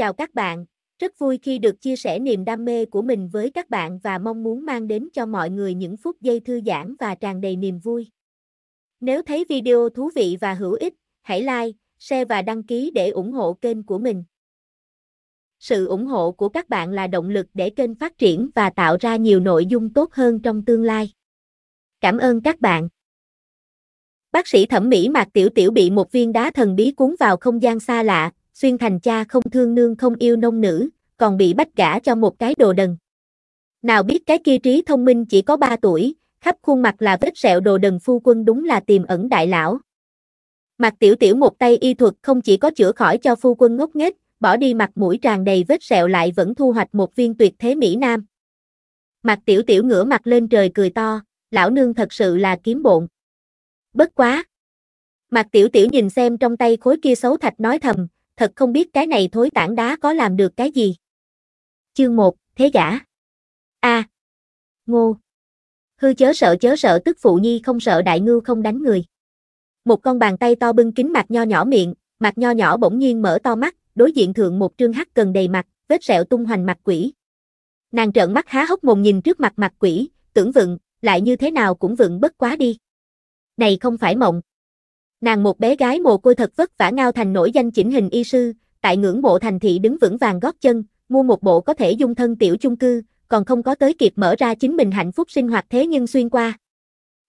Chào các bạn, rất vui khi được chia sẻ niềm đam mê của mình với các bạn và mong muốn mang đến cho mọi người những phút giây thư giãn và tràn đầy niềm vui. Nếu thấy video thú vị và hữu ích, hãy like, share và đăng ký để ủng hộ kênh của mình. Sự ủng hộ của các bạn là động lực để kênh phát triển và tạo ra nhiều nội dung tốt hơn trong tương lai. Cảm ơn các bạn. Bác sĩ thẩm mỹ Mạc Tiểu Tiểu bị một viên đá thần bí cuốn vào không gian xa lạ, xuyên thành cha không thương nương không yêu nông nữ, còn bị bắt gả cho một cái đồ đần. Nào biết cái kia trí thông minh chỉ có 3 tuổi, khắp khuôn mặt là vết sẹo đồ đần phu quân đúng là tiềm ẩn đại lão. Mặt tiểu tiểu một tay y thuật không chỉ có chữa khỏi cho phu quân ngốc nghếch, bỏ đi mặt mũi tràn đầy vết sẹo lại vẫn thu hoạch một viên tuyệt thế Mỹ Nam. Mặt tiểu tiểu ngửa mặt lên trời cười to, lão nương thật sự là kiếm bộn. Bất quá. Mặt tiểu tiểu nhìn xem trong tay khối kia xấu thạch nói thầm, thật không biết cái này thối tảng đá có làm được cái gì. Chương 1, Thế giả. A. À, ngô. Hư chớ sợ chớ sợ tức phụ nhi không sợ đại ngưu không đánh người. Một con bàn tay to bưng kính mặt nho nhỏ miệng, mặt nho nhỏ bỗng nhiên mở to mắt, đối diện thượng một trương hắc cần đầy mặt, vết sẹo tung hoành mặt quỷ. Nàng trợn mắt há hốc mồm nhìn trước mặt mặt quỷ, tưởng vựng, lại như thế nào cũng vựng bất quá đi. Này không phải mộng. Nàng một bé gái mồ côi thật vất vả ngao thành nổi danh chỉnh hình y sư, tại ngưỡng mộ thành thị đứng vững vàng gót chân, mua một bộ có thể dung thân tiểu chung cư, còn không có tới kịp mở ra chính mình hạnh phúc sinh hoạt thế nhưng xuyên qua.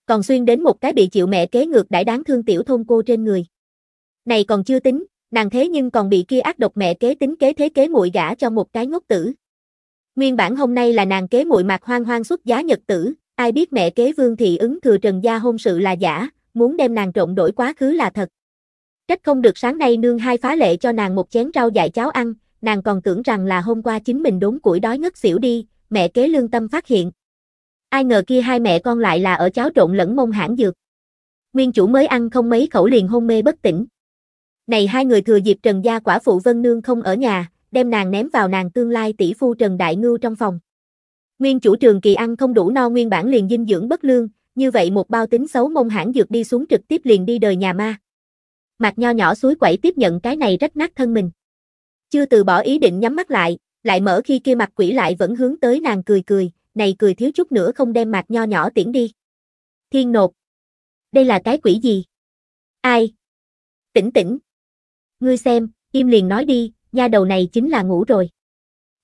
Còn xuyên đến một cái bị chịu mẹ kế ngược đãi đáng thương tiểu thôn cô trên người. Này còn chưa tính, nàng thế nhưng còn bị kia ác độc mẹ kế tính kế thế kế muội gã cho một cái ngốc tử. Nguyên bản hôm nay là nàng kế muội mặt hoang hoang xuất giá nhật tử, ai biết mẹ kế Vương thị ứng thừa Trần gia hôn sự là giả, muốn đem nàng trộn đổi quá khứ là thật. Trách không được sáng nay nương hai phá lệ cho nàng một chén rau dại cháo ăn, nàng còn tưởng rằng là hôm qua chính mình đốn củi đói ngất xỉu đi, mẹ kế lương tâm phát hiện. Ai ngờ kia hai mẹ con lại là ở cháo trộn lẫn mông hãng dược. Nguyên chủ mới ăn không mấy khẩu liền hôn mê bất tỉnh. Này hai người thừa dịp Trần Gia quả phụ Vân Nương không ở nhà, đem nàng ném vào nàng tương lai tỷ phu Trần Đại Ngưu trong phòng. Nguyên chủ trường kỳ ăn không đủ no nguyên bản liền dinh dưỡng bất lương, như vậy một bao tính xấu mông hãng dược đi xuống trực tiếp liền đi đời nhà ma. Mạc nho nhỏ suối quẩy tiếp nhận cái này rách nát thân mình. Chưa từ bỏ ý định nhắm mắt lại, lại mở khi kia mặt quỷ lại vẫn hướng tới nàng cười cười, này cười thiếu chút nữa không đem mạc nho nhỏ tiễn đi. Thiên nộp Đây là cái quỷ gì? Ai? Tỉnh tỉnh. Ngươi xem, im liền nói đi, nha đầu này chính là ngủ rồi.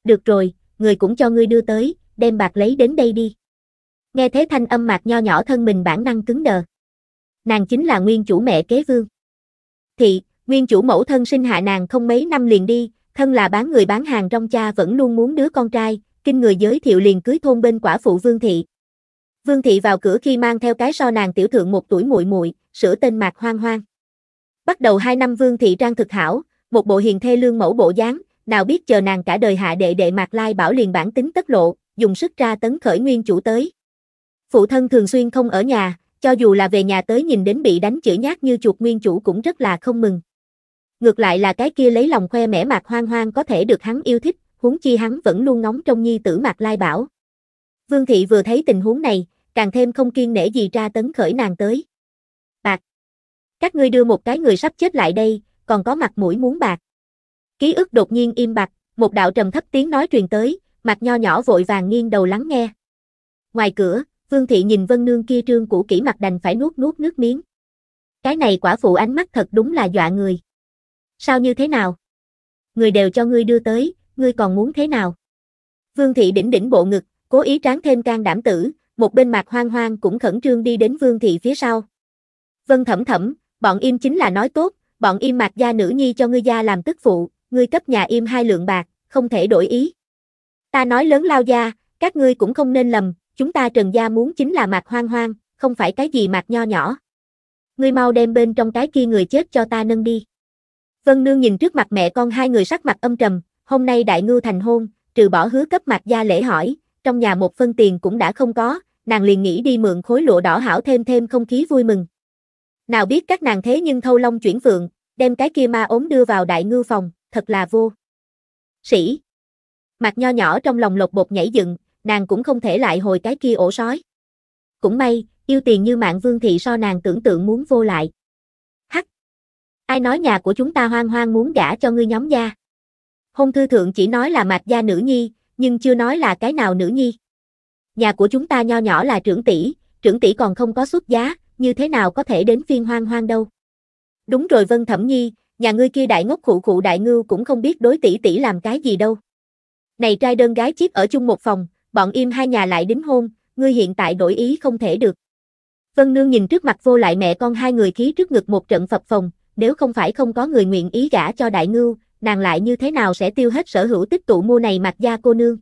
Được rồi, người cũng cho ngươi đưa tới, đem bạc lấy đến đây đi. Nghe thế thanh âm mạc nho nhỏ thân mình bản năng cứng đờ. Nàng chính là nguyên chủ mẹ kế vương. Thị, nguyên chủ mẫu thân sinh hạ nàng không mấy năm liền đi, thân là bán người bán hàng trong cha vẫn luôn muốn đứa con trai, kinh người giới thiệu liền cưới thôn bên quả phụ vương thị. Vương thị vào cửa khi mang theo cái so nàng tiểu thượng một tuổi muội muội, sửa tên mạc hoang hoang. Bắt đầu hai năm vương thị trang thực hảo, một bộ hiền thê lương mẫu bộ dáng, nào biết chờ nàng cả đời hạ đệ đệ mạc lai bảo liền bản tính tất lộ, dùng sức ra tấn khởi nguyên chủ tới, Phụ thân thường xuyên không ở nhà, cho dù là về nhà tới nhìn đến bị đánh chửi nhát như chuột nguyên chủ cũng rất là không mừng. Ngược lại là cái kia lấy lòng khoe mẽ mạc hoang hoang có thể được hắn yêu thích, huống chi hắn vẫn luôn ngóng trong nhi tử mạc lai bảo. Vương thị vừa thấy tình huống này, càng thêm không kiên nể gì ra tấn khởi nàng tới. Bạc. Các ngươi đưa một cái người sắp chết lại đây, còn có mặt mũi muốn bạc. Ký ức đột nhiên im bạc, một đạo trầm thấp tiếng nói truyền tới, mặt nho nhỏ vội vàng nghiêng đầu lắng nghe. Ngoài cửa, Vương thị nhìn Vân Nương kia trương cũ kỹ mặt đành phải nuốt nuốt nước miếng. Cái này quả phụ ánh mắt thật đúng là dọa người. Sao như thế nào? Người đều cho ngươi đưa tới, ngươi còn muốn thế nào? Vương thị đỉnh đỉnh bộ ngực, cố ý tráng thêm can đảm tử, một bên mặt hoang hoang cũng khẩn trương đi đến vương thị phía sau. Vân thẩm thẩm, bọn im chính là nói tốt, bọn im mạc gia nữ nhi cho ngươi gia làm tức phụ, ngươi cấp nhà im hai lượng bạc, không thể đổi ý. Ta nói lớn lao gia, các ngươi cũng không nên lầm, chúng ta trần gia muốn chính là mạc hoang hoang, không phải cái gì mạc nho nhỏ. Ngươi mau đem bên trong cái kia người chết cho ta nâng đi. Vân Nương nhìn trước mặt mẹ con hai người sắc mặt âm trầm, hôm nay đại ngư thành hôn, trừ bỏ hứa cấp mạc gia lễ hỏi, trong nhà một phân tiền cũng đã không có, nàng liền nghĩ đi mượn khối lụa đỏ hảo thêm thêm không khí vui mừng. Nào biết các nàng thế nhưng thâu long chuyển vượng, đem cái kia ma ốm đưa vào đại ngư phòng, thật là vô. Sĩ. Mặt nho nhỏ trong lòng lột bột nhảy dựng, nàng cũng không thể lại hồi cái kia ổ sói. Cũng may, yêu tiền như mạng vương thị so nàng tưởng tượng muốn vô lại. Hắc! Ai nói nhà của chúng ta hoang hoang muốn gả cho ngươi nhóm gia? Hôn thư thượng chỉ nói là mạch gia nữ nhi, nhưng chưa nói là cái nào nữ nhi. Nhà của chúng ta nho nhỏ là trưởng tỷ, trưởng tỷ còn không có xuất giá, như thế nào có thể đến phiên hoang hoang đâu. Đúng rồi Vân Thẩm Nhi, nhà ngươi kia đại ngốc khụ khụ đại ngưu cũng không biết đối tỷ tỷ làm cái gì đâu. Này trai đơn gái chiếc ở chung một phòng, bọn im hai nhà lại đính hôn, ngươi hiện tại đổi ý không thể được. Vân Nương nhìn trước mặt vô lại mẹ con hai người khí trước ngực một trận phập phồng, nếu không phải không có người nguyện ý gả cho đại ngưu, nàng lại như thế nào sẽ tiêu hết sở hữu tích tụ mua này mặt gia cô nương.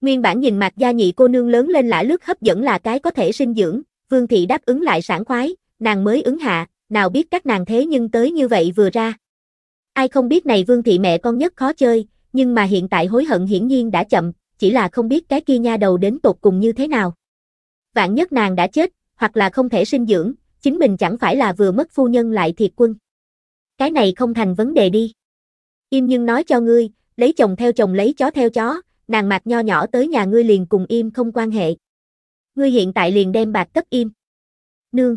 Nguyên bản nhìn mặt gia nhị cô nương lớn lên lã lướt hấp dẫn là cái có thể sinh dưỡng, Vương Thị đáp ứng lại sảng khoái, nàng mới ứng hạ, nào biết các nàng thế nhưng tới như vậy vừa ra. Ai không biết này Vương Thị mẹ con nhất khó chơi, nhưng mà hiện tại hối hận hiển nhiên đã chậm, chỉ là không biết cái kia nha đầu đến tột cùng như thế nào. Vạn nhất nàng đã chết, hoặc là không thể sinh dưỡng, chính mình chẳng phải là vừa mất phu nhân lại thiệt quân. Cái này không thành vấn đề đi. Im nhưng nói cho ngươi, lấy chồng theo chồng lấy chó theo chó, nàng mạc nho nhỏ tới nhà ngươi liền cùng im không quan hệ. Ngươi hiện tại liền đem bạc cấp im. Nương.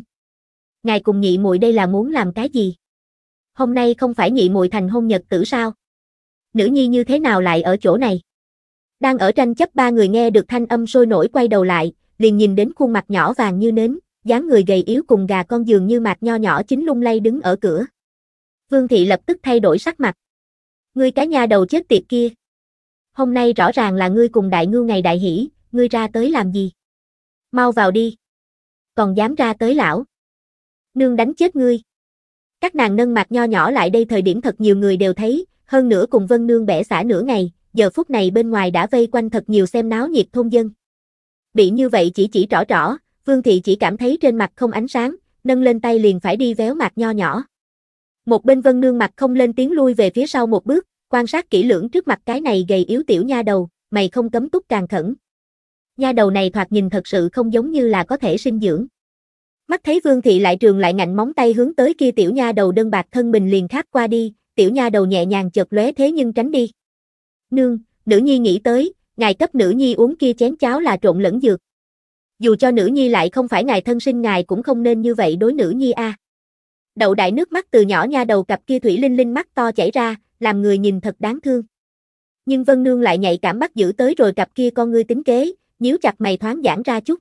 Ngài cùng nhị muội đây là muốn làm cái gì? Hôm nay không phải nhị muội thành hôn nhật tử sao? Nữ nhi như thế nào lại ở chỗ này? Đang ở tranh chấp ba người nghe được thanh âm sôi nổi quay đầu lại, liền nhìn đến khuôn mặt nhỏ vàng như nến, dáng người gầy yếu cùng gà con giường như mạc nho nhỏ chính lung lay đứng ở cửa. Vương thị lập tức thay đổi sắc mặt. Ngươi cái nhà đầu chết tiệt kia. Hôm nay rõ ràng là ngươi cùng đại ngưu ngày đại hỷ, ngươi ra tới làm gì? Mau vào đi. Còn dám ra tới lão. Nương đánh chết ngươi. Các nàng nâng mặt nho nhỏ lại đây thời điểm thật nhiều người đều thấy, hơn nữa cùng Vân Nương bẻ xả nửa ngày, giờ phút này bên ngoài đã vây quanh thật nhiều xem náo nhiệt thôn dân. Bị như vậy chỉ chỉ rõ rõ, Vương Thị chỉ cảm thấy trên mặt không ánh sáng, nâng lên tay liền phải đi véo mặt nho nhỏ. Một bên Vân Nương mặt không lên tiếng lui về phía sau một bước, quan sát kỹ lưỡng trước mặt cái này gầy yếu tiểu nha đầu, mày không cấm túc càng khẩn. Nha đầu này thoạt nhìn thật sự không giống như là có thể sinh dưỡng. Mắt thấy Vương Thị lại trường lại ngạnh móng tay hướng tới kia tiểu nha đầu đơn bạc thân mình liền khát qua đi, tiểu nha đầu nhẹ nhàng chợt lóe thế nhưng tránh đi nương, nữ nhi nghĩ tới, ngài cấp nữ nhi uống kia chén cháo là trộn lẫn dược. Dù cho nữ nhi lại không phải ngài thân sinh ngài cũng không nên như vậy đối nữ nhi a. À. Đậu đại nước mắt từ nhỏ nha đầu cặp kia thủy linh linh mắt to chảy ra, làm người nhìn thật đáng thương. Nhưng Vân Nương lại nhạy cảm bắt giữ tới rồi cặp kia con ngươi tính kế, nhíu chặt mày thoáng giãn ra chút.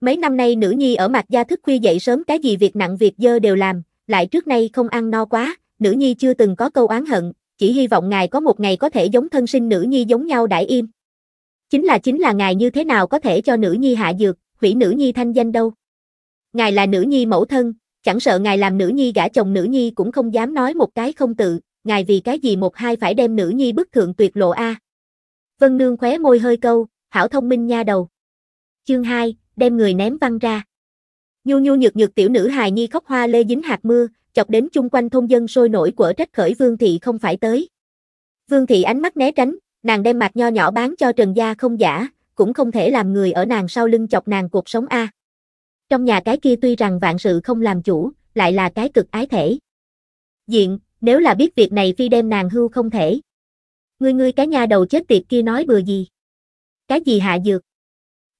Mấy năm nay nữ nhi ở mặt gia thức khuya dậy sớm cái gì việc nặng việc dơ đều làm, lại trước nay không ăn no quá, nữ nhi chưa từng có câu oán hận, chỉ hy vọng ngài có một ngày có thể giống thân sinh nữ nhi giống nhau đại im. Chính là chính là ngài như thế nào có thể cho nữ nhi hạ dược, hủy nữ nhi thanh danh đâu. Ngài là nữ nhi mẫu thân, chẳng sợ ngài làm nữ nhi gả chồng nữ nhi cũng không dám nói một cái không tự, ngài vì cái gì một hai phải đem nữ nhi bức thượng tuyệt lộ a. Vân Nương khóe môi hơi câu, hảo thông minh nha đầu. Chương 2, đem người ném văng ra. Nhu nhu nhược nhược tiểu nữ hài nhi khóc hoa lê dính hạt mưa, chọc đến chung quanh thôn dân sôi nổi của trách khởi Vương Thị không phải tới. Vương Thị ánh mắt né tránh, nàng đem mặt nho nhỏ bán cho Trần Gia không giả, cũng không thể làm người ở nàng sau lưng chọc nàng cuộc sống A. Trong nhà cái kia tuy rằng vạn sự không làm chủ, lại là cái cực ái thể. Diện, nếu là biết việc này phi đem nàng hưu không thể. Ngươi ngươi cái nhà đầu chết tiệt kia nói bừa gì? Cái gì hạ dược?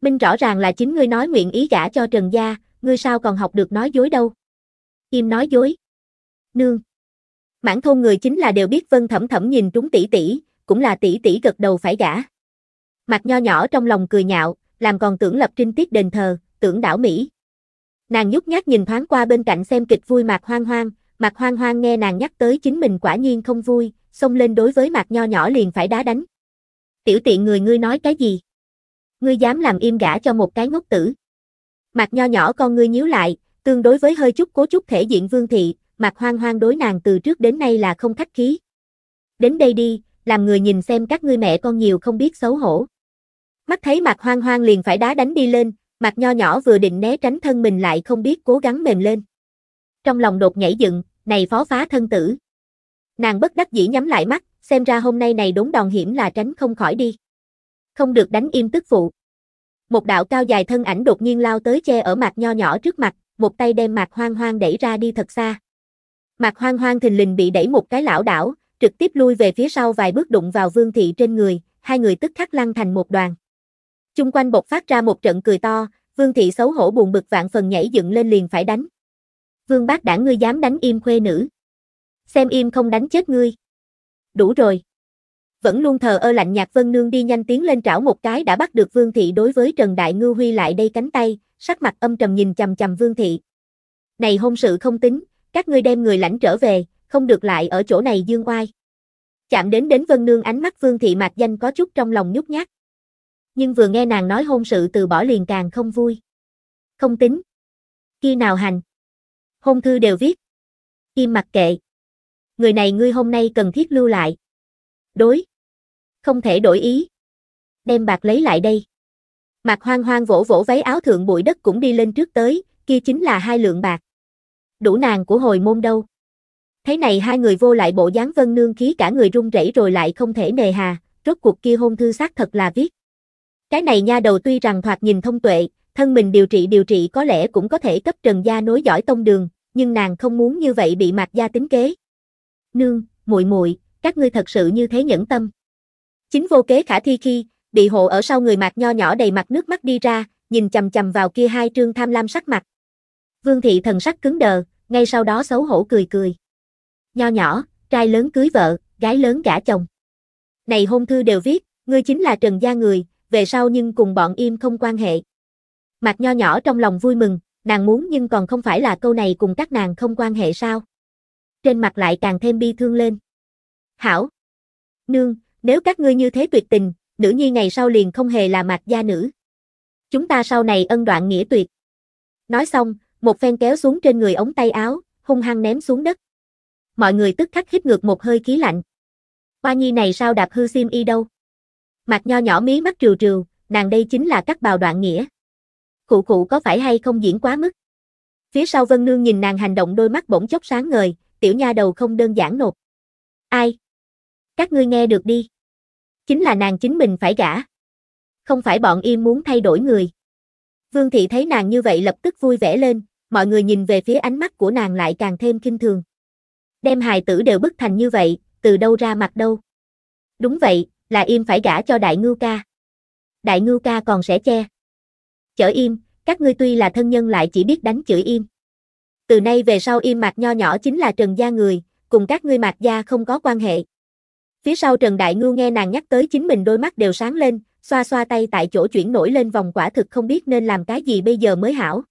Minh rõ ràng là chính ngươi nói nguyện ý gả cho Trần Gia, ngươi sao còn học được nói dối đâu? Im nói dối nương. Mãn thôn người chính là đều biết Vân Thẩm Thẩm nhìn trúng tỷ tỷ, cũng là tỷ tỷ gật đầu phải gả. Mặt nho nhỏ trong lòng cười nhạo, làm còn tưởng lập trinh tiết đền thờ, tưởng đảo Mỹ. Nàng nhút nhát nhìn thoáng qua bên cạnh xem kịch vui mặt Hoang Hoang, mặt Hoang Hoang nghe nàng nhắc tới chính mình quả nhiên không vui, xông lên đối với mặt nho nhỏ liền phải đá đánh. Tiểu tiện người ngươi nói cái gì? Ngươi dám làm im gả cho một cái ngốc tử. mặt nho nhỏ con ngươi nhíu lại, tương đối với hơi chút cố chút thể diện Vương thị, Mạc Hoang Hoang đối nàng từ trước đến nay là không khách khí. Đến đây đi, làm người nhìn xem các ngươi mẹ con nhiều không biết xấu hổ. Mắt thấy Mạc Hoang Hoang liền phải đá đánh đi lên, Mạc Nho nhỏ vừa định né tránh thân mình lại không biết cố gắng mềm lên. Trong lòng đột nhảy dựng, này phó phá thân tử. Nàng bất đắc dĩ nhắm lại mắt, xem ra hôm nay này đốn đòn hiểm là tránh không khỏi đi. Không được đánh im tức phụ. Một đạo cao dài thân ảnh đột nhiên lao tới che ở Mạc Nho nhỏ trước mặt, một tay đem Mạc Hoang Hoang đẩy ra đi thật xa. Mạc hoang hoang thình lình bị đẩy một cái lão đảo, trực tiếp lui về phía sau vài bước đụng vào vương thị trên người, hai người tức khắc lăn thành một đoàn. Chung quanh bộc phát ra một trận cười to, vương thị xấu hổ buồn bực vạn phần nhảy dựng lên liền phải đánh. Vương bác đã ngươi dám đánh im khuê nữ. Xem im không đánh chết ngươi. Đủ rồi. Vẫn luôn thờ ơ lạnh nhạt vân nương đi nhanh tiến lên trảo một cái đã bắt được vương thị đối với Trần Đại Ngư Huy lại đây cánh tay, sắc mặt âm trầm nhìn chầm chầm vương thị. Này hôn sự không tính, các ngươi đem người lãnh trở về, không được lại ở chỗ này dương oai. Chạm đến đến Vân Nương ánh mắt Vương Thị Mạc Danh có chút trong lòng nhút nhát. Nhưng vừa nghe nàng nói hôn sự từ bỏ liền càng không vui. Không tính. Khi nào hành. Hôn thư đều viết. Kim mặc kệ. Người này ngươi hôm nay cần thiết lưu lại. Đối. Không thể đổi ý. Đem bạc lấy lại đây. Mạc hoang hoang vỗ vỗ váy áo thượng bụi đất cũng đi lên trước tới, kia chính là hai lượng bạc đủ nàng của hồi môn đâu. Thế này hai người vô lại bộ dáng vân nương khí cả người run rẩy rồi lại không thể nề hà, rốt cuộc kia hôn thư xác thật là viết. Cái này nha đầu tuy rằng thoạt nhìn thông tuệ, thân mình điều trị điều trị có lẽ cũng có thể cấp trần gia nối giỏi tông đường, nhưng nàng không muốn như vậy bị mạc gia tính kế. Nương, muội muội, các ngươi thật sự như thế nhẫn tâm. Chính vô kế khả thi khi, bị hộ ở sau người mạc nho nhỏ đầy mặt nước mắt đi ra, nhìn chầm chầm vào kia hai trương tham lam sắc mặt. Vương thị thần sắc cứng đờ, ngay sau đó xấu hổ cười cười. Nho nhỏ, trai lớn cưới vợ, gái lớn gả chồng. Này hôn thư đều viết, ngươi chính là Trần Gia người, về sau nhưng cùng bọn im không quan hệ. Mặt nho nhỏ trong lòng vui mừng, nàng muốn nhưng còn không phải là câu này cùng các nàng không quan hệ sao. Trên mặt lại càng thêm bi thương lên. Hảo! Nương, nếu các ngươi như thế tuyệt tình, nữ nhi ngày sau liền không hề là mặt gia nữ. Chúng ta sau này ân đoạn nghĩa tuyệt. Nói xong, một phen kéo xuống trên người ống tay áo, hung hăng ném xuống đất. Mọi người tức khắc hít ngược một hơi khí lạnh. Hoa nhi này sao đạp hư sim y đâu? Mặt nho nhỏ mí mắt trừ trừ, nàng đây chính là các bào đoạn nghĩa. Cụ cụ có phải hay không diễn quá mức? Phía sau Vân Nương nhìn nàng hành động đôi mắt bỗng chốc sáng ngời, tiểu nha đầu không đơn giản nộp. Ai? Các ngươi nghe được đi. Chính là nàng chính mình phải gả. Không phải bọn im muốn thay đổi người. Vương thị thấy nàng như vậy lập tức vui vẻ lên, mọi người nhìn về phía ánh mắt của nàng lại càng thêm kinh thường. Đem hài tử đều bức thành như vậy, từ đâu ra mặt đâu. Đúng vậy, là im phải gả cho đại ngưu ca. Đại ngưu ca còn sẽ che. Chở im, các ngươi tuy là thân nhân lại chỉ biết đánh chửi im. Từ nay về sau im mạc nho nhỏ chính là trần gia người, cùng các ngươi mạc gia không có quan hệ. Phía sau Trần Đại Ngưu nghe nàng nhắc tới chính mình đôi mắt đều sáng lên, xoa xoa tay tại chỗ chuyển nổi lên vòng quả thực không biết nên làm cái gì bây giờ mới hảo.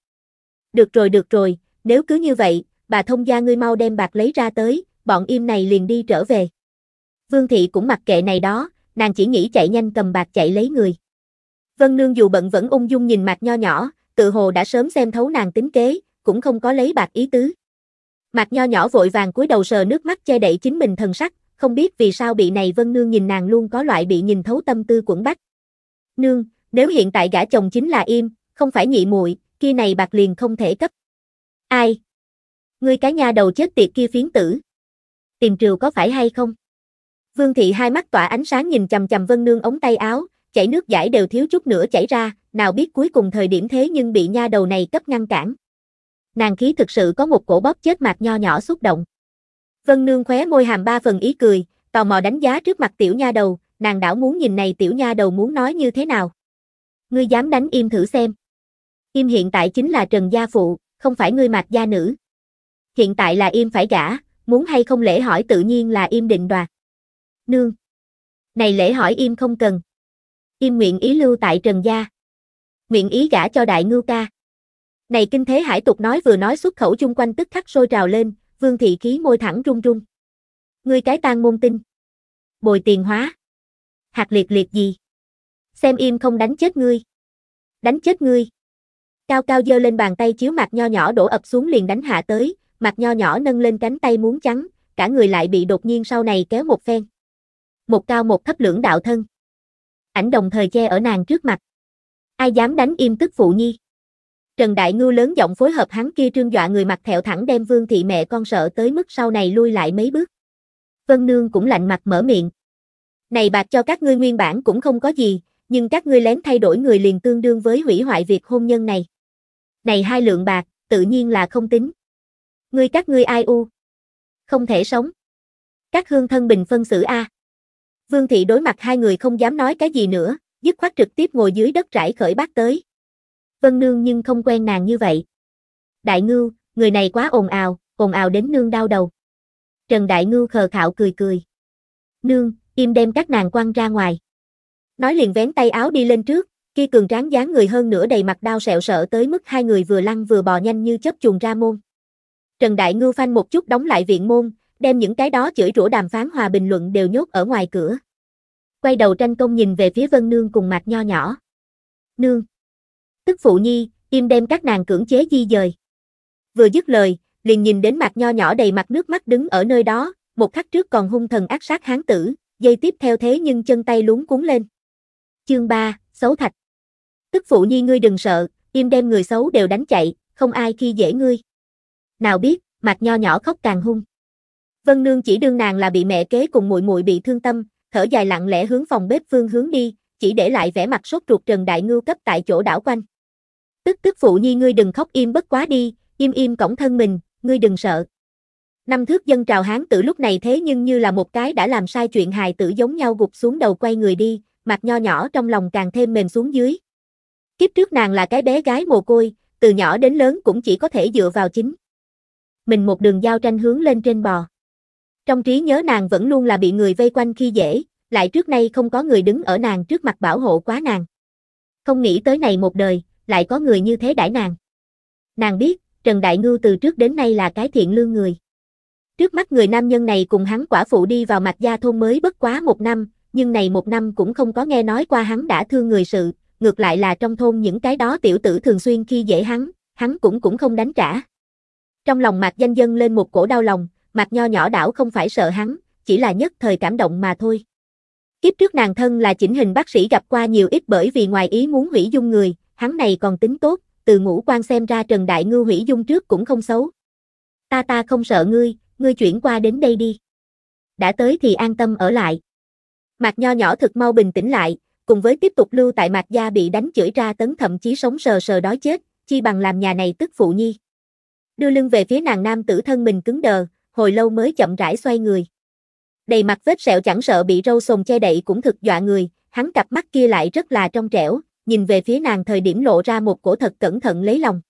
Được rồi được rồi, nếu cứ như vậy, bà thông gia ngươi mau đem bạc lấy ra tới, bọn im này liền đi trở về. Vương thị cũng mặc kệ này đó, nàng chỉ nghĩ chạy nhanh cầm bạc chạy lấy người. Vân Nương dù bận vẫn ung dung nhìn mặt nho nhỏ, tự hồ đã sớm xem thấu nàng tính kế, cũng không có lấy bạc ý tứ. Mặt nho nhỏ vội vàng cúi đầu sờ nước mắt che đậy chính mình thần sắc, không biết vì sao bị này Vân Nương nhìn nàng luôn có loại bị nhìn thấu tâm tư quẩn bách. Nương, nếu hiện tại gã chồng chính là im, không phải nhị muội, kia này bạc liền không thể cấp. Ai? Ngươi cái nhà đầu chết tiệt kia phiến tử. Tìm triều có phải hay không? Vương thị hai mắt tỏa ánh sáng nhìn chầm chầm vân nương ống tay áo, chảy nước giải đều thiếu chút nữa chảy ra, nào biết cuối cùng thời điểm thế nhưng bị nha đầu này cấp ngăn cản. Nàng khí thực sự có một cổ bóp chết mặt nho nhỏ xúc động. Vân nương khóe môi hàm ba phần ý cười, tò mò đánh giá trước mặt tiểu nha đầu, nàng đảo muốn nhìn này tiểu nha đầu muốn nói như thế nào. Ngươi dám đánh im thử xem. Im hiện tại chính là Trần Gia Phụ, không phải ngươi mạc gia nữ. Hiện tại là Im phải gả, muốn hay không lễ hỏi tự nhiên là Im định đoạt. Nương. Này lễ hỏi Im không cần. Im nguyện ý lưu tại Trần Gia. Nguyện ý gả cho đại ngưu ca. Này kinh thế hải tục nói vừa nói xuất khẩu chung quanh tức khắc sôi trào lên, vương thị khí môi thẳng run run. Ngươi cái tan môn tinh. Bồi tiền hóa. Hạt liệt liệt gì? Xem im không đánh chết ngươi. Đánh chết ngươi. Cao cao giơ lên bàn tay chiếu mặt nho nhỏ đổ ập xuống liền đánh hạ tới, mặt nho nhỏ nâng lên cánh tay muốn chắn, cả người lại bị đột nhiên sau này kéo một phen. Một cao một thấp lưỡng đạo thân. Ảnh đồng thời che ở nàng trước mặt. Ai dám đánh im tức phụ nhi. Trần Đại Ngưu lớn giọng phối hợp hắn kia trương dọa người mặt thẹo thẳng đem vương thị mẹ con sợ tới mức sau này lui lại mấy bước. Vân Nương cũng lạnh mặt mở miệng. Này bạc cho các ngươi nguyên bản cũng không có gì, nhưng các ngươi lén thay đổi người liền tương đương với hủy hoại việc hôn nhân này này hai lượng bạc, tự nhiên là không tính. Ngươi các ngươi ai u? Không thể sống. Các hương thân bình phân xử a. Vương thị đối mặt hai người không dám nói cái gì nữa, dứt khoát trực tiếp ngồi dưới đất rải khởi bát tới. Vân nương nhưng không quen nàng như vậy. Đại ngưu, người này quá ồn ào, ồn ào đến nương đau đầu. Trần Đại Ngưu khờ khạo cười cười. Nương, im đem các nàng quăng ra ngoài. Nói liền vén tay áo đi lên trước, khi cường tráng dáng người hơn nữa đầy mặt đau sẹo sợ tới mức hai người vừa lăn vừa bò nhanh như chớp chuồng ra môn. Trần Đại Ngưu phanh một chút đóng lại viện môn, đem những cái đó chửi rủa đàm phán hòa bình luận đều nhốt ở ngoài cửa. Quay đầu tranh công nhìn về phía Vân Nương cùng mặt nho nhỏ. Nương. Tức phụ nhi, im đem các nàng cưỡng chế di dời. Vừa dứt lời, liền nhìn đến mặt nho nhỏ đầy mặt nước mắt đứng ở nơi đó, một khắc trước còn hung thần ác sát hán tử, dây tiếp theo thế nhưng chân tay lún cuốn lên. Chương 3, Xấu Thạch Tức phụ nhi ngươi đừng sợ, im đem người xấu đều đánh chạy, không ai khi dễ ngươi. Nào biết, mặt nho nhỏ khóc càng hung. Vân Nương chỉ đương nàng là bị mẹ kế cùng muội muội bị thương tâm, thở dài lặng lẽ hướng phòng bếp phương hướng đi, chỉ để lại vẻ mặt sốt ruột Trần Đại Ngưu cấp tại chỗ đảo quanh. Tức tức phụ nhi ngươi đừng khóc im bất quá đi, im im cổng thân mình, ngươi đừng sợ. Năm thước dân trào hán tử lúc này thế nhưng như là một cái đã làm sai chuyện hài tử giống nhau gục xuống đầu quay người đi, mặt nho nhỏ trong lòng càng thêm mềm xuống dưới, Kiếp trước nàng là cái bé gái mồ côi, từ nhỏ đến lớn cũng chỉ có thể dựa vào chính. Mình một đường giao tranh hướng lên trên bò. Trong trí nhớ nàng vẫn luôn là bị người vây quanh khi dễ, lại trước nay không có người đứng ở nàng trước mặt bảo hộ quá nàng. Không nghĩ tới này một đời, lại có người như thế đãi nàng. Nàng biết, Trần Đại Ngưu từ trước đến nay là cái thiện lương người. Trước mắt người nam nhân này cùng hắn quả phụ đi vào mạch gia thôn mới bất quá một năm, nhưng này một năm cũng không có nghe nói qua hắn đã thương người sự, ngược lại là trong thôn những cái đó tiểu tử thường xuyên khi dễ hắn, hắn cũng cũng không đánh trả. Trong lòng Mạc Danh Dân lên một cổ đau lòng, Mạc Nho nhỏ đảo không phải sợ hắn, chỉ là nhất thời cảm động mà thôi. Kiếp trước nàng thân là chỉnh hình bác sĩ gặp qua nhiều ít bởi vì ngoài ý muốn hủy dung người, hắn này còn tính tốt, từ ngũ quan xem ra Trần Đại Ngư hủy dung trước cũng không xấu. Ta ta không sợ ngươi, ngươi chuyển qua đến đây đi. Đã tới thì an tâm ở lại. Mạc Nho nhỏ thực mau bình tĩnh lại, cùng với tiếp tục lưu tại mạc gia bị đánh chửi ra tấn thậm chí sống sờ sờ đói chết, chi bằng làm nhà này tức phụ nhi. Đưa lưng về phía nàng nam tử thân mình cứng đờ, hồi lâu mới chậm rãi xoay người. Đầy mặt vết sẹo chẳng sợ bị râu sồn che đậy cũng thực dọa người, hắn cặp mắt kia lại rất là trong trẻo, nhìn về phía nàng thời điểm lộ ra một cổ thật cẩn thận lấy lòng.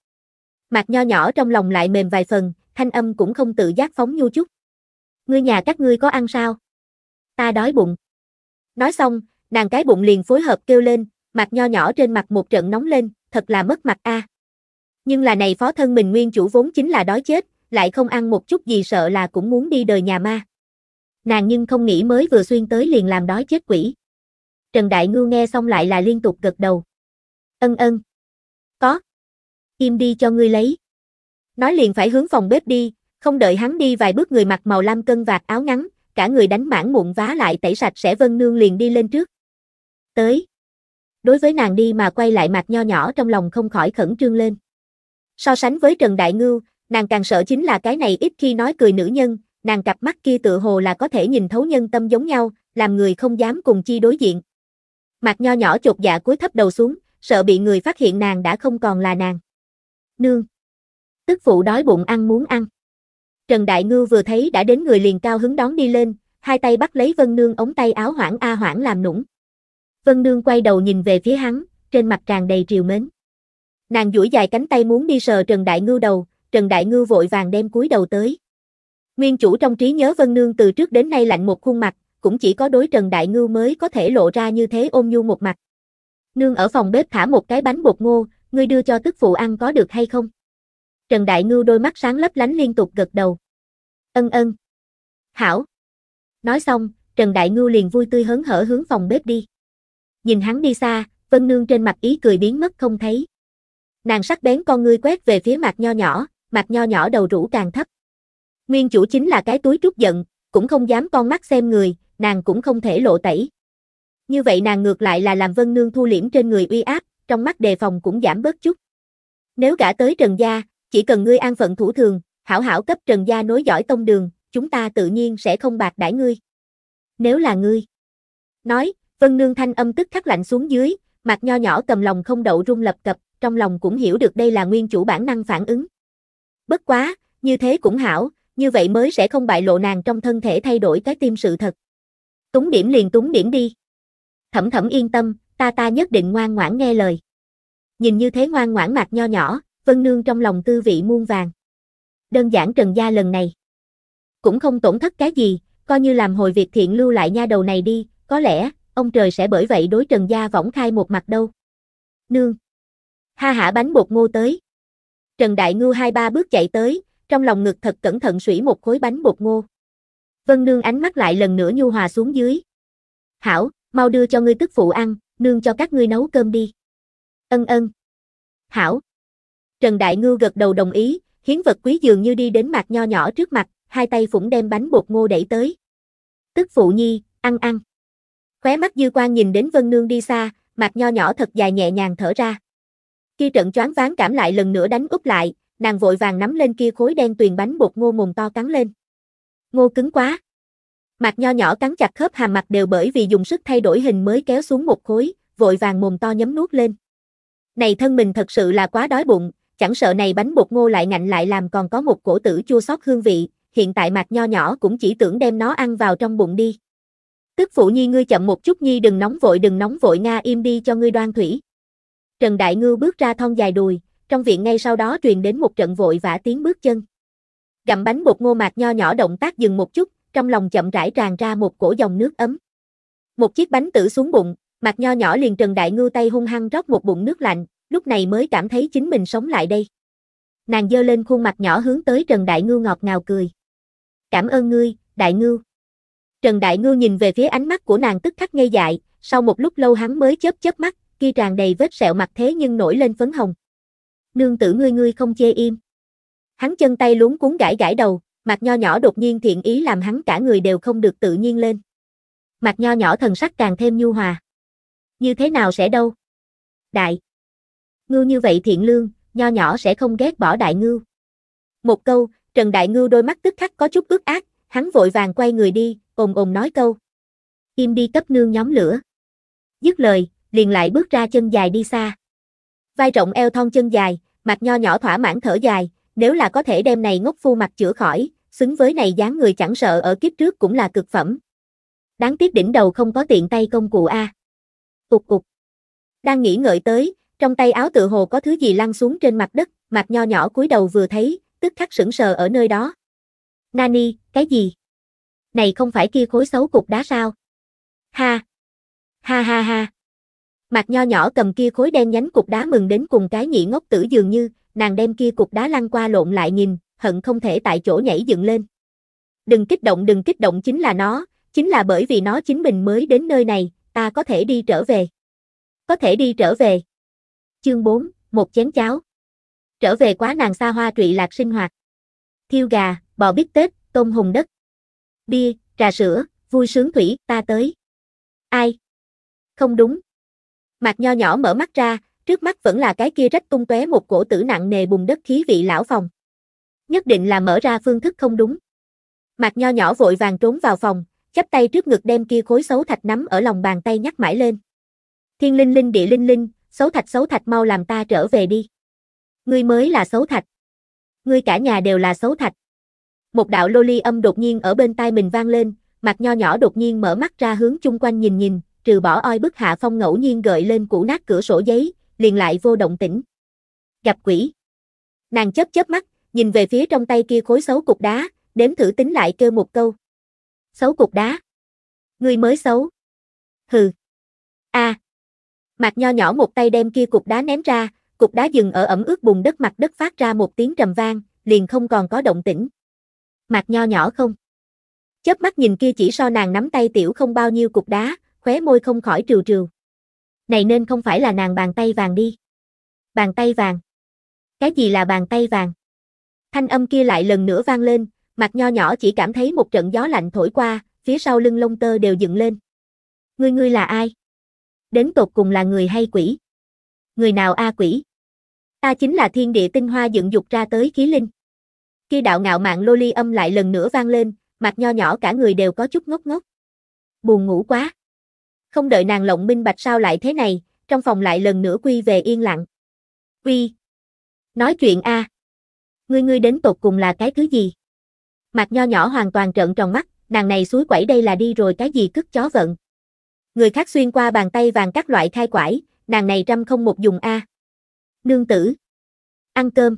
mặt nho nhỏ trong lòng lại mềm vài phần, thanh âm cũng không tự giác phóng nhu chút. Ngươi nhà các ngươi có ăn sao? Ta đói bụng. Nói xong, Nàng cái bụng liền phối hợp kêu lên, mặt nho nhỏ trên mặt một trận nóng lên, thật là mất mặt a. À. Nhưng là này phó thân mình nguyên chủ vốn chính là đói chết, lại không ăn một chút gì sợ là cũng muốn đi đời nhà ma. Nàng nhưng không nghĩ mới vừa xuyên tới liền làm đói chết quỷ. Trần Đại Ngư nghe xong lại là liên tục gật đầu. Ân ân. Có. Im đi cho ngươi lấy. Nói liền phải hướng phòng bếp đi, không đợi hắn đi vài bước người mặc màu lam cân vạt áo ngắn, cả người đánh mãn mụn vá lại tẩy sạch sẽ Vân Nương liền đi lên trước. Tới. Đối với nàng đi mà quay lại mặt nho nhỏ trong lòng không khỏi khẩn trương lên. So sánh với Trần Đại Ngưu, nàng càng sợ chính là cái này ít khi nói cười nữ nhân, nàng cặp mắt kia tự hồ là có thể nhìn thấu nhân tâm giống nhau, làm người không dám cùng chi đối diện. mặt nho nhỏ chột dạ cúi thấp đầu xuống, sợ bị người phát hiện nàng đã không còn là nàng. Nương. Tức phụ đói bụng ăn muốn ăn. Trần Đại ngưu vừa thấy đã đến người liền cao hứng đón đi lên, hai tay bắt lấy Vân Nương ống tay áo hoảng a hoảng làm nũng. Vân Nương quay đầu nhìn về phía hắn, trên mặt tràn đầy triều mến. Nàng duỗi dài cánh tay muốn đi sờ Trần Đại Ngư đầu, Trần Đại Ngư vội vàng đem cúi đầu tới. Nguyên chủ trong trí nhớ Vân Nương từ trước đến nay lạnh một khuôn mặt, cũng chỉ có đối Trần Đại Ngư mới có thể lộ ra như thế ôm nhu một mặt. Nương ở phòng bếp thả một cái bánh bột ngô, ngươi đưa cho tức phụ ăn có được hay không? Trần Đại Ngư đôi mắt sáng lấp lánh liên tục gật đầu. Ân ân. Hảo. Nói xong, Trần Đại Ngư liền vui tươi hớn hở hướng phòng bếp đi nhìn hắn đi xa, Vân Nương trên mặt ý cười biến mất không thấy. Nàng sắc bén con ngươi quét về phía mặt nho nhỏ, mặt nho nhỏ đầu rũ càng thấp. Nguyên chủ chính là cái túi trút giận, cũng không dám con mắt xem người, nàng cũng không thể lộ tẩy. Như vậy nàng ngược lại là làm Vân Nương thu liễm trên người uy áp, trong mắt đề phòng cũng giảm bớt chút. Nếu gã tới Trần Gia, chỉ cần ngươi an phận thủ thường, hảo hảo cấp Trần Gia nối dõi tông đường, chúng ta tự nhiên sẽ không bạc đãi ngươi. Nếu là ngươi. Nói, Vân Nương thanh âm tức khắc lạnh xuống dưới, mặt nho nhỏ cầm lòng không đậu rung lập cập, trong lòng cũng hiểu được đây là nguyên chủ bản năng phản ứng. Bất quá, như thế cũng hảo, như vậy mới sẽ không bại lộ nàng trong thân thể thay đổi cái tim sự thật. Túng điểm liền túng điểm đi. Thẩm thẩm yên tâm, ta ta nhất định ngoan ngoãn nghe lời. Nhìn như thế ngoan ngoãn mặt nho nhỏ, Vân Nương trong lòng tư vị muôn vàng. Đơn giản Trần Gia lần này. Cũng không tổn thất cái gì, coi như làm hồi việc thiện lưu lại nha đầu này đi, có lẽ, ông trời sẽ bởi vậy đối Trần Gia võng khai một mặt đâu. Nương. Ha hả bánh bột ngô tới. Trần Đại Ngưu hai ba bước chạy tới, trong lòng ngực thật cẩn thận sủy một khối bánh bột ngô. Vân Nương ánh mắt lại lần nữa nhu hòa xuống dưới. Hảo, mau đưa cho ngươi tức phụ ăn, nương cho các ngươi nấu cơm đi. Ân ân. Hảo. Trần Đại Ngưu gật đầu đồng ý, hiến vật quý dường như đi đến mặt nho nhỏ trước mặt, hai tay phủng đem bánh bột ngô đẩy tới. Tức phụ nhi, ăn ăn. Khóe mắt dư quan nhìn đến Vân Nương đi xa, mặt nho nhỏ thật dài nhẹ nhàng thở ra. Khi trận choáng ván cảm lại lần nữa đánh úp lại, nàng vội vàng nắm lên kia khối đen tuyền bánh bột ngô mồm to cắn lên. Ngô cứng quá. Mặt nho nhỏ cắn chặt khớp hàm mặt đều bởi vì dùng sức thay đổi hình mới kéo xuống một khối, vội vàng mồm to nhấm nuốt lên. Này thân mình thật sự là quá đói bụng, chẳng sợ này bánh bột ngô lại ngạnh lại làm còn có một cổ tử chua xót hương vị, hiện tại mặt nho nhỏ cũng chỉ tưởng đem nó ăn vào trong bụng đi. Tức phụ nhi ngươi chậm một chút nhi đừng nóng vội đừng nóng vội Nga im đi cho ngươi đoan thủy. Trần Đại Ngư bước ra thon dài đùi, trong viện ngay sau đó truyền đến một trận vội vã tiếng bước chân. Gặm bánh bột ngô mạc nho nhỏ động tác dừng một chút, trong lòng chậm rãi tràn ra một cổ dòng nước ấm. Một chiếc bánh tử xuống bụng, mạc nho nhỏ liền Trần Đại Ngư tay hung hăng rót một bụng nước lạnh, lúc này mới cảm thấy chính mình sống lại đây. Nàng dơ lên khuôn mặt nhỏ hướng tới Trần Đại Ngư ngọt ngào cười. Cảm ơn ngươi, Đại Ngư. Trần Đại Ngư nhìn về phía ánh mắt của nàng tức khắc ngây dại, sau một lúc lâu hắn mới chớp chớp mắt, kia tràn đầy vết sẹo mặt thế nhưng nổi lên phấn hồng. Nương tử ngươi ngươi không chê im. Hắn chân tay luống cuốn gãi gãi đầu, mặt nho nhỏ đột nhiên thiện ý làm hắn cả người đều không được tự nhiên lên. Mặt nho nhỏ thần sắc càng thêm nhu hòa. Như thế nào sẽ đâu? Đại. Ngưu như vậy thiện lương, nho nhỏ sẽ không ghét bỏ đại ngưu. Một câu, Trần Đại Ngư đôi mắt tức khắc có chút ướt ác, hắn vội vàng quay người đi, ồn ồn nói câu. Im đi cấp nương nhóm lửa. Dứt lời, liền lại bước ra chân dài đi xa. Vai rộng eo thon chân dài, mặt nho nhỏ thỏa mãn thở dài, nếu là có thể đem này ngốc phu mặt chữa khỏi, xứng với này dáng người chẳng sợ ở kiếp trước cũng là cực phẩm. Đáng tiếc đỉnh đầu không có tiện tay công cụ A. Cục cục. Đang nghĩ ngợi tới, trong tay áo tự hồ có thứ gì lăn xuống trên mặt đất, mặt nho nhỏ cúi đầu vừa thấy, tức khắc sững sờ ở nơi đó. Nani, cái gì? này không phải kia khối xấu cục đá sao? Ha! Ha ha ha! Mặt nho nhỏ cầm kia khối đen nhánh cục đá mừng đến cùng cái nhị ngốc tử dường như, nàng đem kia cục đá lăn qua lộn lại nhìn, hận không thể tại chỗ nhảy dựng lên. Đừng kích động đừng kích động chính là nó, chính là bởi vì nó chính mình mới đến nơi này, ta có thể đi trở về. Có thể đi trở về. Chương 4, một chén cháo. Trở về quá nàng xa hoa trụy lạc sinh hoạt. Thiêu gà, bò bít tết, tôm hùm đất bia, trà sữa, vui sướng thủy, ta tới. Ai? Không đúng. Mạc nho nhỏ mở mắt ra, trước mắt vẫn là cái kia rách tung tóe một cổ tử nặng nề bùng đất khí vị lão phòng. Nhất định là mở ra phương thức không đúng. Mạc nho nhỏ vội vàng trốn vào phòng, chắp tay trước ngực đem kia khối xấu thạch nắm ở lòng bàn tay nhắc mãi lên. Thiên linh linh địa linh linh, xấu thạch xấu thạch mau làm ta trở về đi. Ngươi mới là xấu thạch. Ngươi cả nhà đều là xấu thạch. Một đạo lô ly âm đột nhiên ở bên tai mình vang lên, mặt nho nhỏ đột nhiên mở mắt ra hướng chung quanh nhìn nhìn, trừ bỏ oi bức hạ phong ngẫu nhiên gợi lên củ nát cửa sổ giấy, liền lại vô động tĩnh. Gặp quỷ. Nàng chớp chớp mắt, nhìn về phía trong tay kia khối xấu cục đá, đếm thử tính lại kêu một câu. Xấu cục đá. Ngươi mới xấu. Hừ. A. À. Mạc nho nhỏ một tay đem kia cục đá ném ra, cục đá dừng ở ẩm ướt bùn đất mặt đất phát ra một tiếng trầm vang, liền không còn có động tĩnh mặt nho nhỏ không. Chớp mắt nhìn kia chỉ so nàng nắm tay tiểu không bao nhiêu cục đá, khóe môi không khỏi trừ trừ. Này nên không phải là nàng bàn tay vàng đi. Bàn tay vàng. Cái gì là bàn tay vàng? Thanh âm kia lại lần nữa vang lên, mặt nho nhỏ chỉ cảm thấy một trận gió lạnh thổi qua, phía sau lưng lông tơ đều dựng lên. Ngươi ngươi là ai? Đến tột cùng là người hay quỷ? Người nào a quỷ? Ta chính là thiên địa tinh hoa dựng dục ra tới khí linh khi đạo ngạo mạn loli âm lại lần nữa vang lên, mặt nho nhỏ cả người đều có chút ngốc ngốc. Buồn ngủ quá. Không đợi nàng lộng minh bạch sao lại thế này, trong phòng lại lần nữa quy về yên lặng. quy, Nói chuyện a. À. Ngươi ngươi đến tột cùng là cái thứ gì? Mặt nho nhỏ hoàn toàn trợn tròn mắt, nàng này suối quẩy đây là đi rồi cái gì cứt chó vận. Người khác xuyên qua bàn tay vàng các loại khai quải, nàng này trăm không một dùng a. À. Nương tử. Ăn cơm.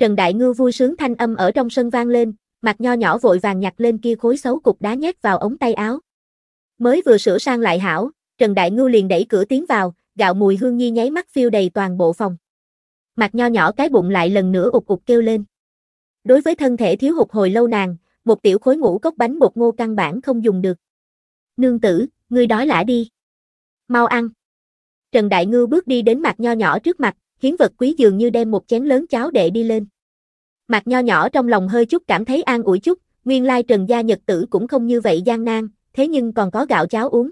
Trần Đại Ngư vui sướng thanh âm ở trong sân vang lên, mặt nho nhỏ vội vàng nhặt lên kia khối xấu cục đá nhét vào ống tay áo. Mới vừa sửa sang lại hảo, Trần Đại Ngư liền đẩy cửa tiến vào, gạo mùi hương nhi nháy mắt phiêu đầy toàn bộ phòng. Mặt nho nhỏ cái bụng lại lần nữa ục ụt kêu lên. Đối với thân thể thiếu hụt hồi lâu nàng, một tiểu khối ngũ cốc bánh bột ngô căn bản không dùng được. Nương tử, ngươi đói lả đi. Mau ăn. Trần Đại Ngư bước đi đến mặt nho nhỏ trước mặt, hiến vật quý dường như đem một chén lớn cháo đệ đi lên. Mạc nho nhỏ trong lòng hơi chút cảm thấy an ủi chút, nguyên lai Trần Gia Nhật Tử cũng không như vậy gian nan, thế nhưng còn có gạo cháo uống.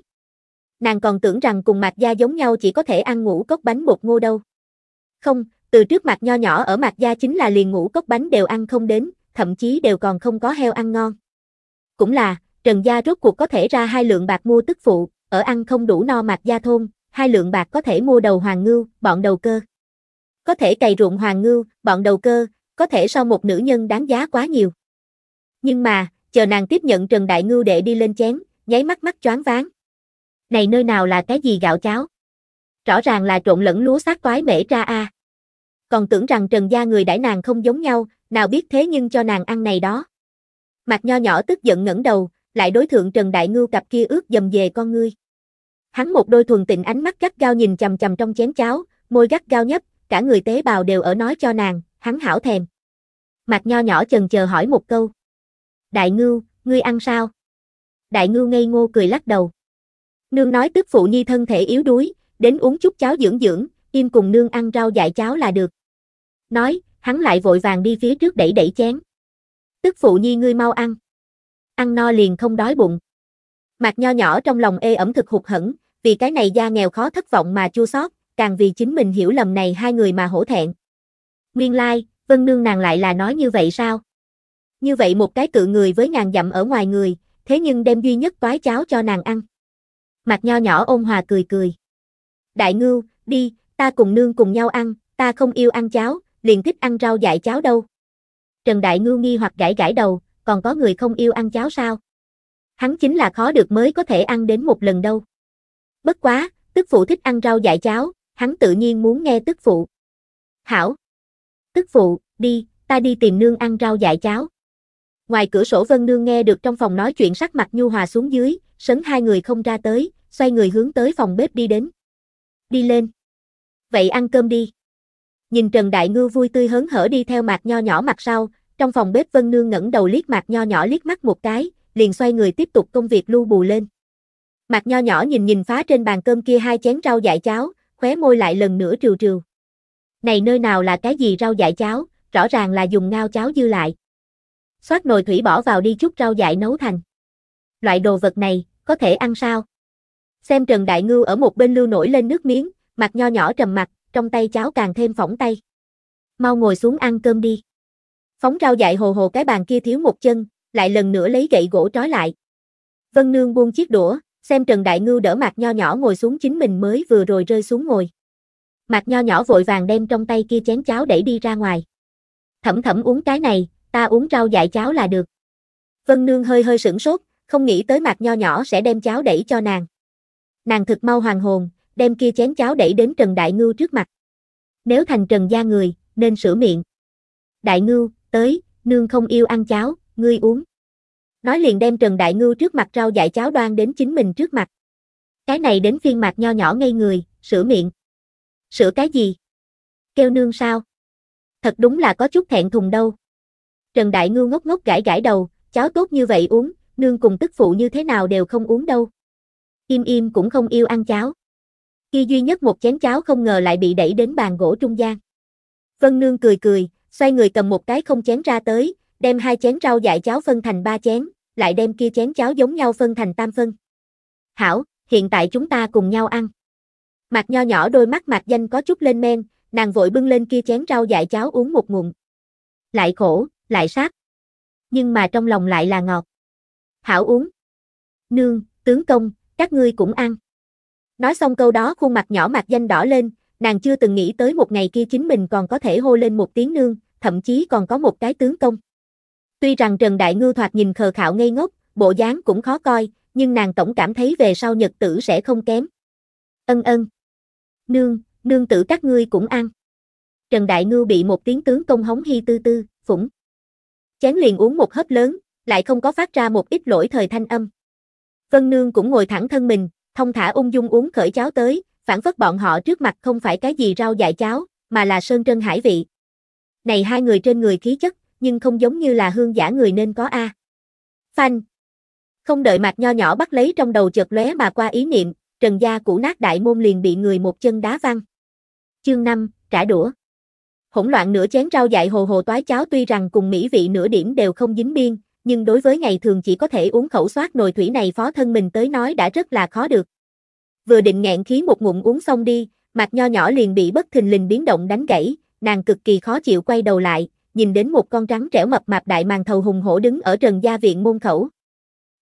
Nàng còn tưởng rằng cùng Mạc Gia giống nhau chỉ có thể ăn ngủ cốc bánh bột ngô đâu. Không, từ trước Mạc nho nhỏ ở Mạc Gia chính là liền ngủ cốc bánh đều ăn không đến, thậm chí đều còn không có heo ăn ngon. Cũng là, Trần Gia rốt cuộc có thể ra hai lượng bạc mua tức phụ, ở ăn không đủ no Mạc Gia thôn, hai lượng bạc có thể mua đầu hoàng ngưu, bọn đầu cơ có thể cày ruộng hoàng ngưu, bọn đầu cơ, có thể sau một nữ nhân đáng giá quá nhiều. Nhưng mà, chờ nàng tiếp nhận Trần Đại Ngưu đệ đi lên chén, nháy mắt mắt choáng váng. Này nơi nào là cái gì gạo cháo? Rõ ràng là trộn lẫn lúa xác toái mễ ra a. À. Còn tưởng rằng Trần gia người đãi nàng không giống nhau, nào biết thế nhưng cho nàng ăn này đó. Mặt nho nhỏ tức giận ngẩng đầu, lại đối thượng Trần Đại Ngưu cặp kia ướt dầm về con ngươi. Hắn một đôi thuần tịnh ánh mắt gắt gao nhìn chằm chằm trong chén cháo, môi gắt gao nhấp, cả người tế bào đều ở nói cho nàng, hắn hảo thèm. Mặt nho nhỏ chần chờ hỏi một câu. Đại ngưu, ngươi ăn sao? Đại ngưu ngây ngô cười lắc đầu. Nương nói tức phụ nhi thân thể yếu đuối, đến uống chút cháo dưỡng dưỡng, im cùng nương ăn rau dại cháo là được. Nói, hắn lại vội vàng đi phía trước đẩy đẩy chén. Tức phụ nhi ngươi mau ăn. Ăn no liền không đói bụng. Mặt nho nhỏ trong lòng ê ẩm thực hụt hẫng, vì cái này da nghèo khó thất vọng mà chua xót, càng vì chính mình hiểu lầm này hai người mà hổ thẹn. Nguyên lai, like, Vân Nương nàng lại là nói như vậy sao? Như vậy một cái cự người với ngàn dặm ở ngoài người, thế nhưng đem duy nhất toái cháo cho nàng ăn. Mặt nho nhỏ ôn hòa cười cười. Đại ngưu, đi, ta cùng nương cùng nhau ăn, ta không yêu ăn cháo, liền thích ăn rau dại cháo đâu. Trần Đại Ngưu nghi hoặc gãi gãi đầu, còn có người không yêu ăn cháo sao? Hắn chính là khó được mới có thể ăn đến một lần đâu. Bất quá, tức phụ thích ăn rau dại cháo, hắn tự nhiên muốn nghe tức phụ. Hảo! Tức phụ, đi, ta đi tìm nương ăn rau dại cháo. Ngoài cửa sổ Vân Nương nghe được trong phòng nói chuyện sắc mặt nhu hòa xuống dưới, sấn hai người không ra tới, xoay người hướng tới phòng bếp đi đến. Đi lên. Vậy ăn cơm đi. Nhìn Trần Đại Ngư vui tươi hớn hở đi theo mạc nho nhỏ mặt sau, trong phòng bếp Vân Nương ngẩng đầu liếc mạc nho nhỏ liếc mắt một cái, liền xoay người tiếp tục công việc lưu bù lên. Mạc nho nhỏ nhìn nhìn phá trên bàn cơm kia hai chén rau dại cháo, khóe môi lại lần nữa trừ trừ. Này nơi nào là cái gì rau dại cháo, rõ ràng là dùng ngao cháo dư lại. Xoát nồi thủy bỏ vào đi chút rau dại nấu thành. Loại đồ vật này, có thể ăn sao? Xem Trần Đại Ngưu ở một bên lưu nổi lên nước miếng, mặt nho nhỏ trầm mặt, trong tay cháo càng thêm phỏng tay. Mau ngồi xuống ăn cơm đi. Phóng rau dại hồ hồ cái bàn kia thiếu một chân, lại lần nữa lấy gậy gỗ trói lại. Vân Nương buông chiếc đũa, xem Trần Đại Ngưu đỡ mặt Nho nhỏ ngồi xuống chính mình mới vừa rồi rơi xuống ngồi. Mặt Nho nhỏ vội vàng đem trong tay kia chén cháo đẩy đi ra ngoài. Thẩm thẩm uống cái này, ta uống rau dại cháo là được. Vân Nương hơi hơi sửng sốt, không nghĩ tới mặt Nho nhỏ sẽ đem cháo đẩy cho nàng. Nàng thực mau hoàng hồn, đem kia chén cháo đẩy đến Trần Đại Ngưu trước mặt. Nếu thành Trần gia người, nên sửa miệng. Đại Ngưu, tới, nương không yêu ăn cháo, ngươi uống. Nói liền đem Trần Đại Ngưu trước mặt rau dại cháo đoan đến chính mình trước mặt. Cái này đến phiên mặt nho nhỏ ngây người, sửa miệng. Sửa cái gì? Kêu nương sao? Thật đúng là có chút thẹn thùng đâu. Trần Đại Ngưu ngốc ngốc gãi gãi đầu, cháo tốt như vậy uống, nương cùng tức phụ như thế nào đều không uống đâu. Im im cũng không yêu ăn cháo. Khi duy nhất một chén cháo không ngờ lại bị đẩy đến bàn gỗ trung gian. Vân nương cười cười, xoay người cầm một cái không chén ra tới, đem hai chén rau dại cháo phân thành ba chén, lại đem kia chén cháo giống nhau phân thành tam phân. Hảo, hiện tại chúng ta cùng nhau ăn. mặt nho nhỏ đôi mắt mạc danh có chút lên men, nàng vội bưng lên kia chén rau dại cháo uống một ngụm. Lại khổ, lại sát. Nhưng mà trong lòng lại là ngọt. Hảo uống. Nương, tướng công, các ngươi cũng ăn. Nói xong câu đó khuôn mặt nhỏ mạc danh đỏ lên, nàng chưa từng nghĩ tới một ngày kia chính mình còn có thể hô lên một tiếng nương, thậm chí còn có một cái tướng công. Tuy rằng Trần Đại Ngư thoạt nhìn khờ khạo ngây ngốc, bộ dáng cũng khó coi, nhưng nàng tổng cảm thấy về sau nhật tử sẽ không kém. Ân ân. Nương, nương tử các ngươi cũng ăn. Trần Đại Ngư bị một tiếng tướng công hống hi tư tư, phủng. Chén liền uống một hớp lớn, lại không có phát ra một ít lỗi thời thanh âm. Vân Nương cũng ngồi thẳng thân mình, thông thả ung dung uống khởi cháo tới, phản phất bọn họ trước mặt không phải cái gì rau dại cháo, mà là sơn trân hải vị. Này hai người trên người khí chất nhưng không giống như là hương giả người nên có a. À. Phanh. Không đợi mạc nho nhỏ bắt lấy trong đầu chợt lóe mà qua ý niệm, trần gia cũ nát đại môn liền bị người một chân đá văng. Chương 5, trả đũa. Hỗn loạn nửa chén rau dại hồ hồ toái cháo tuy rằng cùng mỹ vị nửa điểm đều không dính biên, nhưng đối với ngày thường chỉ có thể uống khẩu soát nồi thủy này phó thân mình tới nói đã rất là khó được. Vừa định nghẹn khí một ngụm uống xong đi, mặt nho nhỏ liền bị bất thình lình biến động đánh gãy, nàng cực kỳ khó chịu quay đầu lại, nhìn đến một con rắn trẻo mập mạp đại màng thầu hùng hổ đứng ở trần gia viện môn khẩu.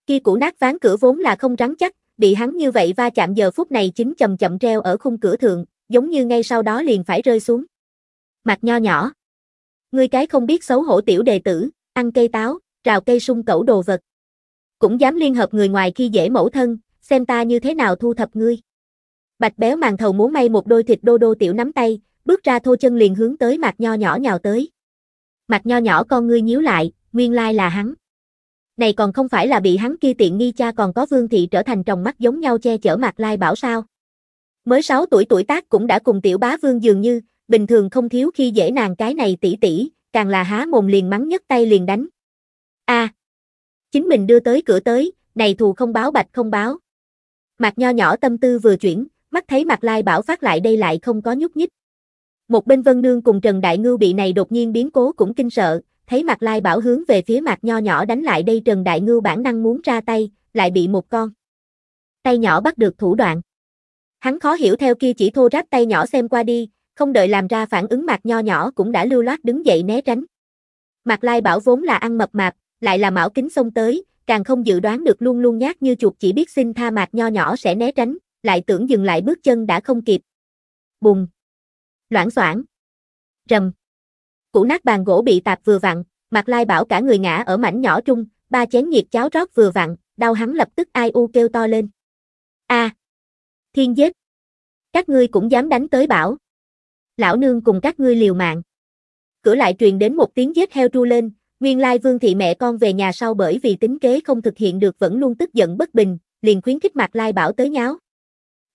Kia cũ nát ván cửa vốn là không rắn chắc, bị hắn như vậy va chạm giờ phút này chính chậm chậm treo ở khung cửa thượng, giống như ngay sau đó liền phải rơi xuống. Mặt nho nhỏ. Ngươi cái không biết xấu hổ tiểu đệ tử, ăn cây táo, rào cây sung cẩu đồ vật. Cũng dám liên hợp người ngoài khi dễ mẫu thân, xem ta như thế nào thu thập ngươi. Bạch béo màng thầu muốn may một đôi thịt đô đô tiểu nắm tay, bước ra thô chân liền hướng tới mặt nho nhỏ nhào tới mặt nho nhỏ con ngươi nhíu lại, nguyên lai là hắn. Này còn không phải là bị hắn kia tiện nghi cha còn có vương thị trở thành tròng mắt giống nhau che chở mặt lai bảo sao. Mới 6 tuổi tuổi tác cũng đã cùng tiểu bá vương dường như, bình thường không thiếu khi dễ nàng cái này tỷ tỷ, càng là há mồm liền mắng nhất tay liền đánh. a à, chính mình đưa tới cửa tới, này thù không báo bạch không báo. Mặt nho nhỏ tâm tư vừa chuyển, mắt thấy mặt lai bảo phát lại đây lại không có nhúc nhích. Một bên Vân Nương cùng Trần Đại Ngưu bị này đột nhiên biến cố cũng kinh sợ, thấy Mạc Lai Bảo hướng về phía Mạc Nho nhỏ đánh lại đây Trần Đại Ngưu bản năng muốn ra tay, lại bị một con. Tay nhỏ bắt được thủ đoạn. Hắn khó hiểu theo kia chỉ thô ráp tay nhỏ xem qua đi, không đợi làm ra phản ứng Mạc Nho nhỏ cũng đã lưu loát đứng dậy né tránh. Mạc Lai Bảo vốn là ăn mập mạp, lại là mão kính xông tới, càng không dự đoán được luôn luôn nhát như chuột chỉ biết xin tha Mạc Nho nhỏ sẽ né tránh, lại tưởng dừng lại bước chân đã không kịp. Bùng! loãng xoảng. Rầm. Củ nát bàn gỗ bị tạp vừa vặn, Mạc Lai bảo cả người ngã ở mảnh nhỏ chung ba chén nhiệt cháo rót vừa vặn, đau hắn lập tức ai u kêu to lên. A. Thiên giết. Các ngươi cũng dám đánh tới bảo. Lão nương cùng các ngươi liều mạng. Cửa lại truyền đến một tiếng giết heo tru lên, nguyên lai vương thị mẹ con về nhà sau bởi vì tính kế không thực hiện được vẫn luôn tức giận bất bình, liền khuyến khích Mạc Lai Bảo tới nháo.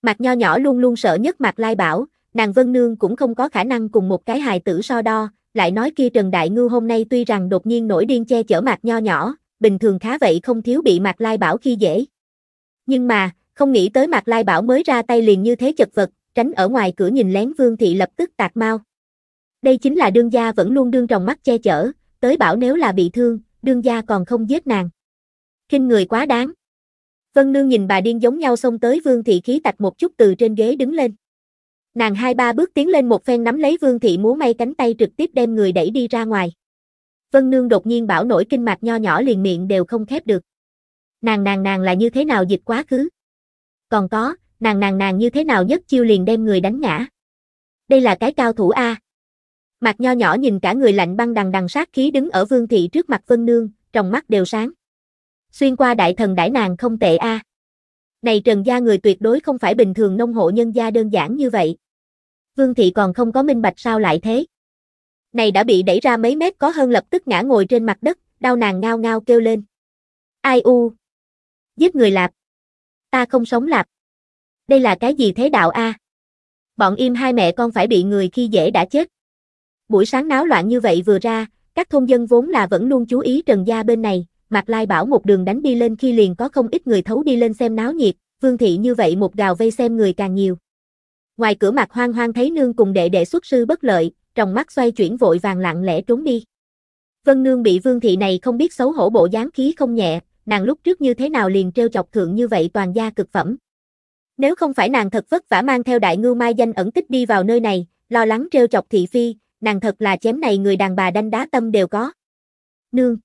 Mạc Nho nhỏ luôn luôn sợ nhất Mạc Lai Bảo, nàng Vân Nương cũng không có khả năng cùng một cái hài tử so đo, lại nói kia Trần Đại Ngưu hôm nay tuy rằng đột nhiên nổi điên che chở mặt nho nhỏ, bình thường khá vậy không thiếu bị Mạc Lai Bảo khi dễ. Nhưng mà, không nghĩ tới Mạc Lai Bảo mới ra tay liền như thế chật vật, tránh ở ngoài cửa nhìn lén Vương Thị lập tức tạc mau. Đây chính là đương gia vẫn luôn đương trong mắt che chở, tới bảo nếu là bị thương, đương gia còn không giết nàng. kinh người quá đáng. Vân Nương nhìn bà điên giống nhau xông tới Vương Thị khí tạch một chút từ trên ghế đứng lên. Nàng hai ba bước tiến lên một phen nắm lấy Vương thị múa may cánh tay trực tiếp đem người đẩy đi ra ngoài. Vân Nương đột nhiên bảo nổi kinh mạch nho nhỏ liền miệng đều không khép được. Nàng nàng nàng là như thế nào dịch quá khứ? Còn có, nàng nàng nàng như thế nào nhất chiêu liền đem người đánh ngã? Đây là cái cao thủ A. mạc nho nhỏ nhìn cả người lạnh băng đằng đằng sát khí đứng ở Vương thị trước mặt Vân Nương, trong mắt đều sáng. Xuyên qua đại thần đãi nàng không tệ A. Này Trần gia người tuyệt đối không phải bình thường nông hộ nhân gia đơn giản như vậy. Vương thị còn không có minh bạch sao lại thế. Này đã bị đẩy ra mấy mét có hơn lập tức ngã ngồi trên mặt đất, đau nàng ngao ngao kêu lên. Ai u? Giết người lạp. Ta không sống lạp. Đây là cái gì thế đạo a? À? Bọn im hai mẹ con phải bị người khi dễ đã chết. Buổi sáng náo loạn như vậy vừa ra, các thôn dân vốn là vẫn luôn chú ý Trần gia bên này. Mạc Lai bảo một đường đánh đi lên khi liền có không ít người thấu đi lên xem náo nhiệt, vương thị như vậy một gào vây xem người càng nhiều. Ngoài cửa Mạc Hoang Hoang thấy nương cùng đệ đệ xuất sư bất lợi, trong mắt xoay chuyển vội vàng lặng lẽ trốn đi. Vân nương bị vương thị này không biết xấu hổ bộ dáng khí không nhẹ, nàng lúc trước như thế nào liền treo chọc thượng như vậy toàn gia cực phẩm. Nếu không phải nàng thật vất vả mang theo đại ngưu mai danh ẩn tích đi vào nơi này, lo lắng treo chọc thị phi, nàng thật là chém này người đàn bà đanh đá tâm đều có. Nương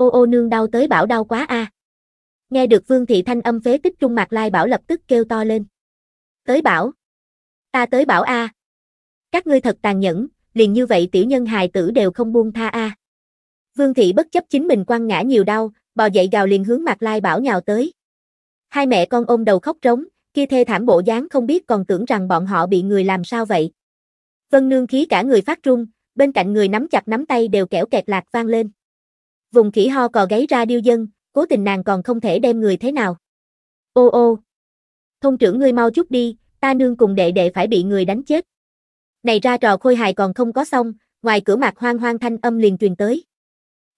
ô ô nương đau tới bảo đau quá a. À. Nghe được Vương Thị Thanh âm phế tích Trung Mạc Lai Bảo lập tức kêu to lên. Tới bảo. Ta tới bảo a. À. Các ngươi thật tàn nhẫn, liền như vậy tiểu nhân hài tử đều không buông tha a. À. Vương Thị bất chấp chính mình quăng ngã nhiều đau, bò dậy gào liền hướng Mạc Lai Bảo nhào tới. Hai mẹ con ôm đầu khóc trống, kia thê thảm bộ dáng không biết còn tưởng rằng bọn họ bị người làm sao vậy. Vân Nương khí cả người phát trung, bên cạnh người nắm chặt nắm tay đều kẻo kẹt lạc vang lên. Vùng khỉ ho cò gáy ra điêu dân, cố tình nàng còn không thể đem người thế nào. Ô ô! Thông trưởng ngươi mau chút đi, ta nương cùng đệ đệ phải bị người đánh chết. Này ra trò khôi hài còn không có xong, ngoài cửa mặt hoang hoang thanh âm liền truyền tới.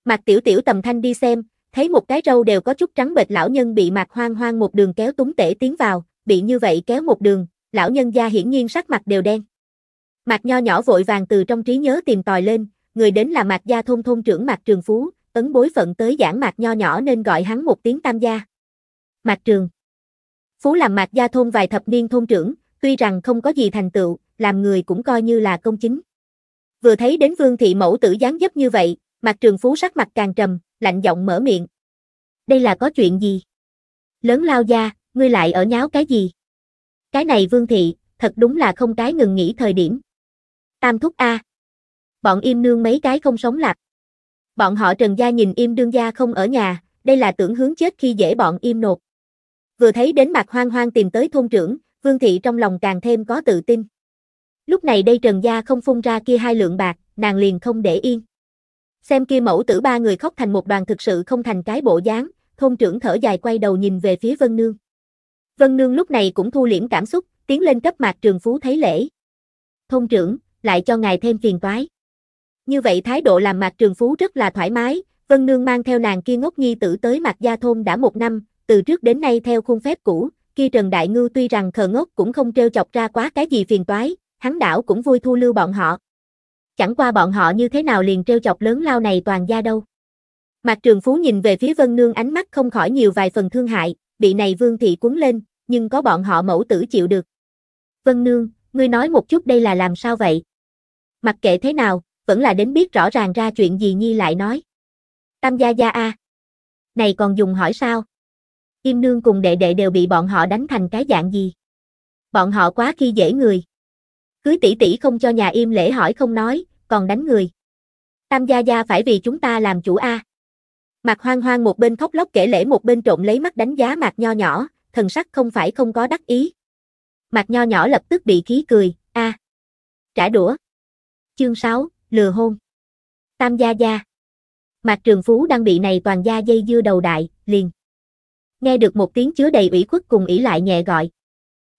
Mặt tiểu tiểu tầm thanh đi xem, thấy một cái râu đều có chút trắng bệch lão nhân bị mặt hoang hoang một đường kéo túng tể tiến vào, bị như vậy kéo một đường, lão nhân da hiển nhiên sắc mặt đều đen. Mặt nho nhỏ vội vàng từ trong trí nhớ tìm tòi lên, người đến là mặt gia thôn thôn trưởng mặt trường phú, ấn bối phận tới giảng mạc nho nhỏ nên gọi hắn một tiếng tam gia. Mạc Trường Phú làm mạc gia thôn vài thập niên thôn trưởng, tuy rằng không có gì thành tựu, làm người cũng coi như là công chính. Vừa thấy đến vương thị mẫu tử dáng dấp như vậy, mạc trường phú sắc mặt càng trầm, lạnh giọng mở miệng. Đây là có chuyện gì? Lớn lao gia, ngươi lại ở nháo cái gì? Cái này vương thị, thật đúng là không cái ngừng nghỉ thời điểm. Tam thúc A. Bọn im nương mấy cái không sống lạc. Bọn họ Trần Gia nhìn im đương gia không ở nhà, đây là tưởng hướng chết khi dễ bọn im nộp. Vừa thấy đến mặt hoang hoang tìm tới thôn trưởng, Vương Thị trong lòng càng thêm có tự tin. Lúc này đây Trần Gia không phun ra kia hai lượng bạc, nàng liền không để yên. Xem kia mẫu tử ba người khóc thành một đoàn thực sự không thành cái bộ dáng, thôn trưởng thở dài quay đầu nhìn về phía Vân Nương. Vân Nương lúc này cũng thu liễm cảm xúc, tiến lên cấp mặt trường phú thấy lễ. Thôn trưởng, lại cho ngài thêm phiền toái. Như vậy thái độ làm Mạc Trường Phú rất là thoải mái, Vân Nương mang theo nàng kia ngốc nhi tử tới Mạc Gia Thôn đã một năm, từ trước đến nay theo khuôn phép cũ, kia Trần Đại Ngư tuy rằng khờ ngốc cũng không trêu chọc ra quá cái gì phiền toái, hắn đảo cũng vui thu lưu bọn họ. Chẳng qua bọn họ như thế nào liền trêu chọc lớn lao này toàn gia đâu. Mạc Trường Phú nhìn về phía Vân Nương ánh mắt không khỏi nhiều vài phần thương hại, bị này Vương Thị cuốn lên, nhưng có bọn họ mẫu tử chịu được. Vân Nương, ngươi nói một chút đây là làm sao vậy? Mặc kệ thế nào, vẫn là đến biết rõ ràng ra chuyện gì Nhi lại nói. Tam gia gia a. Này còn dùng hỏi sao? Kim Nương cùng đệ đệ đều bị bọn họ đánh thành cái dạng gì? Bọn họ quá khi dễ người. Cưới tỷ tỷ không cho nhà im lễ hỏi không nói, còn đánh người. Tam gia gia phải vì chúng ta làm chủ a. À. Mạc Hoang Hoang một bên khóc lóc kể lễ một bên trộm lấy mắt đánh giá Mạc Nho nhỏ, thần sắc không phải không có đắc ý. Mạc Nho nhỏ lập tức bị khí cười, a. Trả đũa. Chương 6 lừa hôn. Tam gia gia. Mạc Trường Phú đang bị này toàn gia dây dưa đầu đại, liền. Nghe được một tiếng chứa đầy ủy khuất cùng ỉ lại nhẹ gọi.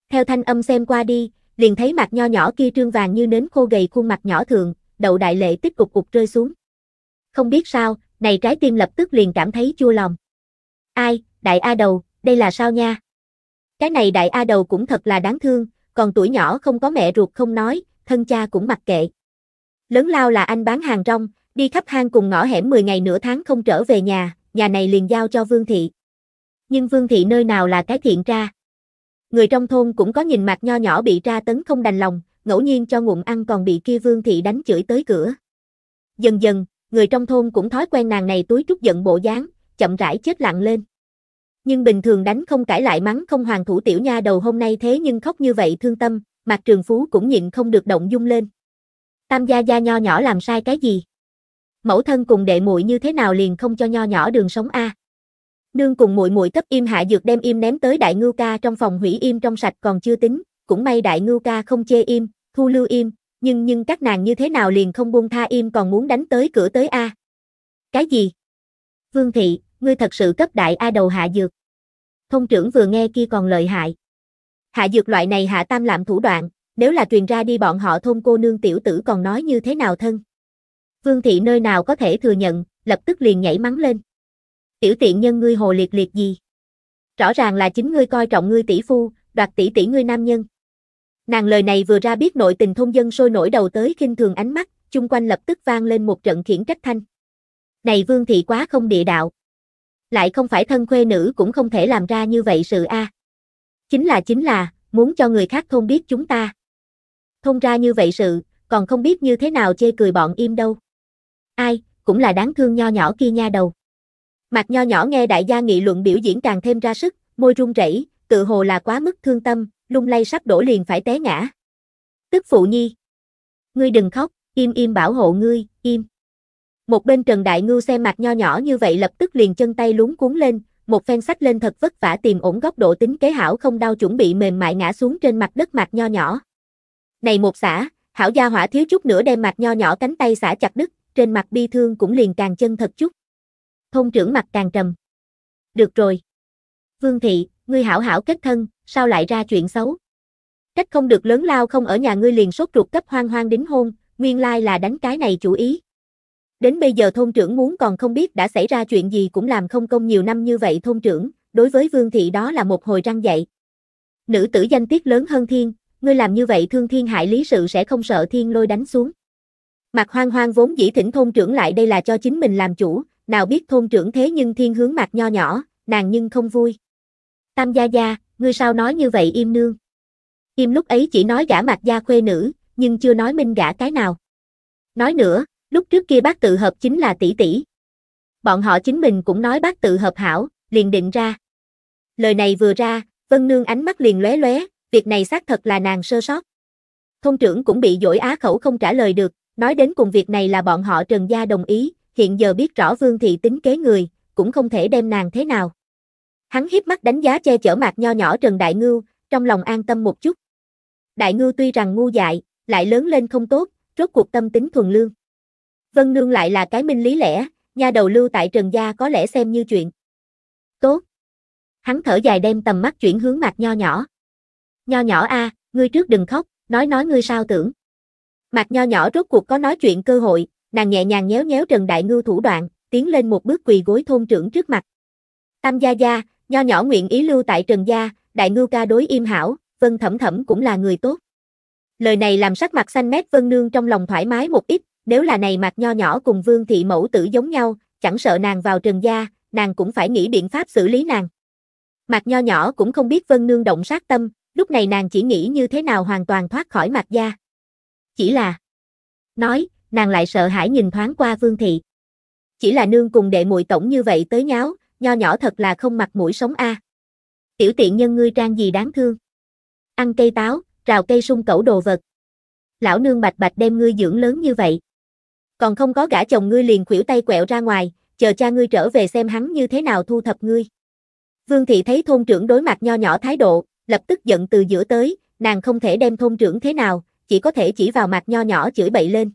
Theo thanh âm xem qua đi, liền thấy mặt nho nhỏ kia trương vàng như nến khô gầy khuôn mặt nhỏ thường, đậu đại lệ tích cục cục rơi xuống. Không biết sao, này trái tim lập tức liền cảm thấy chua lòng. Ai, đại A đầu, đây là sao nha? Cái này đại A đầu cũng thật là đáng thương, còn tuổi nhỏ không có mẹ ruột không nói, thân cha cũng mặc kệ. Lớn lao là anh bán hàng rong, đi khắp hang cùng ngõ hẻm 10 ngày nửa tháng không trở về nhà, nhà này liền giao cho Vương Thị. Nhưng Vương Thị nơi nào là cái thiện ra. Người trong thôn cũng có nhìn mặt nho nhỏ bị tra tấn không đành lòng, ngẫu nhiên cho ngụm ăn còn bị kia Vương Thị đánh chửi tới cửa. Dần dần, người trong thôn cũng thói quen nàng này túi trút giận bộ dáng, chậm rãi chết lặng lên. Nhưng bình thường đánh không cãi lại mắng không hoàng thủ tiểu nha đầu hôm nay thế nhưng khóc như vậy thương tâm, mặt trường phú cũng nhịn không được động dung lên tam gia gia nho nhỏ làm sai cái gì? Mẫu thân cùng đệ muội như thế nào liền không cho nho nhỏ đường sống a? Nương cùng muội muội cấp im hạ dược đem im ném tới đại ngưu ca trong phòng hủy im trong sạch còn chưa tính, cũng may đại ngưu ca không chê im, thu lưu im, nhưng nhưng các nàng như thế nào liền không buông tha im còn muốn đánh tới cửa tới a? Cái gì? Vương thị, ngươi thật sự cấp đại a đầu hạ dược. Thông trưởng vừa nghe kia còn lợi hại. Hạ dược loại này hạ tam làm thủ đoạn, nếu là truyền ra đi bọn họ thôn cô nương tiểu tử còn nói như thế nào thân. Vương thị nơi nào có thể thừa nhận, lập tức liền nhảy mắng lên. Tiểu tiện nhân ngươi hồ liệt liệt gì? Rõ ràng là chính ngươi coi trọng ngươi tỷ phu, đoạt tỷ tỷ ngươi nam nhân. Nàng lời này vừa ra biết nội tình thôn dân sôi nổi đầu tới khinh thường ánh mắt, chung quanh lập tức vang lên một trận khiển trách thanh. Này vương thị quá không địa đạo. Lại không phải thân khuê nữ cũng không thể làm ra như vậy sự a. À. Chính là chính là, muốn cho người khác thôn biết chúng ta thông ra như vậy sự, còn không biết như thế nào chê cười bọn im đâu. Ai, cũng là đáng thương nho nhỏ kia nha đầu. Mặt nho nhỏ nghe đại gia nghị luận biểu diễn càng thêm ra sức, môi run rẩy, tự hồ là quá mức thương tâm, lung lay sắp đổ liền phải té ngã. Tức phụ nhi. Ngươi đừng khóc, im im bảo hộ ngươi, im. Một bên Trần Đại Ngưu xem mặt nho nhỏ như vậy lập tức liền chân tay lúng cuốn lên, một phen sách lên thật vất vả tìm ổn góc độ tính kế hảo không đau chuẩn bị mềm mại ngã xuống trên mặt đất mặt nho nhỏ. Này một xã, hảo gia hỏa thiếu chút nữa đem mặt nho nhỏ cánh tay xả chặt đứt, trên mặt bi thương cũng liền càng chân thật chút. Thôn trưởng mặt càng trầm. Được rồi. Vương thị, ngươi hảo hảo kết thân, sao lại ra chuyện xấu? Cách không được lớn lao không ở nhà ngươi liền sốt ruột cấp hoang hoang đính hôn, nguyên lai là đánh cái này chủ ý. Đến bây giờ thôn trưởng muốn còn không biết đã xảy ra chuyện gì cũng làm không công nhiều năm như vậy thôn trưởng, đối với vương thị đó là một hồi răng dậy Nữ tử danh tiết lớn hơn thiên, ngươi làm như vậy thương thiên hại lý sự sẽ không sợ thiên lôi đánh xuống. Mạc Hoang Hoang vốn dĩ thỉnh thôn trưởng lại đây là cho chính mình làm chủ, nào biết thôn trưởng thế nhưng thiên hướng Mạc nho nhỏ, nàng nhưng không vui. Tam gia gia, ngươi sao nói như vậy im nương? Im lúc ấy chỉ nói gã Mạc gia khuê nữ, nhưng chưa nói minh gã cái nào. Nói nữa, lúc trước kia bác tự hợp chính là tỷ tỷ. Bọn họ chính mình cũng nói bác tự hợp hảo, liền định ra. Lời này vừa ra, Vân Nương ánh mắt liền lóe lóe, việc này xác thật là nàng sơ sót. Thôn trưởng cũng bị dỗi á khẩu không trả lời được, nói đến cùng việc này là bọn họ Trần Gia đồng ý, hiện giờ biết rõ Vương Thị tính kế người, cũng không thể đem nàng thế nào. Hắn hiếp mắt đánh giá che chở mặt nho nhỏ Trần Đại Ngưu, trong lòng an tâm một chút. Đại Ngưu tuy rằng ngu dại, lại lớn lên không tốt, rốt cuộc tâm tính thuần lương. Vân Nương lại là cái minh lý lẽ, nha đầu lưu tại Trần Gia có lẽ xem như chuyện. Tốt. Hắn thở dài đem tầm mắt chuyển hướng mặt nho nhỏ. Nho nhỏ a, à, ngươi trước đừng khóc, nói nói ngươi sao tưởng. Mặt nho nhỏ rốt cuộc có nói chuyện cơ hội, nàng nhẹ nhàng nhéo nhéo Trần Đại Ngưu thủ đoạn, tiến lên một bước quỳ gối thôn trưởng trước mặt. Tam gia gia, nho nhỏ nguyện ý lưu tại Trần gia, Đại Ngưu ca đối im hảo, Vân Thẩm Thẩm cũng là người tốt. Lời này làm sắc mặt xanh mét Vân Nương trong lòng thoải mái một ít, nếu là này mặt nho nhỏ cùng Vương thị mẫu tử giống nhau, chẳng sợ nàng vào Trần gia, nàng cũng phải nghĩ biện pháp xử lý nàng. Mặt nho nhỏ cũng không biết Vân Nương động sát tâm, lúc này nàng chỉ nghĩ như thế nào hoàn toàn thoát khỏi mặt gia. Chỉ là, nói, nàng lại sợ hãi nhìn thoáng qua vương thị. Chỉ là nương cùng đệ muội tổng như vậy tới nháo, nho nhỏ thật là không mặt mũi sống a. Tiểu tiện nhân ngươi trang gì đáng thương. Ăn cây táo, rào cây sung cẩu đồ vật. Lão nương bạch bạch đem ngươi dưỡng lớn như vậy. Còn không có gã chồng ngươi liền khuỷu tay quẹo ra ngoài, chờ cha ngươi trở về xem hắn như thế nào thu thập ngươi. Vương thị thấy thôn trưởng đối mặt nho nhỏ thái độ, lập tức giận từ giữa tới, nàng không thể đem thôn trưởng thế nào, chỉ có thể chỉ vào mặt nho nhỏ chửi bậy lên.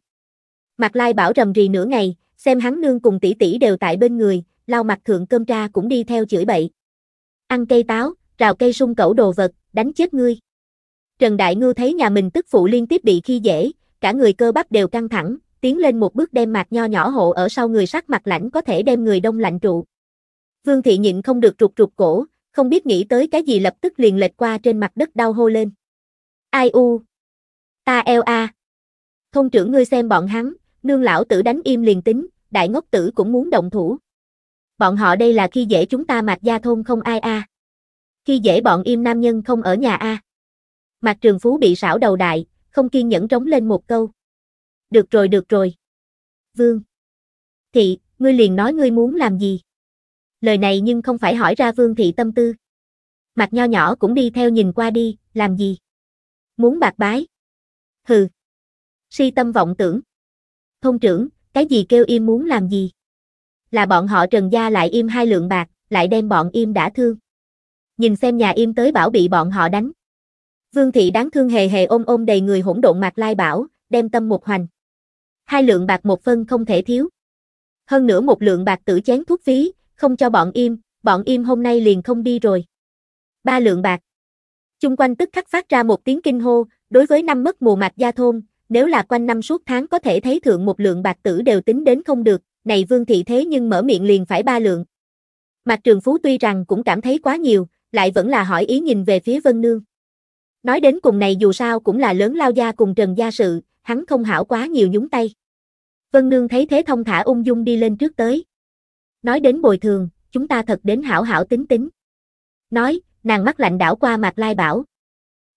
Mặt lai bảo rầm rì nửa ngày, xem hắn nương cùng tỷ tỷ đều tại bên người, lau mặt thượng cơm ra cũng đi theo chửi bậy. Ăn cây táo, rào cây sung cẩu đồ vật, đánh chết ngươi. Trần Đại Ngư thấy nhà mình tức phụ liên tiếp bị khi dễ, cả người cơ bắp đều căng thẳng, tiến lên một bước đem mặt nho nhỏ hộ ở sau người sắc mặt lạnh có thể đem người đông lạnh trụ. Vương Thị nhịn không được trục trục cổ, không biết nghĩ tới cái gì lập tức liền lệch qua trên mặt đất đau hô lên. Ai u? Ta eo a. Thôn trưởng ngươi xem bọn hắn, nương lão tử đánh im liền tính, đại ngốc tử cũng muốn động thủ. Bọn họ đây là khi dễ chúng ta mạc gia thôn không ai a. Khi dễ bọn im nam nhân không ở nhà a. Mạc Trường Phú bị xảo đầu đại, không kiên nhẫn trống lên một câu. Được rồi được rồi. Vương. Thị, ngươi liền nói ngươi muốn làm gì? lời này nhưng không phải hỏi ra vương thị tâm tư. Mặt nho nhỏ cũng đi theo nhìn qua đi, làm gì? Muốn bạc bái? Hừ. Si tâm vọng tưởng. Thôn trưởng, cái gì kêu im muốn làm gì? Là bọn họ trần gia lại im hai lượng bạc, lại đem bọn im đã thương. Nhìn xem nhà im tới bảo bị bọn họ đánh. Vương thị đáng thương hề hề ôm ôm đầy người hỗn độn mạc lai bảo, đem tâm một hoành. Hai lượng bạc một phân không thể thiếu. Hơn nữa một lượng bạc tử chén thuốc phí, không cho bọn im, bọn im hôm nay liền không đi rồi. Ba lượng bạc. Chung quanh tức khắc phát ra một tiếng kinh hô, đối với năm mất mùa mạc gia thôn, nếu là quanh năm suốt tháng có thể thấy thượng một lượng bạc tử đều tính đến không được, này vương thị thế nhưng mở miệng liền phải ba lượng. Mạc trường phú tuy rằng cũng cảm thấy quá nhiều, lại vẫn là hỏi ý nhìn về phía vân nương. Nói đến cùng này dù sao cũng là lớn lao gia cùng trần gia sự, hắn không hảo quá nhiều nhúng tay. Vân nương thấy thế thông thả ung dung đi lên trước tới nói đến bồi thường, chúng ta thật đến hảo hảo tính tính. Nói, nàng mắt lạnh đảo qua mặt Lai bảo.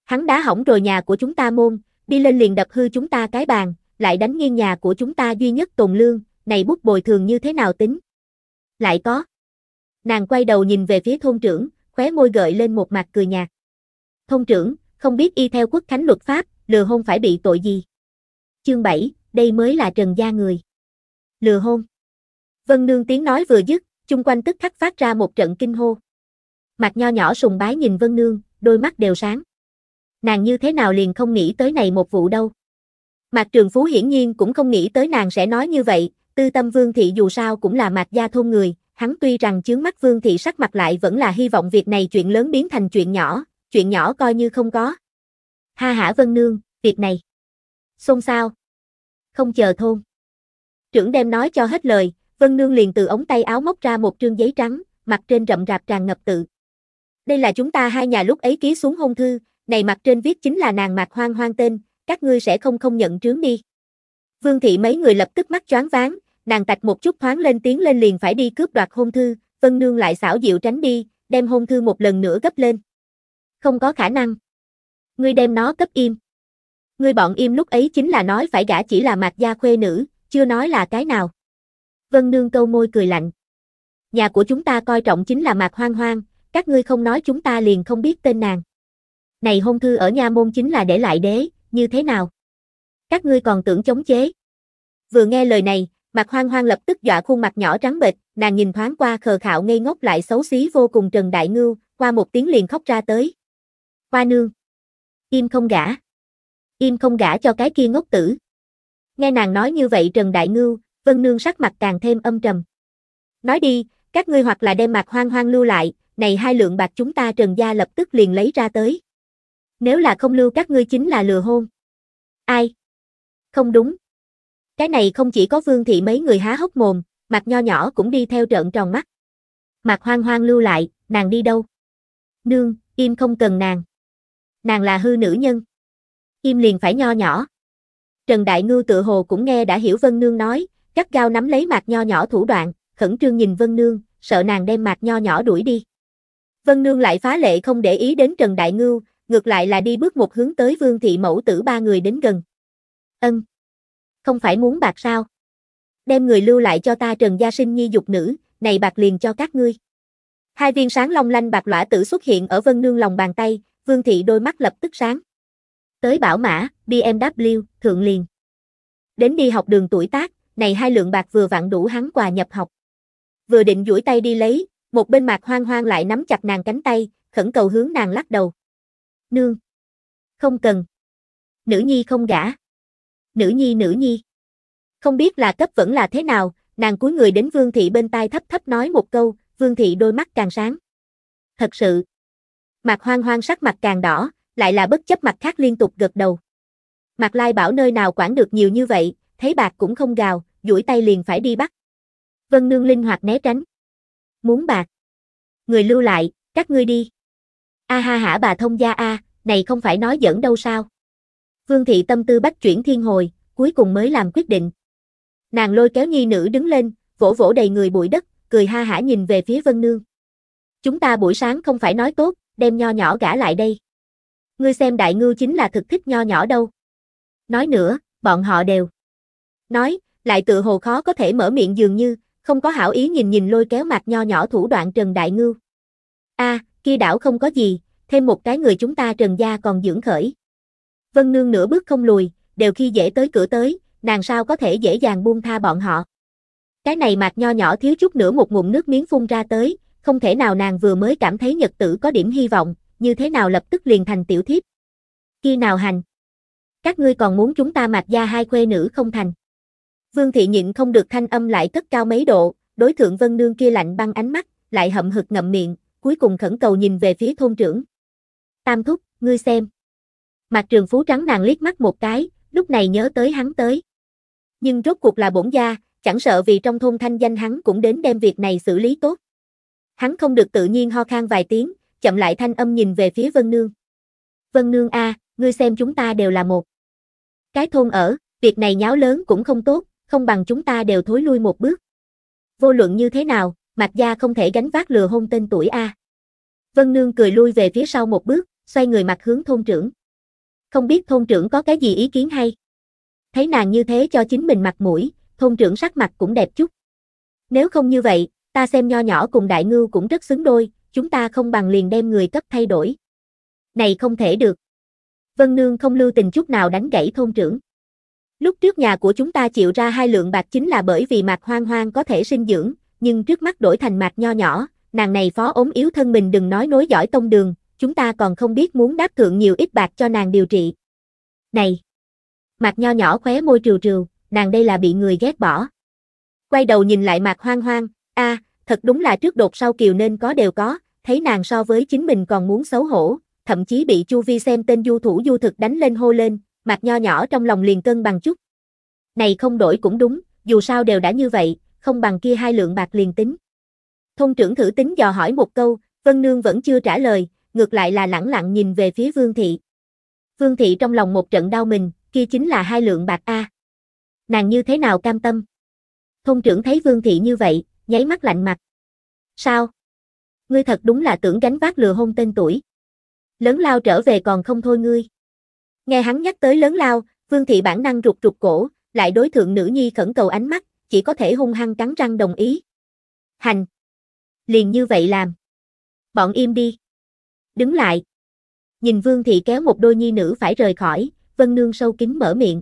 Hắn đá hỏng rồi nhà của chúng ta môn, đi lên liền đập hư chúng ta cái bàn, lại đánh nghiêng nhà của chúng ta duy nhất tồn lương, này bút bồi thường như thế nào tính? Lại có. Nàng quay đầu nhìn về phía thôn trưởng, khóe môi gợi lên một mặt cười nhạt. Thôn trưởng, không biết y theo quốc khánh luật pháp, lừa hôn phải bị tội gì? Chương 7, đây mới là trần gia người. Lừa hôn. Vân Nương tiếng nói vừa dứt, chung quanh tức khắc phát ra một trận kinh hô. Mặt nho nhỏ sùng bái nhìn Vân Nương, đôi mắt đều sáng. Nàng như thế nào liền không nghĩ tới này một vụ đâu. Mạc Trường Phú hiển nhiên cũng không nghĩ tới nàng sẽ nói như vậy, tư tâm Vương Thị dù sao cũng là mạc gia thôn người, hắn tuy rằng chướng mắt Vương Thị sắc mặt lại vẫn là hy vọng việc này chuyện lớn biến thành chuyện nhỏ, chuyện nhỏ coi như không có. Ha hả Vân Nương, việc này. Xôn sao? Không chờ thôn. Trưởng đem nói cho hết lời, Vân Nương liền từ ống tay áo móc ra một trương giấy trắng, mặt trên rậm rạp tràn ngập tự. Đây là chúng ta hai nhà lúc ấy ký xuống hôn thư, này mặt trên viết chính là nàng Mạc Hoang Hoang tên, các ngươi sẽ không không nhận trướng đi. Vương thị mấy người lập tức mắt choáng váng, nàng tạch một chút thoáng lên tiếng lên liền phải đi cướp đoạt hôn thư, Vân Nương lại xảo dịu tránh đi, đem hôn thư một lần nữa gấp lên. Không có khả năng. Ngươi đem nó cấp im. Ngươi bọn im lúc ấy chính là nói phải gả chỉ là mạc gia khuê nữ, chưa nói là cái nào. Vân Nương câu môi cười lạnh. Nhà của chúng ta coi trọng chính là Mạc Hoang Hoang, các ngươi không nói chúng ta liền không biết tên nàng. Này hôn thư ở nha môn chính là để lại đế, như thế nào? Các ngươi còn tưởng chống chế. Vừa nghe lời này, Mạc Hoang Hoang lập tức dọa khuôn mặt nhỏ trắng bệch, nàng nhìn thoáng qua khờ khạo ngây ngốc lại xấu xí vô cùng Trần Đại Ngưu, qua một tiếng liền khóc ra tới. Hoa nương. Im không gả. Im không gả cho cái kia ngốc tử. Nghe nàng nói như vậy Trần Đại Ngưu, Vân Nương sắc mặt càng thêm âm trầm. Nói đi, các ngươi hoặc là đem mặt hoang hoang lưu lại, này hai lượng bạc chúng ta trần gia lập tức liền lấy ra tới. Nếu là không lưu các ngươi chính là lừa hôn. Ai? Không đúng. Cái này không chỉ có vương thị mấy người há hốc mồm, mặt nho nhỏ cũng đi theo trợn tròn mắt. Mặt hoang hoang lưu lại, nàng đi đâu? Nương, im không cần nàng. Nàng là hư nữ nhân. Im liền phải nho nhỏ. Trần Đại Ngưu tự hồ cũng nghe đã hiểu Vân Nương nói, gắt gao nắm lấy mạc nho nhỏ thủ đoạn, khẩn trương nhìn Vân Nương, sợ nàng đem mạc nho nhỏ đuổi đi. Vân Nương lại phá lệ không để ý đến Trần Đại Ngưu, ngược lại là đi bước một hướng tới Vương Thị Mẫu tử ba người đến gần. Ân, không phải muốn bạc sao? Đem người lưu lại cho ta Trần Gia Sinh nhi dục nữ, này bạc liền cho các ngươi. Hai viên sáng long lanh bạc lõa tử xuất hiện ở Vân Nương lòng bàn tay, Vương Thị đôi mắt lập tức sáng. Tới bảo mã, BMW, thượng liền. Đến đi học đường tuổi tác, này hai lượng bạc vừa vặn đủ hắn quà nhập học. Vừa định duỗi tay đi lấy, một bên mạc hoang hoang lại nắm chặt nàng cánh tay, khẩn cầu hướng nàng lắc đầu. Nương! Không cần! Nữ nhi không gả! Nữ nhi nữ nhi! Không biết là cấp vẫn là thế nào, nàng cuối người đến vương thị bên tai thấp thấp nói một câu, vương thị đôi mắt càng sáng. Thật sự! Mạc hoang hoang sắc mặt càng đỏ, lại là bất chấp mặt khác liên tục gật đầu. Mạc lai bảo nơi nào quản được nhiều như vậy, thấy bạc cũng không gào, duỗi tay liền phải đi bắt. Vân Nương linh hoạt né tránh. Muốn bạc. Người lưu lại, các ngươi đi. A ha hả bà thông gia A, này không phải nói giỡn đâu sao. Vương thị tâm tư bách chuyển thiên hồi, cuối cùng mới làm quyết định. Nàng lôi kéo nhi nữ đứng lên, vỗ vỗ đầy người bụi đất, cười ha hả nhìn về phía Vân Nương. Chúng ta buổi sáng không phải nói tốt, đem nho nhỏ gã lại đây. Ngươi xem đại ngưu chính là thực thích nho nhỏ đâu. Nói nữa, bọn họ đều. Nói, lại tựa hồ khó có thể mở miệng dường như, không có hảo ý nhìn nhìn lôi kéo mặt nho nhỏ thủ đoạn Trần Đại Ngưu. A, à, kia đảo không có gì, thêm một cái người chúng ta Trần gia còn dưỡng khởi. Vân Nương nửa bước không lùi, đều khi dễ tới cửa tới, nàng sao có thể dễ dàng buông tha bọn họ. Cái này mặt nho nhỏ thiếu chút nữa một ngụm nước miếng phun ra tới, không thể nào nàng vừa mới cảm thấy nhật tử có điểm hy vọng, như thế nào lập tức liền thành tiểu thiếp. Khi nào hành? Các ngươi còn muốn chúng ta mạc gia hai khuê nữ không thành. Vương thị nhịn không được thanh âm lại cất cao mấy độ, đối thượng vân nương kia lạnh băng ánh mắt, lại hậm hực ngậm miệng, cuối cùng khẩn cầu nhìn về phía thôn trưởng. Tam thúc, ngươi xem. Mặt trường phú trắng nàng liếc mắt một cái, lúc này nhớ tới hắn tới. Nhưng rốt cuộc là bổn gia, chẳng sợ vì trong thôn thanh danh hắn cũng đến đem việc này xử lý tốt. Hắn không được tự nhiên ho khan vài tiếng, chậm lại thanh âm nhìn về phía Vân Nương. Vân Nương a, ngươi xem chúng ta đều là một. Cái thôn ở, việc này nháo lớn cũng không tốt, không bằng chúng ta đều thối lui một bước. Vô luận như thế nào, Mạc Gia không thể gánh vác lừa hôn tên tuổi A. Vân Nương cười lui về phía sau một bước, xoay người mặt hướng thôn trưởng. Không biết thôn trưởng có cái gì ý kiến hay? Thấy nàng như thế cho chính mình mặt mũi, thôn trưởng sắc mặt cũng đẹp chút. Nếu không như vậy, ta xem nho nhỏ cùng đại ngưu cũng rất xứng đôi, chúng ta không bằng liền đem người cấp thay đổi. Này không thể được. Vân Nương không lưu tình chút nào đánh gãy thôn trưởng. Lúc trước nhà của chúng ta chịu ra hai lượng bạc chính là bởi vì mạc hoang hoang có thể sinh dưỡng, nhưng trước mắt đổi thành mạc nho nhỏ, nàng này phó ốm yếu thân mình đừng nói nối giỏi tông đường, chúng ta còn không biết muốn đáp thượng nhiều ít bạc cho nàng điều trị. Này! Mạc nho nhỏ khóe môi trừ trừ, nàng đây là bị người ghét bỏ. Quay đầu nhìn lại mạc hoang hoang, a à, thật đúng là trước đột sau kiều nên có đều có, thấy nàng so với chính mình còn muốn xấu hổ, thậm chí bị Chu Vi xem tên du thủ du thực đánh lên hô lên, Mạc Nho nhỏ trong lòng liền cân bằng chút. Này không đổi cũng đúng, dù sao đều đã như vậy, không bằng kia hai lượng bạc liền tính. Thôn trưởng thử tính dò hỏi một câu, Vân Nương vẫn chưa trả lời, ngược lại là lẳng lặng nhìn về phía Vương Thị. Vương Thị trong lòng một trận đau mình, kia chính là hai lượng bạc A. Nàng như thế nào cam tâm? Thôn trưởng thấy Vương Thị như vậy, nháy mắt lạnh mặt. Sao? Ngươi thật đúng là tưởng gánh vác lừa hôn tên tuổi. Lớn lao trở về còn không thôi ngươi. Nghe hắn nhắc tới lớn lao, Vương thị bản năng rụt rụt cổ, lại đối thượng nữ nhi khẩn cầu ánh mắt, chỉ có thể hung hăng cắn răng đồng ý. Hành. Liền như vậy làm. Bọn im đi. Đứng lại. Nhìn Vương thị kéo một đôi nhi nữ phải rời khỏi, Vân Nương sâu kín mở miệng.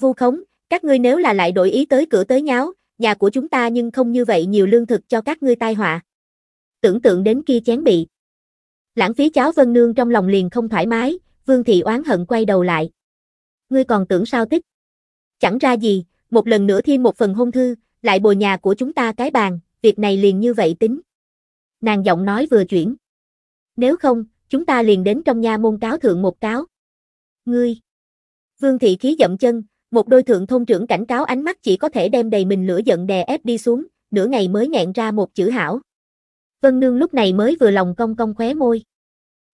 Vu khống, các ngươi nếu là lại đổi ý tới cửa tới nháo, nhà của chúng ta nhưng không như vậy nhiều lương thực cho các ngươi tai họa. Tưởng tượng đến kia chén bị. Lãng phí cháo Vân Nương trong lòng liền không thoải mái, Vương Thị oán hận quay đầu lại. Ngươi còn tưởng sao tích? Chẳng ra gì, một lần nữa thêm một phần hôn thư, lại bồi nhà của chúng ta cái bàn, việc này liền như vậy tính. Nàng giọng nói vừa chuyển. Nếu không, chúng ta liền đến trong nhà môn cáo thượng một cáo. Ngươi! Vương Thị khí dậm chân, một đôi thượng thông trưởng cảnh cáo ánh mắt chỉ có thể đem đầy mình lửa giận đè ép đi xuống, nửa ngày mới nghẹn ra một chữ hảo. Vân Nương lúc này mới vừa lòng cong cong khóe môi.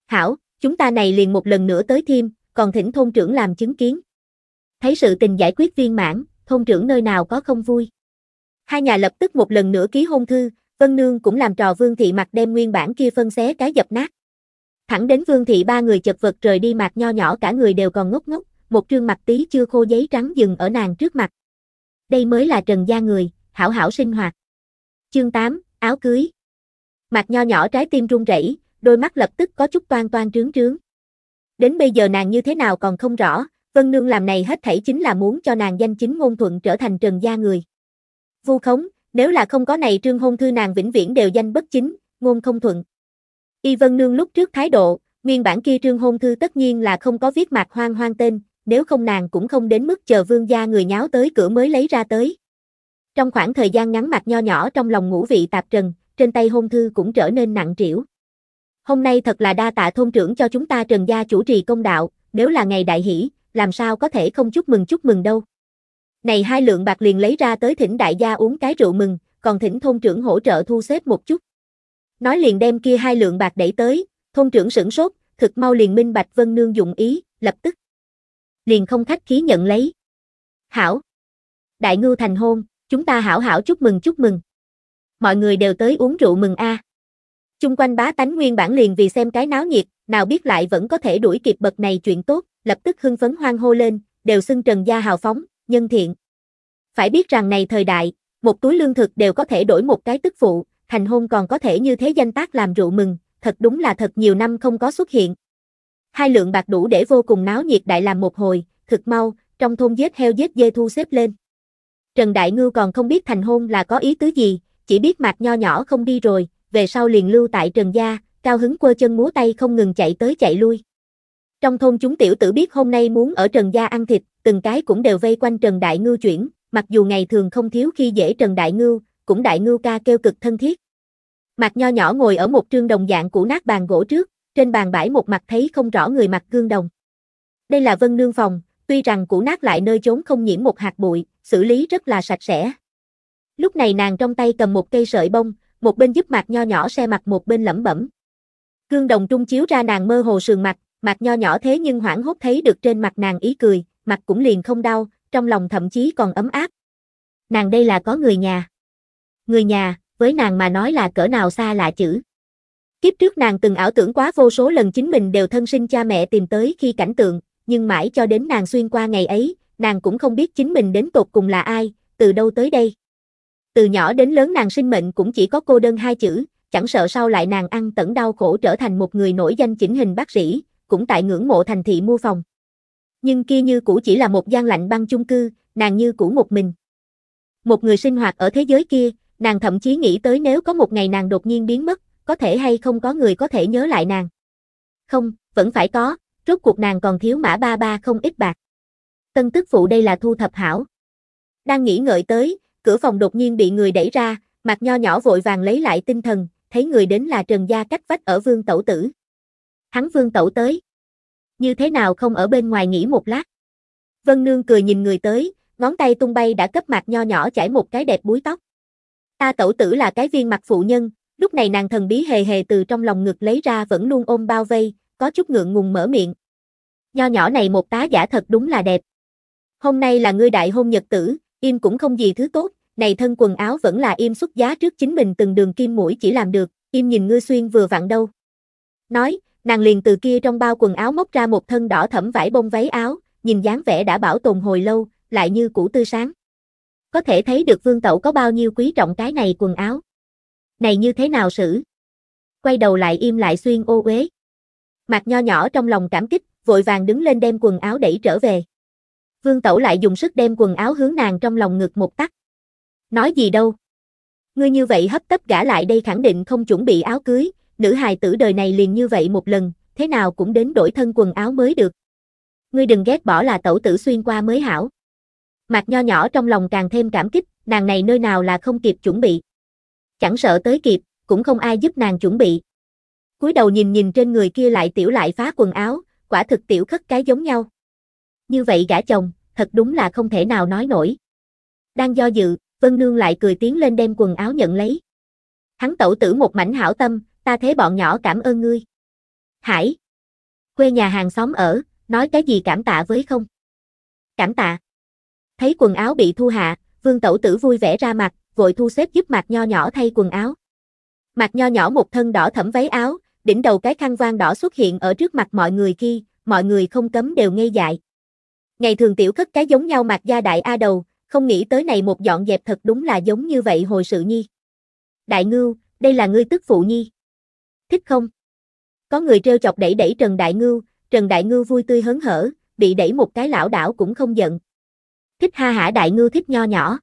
Hảo, chúng ta này liền một lần nữa tới thêm, còn thỉnh thôn trưởng làm chứng kiến. Thấy sự tình giải quyết viên mãn, thôn trưởng nơi nào có không vui. Hai nhà lập tức một lần nữa ký hôn thư, Vân Nương cũng làm trò Vương Thị mặt đem nguyên bản kia phân xé cái dập nát. Thẳng đến Vương Thị ba người chật vật rời đi mặt nho nhỏ cả người đều còn ngốc ngốc, một trương mặt tí chưa khô giấy trắng dừng ở nàng trước mặt. Đây mới là trần gia người, hảo hảo sinh hoạt. Chương 8, áo cưới. Mặt nho nhỏ trái tim run rẩy, đôi mắt lập tức có chút toan toan trướng trướng. Đến bây giờ nàng như thế nào còn không rõ, Vân Nương làm này hết thảy chính là muốn cho nàng danh chính ngôn thuận trở thành trần gia người. Vu khống, nếu là không có này trương hôn thư nàng vĩnh viễn đều danh bất chính, ngôn không thuận. Y Vân Nương lúc trước thái độ, nguyên bản kia trương hôn thư tất nhiên là không có viết mạc hoang hoang tên, nếu không nàng cũng không đến mức chờ vương gia người nháo tới cửa mới lấy ra tới. Trong khoảng thời gian ngắn mặt nho nhỏ trong lòng ngũ vị tạp trần, trên tay hôn thư cũng trở nên nặng trĩu. Hôm nay thật là đa tạ thôn trưởng cho chúng ta Trần Gia chủ trì công đạo, nếu là ngày đại hỷ, làm sao có thể không chúc mừng chúc mừng đâu. Này hai lượng bạc liền lấy ra tới thỉnh đại gia uống cái rượu mừng, còn thỉnh thôn trưởng hỗ trợ thu xếp một chút. Nói liền đem kia hai lượng bạc đẩy tới, thôn trưởng sửng sốt, thực mau liền minh bạch Vân Nương dụng ý, lập tức. Liền không khách khí nhận lấy. Hảo. Đại ngưu thành hôn, chúng ta hảo hảo chúc mừng chúc mừng. Mọi người đều tới uống rượu mừng a. À. Chung quanh bá tánh nguyên bản liền vì xem cái náo nhiệt, nào biết lại vẫn có thể đuổi kịp bậc này chuyện tốt, lập tức hưng phấn hoang hô lên, đều xưng Trần Gia hào phóng, nhân thiện. Phải biết rằng này thời đại, một túi lương thực đều có thể đổi một cái tức phụ, thành hôn còn có thể như thế danh tác làm rượu mừng, thật đúng là thật nhiều năm không có xuất hiện. Hai lượng bạc đủ để vô cùng náo nhiệt đại làm một hồi, thực mau, trong thôn giết heo giết dê thu xếp lên. Trần Đại Ngưu còn không biết thành hôn là có ý tứ gì, chỉ biết mặt nho nhỏ không đi rồi, về sau liền lưu tại Trần Gia, cao hứng quơ chân múa tay không ngừng chạy tới chạy lui. Trong thôn chúng tiểu tử biết hôm nay muốn ở Trần Gia ăn thịt, từng cái cũng đều vây quanh Trần Đại Ngư chuyển, mặc dù ngày thường không thiếu khi dễ Trần Đại Ngư, cũng Đại Ngư ca kêu cực thân thiết. Mạc nho nhỏ ngồi ở một trương đồng dạng cũ nát bàn gỗ trước, trên bàn bãi một mặt thấy không rõ người mặt gương đồng. Đây là vân nương phòng, tuy rằng cũ nát lại nơi chốn không nhiễm một hạt bụi, xử lý rất là sạch sẽ. Lúc này nàng trong tay cầm một cây sợi bông, một bên giúp mặt nho nhỏ xe mặt một bên lẩm bẩm. Gương đồng trung chiếu ra nàng mơ hồ sườn mặt, mặt nho nhỏ thế nhưng hoảng hốt thấy được trên mặt nàng ý cười, mặt cũng liền không đau, trong lòng thậm chí còn ấm áp. Nàng đây là có người nhà. Người nhà, với nàng mà nói là cỡ nào xa lạ chữ. Kiếp trước nàng từng ảo tưởng quá vô số lần chính mình đều thân sinh cha mẹ tìm tới khi cảnh tượng, nhưng mãi cho đến nàng xuyên qua ngày ấy, nàng cũng không biết chính mình đến tột cùng là ai, từ đâu tới đây. Từ nhỏ đến lớn nàng sinh mệnh cũng chỉ có cô đơn hai chữ, chẳng sợ sau lại nàng ăn tận đau khổ trở thành một người nổi danh chỉnh hình bác sĩ, cũng tại ngưỡng mộ thành thị mua phòng. Nhưng kia như cũ chỉ là một gian lạnh băng chung cư, nàng như cũ một mình. Một người sinh hoạt ở thế giới kia, nàng thậm chí nghĩ tới nếu có một ngày nàng đột nhiên biến mất, có thể hay không có người có thể nhớ lại nàng. Không, vẫn phải có, rốt cuộc nàng còn thiếu mã ba ba không ít bạc. Tân tức phụ đây là thu thập hảo. Đang nghĩ ngợi tới, cửa phòng đột nhiên bị người đẩy ra, mặt nho nhỏ vội vàng lấy lại tinh thần, thấy người đến là Trần Gia cách vách ở vương tẩu tử. Hắn vương tẩu tới. Như thế nào không ở bên ngoài nghỉ một lát. Vân Nương cười nhìn người tới, ngón tay tung bay đã cấp mặt nho nhỏ chảy một cái đẹp búi tóc. Ta tẩu tử là cái viên mặt phụ nhân, lúc này nàng thần bí hề hề từ trong lòng ngực lấy ra vẫn luôn ôm bao vây, có chút ngượng ngùng mở miệng. Nho nhỏ này một tá giả thật đúng là đẹp. Hôm nay là ngươi đại hôn nhật tử, Im cũng không gì thứ tốt, này thân quần áo vẫn là im xuất giá trước chính mình từng đường kim mũi chỉ làm được, im nhìn ngư xuyên vừa vặn đâu. Nói, nàng liền từ kia trong bao quần áo móc ra một thân đỏ thẫm vải bông váy áo, nhìn dáng vẻ đã bảo tồn hồi lâu, lại như cũ tươi sáng. Có thể thấy được vương tẩu có bao nhiêu quý trọng cái này quần áo. Này như thế nào xử? Quay đầu lại im lại xuyên ô uế. Mặt nho nhỏ trong lòng cảm kích, vội vàng đứng lên đem quần áo đẩy trở về. Vương Tẩu lại dùng sức đem quần áo hướng nàng trong lòng ngực một tắt. Nói gì đâu. Ngươi như vậy hấp tấp gã lại đây khẳng định không chuẩn bị áo cưới, nữ hài tử đời này liền như vậy một lần, thế nào cũng đến đổi thân quần áo mới được. Ngươi đừng ghét bỏ là tẩu tử xuyên qua mới hảo. Mạc nho nhỏ trong lòng càng thêm cảm kích, nàng này nơi nào là không kịp chuẩn bị. Chẳng sợ tới kịp, cũng không ai giúp nàng chuẩn bị. cúi đầu nhìn nhìn trên người kia lại tiểu lại phá quần áo, quả thực tiểu khất cái giống nhau như vậy gã chồng, thật đúng là không thể nào nói nổi. Đang do dự, Vân Nương lại cười tiếng lên đem quần áo nhận lấy. Hắn tẩu tử một mảnh hảo tâm, ta thế bọn nhỏ cảm ơn ngươi. Hải. Quê nhà hàng xóm ở, nói cái gì cảm tạ với không? Cảm tạ. Thấy quần áo bị thu hạ, vương tẩu tử vui vẻ ra mặt, vội thu xếp giúp mặt nho nhỏ thay quần áo. Mặt nho nhỏ một thân đỏ thẫm váy áo, đỉnh đầu cái khăn vang đỏ xuất hiện ở trước mặt mọi người kia, mọi người không cấm đều ngây dại. Ngày thường tiểu thất cái giống nhau mặt gia đại A đầu, không nghĩ tới này một dọn dẹp thật đúng là giống như vậy hồi sự nhi. Đại ngưu, đây là ngươi tức phụ nhi. Thích không? Có người treo chọc đẩy đẩy Trần Đại Ngưu, Trần Đại Ngưu vui tươi hớn hở, bị đẩy một cái lão đảo cũng không giận. Thích ha hả Đại Ngưu thích nho nhỏ.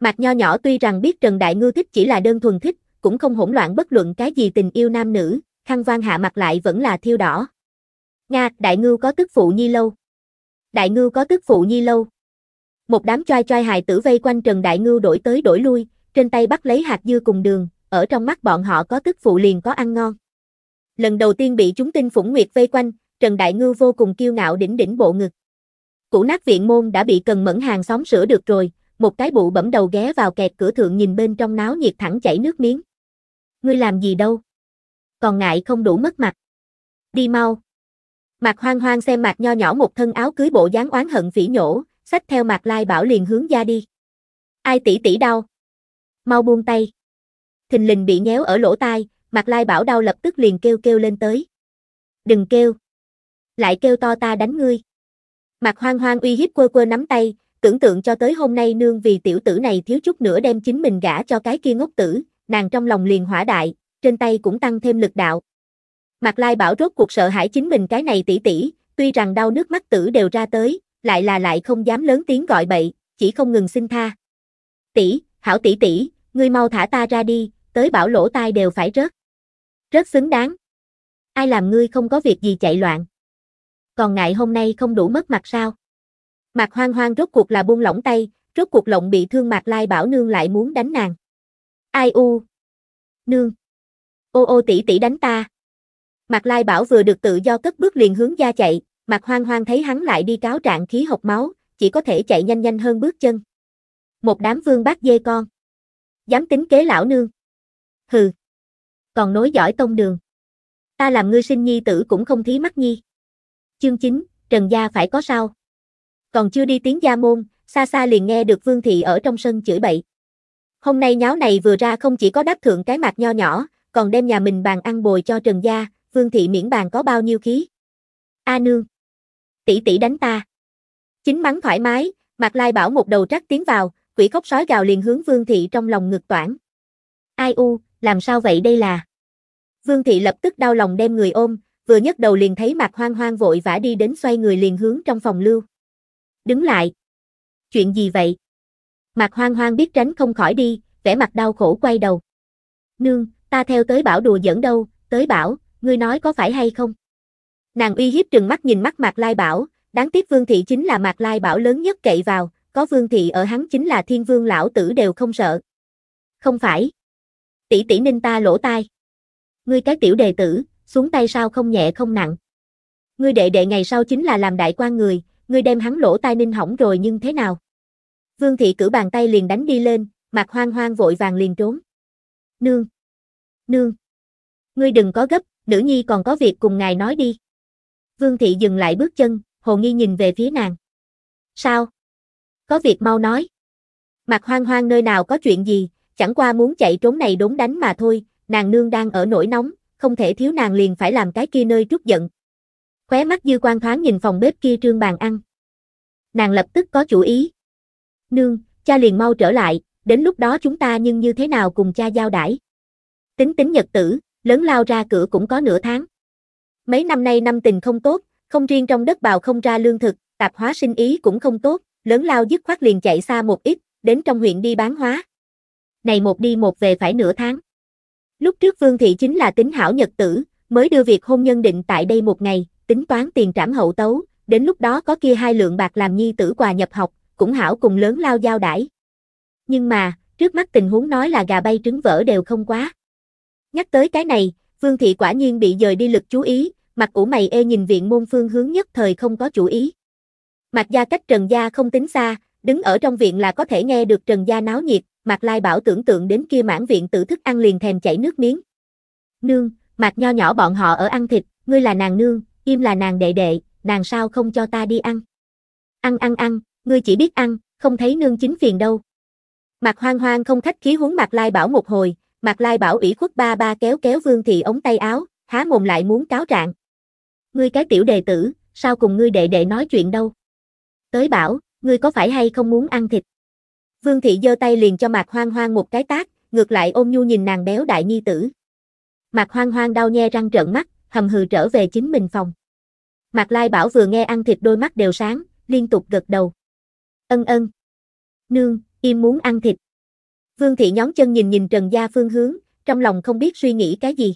Mạc nho nhỏ tuy rằng biết Trần Đại Ngưu thích chỉ là đơn thuần thích, cũng không hỗn loạn bất luận cái gì tình yêu nam nữ, khăn vang hạ mặt lại vẫn là thiêu đỏ. Nga, Đại Ngưu có tức phụ nhi lâu. Đại Ngưu có tức phụ nhi lâu. Một đám choai choai hài tử vây quanh Trần Đại Ngưu đổi tới đổi lui, trên tay bắt lấy hạt dưa cùng đường, ở trong mắt bọn họ có tức phụ liền có ăn ngon. Lần đầu tiên bị chúng tinh phủng nguyệt vây quanh, Trần Đại Ngưu vô cùng kiêu ngạo đỉnh đỉnh bộ ngực. Củ nát viện môn đã bị cần mẫn hàng xóm sửa được rồi, một cái bụ bẩm đầu ghé vào kẹt cửa thượng nhìn bên trong náo nhiệt thẳng chảy nước miếng. Ngươi làm gì đâu? Còn ngại không đủ mất mặt. Đi mau, Mạc hoang hoang xem mạc nho nhỏ một thân áo cưới bộ dáng oán hận phỉ nhổ, xách theo mạc lai bảo liền hướng ra đi. Ai tỷ tỷ đau? Mau buông tay. Thình lình bị nhéo ở lỗ tai, mạc lai bảo đau lập tức liền kêu kêu lên tới. Đừng kêu. Lại kêu to ta đánh ngươi. Mạc hoang hoang uy hiếp quơ quơ nắm tay, tưởng tượng cho tới hôm nay nương vì tiểu tử này thiếu chút nữa đem chính mình gả cho cái kia ngốc tử, nàng trong lòng liền hỏa đại, trên tay cũng tăng thêm lực đạo. Mạc Lai Bảo rốt cuộc sợ hãi chính mình cái này tỷ tỷ, tuy rằng đau nước mắt tử đều ra tới, lại là lại không dám lớn tiếng gọi bậy, chỉ không ngừng xin tha. Tỷ, hảo tỷ tỷ, ngươi mau thả ta ra đi, tới bảo lỗ tai đều phải rớt. rất xứng đáng. Ai làm ngươi không có việc gì chạy loạn. Còn ngại hôm nay không đủ mất mặt sao? Mạc hoang hoang rốt cuộc là buông lỏng tay, rốt cuộc lộng bị thương Mạc Lai Bảo nương lại muốn đánh nàng. Ai u? Nương. Ô ô tỷ tỷ đánh ta, Mạc Lai Bảo vừa được tự do cất bước liền hướng ra chạy, Mạc Hoang Hoang thấy hắn lại đi cáo trạng khí hộc máu, chỉ có thể chạy nhanh nhanh hơn bước chân. Một đám vương bát dê con. Dám tính kế lão nương. Hừ. Còn nối giỏi tông đường. Ta làm ngươi sinh nhi tử cũng không thí mắt nhi. Chương 9, Trần Gia phải có sao. Còn chưa đi tiếng gia môn, xa xa liền nghe được Vương Thị ở trong sân chửi bậy. Hôm nay nháo này vừa ra không chỉ có đáp thượng cái mạc nho nhỏ, còn đem nhà mình bàn ăn bồi cho Trần Gia, Vương thị miễn bàn có bao nhiêu khí. A nương. Tỷ tỷ đánh ta. Chính mắng thoải mái, Mạc Lai Bảo một đầu trắc tiến vào, quỷ khóc sói gào liền hướng Vương thị trong lòng ngực toản. Ai u, làm sao vậy đây là? Vương thị lập tức đau lòng đem người ôm, vừa nhấc đầu liền thấy Mạc Hoang Hoang vội vã đi đến xoay người liền hướng trong phòng lưu. Đứng lại. Chuyện gì vậy? Mạc Hoang Hoang biết tránh không khỏi đi, vẻ mặt đau khổ quay đầu. Nương, ta theo tới bảo đùa dẫn đâu, tới bảo, ngươi nói có phải hay không? Nàng uy hiếp trừng mắt nhìn mắt Mạc Lai Bảo, đáng tiếc Vương Thị chính là Mạc Lai Bảo lớn nhất cậy vào, có Vương Thị ở hắn chính là Thiên Vương lão tử đều không sợ. Không phải. Tỷ tỷ ninh ta lỗ tai. Ngươi cái tiểu đề tử, xuống tay sao không nhẹ không nặng. Ngươi đệ đệ ngày sau chính là làm đại quan người, ngươi đem hắn lỗ tai ninh hỏng rồi nhưng thế nào? Vương Thị cử bàn tay liền đánh đi lên, Mạc Hoang Hoang vội vàng liền trốn. Nương! Nương! Ngươi đừng có gấp, nữ nhi còn có việc cùng ngài nói đi. Vương thị dừng lại bước chân, hồ nghi nhìn về phía nàng. Sao? Có việc mau nói. Mặt hoang hoang nơi nào có chuyện gì, chẳng qua muốn chạy trốn này đốn đánh mà thôi, nàng nương đang ở nỗi nóng, không thể thiếu nàng liền phải làm cái kia nơi trút giận. Khóe mắt dư quan thoáng nhìn phòng bếp kia trương bàn ăn. Nàng lập tức có chủ ý. Nương, cha liền mau trở lại, đến lúc đó chúng ta nhưng như thế nào cùng cha giao đãi. Tính tính nhật tử, lớn lao ra cửa cũng có nửa tháng. Mấy năm nay năm tình không tốt, không riêng trong đất bào không ra lương thực, tạp hóa sinh ý cũng không tốt, lớn lao dứt khoát liền chạy xa một ít, đến trong huyện đi bán hóa. Này một đi một về phải nửa tháng. Lúc trước Vương Thị chính là tính hảo nhật tử, mới đưa việc hôn nhân định tại đây một ngày, tính toán tiền trảm hậu tấu, đến lúc đó có kia hai lượng bạc làm nhi tử quà nhập học, cũng hảo cùng lớn lao giao đãi. Nhưng mà, trước mắt tình huống nói là gà bay trứng vỡ đều không quá. Nhắc tới cái này, Vương Thị quả nhiên bị dời đi lực chú ý, mặt ủ mày ê nhìn viện môn phương hướng nhất thời không có chủ ý. Mặt gia cách Trần Gia không tính xa, đứng ở trong viện là có thể nghe được Trần Gia náo nhiệt, Mạc Lai Bảo tưởng tượng đến kia mãn viện tự thức ăn liền thèm chảy nước miếng. Nương, Mạc nho nhỏ bọn họ ở ăn thịt, ngươi là nàng nương, im là nàng đệ đệ, nàng sao không cho ta đi ăn. Ăn ăn ăn, ngươi chỉ biết ăn, không thấy nương chính phiền đâu. Mạc hoang hoang không khách khí huống Mạc Lai Bảo một hồi, Mạc Lai bảo ủy khuất ba ba kéo kéo Vương Thị ống tay áo, há mồm lại muốn cáo trạng. Ngươi cái tiểu đệ tử, sao cùng ngươi đệ đệ nói chuyện đâu? Tới bảo, ngươi có phải hay không muốn ăn thịt? Vương Thị giơ tay liền cho Mạc Hoang Hoang một cái tát, ngược lại ôm nhu nhìn nàng béo đại nhi tử. Mạc Hoang Hoang đau nhe răng trợn mắt, hầm hừ trở về chính mình phòng. Mạc Lai Bảo vừa nghe ăn thịt đôi mắt đều sáng, liên tục gật đầu. Ân ân. Nương, im muốn ăn thịt. Vương thị nhón chân nhìn nhìn Trần Gia phương hướng, trong lòng không biết suy nghĩ cái gì.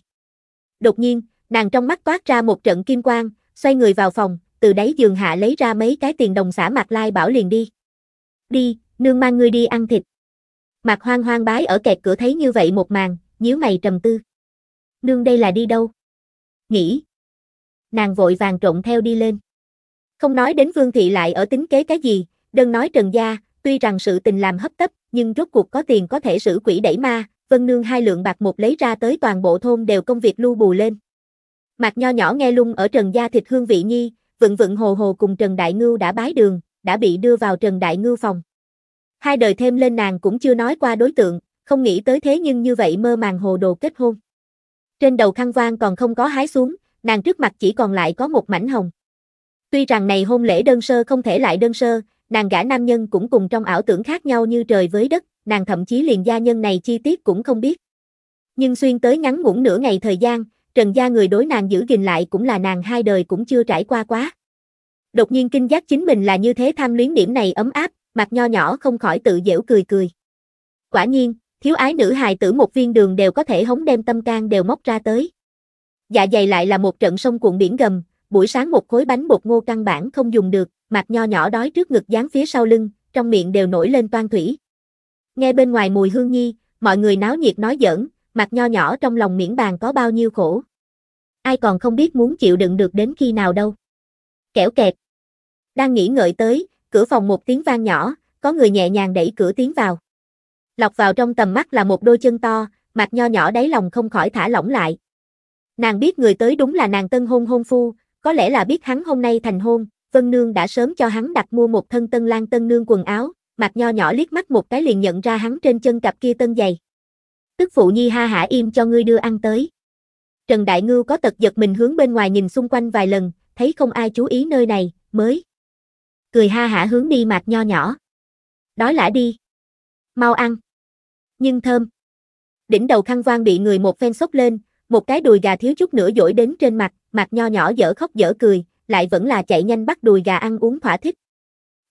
Đột nhiên, nàng trong mắt toát ra một trận kim quang, xoay người vào phòng, từ đáy giường hạ lấy ra mấy cái tiền đồng xả Mạc Lai bảo liền đi. Đi, nương mang ngươi đi ăn thịt. Mạc hoang hoang bái ở kẹt cửa thấy như vậy một màn, nhíu mày trầm tư. Nương đây là đi đâu? Nghĩ. Nàng vội vàng trộn theo đi lên. Không nói đến Vương Thị lại ở tính kế cái gì, đơn nói Trần Gia, tuy rằng sự tình làm hấp tấp, nhưng rốt cuộc có tiền có thể xử quỷ đẩy ma, Vân Nương hai lượng bạc một lấy ra tới toàn bộ thôn đều công việc lưu bù lên. Mạc nho nhỏ nghe lung ở Trần Gia thịt hương vị nhi, vựng vựng hồ hồ cùng Trần Đại Ngưu đã bái đường, đã bị đưa vào Trần Đại Ngưu phòng. Hai đời thêm lên nàng cũng chưa nói qua đối tượng, không nghĩ tới thế nhưng như vậy mơ màng hồ đồ kết hôn. Trên đầu khăn vang còn không có hái xuống, nàng trước mặt chỉ còn lại có một mảnh hồng. Tuy rằng này hôn lễ đơn sơ không thể lại đơn sơ, nàng gã nam nhân cũng cùng trong ảo tưởng khác nhau như trời với đất, nàng thậm chí liền gia nhân này chi tiết cũng không biết. Nhưng xuyên tới ngắn ngủn nửa ngày thời gian, trần gia người đối nàng giữ gìn lại cũng là nàng hai đời cũng chưa trải qua quá. Đột nhiên kinh giác chính mình là như thế tham luyến điểm này ấm áp, mặt nho nhỏ không khỏi tự dễu cười cười. Quả nhiên, thiếu ái nữ hài tử một viên đường đều có thể hống đem tâm can đều móc ra tới. Dạ dày lại là một trận sông cuộn biển gầm, buổi sáng một khối bánh bột ngô căn bản không dùng được, mặt nho nhỏ đói trước ngực dán phía sau lưng, trong miệng đều nổi lên toan thủy. Nghe bên ngoài mùi hương nhi, mọi người náo nhiệt nói giỡn, mặt nho nhỏ trong lòng miễn bàn có bao nhiêu khổ. Ai còn không biết muốn chịu đựng được đến khi nào đâu. Kẻo kẹt. Đang nghĩ ngợi tới, cửa phòng một tiếng vang nhỏ, có người nhẹ nhàng đẩy cửa tiến vào. Lọc vào trong tầm mắt là một đôi chân to, mặt nho nhỏ đáy lòng không khỏi thả lỏng lại. Nàng biết người tới đúng là nàng tân hôn hôn phu, có lẽ là biết hắn hôm nay thành hôn, Vân Nương đã sớm cho hắn đặt mua một thân tân lang tân nương quần áo, mặt nho nhỏ liếc mắt một cái liền nhận ra hắn trên chân cặp kia tân giày. Tức phụ nhi ha hả im cho ngươi đưa ăn tới. Trần Đại Ngưu có tật giật mình hướng bên ngoài nhìn xung quanh vài lần, thấy không ai chú ý nơi này, mới. Cười ha hả hướng đi mạc nho nhỏ. Đói lã đi. Mau ăn. Nhưng thơm. Đỉnh đầu khăn vang bị người một phen sốc lên, một cái đùi gà thiếu chút nữa dỗi đến trên mặt, mặt nho nhỏ dở khóc dở cười, lại vẫn là chạy nhanh bắt đùi gà ăn uống thỏa thích.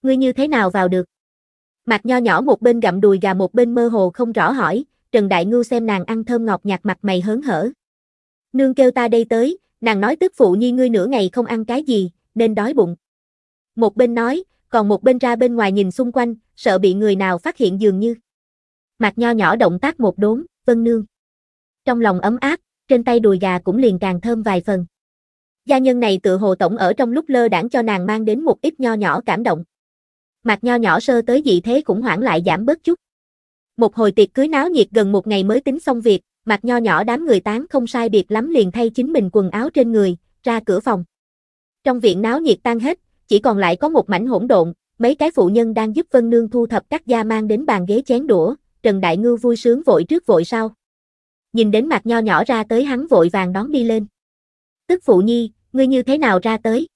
Ngươi như thế nào vào được? Mạc nho nhỏ một bên gặm đùi gà một bên mơ hồ không rõ hỏi, Trần Đại Ngưu xem nàng ăn thơm ngọt nhạt mặt mày hớn hở. Nương kêu ta đây tới, nàng nói tức phụ nhi ngươi nửa ngày không ăn cái gì, nên đói bụng. Một bên nói, còn một bên ra bên ngoài nhìn xung quanh, sợ bị người nào phát hiện dường như. Mạc nho nhỏ động tác một đốn, vân nương. Trong lòng ấm áp, trên tay đùi gà cũng liền càng thơm vài phần. Gia nhân này tự hồ tổng ở trong lúc lơ đảng cho nàng mang đến một ít nho nhỏ cảm động. mặt nho nhỏ sơ tới gì thế cũng hoảng lại giảm bớt chút. Một hồi tiệc cưới náo nhiệt gần một ngày mới tính xong việc, mặt nho nhỏ đám người tán không sai biệt lắm liền thay chính mình quần áo trên người, ra cửa phòng. Trong viện náo nhiệt tan hết, chỉ còn lại có một mảnh hỗn độn, mấy cái phụ nhân đang giúp Vân Nương thu thập các gia mang đến bàn ghế chén đũa, Trần Đại Ngư vui sướng vội trước vội sau. Nhìn đến mặt nho nhỏ ra tới hắn vội vàng đón đi lên. Tức phụ nhi, ngươi như thế nào ra tới?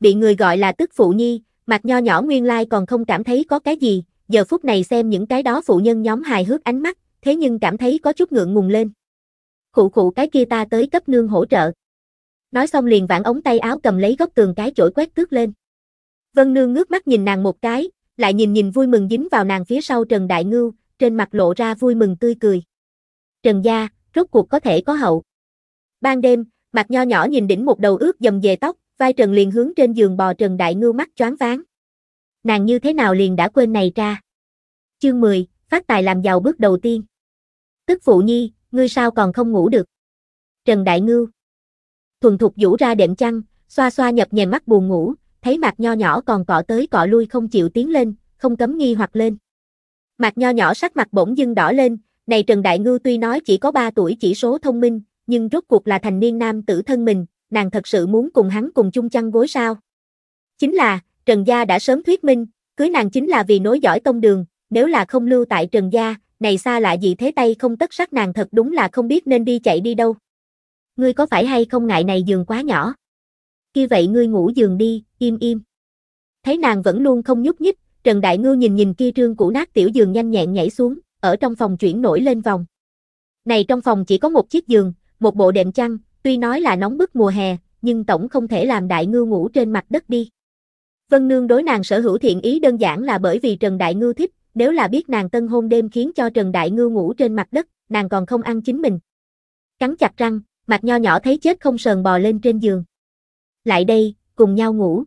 Bị người gọi là tức phụ nhi, mặt nho nhỏ nguyên lai còn không cảm thấy có cái gì, giờ phút này xem những cái đó phụ nhân nhóm hài hước ánh mắt, thế nhưng cảm thấy có chút ngượng ngùng lên. Khụ khụ cái kia ta tới cấp nương hỗ trợ. Nói xong liền vặn ống tay áo cầm lấy góc tường cái chổi quét tước lên. Vân nương ngước mắt nhìn nàng một cái, lại nhìn nhìn vui mừng dính vào nàng phía sau Trần Đại Ngưu, trên mặt lộ ra vui mừng tươi cười. Trần gia, rốt cuộc có thể có hậu. Ban đêm, Mặt nho nhỏ nhìn đỉnh một đầu ướt dầm về tóc, vai Trần liền hướng trên giường bò Trần Đại Ngưu mắt choáng váng. Nàng như thế nào liền đã quên này ra. Chương 10, phát tài làm giàu bước đầu tiên. Tức phụ nhi, ngươi sao còn không ngủ được? Trần Đại Ngưu thuần thục vũ ra đệm chăn, xoa xoa nhập nhèm mắt buồn ngủ, thấy mặt nho nhỏ còn cọ tới cọ lui không chịu tiến lên, không cấm nghi hoặc lên. Mặt nho nhỏ sắc mặt bỗng dưng đỏ lên, này Trần Đại Ngư tuy nói chỉ có 3 tuổi chỉ số thông minh, nhưng rốt cuộc là thành niên nam tử thân mình, nàng thật sự muốn cùng hắn cùng chung chăn gối sao? Chính là, Trần Gia đã sớm thuyết minh, cưới nàng chính là vì nối giỏi tông đường, nếu là không lưu tại Trần Gia, này xa lạ gì thế tay không tất sắc nàng thật đúng là không biết nên đi chạy đi đâu. Ngươi có phải hay không ngại này giường quá nhỏ? Khi vậy ngươi ngủ giường đi, im im. Thấy nàng vẫn luôn không nhúc nhích, Trần Đại Ngư nhìn nhìn kia trương củ nát tiểu giường nhanh nhẹn nhảy xuống, ở trong phòng chuyển nổi lên vòng. Này trong phòng chỉ có một chiếc giường, một bộ đệm chăn, tuy nói là nóng bức mùa hè, nhưng tổng không thể làm đại ngư ngủ trên mặt đất đi. Vân Nương đối nàng sở hữu thiện ý đơn giản là bởi vì Trần Đại Ngư thích, nếu là biết nàng tân hôn đêm khiến cho Trần Đại Ngư ngủ trên mặt đất, nàng còn không ăn chính mình. Cắn chặt răng, mặt nho nhỏ thấy chết không sờn bò lên trên giường. Lại đây, cùng nhau ngủ.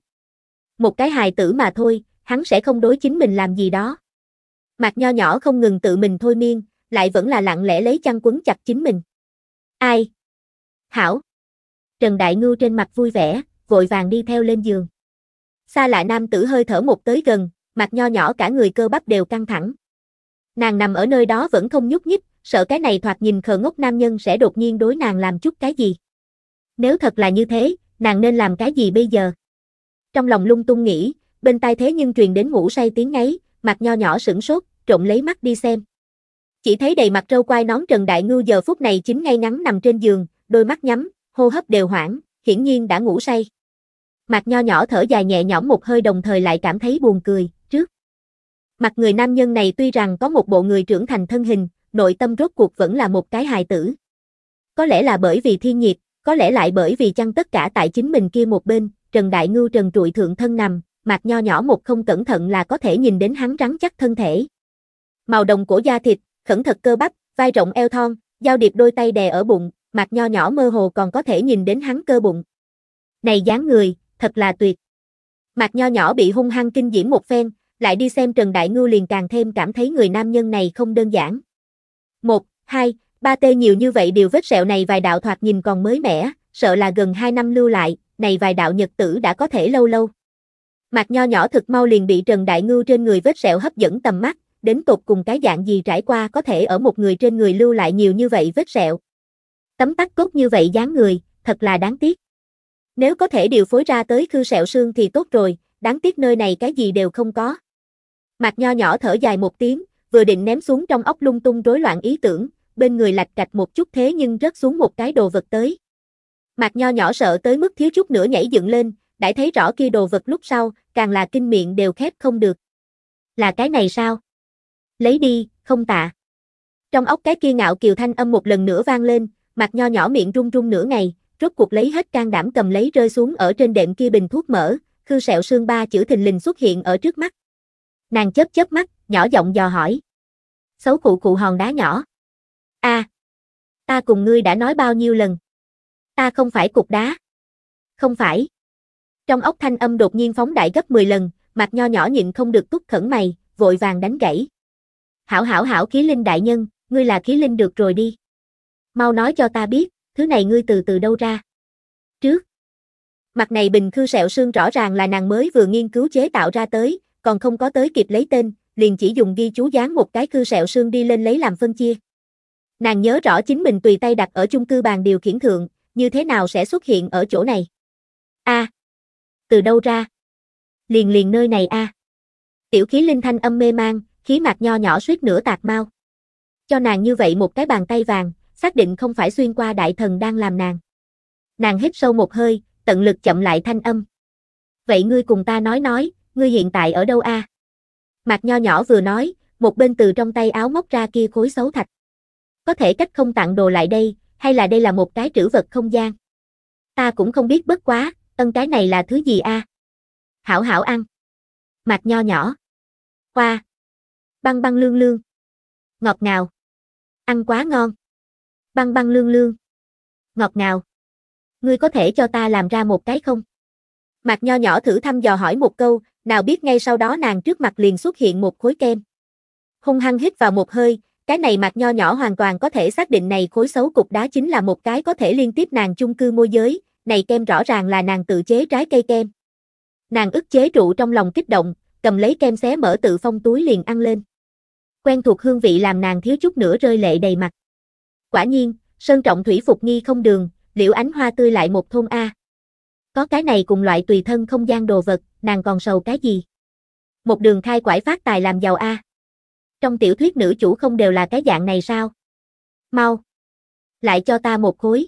Một cái hài tử mà thôi, hắn sẽ không đối chính mình làm gì đó. Mặt nho nhỏ không ngừng tự mình thôi miên, lại vẫn là lặng lẽ lấy chăn quấn chặt chính mình. Ai? Hảo. Trần Đại Ngưu trên mặt vui vẻ, vội vàng đi theo lên giường. Xa lạ nam tử hơi thở một tới gần, mặt nho nhỏ cả người cơ bắp đều căng thẳng. Nàng nằm ở nơi đó vẫn không nhúc nhích, sợ cái này thoạt nhìn khờ ngốc nam nhân sẽ đột nhiên đối nàng làm chút cái gì. Nếu thật là như thế, nàng nên làm cái gì bây giờ? Trong lòng lung tung nghĩ, bên tai thế nhưng truyền đến ngủ say tiếng ngáy, mặt nho nhỏ sửng sốt, trộn lấy mắt đi xem. Chỉ thấy đầy mặt râu quai nón Trần Đại Ngư giờ phút này chính ngay ngắn nằm trên giường, đôi mắt nhắm, hô hấp đều hoảng, hiển nhiên đã ngủ say. Mặt nho nhỏ thở dài nhẹ nhõm một hơi đồng thời lại cảm thấy buồn cười, trước. Mặt người nam nhân này tuy rằng có một bộ người trưởng thành thân hình, nội tâm rốt cuộc vẫn là một cái hài tử. Có lẽ là bởi vì thiên nhiệt, có lẽ lại bởi vì chăng tất cả tại chính mình kia một bên, Trần Đại Ngư trần trụi thượng thân nằm, mặt nho nhỏ một không cẩn thận là có thể nhìn đến hắn rắn chắc thân thể. Màu đồng cổ da thịt, khẩn thật cơ bắp, vai rộng eo thon, giao điệp đôi tay đè ở bụng, mặt nho nhỏ mơ hồ còn có thể nhìn đến hắn cơ bụng. Này dáng người, thật là tuyệt. Mặt nho nhỏ bị hung hăng kinh diễm một phen, lại đi xem Trần Đại Ngưu liền càng thêm cảm thấy người nam nhân này không đơn giản. Một, hai, ba tê nhiều như vậy điều vết sẹo này vài đạo thoạt nhìn còn mới mẻ, sợ là gần hai năm lưu lại, này vài đạo nhật tử đã có thể lâu lâu. Mặt nho nhỏ thực mau liền bị Trần Đại Ngưu trên người vết sẹo hấp dẫn tầm mắt, đến tột cùng cái dạng gì trải qua có thể ở một người trên người lưu lại nhiều như vậy vết sẹo. Tấm tắc cốt như vậy dáng người, thật là đáng tiếc. Nếu có thể điều phối ra tới khư sẹo xương thì tốt rồi, đáng tiếc nơi này cái gì đều không có. Mạc nho nhỏ thở dài một tiếng, vừa định ném xuống trong ốc lung tung rối loạn ý tưởng, bên người lạch cạch một chút thế nhưng rớt xuống một cái đồ vật tới. Mạc nho nhỏ sợ tới mức thiếu chút nữa nhảy dựng lên, đã thấy rõ kia đồ vật lúc sau, càng là kinh miệng đều khép không được. Là cái này sao? lấy đi, không tạ. Trong ốc cái kia ngạo kiều thanh âm một lần nữa vang lên, mặt nho nhỏ miệng run run nửa ngày, rốt cuộc lấy hết can đảm cầm lấy rơi xuống ở trên đệm kia bình thuốc mở, khư sẹo xương ba chữ thình lình xuất hiện ở trước mắt. Nàng chớp chớp mắt, nhỏ giọng dò hỏi. Xấu cụ cụ hòn đá nhỏ. a ta cùng ngươi đã nói bao nhiêu lần. Ta không phải cục đá. Không phải. Trong ốc thanh âm đột nhiên phóng đại gấp 10 lần, mặt nho nhỏ nhịn không được túc khẩn mày, vội vàng đánh gãy. Hảo hảo hảo khí linh đại nhân, ngươi là khí linh được rồi đi. Mau nói cho ta biết, thứ này ngươi từ từ đâu ra. Trước. Mặt này bình khư sẹo xương rõ ràng là nàng mới vừa nghiên cứu chế tạo ra tới, còn không có tới kịp lấy tên, liền chỉ dùng ghi chú dán một cái khư sẹo xương đi lên lấy làm phân chia. Nàng nhớ rõ chính mình tùy tay đặt ở chung cư bàn điều khiển thượng, như thế nào sẽ xuất hiện ở chỗ này. A. À, từ đâu ra? Liền liền nơi này a. À. Tiểu khí linh thanh âm mê mang, khí mạc nho nhỏ suýt nửa tạc mau. Cho nàng như vậy một cái bàn tay vàng, xác định không phải xuyên qua đại thần đang làm nàng. Nàng hít sâu một hơi, tận lực chậm lại thanh âm. Vậy ngươi cùng ta nói nói, ngươi hiện tại ở đâu a? Mạc nho nhỏ vừa nói, một bên từ trong tay áo móc ra kia khối xấu thạch. Có thể cách không tặng đồ lại đây, hay là đây là một cái trữ vật không gian? Ta cũng không biết bất quá, ân cái này là thứ gì a? Hảo hảo ăn. Mạc nho nhỏ. Qua, Băng băng lương lương. Ngọt ngào. Ăn quá ngon. Băng băng lương lương. Ngọt ngào. Ngươi có thể cho ta làm ra một cái không? Mạc nho nhỏ thử thăm dò hỏi một câu, nào biết ngay sau đó nàng trước mặt liền xuất hiện một khối kem. Hung hăng hít vào một hơi, cái này mạc nho nhỏ hoàn toàn có thể xác định này khối xấu cục đá chính là một cái có thể liên tiếp nàng chung cư môi giới, này kem rõ ràng là nàng tự chế trái cây kem. Nàng ức chế trụ trong lòng kích động, cầm lấy kem xé mở tự phong túi liền ăn lên quen thuộc hương vị làm nàng thiếu chút nữa rơi lệ đầy mặt. Quả nhiên, sơn trọng thủy phục nghi không đường, liễu ánh hoa tươi lại một thôn A. Có cái này cùng loại tùy thân không gian đồ vật, nàng còn sầu cái gì? Một đường khai quải phát tài làm giàu A. Trong tiểu thuyết nữ chủ không đều là cái dạng này sao? Mau! Lại cho ta một khối.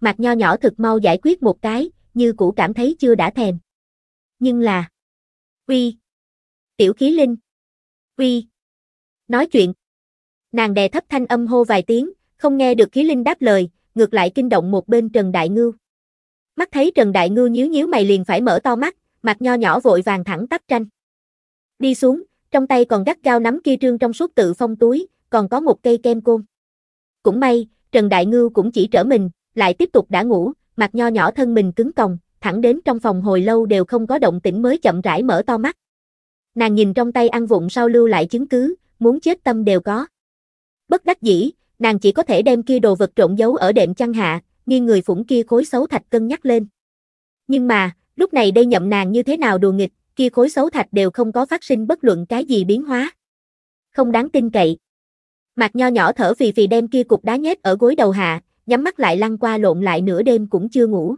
Mặt nho nhỏ thực mau giải quyết một cái, như cũ cảm thấy chưa đã thèm. Nhưng là... Uy! Tiểu khí linh! Uy! nói chuyện. Nàng đè thấp thanh âm hô vài tiếng, không nghe được khí linh đáp lời, ngược lại kinh động một bên Trần Đại Ngưu. Mắt thấy Trần Đại Ngưu nhíu nhíu mày liền phải mở to mắt, mặt nho nhỏ vội vàng thẳng tắp tranh. Đi xuống, trong tay còn gắt gao nắm kia trương trong suốt tự phong túi, còn có một cây kem côn. Cũng may, Trần Đại Ngưu cũng chỉ trở mình, lại tiếp tục đã ngủ, mặt nho nhỏ thân mình cứng còng, thẳng đến trong phòng hồi lâu đều không có động tĩnh mới chậm rãi mở to mắt. Nàng nhìn trong tay ăn vụng sau lưu lại chứng cứ, muốn chết tâm đều có. Bất đắc dĩ, nàng chỉ có thể đem kia đồ vật trộn giấu ở đệm chăn hạ, nghi người phủng kia khối xấu thạch cân nhắc lên. Nhưng mà, lúc này đây nhậm nàng như thế nào đùa nghịch, kia khối xấu thạch đều không có phát sinh bất luận cái gì biến hóa. Không đáng tin cậy. Mạc nho nhỏ thở vì vì đem kia cục đá nhét ở gối đầu hạ, nhắm mắt lại lăn qua lộn lại nửa đêm cũng chưa ngủ.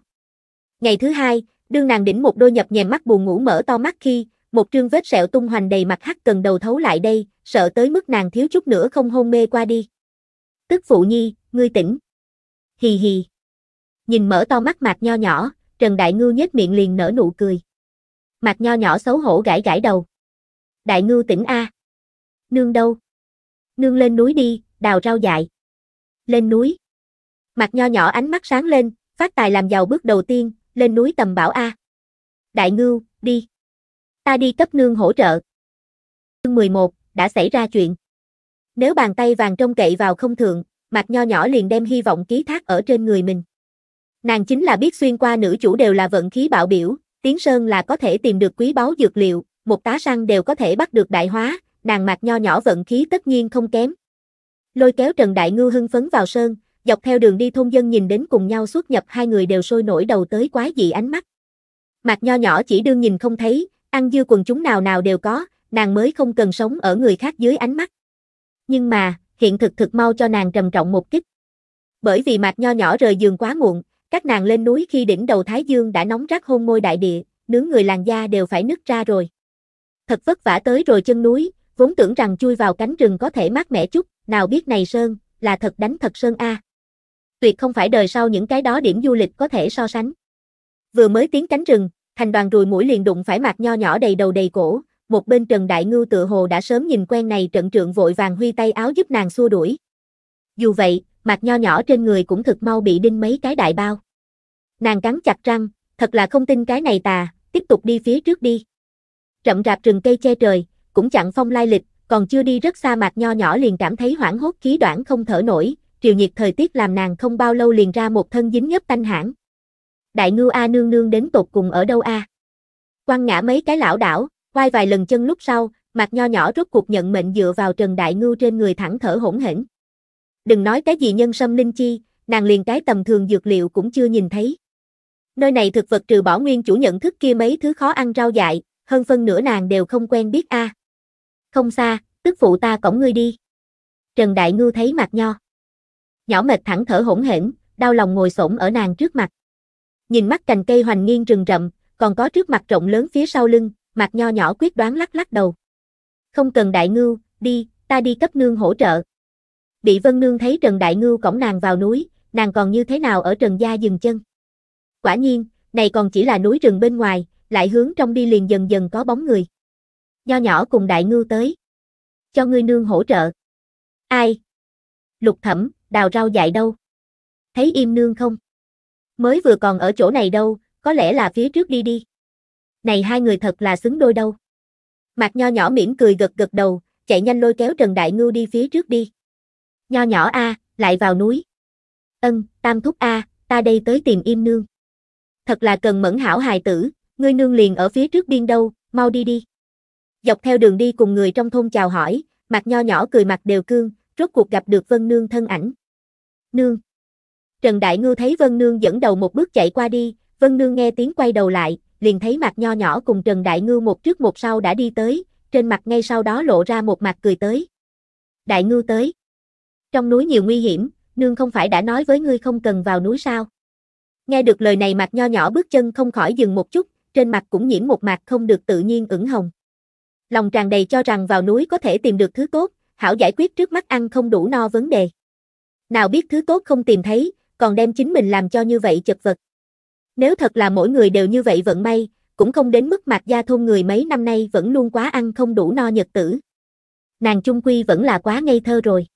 Ngày thứ hai, đương nàng đỉnh một đôi nhập nhèm mắt buồn ngủ mở to mắt khi, một trương vết sẹo tung hoành đầy mặt hắc cần đầu thấu lại đây, sợ tới mức nàng thiếu chút nữa không hôn mê qua đi. Tức phụ nhi, ngươi tỉnh. Hì hì. Nhìn mở to mắt mạc nho nhỏ, Trần Đại Ngưu nhếch miệng liền nở nụ cười. Mạc nho nhỏ xấu hổ gãi gãi đầu. Đại Ngưu tỉnh A. Nương đâu? Nương lên núi đi, đào rau dại. Lên núi. Mạc nho nhỏ ánh mắt sáng lên, phát tài làm giàu bước đầu tiên, lên núi tầm bảo A. Đại Ngưu, đi ta đi cấp nương hỗ trợ. Chương 11, đã xảy ra chuyện. Nếu bàn tay vàng trông cậy vào không thượng, Mạc Nho nhỏ liền đem hy vọng ký thác ở trên người mình. Nàng chính là biết xuyên qua nữ chủ đều là vận khí bạo biểu, Tiến Sơn là có thể tìm được quý báu dược liệu, một tá săn đều có thể bắt được đại hóa, nàng Mạc Nho nhỏ vận khí tất nhiên không kém. Lôi kéo Trần Đại Ngư hưng phấn vào sơn, dọc theo đường đi thôn dân nhìn đến cùng nhau xuất nhập hai người đều sôi nổi đầu tới quá dị ánh mắt. Mạc Nho nhỏ chỉ đương nhìn không thấy, ăn dưa quần chúng nào nào đều có, nàng mới không cần sống ở người khác dưới ánh mắt. Nhưng mà, hiện thực thực mau cho nàng trầm trọng một kích. Bởi vì mạc nho nhỏ rời giường quá muộn, các nàng lên núi khi đỉnh đầu Thái Dương đã nóng rát hôn môi đại địa, nướng người làn da đều phải nứt ra rồi. Thật vất vả tới rồi chân núi, vốn tưởng rằng chui vào cánh rừng có thể mát mẻ chút, nào biết này sơn, là thật đánh thật sơn A. Tuyệt không phải đời sau những cái đó điểm du lịch có thể so sánh. Vừa mới tiến cánh rừng, thành đoàn rùi mũi liền đụng phải mặt nho nhỏ đầy đầu đầy cổ, một bên Trần Đại Ngưu tự hồ đã sớm nhìn quen này trận trượng vội vàng huy tay áo giúp nàng xua đuổi. Dù vậy, mặt nho nhỏ trên người cũng thực mau bị đinh mấy cái đại bao. Nàng cắn chặt răng, thật là không tin cái này tà, tiếp tục đi phía trước đi. Rậm rạp rừng cây che trời, cũng chặn phong lai lịch, còn chưa đi rất xa mặt nho nhỏ liền cảm thấy hoảng hốt khí đoạn không thở nổi, triều nhiệt thời tiết làm nàng không bao lâu liền ra một thân dính nhớp tanh hãn đại ngưu a nương nương đến tột cùng ở đâu a? Quăng ngã mấy cái lão đảo, quay vài lần chân lúc sau, mặt nho nhỏ rốt cuộc nhận mệnh dựa vào Trần Đại Ngưu trên người thẳng thở hỗn hển. Đừng nói cái gì nhân sâm linh chi, nàng liền cái tầm thường dược liệu cũng chưa nhìn thấy. Nơi này thực vật trừ bỏ nguyên chủ nhận thức kia mấy thứ khó ăn rau dại, hơn phân nửa nàng đều không quen biết a. À. Không xa, tức phụ ta cổng ngươi đi. Trần Đại Ngưu thấy mặt nho. Nhỏ mệt thẳng thở hỗn hển, đau lòng ngồi xổm ở nàng trước mặt nhìn mắt cành cây hoành nghiêng rừng rậm, còn có trước mặt rộng lớn phía sau lưng, mặt nho nhỏ quyết đoán lắc lắc đầu. Không cần đại ngưu, đi, ta đi cấp nương hỗ trợ. Bị vân nương thấy Trần Đại Ngưu cổng nàng vào núi, nàng còn như thế nào ở Trần Gia dừng chân. Quả nhiên, này còn chỉ là núi rừng bên ngoài, lại hướng trong đi liền dần dần có bóng người. Nho nhỏ cùng Đại Ngưu tới. Cho ngươi nương hỗ trợ. Ai? Lục thẩm, đào rau dại đâu? Thấy im nương không? mới vừa còn ở chỗ này đâu, có lẽ là phía trước đi đi. Này hai người thật là xứng đôi đâu. Mạc nho nhỏ mỉm cười gật gật đầu, chạy nhanh lôi kéo Trần Đại Ngưu đi phía trước đi. Nho nhỏ a, lại vào núi. Ân, tam thúc a, ta đây tới tìm im nương. Thật là cần mẫn hảo hài tử, ngươi nương liền ở phía trước điên đâu, mau đi đi. Dọc theo đường đi cùng người trong thôn chào hỏi, mặt nho nhỏ cười mặt đều cương, rốt cuộc gặp được vân nương thân ảnh. Nương. Trần Đại Ngư thấy Vân Nương dẫn đầu một bước chạy qua đi, Vân Nương nghe tiếng quay đầu lại, liền thấy mặt nho nhỏ cùng Trần Đại Ngư một trước một sau đã đi tới, trên mặt ngay sau đó lộ ra một mặt cười tới. Đại Ngư tới. Trong núi nhiều nguy hiểm, Nương không phải đã nói với ngươi không cần vào núi sao? Nghe được lời này mặt nho nhỏ bước chân không khỏi dừng một chút, trên mặt cũng nhiễm một mặt không được tự nhiên ửng hồng. Lòng tràn đầy cho rằng vào núi có thể tìm được thứ tốt, hảo giải quyết trước mắt ăn không đủ no vấn đề. Nào biết thứ tốt không tìm thấy, còn đem chính mình làm cho như vậy chật vật. Nếu thật là mỗi người đều như vậy vận may, cũng không đến mức mạc gia thôn người mấy năm nay vẫn luôn quá ăn không đủ no nhật tử. Nàng Trung Quy vẫn là quá ngây thơ rồi.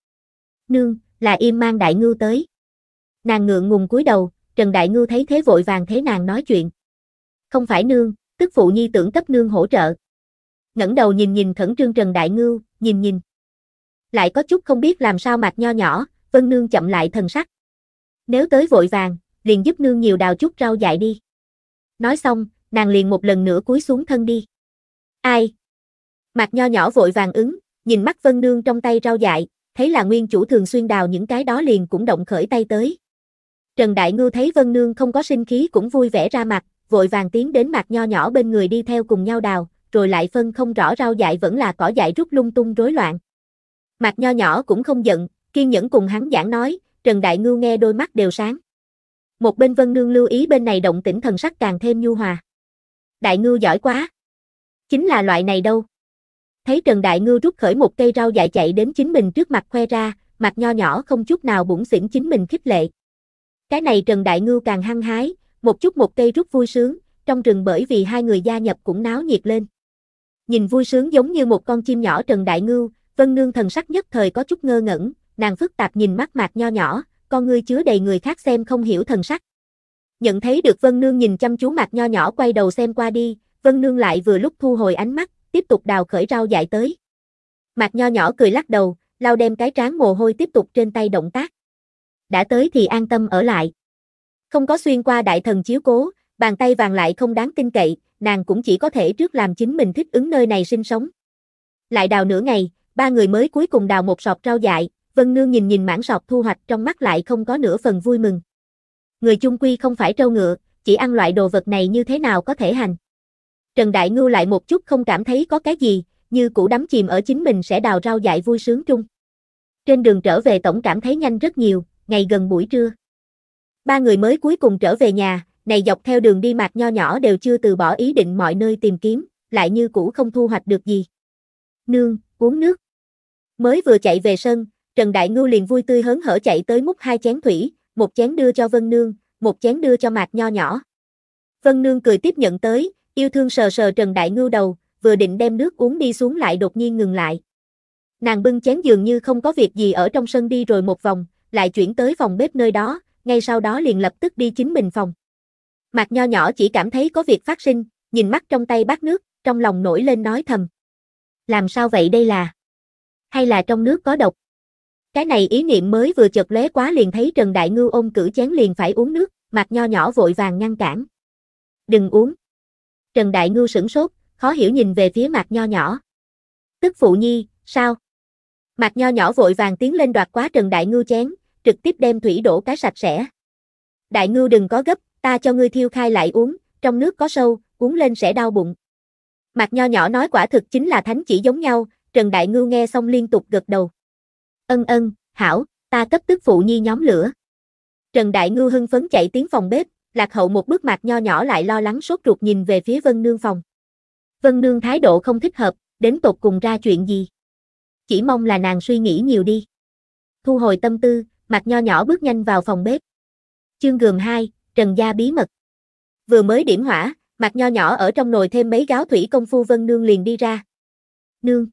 Nương, là im mang đại ngưu tới. Nàng ngượng ngùng cúi đầu, Trần Đại Ngưu thấy thế vội vàng thế nàng nói chuyện. Không phải nương, tức phụ nhi tưởng cấp nương hỗ trợ. ngẩng đầu nhìn nhìn khẩn trương Trần Đại Ngưu, nhìn nhìn. Lại có chút không biết làm sao mạc nho nhỏ, Vân Nương chậm lại thần sắc nếu tới vội vàng, liền giúp nương nhiều đào chút rau dại đi. Nói xong, nàng liền một lần nữa cúi xuống thân đi. Ai? Mạc nho nhỏ vội vàng ứng, nhìn mắt vân nương trong tay rau dại, thấy là nguyên chủ thường xuyên đào những cái đó liền cũng động khởi tay tới. Trần Đại Ngư thấy vân nương không có sinh khí cũng vui vẻ ra mặt, vội vàng tiến đến mạc nho nhỏ bên người đi theo cùng nhau đào, rồi lại phân không rõ rau dại vẫn là cỏ dại rút lung tung rối loạn. Mạc nho nhỏ cũng không giận, kiên nhẫn cùng hắn giảng nói, Trần Đại Ngưu nghe đôi mắt đều sáng. Một bên Vân Nương lưu ý bên này động tĩnh thần sắc càng thêm nhu hòa. Đại Ngưu giỏi quá. Chính là loại này đâu. Thấy Trần Đại Ngưu rút khởi một cây rau dại chạy đến chính mình trước mặt khoe ra, mặt nho nhỏ không chút nào bủng xỉn chính mình khích lệ. Cái này Trần Đại Ngưu càng hăng hái, một chút một cây rút vui sướng, trong rừng bởi vì hai người gia nhập cũng náo nhiệt lên. Nhìn vui sướng giống như một con chim nhỏ Trần Đại Ngưu, Vân Nương thần sắc nhất thời có chút ngơ ngẩn, nàng phức tạp nhìn mắt mạc nho nhỏ, con ngươi chứa đầy người khác xem không hiểu thần sắc. Nhận thấy được Vân Nương nhìn chăm chú mạc nho nhỏ quay đầu xem qua đi, Vân Nương lại vừa lúc thu hồi ánh mắt, tiếp tục đào khởi rau dại tới. Mạc nho nhỏ cười lắc đầu, lau đem cái trán mồ hôi tiếp tục trên tay động tác. Đã tới thì an tâm ở lại. Không có xuyên qua đại thần chiếu cố, bàn tay vàng lại không đáng tin cậy, nàng cũng chỉ có thể trước làm chính mình thích ứng nơi này sinh sống. Lại đào nửa ngày, ba người mới cuối cùng đào một sọt rau dại, Vân Nương nhìn nhìn mảng sọt thu hoạch trong mắt lại không có nửa phần vui mừng. Người chung quy không phải trâu ngựa, chỉ ăn loại đồ vật này như thế nào có thể hành. Trần Đại Ngưu lại một chút không cảm thấy có cái gì, như cũ đắm chìm ở chính mình sẽ đào rau dại vui sướng chung. Trên đường trở về tổng cảm thấy nhanh rất nhiều, ngày gần buổi trưa. Ba người mới cuối cùng trở về nhà, này dọc theo đường đi mạc nho nhỏ đều chưa từ bỏ ý định mọi nơi tìm kiếm, lại như cũ không thu hoạch được gì. Nương, uống nước. Mới vừa chạy về sân, Trần Đại Ngưu liền vui tươi hớn hở chạy tới múc hai chén thủy, một chén đưa cho Vân Nương, một chén đưa cho Mạc Nho nhỏ. Vân Nương cười tiếp nhận tới, yêu thương sờ sờ Trần Đại Ngưu đầu, vừa định đem nước uống đi xuống lại đột nhiên ngừng lại. Nàng bưng chén dường như không có việc gì ở trong sân đi rồi một vòng, lại chuyển tới phòng bếp nơi đó, ngay sau đó liền lập tức đi chính mình phòng. Mạc Nho nhỏ chỉ cảm thấy có việc phát sinh, nhìn mắt trong tay bát nước, trong lòng nổi lên nói thầm. Làm sao vậy đây là? Hay là trong nước có độc? Cái này ý niệm mới vừa chợt lóe quá liền thấy Trần Đại Ngưu ôm cử chén liền phải uống nước, mặt nho nhỏ vội vàng ngăn cản. Đừng uống. Trần Đại Ngưu sửng sốt, khó hiểu nhìn về phía mặt nho nhỏ. Tức phụ nhi, sao? Mặt nho nhỏ vội vàng tiến lên đoạt quá Trần Đại Ngưu chén, trực tiếp đem thủy đổ cái sạch sẽ. Đại Ngưu đừng có gấp, ta cho ngươi thiêu khai lại uống, trong nước có sâu, uống lên sẽ đau bụng. Mặt nho nhỏ nói quả thực chính là thánh chỉ giống nhau, Trần Đại Ngưu nghe xong liên tục gật đầu. Ân ân, hảo, ta cấp tức phụ nhi nhóm lửa. Trần Đại Ngư hưng phấn chạy tiếng phòng bếp, lạc hậu một bước mặt nho nhỏ lại lo lắng sốt ruột nhìn về phía Vân Nương phòng. Vân Nương thái độ không thích hợp, đến tột cùng ra chuyện gì. Chỉ mong là nàng suy nghĩ nhiều đi. Thu hồi tâm tư, mặt nho nhỏ bước nhanh vào phòng bếp. Chương Gồm 2, Trần Gia bí mật. Vừa mới điểm hỏa, mặt nho nhỏ ở trong nồi thêm mấy gáo thủy công phu Vân Nương liền đi ra. Nương.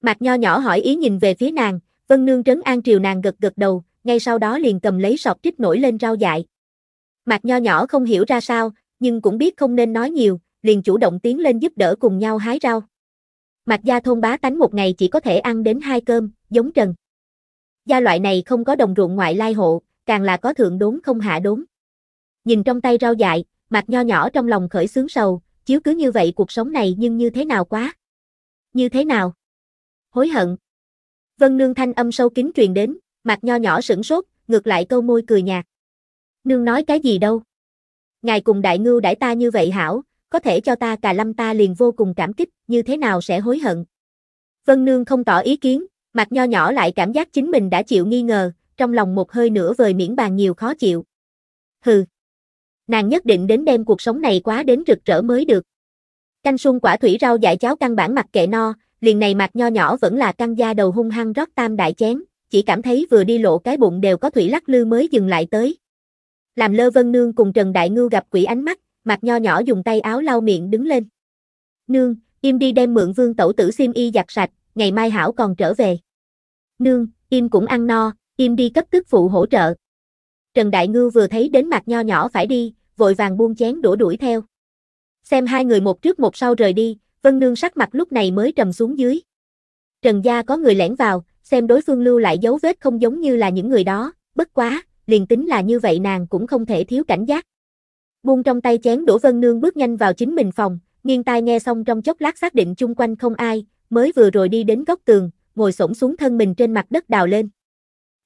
Mặt nho nhỏ hỏi ý nhìn về phía nàng, Vân Nương trấn an triều nàng gật gật đầu, ngay sau đó liền cầm lấy sọt trích nổi lên rau dại. Mạc nho nhỏ không hiểu ra sao, nhưng cũng biết không nên nói nhiều, liền chủ động tiến lên giúp đỡ cùng nhau hái rau. Mạc gia thôn bá tánh một ngày chỉ có thể ăn đến hai cơm, giống trần. Gia loại này không có đồng ruộng ngoại lai hộ, càng là có thượng đốn không hạ đốn. Nhìn trong tay rau dại, Mạc nho nhỏ trong lòng khởi sướng sầu, chiếu cứ như vậy cuộc sống này nhưng như thế nào quá? Như thế nào? Hối hận, Vân Nương thanh âm sâu kín truyền đến, mặt nho nhỏ sửng sốt, ngược lại câu môi cười nhạt. Nương nói cái gì đâu? Ngài cùng đại ngưu đãi ta như vậy hảo, có thể cho ta cà lâm ta liền vô cùng cảm kích, như thế nào sẽ hối hận. Vân Nương không tỏ ý kiến, mặt nho nhỏ lại cảm giác chính mình đã chịu nghi ngờ, trong lòng một hơi nữa vời miễn bàn nhiều khó chịu. Hừ. Nàng nhất định đến đem cuộc sống này quá đến rực rỡ mới được. Canh xuân quả thủy rau dại cháo căn bản mặc kệ no, liền này mặt nho nhỏ vẫn là căng da đầu hung hăng rót tam đại chén, chỉ cảm thấy vừa đi lộ cái bụng đều có thủy lắc lư mới dừng lại tới. Làm Lơ Vân Nương cùng Trần Đại ngư gặp quỷ ánh mắt, mặt nho nhỏ dùng tay áo lau miệng đứng lên. Nương, im đi đem mượn vương tẩu tử sim y giặt sạch, ngày mai hảo còn trở về. Nương, im cũng ăn no, im đi cấp tức phụ hỗ trợ. Trần Đại ngư vừa thấy đến mặt nho nhỏ phải đi, vội vàng buông chén đổ đuổi theo. Xem hai người một trước một sau rời đi, Vân Nương sắc mặt lúc này mới trầm xuống dưới. Trần gia có người lẻn vào, xem đối phương lưu lại dấu vết không giống như là những người đó, bất quá, liền tính là như vậy nàng cũng không thể thiếu cảnh giác. Buông trong tay chén đổ Vân Nương bước nhanh vào chính mình phòng, nghiêng tai nghe xong trong chốc lát xác định chung quanh không ai, mới vừa rồi đi đến góc tường, ngồi xổm xuống thân mình trên mặt đất đào lên.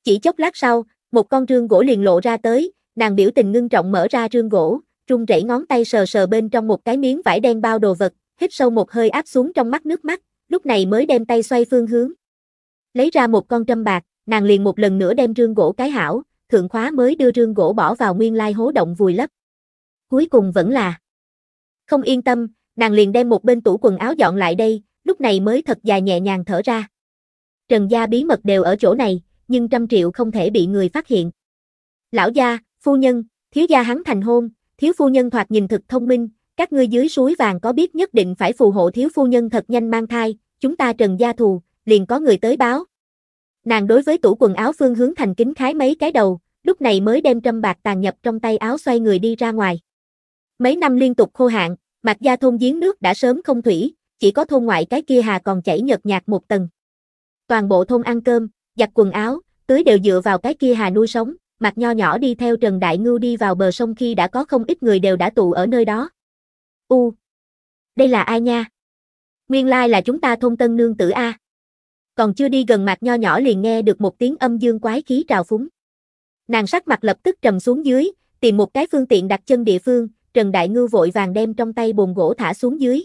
Chỉ chốc lát sau, một con rương gỗ liền lộ ra tới, nàng biểu tình ngưng trọng mở ra rương gỗ, trung rẩy ngón tay sờ sờ bên trong một cái miếng vải đen bao đồ vật, hít sâu một hơi áp xuống trong mắt nước mắt, lúc này mới đem tay xoay phương hướng. Lấy ra một con trâm bạc, nàng liền một lần nữa đem rương gỗ cái hảo, thượng khóa mới đưa rương gỗ bỏ vào nguyên lai hố động vùi lấp. Cuối cùng vẫn là không yên tâm, nàng liền đem một bên tủ quần áo dọn lại đây, lúc này mới thật dài nhẹ nhàng thở ra. Trần gia bí mật đều ở chỗ này, nhưng trăm triệu không thể bị người phát hiện. Lão gia, phu nhân, thiếu gia hắn thành hôn, thiếu phu nhân thoạt nhìn thực thông minh, các ngươi dưới suối vàng có biết nhất định phải phù hộ thiếu phu nhân thật nhanh mang thai, chúng ta trần gia thù, liền có người tới báo. Nàng đối với tủ quần áo phương hướng thành kính khái mấy cái đầu, lúc này mới đem trâm bạc tàn nhập trong tay áo xoay người đi ra ngoài. Mấy năm liên tục khô hạn, mặt gia thôn giếng nước đã sớm không thủy, chỉ có thôn ngoại cái kia hà còn chảy nhợt nhạt một tầng. Toàn bộ thôn ăn cơm, giặt quần áo, tưới đều dựa vào cái kia hà nuôi sống, mặt nho nhỏ đi theo Trần Đại Ngưu đi vào bờ sông khi đã có không ít người đều đã tụ ở nơi đó. U. Đây là ai nha? Nguyên lai là chúng ta thông tân nương tử A. Còn chưa đi gần mặt nho nhỏ liền nghe được một tiếng âm dương quái khí trào phúng. Nàng sắc mặt lập tức trầm xuống dưới, tìm một cái phương tiện đặt chân địa phương, Trần Đại Ngư vội vàng đem trong tay bồn gỗ thả xuống dưới.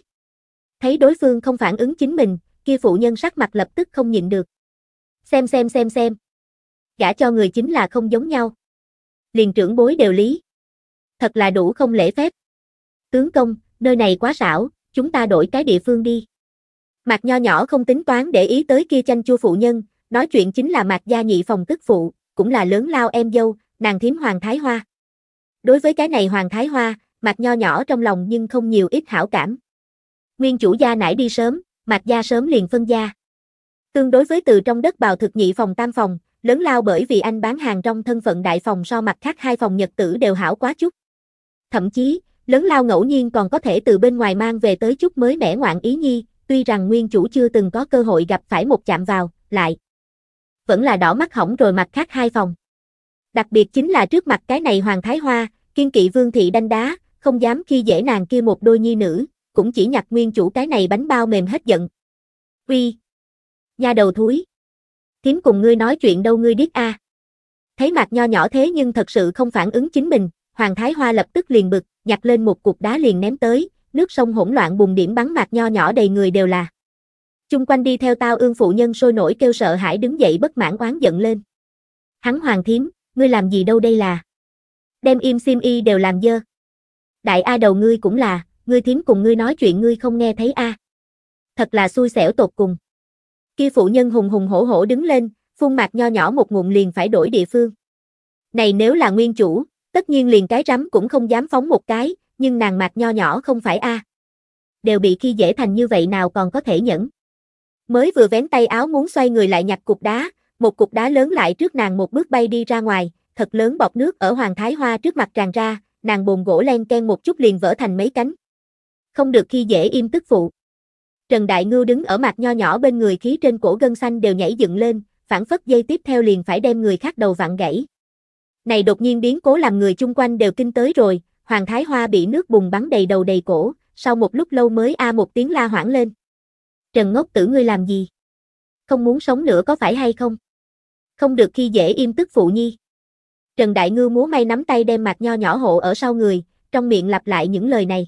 Thấy đối phương không phản ứng chính mình, kia phụ nhân sắc mặt lập tức không nhịn được. Xem xem xem xem. Gã cho người chính là không giống nhau. Liền trưởng bối đều lý. Thật là đủ không lễ phép. Tướng công, nơi này quá xảo, chúng ta đổi cái địa phương đi. Mạc nho nhỏ không tính toán để ý tới kia chanh chua phụ nhân, nói chuyện chính là Mạc gia nhị phòng tức phụ, cũng là lớn lao em dâu, nàng thím Hoàng Thái Hoa. Đối với cái này Hoàng Thái Hoa, Mạc nho nhỏ trong lòng nhưng không nhiều ít hảo cảm. Nguyên chủ gia nãy đi sớm, Mạc gia sớm liền phân gia. Tương đối với từ trong đất bào thực nhị phòng tam phòng, lớn lao bởi vì anh bán hàng trong thân phận đại phòng so mặt khác hai phòng nhật tử đều hảo quá chút. Thậm chí, lớn lao ngẫu nhiên còn có thể từ bên ngoài mang về tới chút mới mẻ ngoạn ý nhi, tuy rằng nguyên chủ chưa từng có cơ hội gặp phải một chạm vào, lại. Vẫn là đỏ mắt hỏng rồi mặt khác hai phòng. Đặc biệt chính là trước mặt cái này Hoàng Thái Hoa, kiên kỵ vương thị đanh đá, không dám khi dễ nàng kia một đôi nhi nữ, cũng chỉ nhặt nguyên chủ cái này bánh bao mềm hết giận. Uy, nhà đầu thúi! Thím cùng ngươi nói chuyện đâu ngươi điếc a à. Thấy mặt nho nhỏ thế nhưng thật sự không phản ứng chính mình, Hoàng Thái Hoa lập tức liền bực, nhặt lên một cục đá liền ném tới, nước sông hỗn loạn bùng điểm bắn mạc nho nhỏ đầy người đều là. Chung quanh đi theo tao ương phụ nhân sôi nổi kêu sợ hãi đứng dậy bất mãn oán giận lên. Hắn hoàng thiếm, ngươi làm gì đâu đây là? Đem im sim y đều làm dơ. Đại A đầu ngươi cũng là, ngươi thiếm cùng ngươi nói chuyện ngươi không nghe thấy A. Thật là xui xẻo tột cùng. Kia phụ nhân hùng hùng hổ hổ đứng lên, phun mặt nho nhỏ một ngụm liền phải đổi địa phương. Này nếu là nguyên chủ, Tất nhiên liền cái rắm cũng không dám phóng một cái, nhưng nàng mạc nho nhỏ không phải a. À. Đều bị khi dễ thành như vậy nào còn có thể nhẫn. Mới vừa vén tay áo muốn xoay người lại nhặt cục đá, một cục đá lớn lại trước nàng một bước bay đi ra ngoài, thật lớn bọt nước ở Hoàng Thái Hoa trước mặt tràn ra, nàng bồn gỗ len ken một chút liền vỡ thành mấy cánh. Không được khi dễ im tức phụ. Trần Đại Ngưu đứng ở mặt nho nhỏ bên người khí trên cổ gân xanh đều nhảy dựng lên, phản phất dây tiếp theo liền phải đem người khác đầu vặn gãy. Này đột nhiên biến cố làm người chung quanh đều kinh tới rồi, Hoàng Thái Hoa bị nước bùng bắn đầy đầu đầy cổ, sau một lúc lâu mới a một tiếng la hoảng lên. Trần ngốc tử ngươi làm gì? Không muốn sống nữa có phải hay không? Không được khi dễ im tức phụ nhi. Trần Đại Ngư múa may nắm tay đem mặt nho nhỏ hộ ở sau người, trong miệng lặp lại những lời này.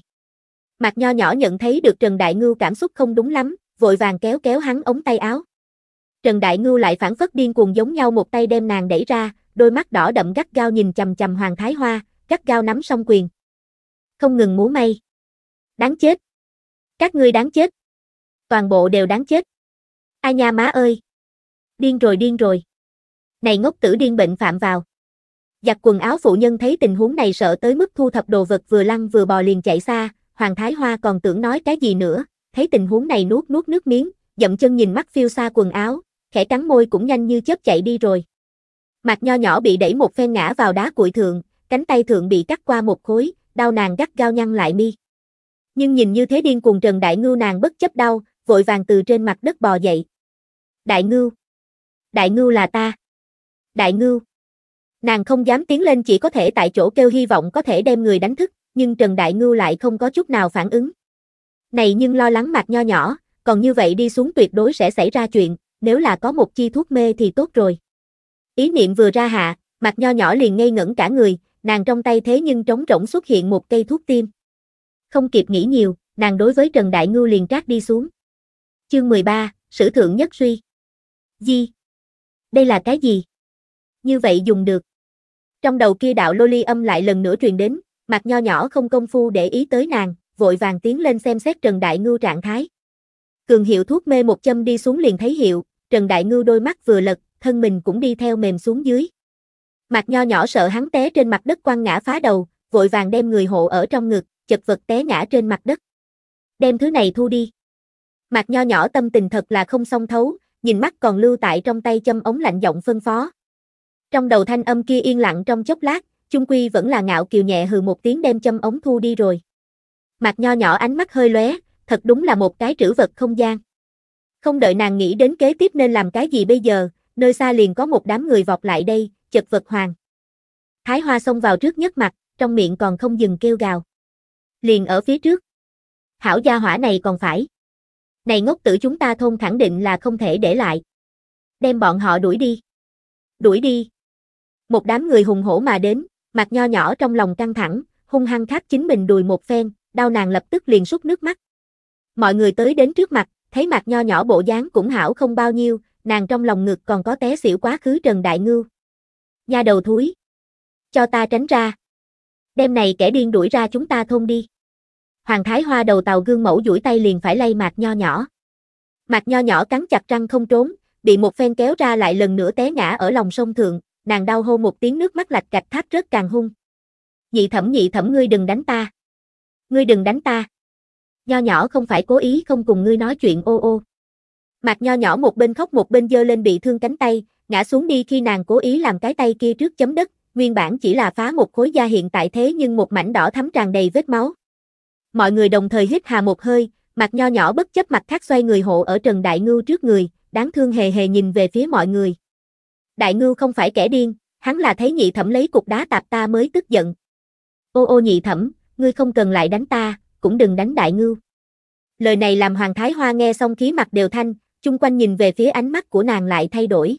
Mặt nho nhỏ nhận thấy được Trần Đại Ngư cảm xúc không đúng lắm, vội vàng kéo kéo hắn ống tay áo. Trần Đại Ngư lại phản phất điên cuồng giống nhau một tay đem nàng đẩy ra, đôi mắt đỏ đậm gắt gao nhìn chầm chầm Hoàng Thái Hoa, gắt gao nắm song quyền. Không ngừng múa may. Đáng chết. Các ngươi đáng chết. Toàn bộ đều đáng chết. Ai nha má ơi. Điên rồi điên rồi. Này ngốc tử điên bệnh phạm vào. Giặt quần áo phụ nhân thấy tình huống này sợ tới mức thu thập đồ vật vừa lăn vừa bò liền chạy xa, Hoàng Thái Hoa còn tưởng nói cái gì nữa, thấy tình huống này nuốt nuốt nước miếng, dậm chân nhìn mắt phiêu xa quần áo, khẽ cắn môi cũng nhanh như chớp chạy đi rồi. Mạc nho nhỏ bị đẩy một phen ngã vào đá cuội thượng, cánh tay thượng bị cắt qua một khối, đau nàng gắt gao nhăn lại mi. Nhưng nhìn như thế điên cuồng Trần Đại Ngưu nàng bất chấp đau, vội vàng từ trên mặt đất bò dậy. Đại Ngưu! Đại Ngưu là ta! Đại Ngưu! Nàng không dám tiến lên chỉ có thể tại chỗ kêu hy vọng có thể đem người đánh thức, nhưng Trần Đại Ngưu lại không có chút nào phản ứng. Này nhưng lo lắng Mạc nho nhỏ, còn như vậy đi xuống tuyệt đối sẽ xảy ra chuyện, nếu là có một chi thuốc mê thì tốt rồi. Ý niệm vừa ra hạ, mặt nho nhỏ liền ngây ngẩn cả người, nàng trong tay thế nhưng trống rỗng xuất hiện một cây thuốc tim. Không kịp nghĩ nhiều, nàng đối với Trần Đại Ngưu liền trát đi xuống. Chương 13, Sử Thượng Nhất Suy Di Đây là cái gì? Như vậy dùng được. Trong đầu kia đạo lô ly âm lại lần nữa truyền đến, mặt nho nhỏ không công phu để ý tới nàng, vội vàng tiến lên xem xét Trần Đại Ngưu trạng thái. Cường hiệu thuốc mê một châm đi xuống liền thấy hiệu, Trần Đại Ngưu đôi mắt vừa lật, thân mình cũng đi theo mềm xuống dưới. Mạc nho nhỏ sợ hắn té trên mặt đất quăng ngã phá đầu, vội vàng đem người hộ ở trong ngực, chật vật té ngã trên mặt đất. Đem thứ này thu đi. Mạc nho nhỏ tâm tình thật là không song thấu, nhìn mắt còn lưu tại trong tay châm ống lạnh giọng phân phó. Trong đầu thanh âm kia yên lặng trong chốc lát, chung quy vẫn là ngạo kiều nhẹ hừ một tiếng đem châm ống thu đi rồi. Mạc nho nhỏ ánh mắt hơi lóe, thật đúng là một cái trữ vật không gian. Không đợi nàng nghĩ đến kế tiếp nên làm cái gì bây giờ, nơi xa liền có một đám người vọt lại đây, chật vật hoàng. Thái Hoa xông vào trước nhất mặt, trong miệng còn không dừng kêu gào. Liền ở phía trước. Hảo gia hỏa này còn phải. Này ngốc tử chúng ta thôn khẳng định là không thể để lại. Đem bọn họ đuổi đi. Đuổi đi. Một đám người hùng hổ mà đến, mặt nho nhỏ trong lòng căng thẳng, hung hăng khát chính mình đùi một phen, đau nàng lập tức liền sút nước mắt. Mọi người tới đến trước mặt, thấy mặt nho nhỏ bộ dáng cũng hảo không bao nhiêu, nàng trong lòng ngực còn có té xỉu quá khứ Trần Đại Ngưu. Nha đầu thúi. Cho ta tránh ra. Đêm này kẻ điên đuổi ra chúng ta thôn đi. Hoàng Thái Hoa đầu tàu gương mẫu duỗi tay liền phải lay mạc nho nhỏ. Mạc nho nhỏ cắn chặt răng không trốn, bị một phen kéo ra lại lần nữa té ngã ở lòng sông thượng, nàng đau hô một tiếng nước mắt lạch cạch thác rất càng hung. Nhị thẩm nhị thẩm ngươi đừng đánh ta. Ngươi đừng đánh ta. Nho nhỏ không phải cố ý không cùng ngươi nói chuyện ô ô. Mạc nho nhỏ một bên khóc một bên dơ lên bị thương cánh tay, ngã xuống đi khi nàng cố ý làm cái tay kia trước chấm đất, nguyên bản chỉ là phá một khối da hiện tại thế nhưng một mảnh đỏ thắm tràn đầy vết máu. Mọi người đồng thời hít hà một hơi, Mạc nho nhỏ bất chấp mặt khác xoay người hộ ở Trần Đại Ngưu trước người, đáng thương hề hề nhìn về phía mọi người. Đại Ngưu không phải kẻ điên, hắn là thấy nhị thẩm lấy cục đá tạp ta mới tức giận. Ô ô nhị thẩm, ngươi không cần lại đánh ta, cũng đừng đánh Đại Ngưu. Lời này làm Hoàng Thái Hoa nghe xong khí mặt đều thanh, chung quanh nhìn về phía ánh mắt của nàng lại thay đổi.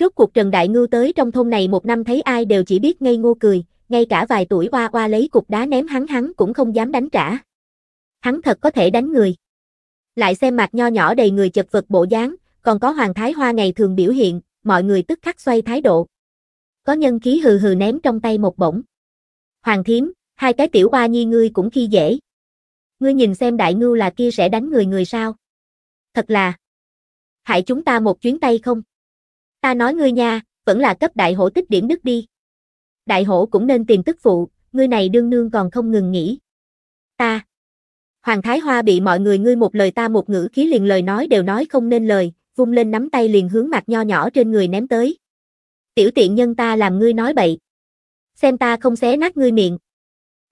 Rốt cuộc Trần Đại Ngưu tới trong thôn này một năm thấy ai đều chỉ biết ngây ngô cười, ngay cả vài tuổi oa oa lấy cục đá ném hắn hắn cũng không dám đánh trả. Hắn thật có thể đánh người. Lại xem mặt nho nhỏ đầy người chật vật bộ dáng, còn có Hoàng Thái Hoa ngày thường biểu hiện, mọi người tức khắc xoay thái độ. Có nhân khí hừ hừ ném trong tay một bổng. Hoàng Thiếm, hai cái tiểu oa nhi ngươi cũng khi dễ. Ngươi nhìn xem đại ngưu là kia sẽ đánh người người sao. Thật là, hại chúng ta một chuyến tay không? Ta nói ngươi nha, vẫn là cấp đại hổ tích điểm đức đi. Đại hổ cũng nên tìm tức phụ, ngươi này đương nương còn không ngừng nghỉ. Ta. Hoàng Thái Hoa bị mọi người ngươi một lời ta một ngữ khí liền lời nói đều nói không nên lời, vung lên nắm tay liền hướng mặt nho nhỏ trên người ném tới. Tiểu tiện nhân ta làm ngươi nói bậy. Xem ta không xé nát ngươi miệng.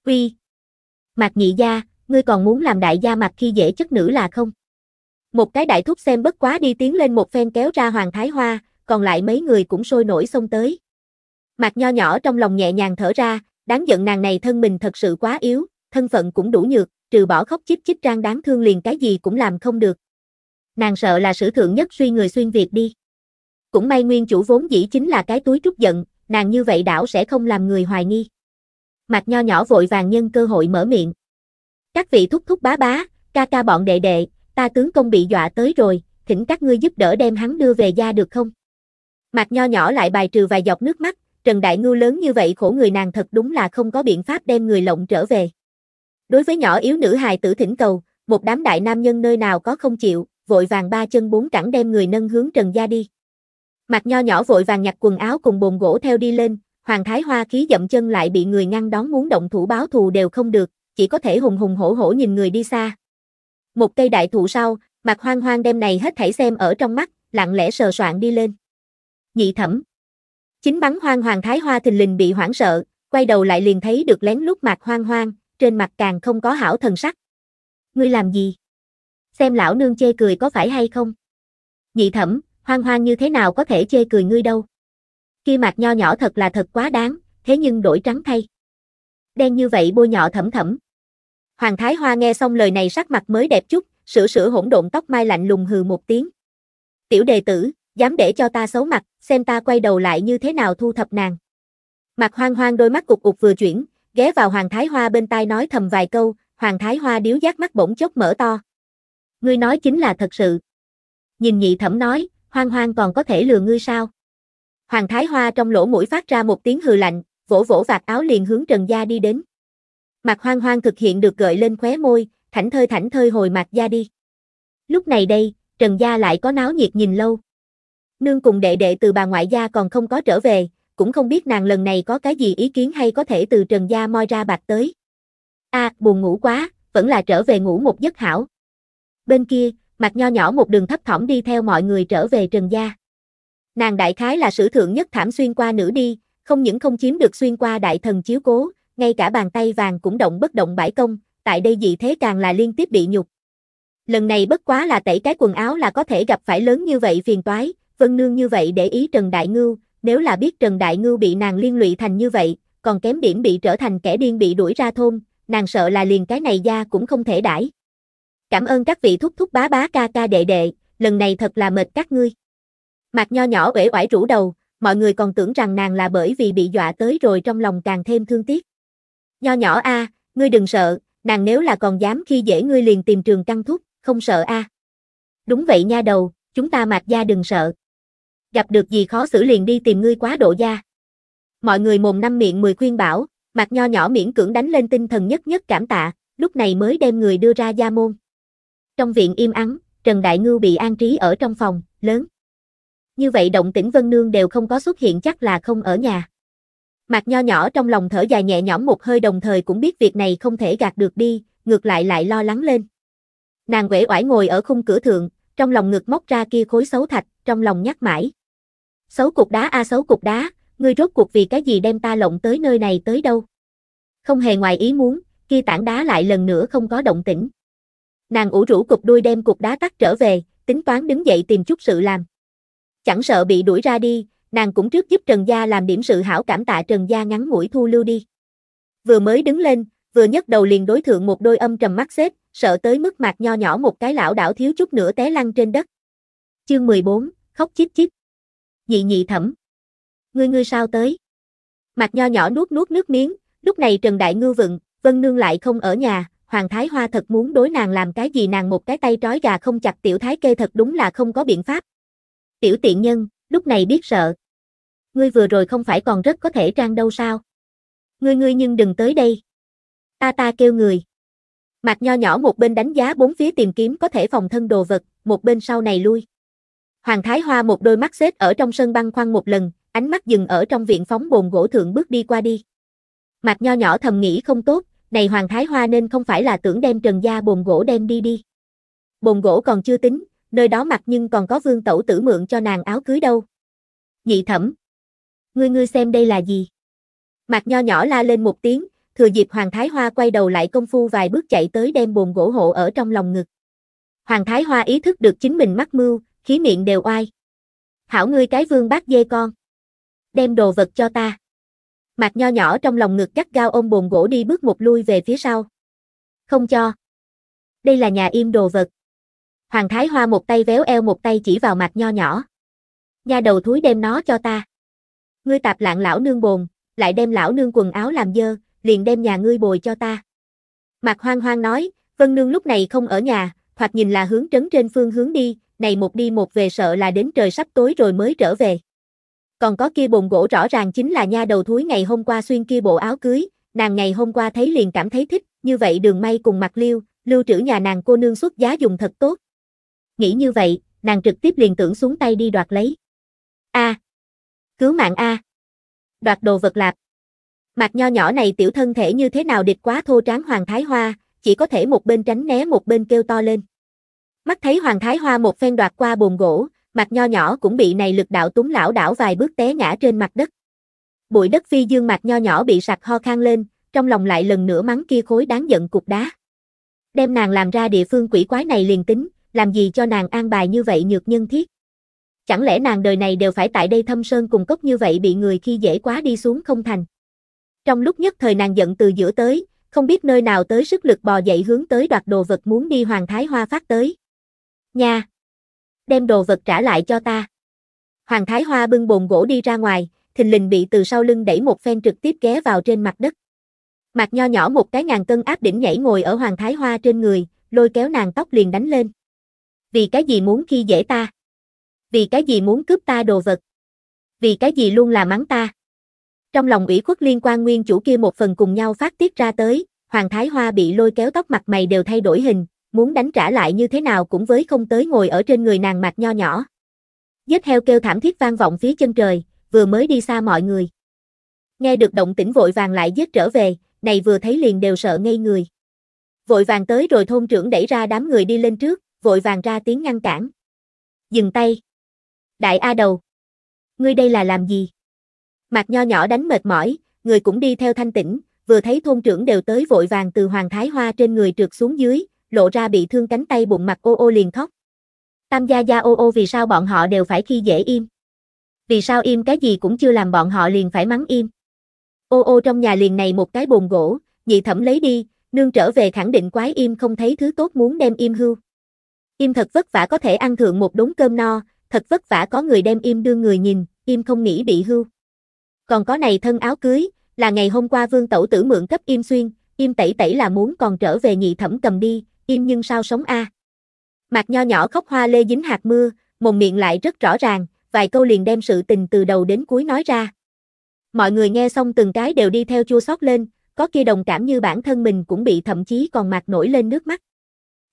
Uy. Mạc nhị gia, ngươi còn muốn làm đại gia mặt khi dễ chất nữ là không? Một cái đại thúc xem bất quá đi tiến lên một phen kéo ra Hoàng Thái Hoa, còn lại mấy người cũng sôi nổi xông tới. Mạc nho nhỏ trong lòng nhẹ nhàng thở ra, đáng giận nàng này thân mình thật sự quá yếu, thân phận cũng đủ nhược, trừ bỏ khóc chích chích trang đáng thương liền cái gì cũng làm không được. Nàng sợ là sử thượng nhất suy người xuyên Việt đi. Cũng may nguyên chủ vốn dĩ chính là cái túi trút giận, nàng như vậy đảo sẽ không làm người hoài nghi. Mạc nho nhỏ vội vàng nhân cơ hội mở miệng. Các vị thúc thúc bá bá, ca ca bọn đệ đệ, ta tướng công bị dọa tới rồi, thỉnh các ngươi giúp đỡ đem hắn đưa về gia được không? Mặt nho nhỏ lại bài trừ vài giọt nước mắt, Trần Đại Ngưu lớn như vậy khổ người nàng thật đúng là không có biện pháp đem người lộng trở về. Đối với nhỏ yếu nữ hài tử thỉnh cầu, một đám đại nam nhân nơi nào có không chịu, vội vàng ba chân bốn cẳng đem người nâng hướng Trần gia đi. Mặt nho nhỏ vội vàng nhặt quần áo cùng bồn gỗ theo đi lên, Hoàng Thái Hoa khí dậm chân lại bị người ngăn đón muốn động thủ báo thù đều không được, chỉ có thể hùng hùng hổ hổ nhìn người đi xa, một cây đại thụ sau, mặt hoang hoang đem này hết thảy xem ở trong mắt, lặng lẽ sờ soạn đi lên. Nhị thẩm. Chính bắn hoang hoàng thái hoa thình lình bị hoảng sợ, quay đầu lại liền thấy được lén lút mặt hoang hoang, trên mặt càng không có hảo thần sắc. Ngươi làm gì? Xem lão nương chê cười có phải hay không? Nhị thẩm, hoang hoang như thế nào có thể chê cười ngươi đâu? Kia mặt nho nhỏ thật là thật quá đáng, thế nhưng đổi trắng thay. Đen như vậy bôi nhỏ thẩm thẩm. Hoàng Thái Hoa nghe xong lời này sắc mặt mới đẹp chút, sửa sửa hỗn độn tóc mai lạnh lùng hừ một tiếng. Tiểu đệ tử, dám để cho ta xấu mặt, xem ta quay đầu lại như thế nào thu thập nàng. Mặt hoang hoang đôi mắt cục cục vừa chuyển, ghé vào Hoàng Thái Hoa bên tai nói thầm vài câu, Hoàng Thái Hoa điếu giác mắt bỗng chốc mở to. Ngươi nói chính là thật sự. Nhìn nhị thẩm nói, hoang hoang còn có thể lừa ngươi sao? Hoàng Thái Hoa trong lỗ mũi phát ra một tiếng hừ lạnh, vỗ vỗ vạt áo liền hướng Trần Gia đi đến. Mạc hoang hoang thực hiện được gợi lên khóe môi, thảnh thơi thảnh thơi hồi mạc gia đi. Lúc này đây, Trần Gia lại có náo nhiệt nhìn lâu. Nương cùng đệ đệ từ bà ngoại gia còn không có trở về, cũng không biết nàng lần này có cái gì ý kiến hay có thể từ Trần Gia moi ra bạc tới. a à, buồn ngủ quá, vẫn là trở về ngủ một giấc hảo. Bên kia, mặt nho nhỏ một đường thấp thỏm đi theo mọi người trở về Trần Gia. Nàng đại khái là sử thượng nhất thảm xuyên qua nữ đi, không những không chiếm được xuyên qua đại thần chiếu cố, ngay cả bàn tay vàng cũng động bất động bãi công, tại đây dị thế càng là liên tiếp bị nhục. Lần này bất quá là tẩy cái quần áo là có thể gặp phải lớn như vậy phiền toái, Vân Nương như vậy để ý Trần Đại Ngưu, nếu là biết Trần Đại Ngưu bị nàng liên lụy thành như vậy, còn kém điểm bị trở thành kẻ điên bị đuổi ra thôn, nàng sợ là liền cái này ra cũng không thể đãi. Cảm ơn các vị thúc thúc bá bá ca ca đệ đệ, lần này thật là mệt các ngươi. Mặt nho nhỏ uể oải rũ đầu, mọi người còn tưởng rằng nàng là bởi vì bị dọa tới rồi trong lòng càng thêm thương tiếc. Nho nhỏ a, à, ngươi đừng sợ, nàng nếu là còn dám khi dễ ngươi liền tìm trường căng thúc, không sợ a. À. Đúng vậy nha đầu, chúng ta mạc gia đừng sợ. Gặp được gì khó xử liền đi tìm ngươi quá độ gia. Mọi người mồm năm miệng mười khuyên bảo, mạc nho nhỏ miễn cưỡng đánh lên tinh thần nhất nhất cảm tạ, lúc này mới đem người đưa ra gia môn. Trong viện im ắng, Trần Đại Ngưu bị an trí ở trong phòng, lớn. Như vậy động tĩnh Vân Nương đều không có xuất hiện chắc là không ở nhà. Mạc nho nhỏ trong lòng thở dài nhẹ nhõm một hơi đồng thời cũng biết việc này không thể gạt được đi, ngược lại lại lo lắng lên. Nàng quể oải ngồi ở khung cửa thượng, trong lòng ngực móc ra kia khối xấu thạch, trong lòng nhắc mãi. Xấu cục đá a à, xấu cục đá, ngươi rốt cuộc vì cái gì đem ta lộng tới nơi này tới đâu. Không hề ngoài ý muốn, kia tảng đá lại lần nữa không có động tĩnh. Nàng ủ rũ cục đuôi đem cục đá tắt trở về, tính toán đứng dậy tìm chút sự làm. Chẳng sợ bị đuổi ra đi, nàng cũng trước giúp Trần Gia làm điểm sự hảo cảm tạ Trần Gia ngắn ngủi thu lưu đi. Vừa mới đứng lên, vừa nhấc đầu liền đối thượng một đôi âm trầm mắt xếp, sợ tới mức mặt nho nhỏ một cái lão đảo thiếu chút nữa té lăn trên đất. Chương 14, khóc chít chít. Nhị nhị thẩm. Ngươi ngươi sao tới? Mặt nho nhỏ nuốt nuốt nước miếng, lúc này Trần Đại Ngư vựng, Vân Nương lại không ở nhà, Hoàng Thái Hoa thật muốn đối nàng làm cái gì nàng một cái tay trói gà không chặt tiểu thái kê thật đúng là không có biện pháp. Tiểu tiện nhân, lúc này biết sợ, ngươi vừa rồi không phải còn rất có thể trang đâu sao? Ngươi ngươi nhưng đừng tới đây. Ta ta kêu người. Mạc nho nhỏ một bên đánh giá bốn phía tìm kiếm có thể phòng thân đồ vật, một bên sau này lui. Hoàng Thái Hoa một đôi mắt xếp ở trong sân băng khoăn một lần, ánh mắt dừng ở trong viện phóng bồn gỗ thượng bước đi qua đi. Mạc nho nhỏ thầm nghĩ không tốt, này Hoàng Thái Hoa nên không phải là tưởng đem trần gia bồn gỗ đem đi đi. Bồn gỗ còn chưa tính, nơi đó mặc nhưng còn có vương tẩu tử mượn cho nàng áo cưới đâu. Nhị thẩm, ngươi ngươi xem đây là gì? Mạc nho nhỏ la lên một tiếng, thừa dịp Hoàng Thái Hoa quay đầu lại công phu vài bước chạy tới đem bồn gỗ hộ ở trong lòng ngực. Hoàng Thái Hoa ý thức được chính mình mắc mưu, khí miệng đều oai. Hảo ngươi cái vương bác dê con. Đem đồ vật cho ta. Mạc nho nhỏ trong lòng ngực cắt gao ôm bồn gỗ đi bước một lui về phía sau. Không cho. Đây là nhà im đồ vật. Hoàng Thái Hoa một tay véo eo một tay chỉ vào mạc nho nhỏ. Nha đầu thúi đem nó cho ta. Ngươi tạp lạng lão nương bồn, lại đem lão nương quần áo làm dơ, liền đem nhà ngươi bồi cho ta. Mạc hoang hoang nói, Vân Nương lúc này không ở nhà, hoặc nhìn là hướng trấn trên phương hướng đi, này một đi một về sợ là đến trời sắp tối rồi mới trở về. Còn có kia bồn gỗ rõ ràng chính là nha đầu thúi ngày hôm qua xuyên kia bộ áo cưới, nàng ngày hôm qua thấy liền cảm thấy thích, như vậy đường may cùng mặt liêu, lưu trữ nhà nàng cô nương xuất giá dùng thật tốt. Nghĩ như vậy, nàng trực tiếp liền tưởng xuống tay đi đoạt lấy. a à, Cứu mạng A. Đoạt đồ vật lạp. Mặt nho nhỏ này tiểu thân thể như thế nào địch quá thô tráng Hoàng Thái Hoa, chỉ có thể một bên tránh né một bên kêu to lên. Mắt thấy Hoàng Thái Hoa một phen đoạt qua bồn gỗ, mặt nho nhỏ cũng bị này lực đạo túng lão đảo vài bước té ngã trên mặt đất. Bụi đất phi dương mặt nho nhỏ bị sặc ho khang lên, trong lòng lại lần nữa mắng kia khối đáng giận cục đá. Đem nàng làm ra địa phương quỷ quái này liền tính, làm gì cho nàng an bài như vậy nhược nhân thiết. Chẳng lẽ nàng đời này đều phải tại đây thâm sơn cùng cốc như vậy bị người khi dễ quá đi xuống không thành. Trong lúc nhất thời nàng giận từ giữa tới, không biết nơi nào tới sức lực bò dậy hướng tới đoạt đồ vật muốn đi Hoàng Thái Hoa phát tới. Nha! Đem đồ vật trả lại cho ta. Hoàng Thái Hoa bưng bồn gỗ đi ra ngoài, thình lình bị từ sau lưng đẩy một phen trực tiếp ghé vào trên mặt đất. Mặt nho nhỏ một cái ngàn cân áp đỉnh nhảy ngồi ở Hoàng Thái Hoa trên người, lôi kéo nàng tóc liền đánh lên. Vì cái gì muốn khi dễ ta? vì cái gì muốn cướp ta đồ vật? Vì cái gì luôn là mắng ta? Trong lòng ủy khuất liên quan nguyên chủ kia một phần cùng nhau phát tiết ra tới, Hoàng Thái Hoa bị lôi kéo tóc mặt mày đều thay đổi hình, muốn đánh trả lại như thế nào cũng với không tới ngồi ở trên người nàng mặt nho nhỏ. Giết heo kêu thảm thiết vang vọng phía chân trời, vừa mới đi xa mọi người. Nghe được động tĩnh vội vàng lại giết trở về, này vừa thấy liền đều sợ ngây người. Vội vàng tới rồi thôn trưởng đẩy ra đám người đi lên trước, vội vàng ra tiếng ngăn cản. Dừng tay đại A đầu. Ngươi đây là làm gì? Mạc nho nhỏ đánh mệt mỏi, người cũng đi theo thanh tĩnh, vừa thấy thôn trưởng đều tới vội vàng từ Hoàng Thái Hoa trên người trượt xuống dưới, lộ ra bị thương cánh tay bụng mặt ô ô liền khóc. Tam gia gia ô ô vì sao bọn họ đều phải khi dễ im? Vì sao im cái gì cũng chưa làm bọn họ liền phải mắng im? Ô ô trong nhà liền này một cái bồn gỗ, nhị thẩm lấy đi, nương trở về khẳng định quái im không thấy thứ tốt muốn đem im hưu. Im thật vất vả có thể ăn thượng một đống cơm no, thật vất vả có người đem im đưa người nhìn, im không nghĩ bị hưu. Còn có này thân áo cưới, là ngày hôm qua vương tẩu tử mượn cấp im xuyên, im tẩy tẩy là muốn còn trở về nhị thẩm cầm đi, im nhưng sao sống a? À. Mặt nho nhỏ khóc hoa lê dính hạt mưa, mồm miệng lại rất rõ ràng, vài câu liền đem sự tình từ đầu đến cuối nói ra. Mọi người nghe xong từng cái đều đi theo chua xót lên, có kia đồng cảm như bản thân mình cũng bị thậm chí còn mặt nổi lên nước mắt.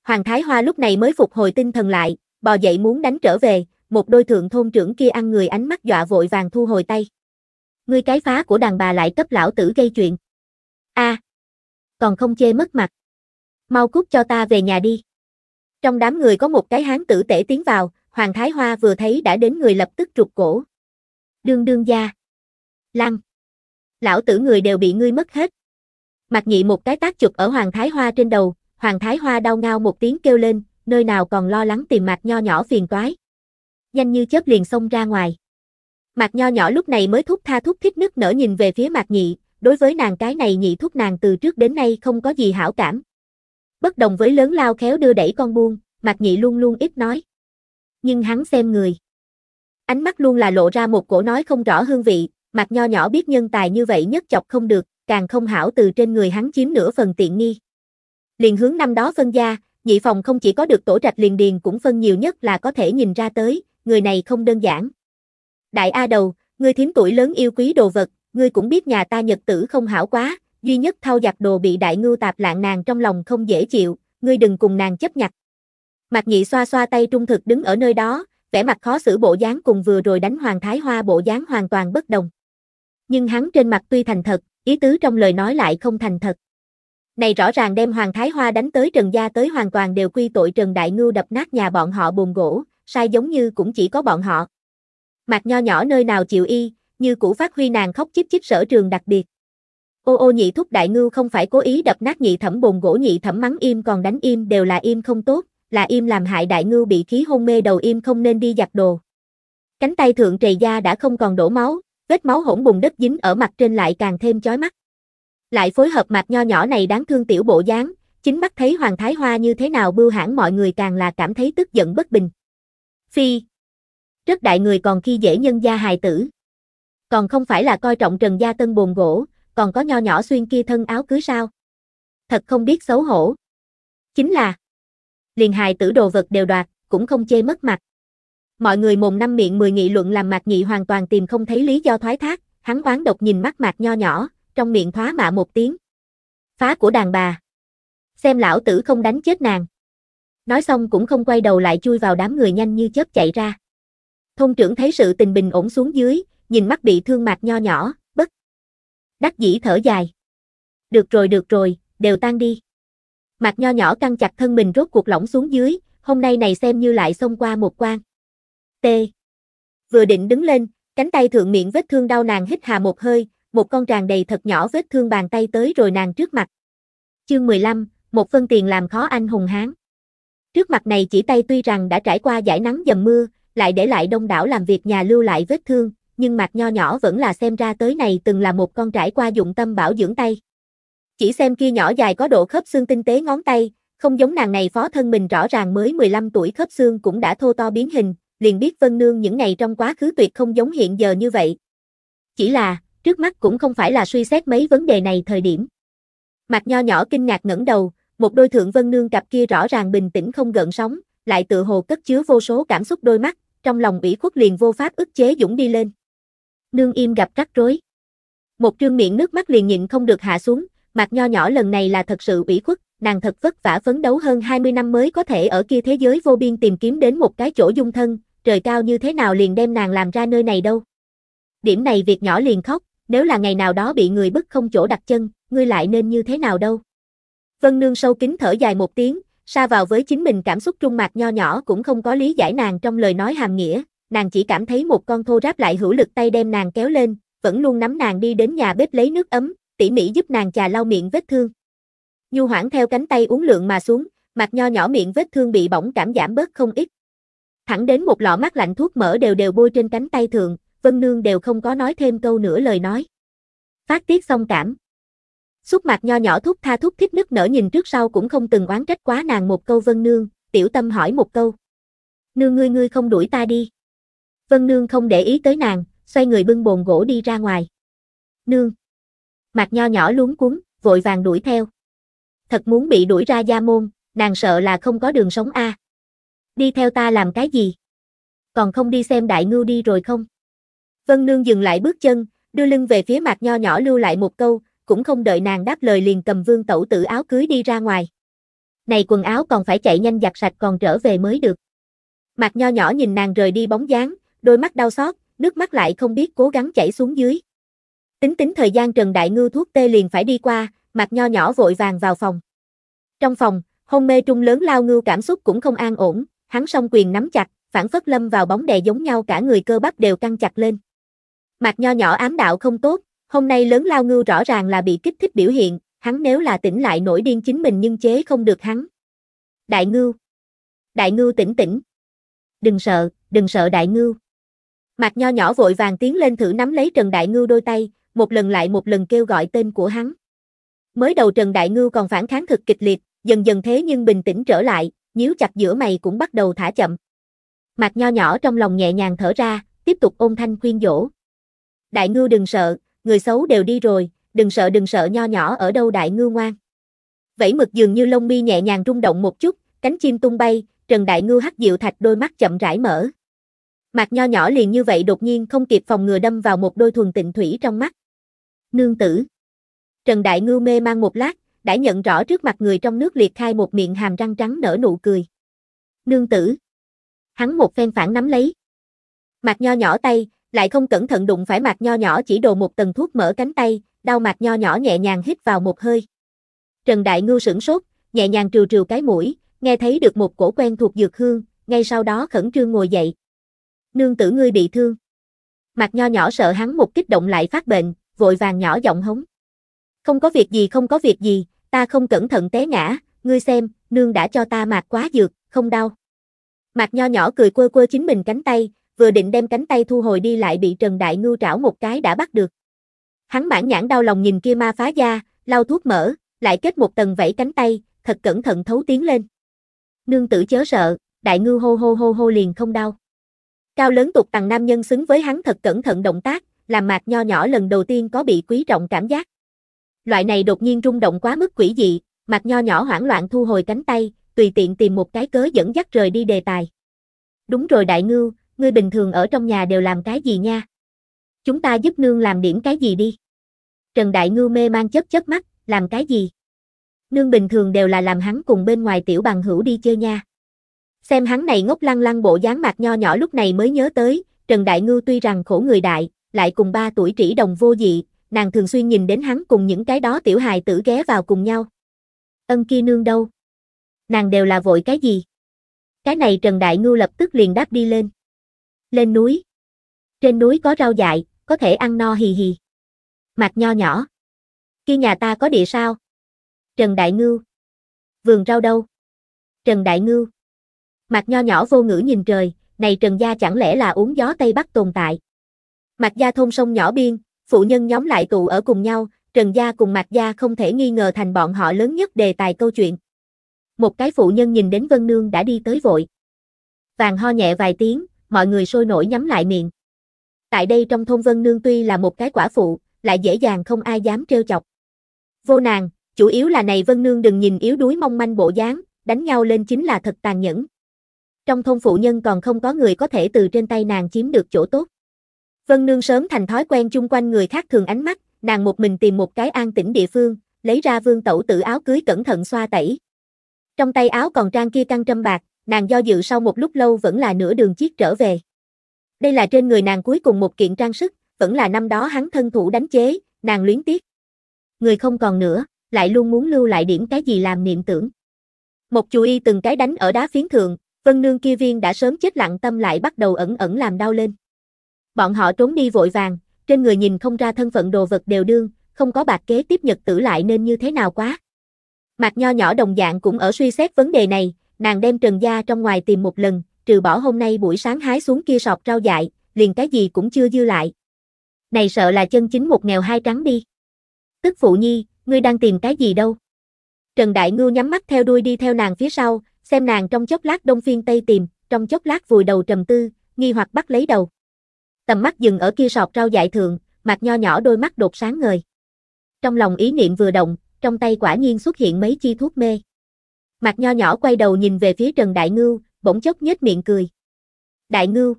Hoàng Thái Hoa lúc này mới phục hồi tinh thần lại, bò dậy muốn đánh trở về, một đôi thượng thôn trưởng kia ăn người ánh mắt dọa vội vàng thu hồi tay. Ngươi cái phá của đàn bà lại cấp lão tử gây chuyện. a à, còn không chê mất mặt. Mau cút cho ta về nhà đi. Trong đám người có một cái hán tử tể tiến vào, Hoàng Thái Hoa vừa thấy đã đến người lập tức trục cổ. Đương đương gia. Lăng. Lão tử người đều bị ngươi mất hết. Mặt nhị một cái tác chụp ở Hoàng Thái Hoa trên đầu, Hoàng Thái Hoa đau ngao một tiếng kêu lên, nơi nào còn lo lắng tìm mặt nho nhỏ phiền toái nhanh như chớp liền xông ra ngoài. Mạc Nho nhỏ lúc này mới thúc tha thúc thích nức nở nhìn về phía Mạc Nhị, đối với nàng cái này nhị thúc nàng từ trước đến nay không có gì hảo cảm. Bất đồng với lớn lao khéo đưa đẩy con buông, Mạc Nhị luôn luôn ít nói. Nhưng hắn xem người. Ánh mắt luôn là lộ ra một cổ nói không rõ hương vị, Mạc Nho nhỏ biết nhân tài như vậy nhất chọc không được, càng không hảo từ trên người hắn chiếm nửa phần tiện nghi. Liền hướng năm đó phân gia, nhị phòng không chỉ có được tổ trạch liền điền cũng phân nhiều nhất là có thể nhìn ra tới, người này không đơn giản. Đại A đầu, ngươi thím tuổi lớn yêu quý đồ vật, ngươi cũng biết nhà ta nhật tử không hảo quá, duy nhất thao giặt đồ bị đại ngưu tạp lạng nàng trong lòng không dễ chịu, ngươi đừng cùng nàng chấp nhặt. Mạc nhị xoa xoa tay trung thực đứng ở nơi đó, vẻ mặt khó xử bộ dáng cùng vừa rồi đánh hoàng thái hoa bộ dáng hoàn toàn bất đồng. Nhưng hắn trên mặt tuy thành thật, ý tứ trong lời nói lại không thành thật. Này rõ ràng đem Hoàng Thái Hoa đánh tới Trần Gia tới hoàn toàn đều quy tội Trần Đại Ngưu đập nát nhà bọn họ buồn gỗ, sai giống như cũng chỉ có bọn họ. Mạc nho nhỏ nơi nào chịu y, như cũ phát huy nàng khóc chíp chíp sở trường đặc biệt. Ô ô nhị thúc đại ngưu không phải cố ý đập nát nhị thẩm bồn gỗ nhị thẩm mắng im còn đánh im đều là im không tốt, là im làm hại đại ngưu bị khí hôn mê đầu im không nên đi giặt đồ. Cánh tay thượng trầy da đã không còn đổ máu, vết máu hỗn bùn đất dính ở mặt trên lại càng thêm chói mắt. Lại phối hợp mặt nho nhỏ này đáng thương tiểu bộ dáng, chính mắt thấy Hoàng Thái Hoa như thế nào bưu hãn mọi người càng là cảm thấy tức giận bất bình. Phi. Rất đại người còn khi dễ nhân gia hài tử. Còn không phải là coi trọng trần gia tân bồn gỗ, còn có nho nhỏ xuyên kia thân áo cưới sao. Thật không biết xấu hổ. Chính là. Liền hài tử đồ vật đều đoạt, cũng không chê mất mặt. Mọi người mồm năm miệng mười nghị luận làm mạc nhị hoàn toàn tìm không thấy lý do thoái thác, hắn oán độc nhìn mắt mạc nho nhỏ, trong miệng thoá mạ một tiếng. Phá của đàn bà. Xem lão tử không đánh chết nàng. Nói xong cũng không quay đầu lại chui vào đám người nhanh như chớp chạy ra. thông trưởng thấy sự tình bình ổn xuống dưới, nhìn mắt bị thương mạc nho nhỏ, bất. Đắc dĩ thở dài. Được rồi được rồi, đều tan đi. Mạc nho nhỏ căng chặt thân mình rốt cuộc lỏng xuống dưới, hôm nay này xem như lại xông qua một quan. T. Vừa định đứng lên, cánh tay thượng miệng vết thương đau nàng hít hà một hơi, một con tràn đầy thật nhỏ vết thương bàn tay tới rồi nàng trước mặt. Chương 15, một phân tiền làm khó anh hùng hán. Trước mặt này chỉ tay tuy rằng đã trải qua giải nắng dầm mưa, lại để lại đông đảo làm việc nhà lưu lại vết thương, nhưng mặt nho nhỏ vẫn là xem ra tới này từng là một con trải qua dụng tâm bảo dưỡng tay. Chỉ xem kia nhỏ dài có độ khớp xương tinh tế ngón tay, không giống nàng này phó thân mình rõ ràng mới 15 tuổi khớp xương cũng đã thô to biến hình, liền biết Vân Nương những ngày trong quá khứ tuyệt không giống hiện giờ như vậy. Chỉ là, trước mắt cũng không phải là suy xét mấy vấn đề này thời điểm. Mặt nho nhỏ kinh ngạc ngẩng đầu, một đôi thượng vân nương cặp kia rõ ràng bình tĩnh không gợn sóng, lại tự hồ cất chứa vô số cảm xúc đôi mắt, trong lòng ủy khuất liền vô pháp ức chế dũng đi lên. Nương im gặp rắc rối. Một trương miệng nước mắt liền nhịn không được hạ xuống, mặt nho nhỏ lần này là thật sự ủy khuất, nàng thật vất vả phấn đấu hơn 20 năm mới có thể ở kia thế giới vô biên tìm kiếm đến một cái chỗ dung thân, trời cao như thế nào liền đem nàng làm ra nơi này đâu. Điểm này việc nhỏ liền khóc, nếu là ngày nào đó bị người bức không chỗ đặt chân, ngươi lại nên như thế nào đâu. Vân Nương sâu kín thở dài một tiếng, xa vào với chính mình cảm xúc trung mạc nho nhỏ cũng không có lý giải nàng trong lời nói hàm nghĩa, nàng chỉ cảm thấy một con thô ráp lại hữu lực tay đem nàng kéo lên, vẫn luôn nắm nàng đi đến nhà bếp lấy nước ấm, tỉ mỉ giúp nàng chà lau miệng vết thương. Nhu Hoảng theo cánh tay uống lượng mà xuống, mặt nho nhỏ miệng vết thương bị bỏng cảm giảm bớt không ít. Thẳng đến một lọ mát lạnh thuốc mỡ đều đều bôi trên cánh tay thường, Vân Nương đều không có nói thêm câu nữa lời nói. Phát tiết xong cảm. Xúc mặt nho nhỏ thúc tha thúc thích nức nở nhìn trước sau cũng không từng oán trách quá nàng một câu vân nương, tiểu tâm hỏi một câu. Nương ngươi ngươi không đuổi ta đi. Vân nương không để ý tới nàng, xoay người bưng bồn gỗ đi ra ngoài. Nương. Mặt nho nhỏ luống cuốn, vội vàng đuổi theo. Thật muốn bị đuổi ra gia môn, nàng sợ là không có đường sống a. À. Đi theo ta làm cái gì? Còn không đi xem đại ngưu đi rồi không? Vân nương dừng lại bước chân, đưa lưng về phía mặt nho nhỏ lưu lại một câu, cũng không đợi nàng đáp lời liền cầm vương tẩu tử áo cưới đi ra ngoài. Này quần áo còn phải chạy nhanh giặt sạch còn trở về mới được. Mạc nho nhỏ nhìn nàng rời đi bóng dáng, đôi mắt đau xót, nước mắt lại không biết cố gắng chảy xuống dưới. Tính tính thời gian Trần Đại Ngư thuốc tê liền phải đi qua, Mạc nho nhỏ vội vàng vào phòng. Trong phòng, hôn mê trung lớn lao ngưu cảm xúc cũng không an ổn, hắn song quyền nắm chặt, phản phất lâm vào bóng đè giống nhau cả người cơ bắp đều căng chặt lên. Mạc nho nhỏ ám đạo không tốt, Hôm nay lớn lao ngưu rõ ràng là bị kích thích biểu hiện, hắn nếu là tỉnh lại nổi điên chính mình nhưng chế không được hắn. Đại ngưu. Đại ngưu tỉnh tỉnh. Đừng sợ, đừng sợ đại ngưu. Mạc nho nhỏ vội vàng tiến lên thử nắm lấy Trần Đại Ngưu đôi tay, một lần lại một lần kêu gọi tên của hắn. Mới đầu Trần Đại Ngưu còn phản kháng thực kịch liệt, dần dần thế nhưng bình tĩnh trở lại, nhíu chặt giữa mày cũng bắt đầu thả chậm. Mạc nho nhỏ trong lòng nhẹ nhàng thở ra, tiếp tục ôn thanh khuyên dỗ. Đại Ngưu đừng sợ, người xấu đều đi rồi, đừng sợ đừng sợ nho nhỏ ở đâu đại ngư ngoan. Vẫy mực dường như lông mi nhẹ nhàng rung động một chút, cánh chim tung bay, Trần Đại Ngư hắt dịu thạch đôi mắt chậm rãi mở. mặt nho nhỏ liền như vậy đột nhiên không kịp phòng ngừa đâm vào một đôi thuần tịnh thủy trong mắt. Nương tử. Trần Đại Ngư mê mang một lát, đã nhận rõ trước mặt người trong nước liệt khai một miệng hàm răng trắng nở nụ cười. Nương tử. Hắn một phen phản nắm lấy. mặt nho nhỏ tay, lại không cẩn thận đụng phải mạc nho nhỏ chỉ đồ một tầng thuốc mở cánh tay, đau mạc nho nhỏ nhẹ nhàng hít vào một hơi. Trần Đại Ngưu sửng sốt, nhẹ nhàng trừ trừ cái mũi, nghe thấy được một cổ quen thuộc dược hương, ngay sau đó khẩn trương ngồi dậy. Nương tử ngươi bị thương. Mạc nho nhỏ sợ hắn một kích động lại phát bệnh, vội vàng nhỏ giọng hống. Không có việc gì không có việc gì, ta không cẩn thận té ngã, ngươi xem, nương đã cho ta mạc quá dược, không đau. Mạc nho nhỏ cười quơ quơ chính mình cánh tay, vừa định đem cánh tay thu hồi đi lại bị Trần Đại Ngưu trảo một cái đã bắt được. Hắn mãn nhãn đau lòng nhìn kia ma phá da, lau thuốc mỡ, lại kết một tầng vẫy cánh tay, thật cẩn thận thấu tiến lên. Nương tử chớ sợ, Đại Ngưu hô hô hô hô liền không đau. Cao lớn tục tằng nam nhân xứng với hắn thật cẩn thận động tác, làm mạc nho nhỏ lần đầu tiên có bị quý trọng cảm giác. Loại này đột nhiên rung động quá mức quỷ dị, mạc nho nhỏ hoảng loạn thu hồi cánh tay, tùy tiện tìm một cái cớ dẫn dắt rời đi đề tài. Đúng rồi đại ngưu, ngươi bình thường ở trong nhà đều làm cái gì nha? Chúng ta giúp nương làm điểm cái gì đi? Trần Đại Ngư mê mang chớp chớp mắt, làm cái gì? Nương bình thường đều là làm hắn cùng bên ngoài tiểu bằng hữu đi chơi nha. Xem hắn này ngốc lăng lăng bộ dáng mặt nho nhỏ lúc này mới nhớ tới, Trần Đại Ngư tuy rằng khổ người đại, lại cùng ba tuổi trĩ đồng vô dị, nàng thường xuyên nhìn đến hắn cùng những cái đó tiểu hài tử ghé vào cùng nhau. Ân kia nương đâu? Nàng đều là vội cái gì? Cái này Trần Đại Ngư lập tức liền đáp đi lên lên núi. Trên núi có rau dại, có thể ăn no hì hì. Mạc nho nhỏ. Khi nhà ta có địa sao? Trần Đại Ngưu. Vườn rau đâu? Trần Đại Ngưu. Mạc nho nhỏ vô ngữ nhìn trời, này Trần gia chẳng lẽ là uống gió Tây Bắc tồn tại. Mạc gia thôn sông nhỏ biên, phụ nhân nhóm lại tụ ở cùng nhau, Trần gia cùng Mạc gia không thể nghi ngờ thành bọn họ lớn nhất đề tài câu chuyện. Một cái phụ nhân nhìn đến Vân Nương đã đi tới vội. Vàng ho nhẹ vài tiếng, mọi người sôi nổi nhắm lại miệng. Tại đây trong thôn Vân Nương tuy là một cái quả phụ, lại dễ dàng không ai dám trêu chọc. Vô nàng, chủ yếu là này Vân Nương đừng nhìn yếu đuối mong manh bộ dáng, đánh nhau lên chính là thật tàn nhẫn. Trong thôn phụ nhân còn không có người có thể từ trên tay nàng chiếm được chỗ tốt. Vân Nương sớm thành thói quen chung quanh người khác thường ánh mắt, nàng một mình tìm một cái an tĩnh địa phương, lấy ra vương tẩu tự áo cưới cẩn thận xoa tẩy. Trong tay áo còn trang kia căng trâm bạc, nàng do dự sau một lúc lâu vẫn là nửa đường chiếc trở về. Đây là trên người nàng cuối cùng một kiện trang sức, vẫn là năm đó hắn thân thủ đánh chế, nàng luyến tiếc. Người không còn nữa, lại luôn muốn lưu lại điểm cái gì làm niệm tưởng. Một chú y từng cái đánh ở đá phiến thượng, vân nương kia viên đã sớm chết lặng tâm lại bắt đầu ẩn ẩn làm đau lên. Bọn họ trốn đi vội vàng, trên người nhìn không ra thân phận đồ vật đều đương, không có bạc kế tiếp nhật tử lại nên như thế nào quá. Mạc nho nhỏ đồng dạng cũng ở suy xét vấn đề này, nàng đem trần gia trong ngoài tìm một lần, trừ bỏ hôm nay buổi sáng hái xuống kia sọt rau dại, liền cái gì cũng chưa dư lại. Này sợ là chân chính một nghèo hai trắng đi. Tức phụ nhi, ngươi đang tìm cái gì đâu? Trần Đại Ngưu nhắm mắt theo đuôi đi theo nàng phía sau, xem nàng trong chốc lát đông phiên tây tìm, trong chốc lát vùi đầu trầm tư, nghi hoặc bắt lấy đầu. Tầm mắt dừng ở kia sọt rau dại thượng, mặt nho nhỏ đôi mắt đột sáng ngời. Trong lòng ý niệm vừa động, trong tay quả nhiên xuất hiện mấy chi thuốc mê. Mặt nho nhỏ quay đầu nhìn về phía Trần Đại Ngưu, bỗng chốc nhếch miệng cười. Đại Ngưu,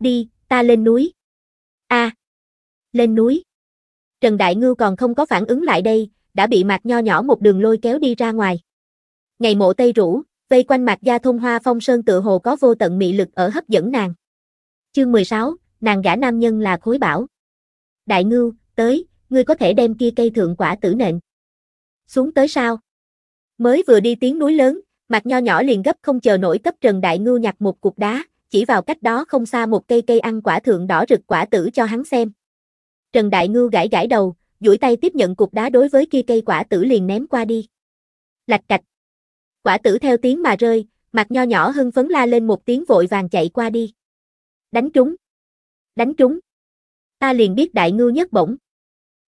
đi, ta lên núi. A, à, lên núi. Trần Đại Ngưu còn không có phản ứng lại đây, đã bị Mạc Nho nhỏ một đường lôi kéo đi ra ngoài. Ngày mộ Tây rủ, vây quanh Mạc Gia Thôn Hoa Phong Sơn tựa hồ có vô tận mị lực ở hấp dẫn nàng. Chương 16, nàng gã nam nhân là khối bảo. Đại Ngưu, tới, ngươi có thể đem kia cây thượng quả tử nện. Xuống tới sao? Mới vừa đi tiếng núi lớn, mặt nho nhỏ liền gấp không chờ nổi tấp Trần Đại Ngưu nhặt một cục đá, chỉ vào cách đó không xa một cây cây ăn quả thượng đỏ rực quả tử cho hắn xem. Trần Đại Ngưu gãi gãi đầu, duỗi tay tiếp nhận cục đá đối với kia cây quả tử liền ném qua đi. Lạch cạch. Quả tử theo tiếng mà rơi, mặt nho nhỏ hưng phấn la lên một tiếng vội vàng chạy qua đi. Đánh trúng. Đánh trúng. Ta liền biết Đại Ngưu nhất bổng.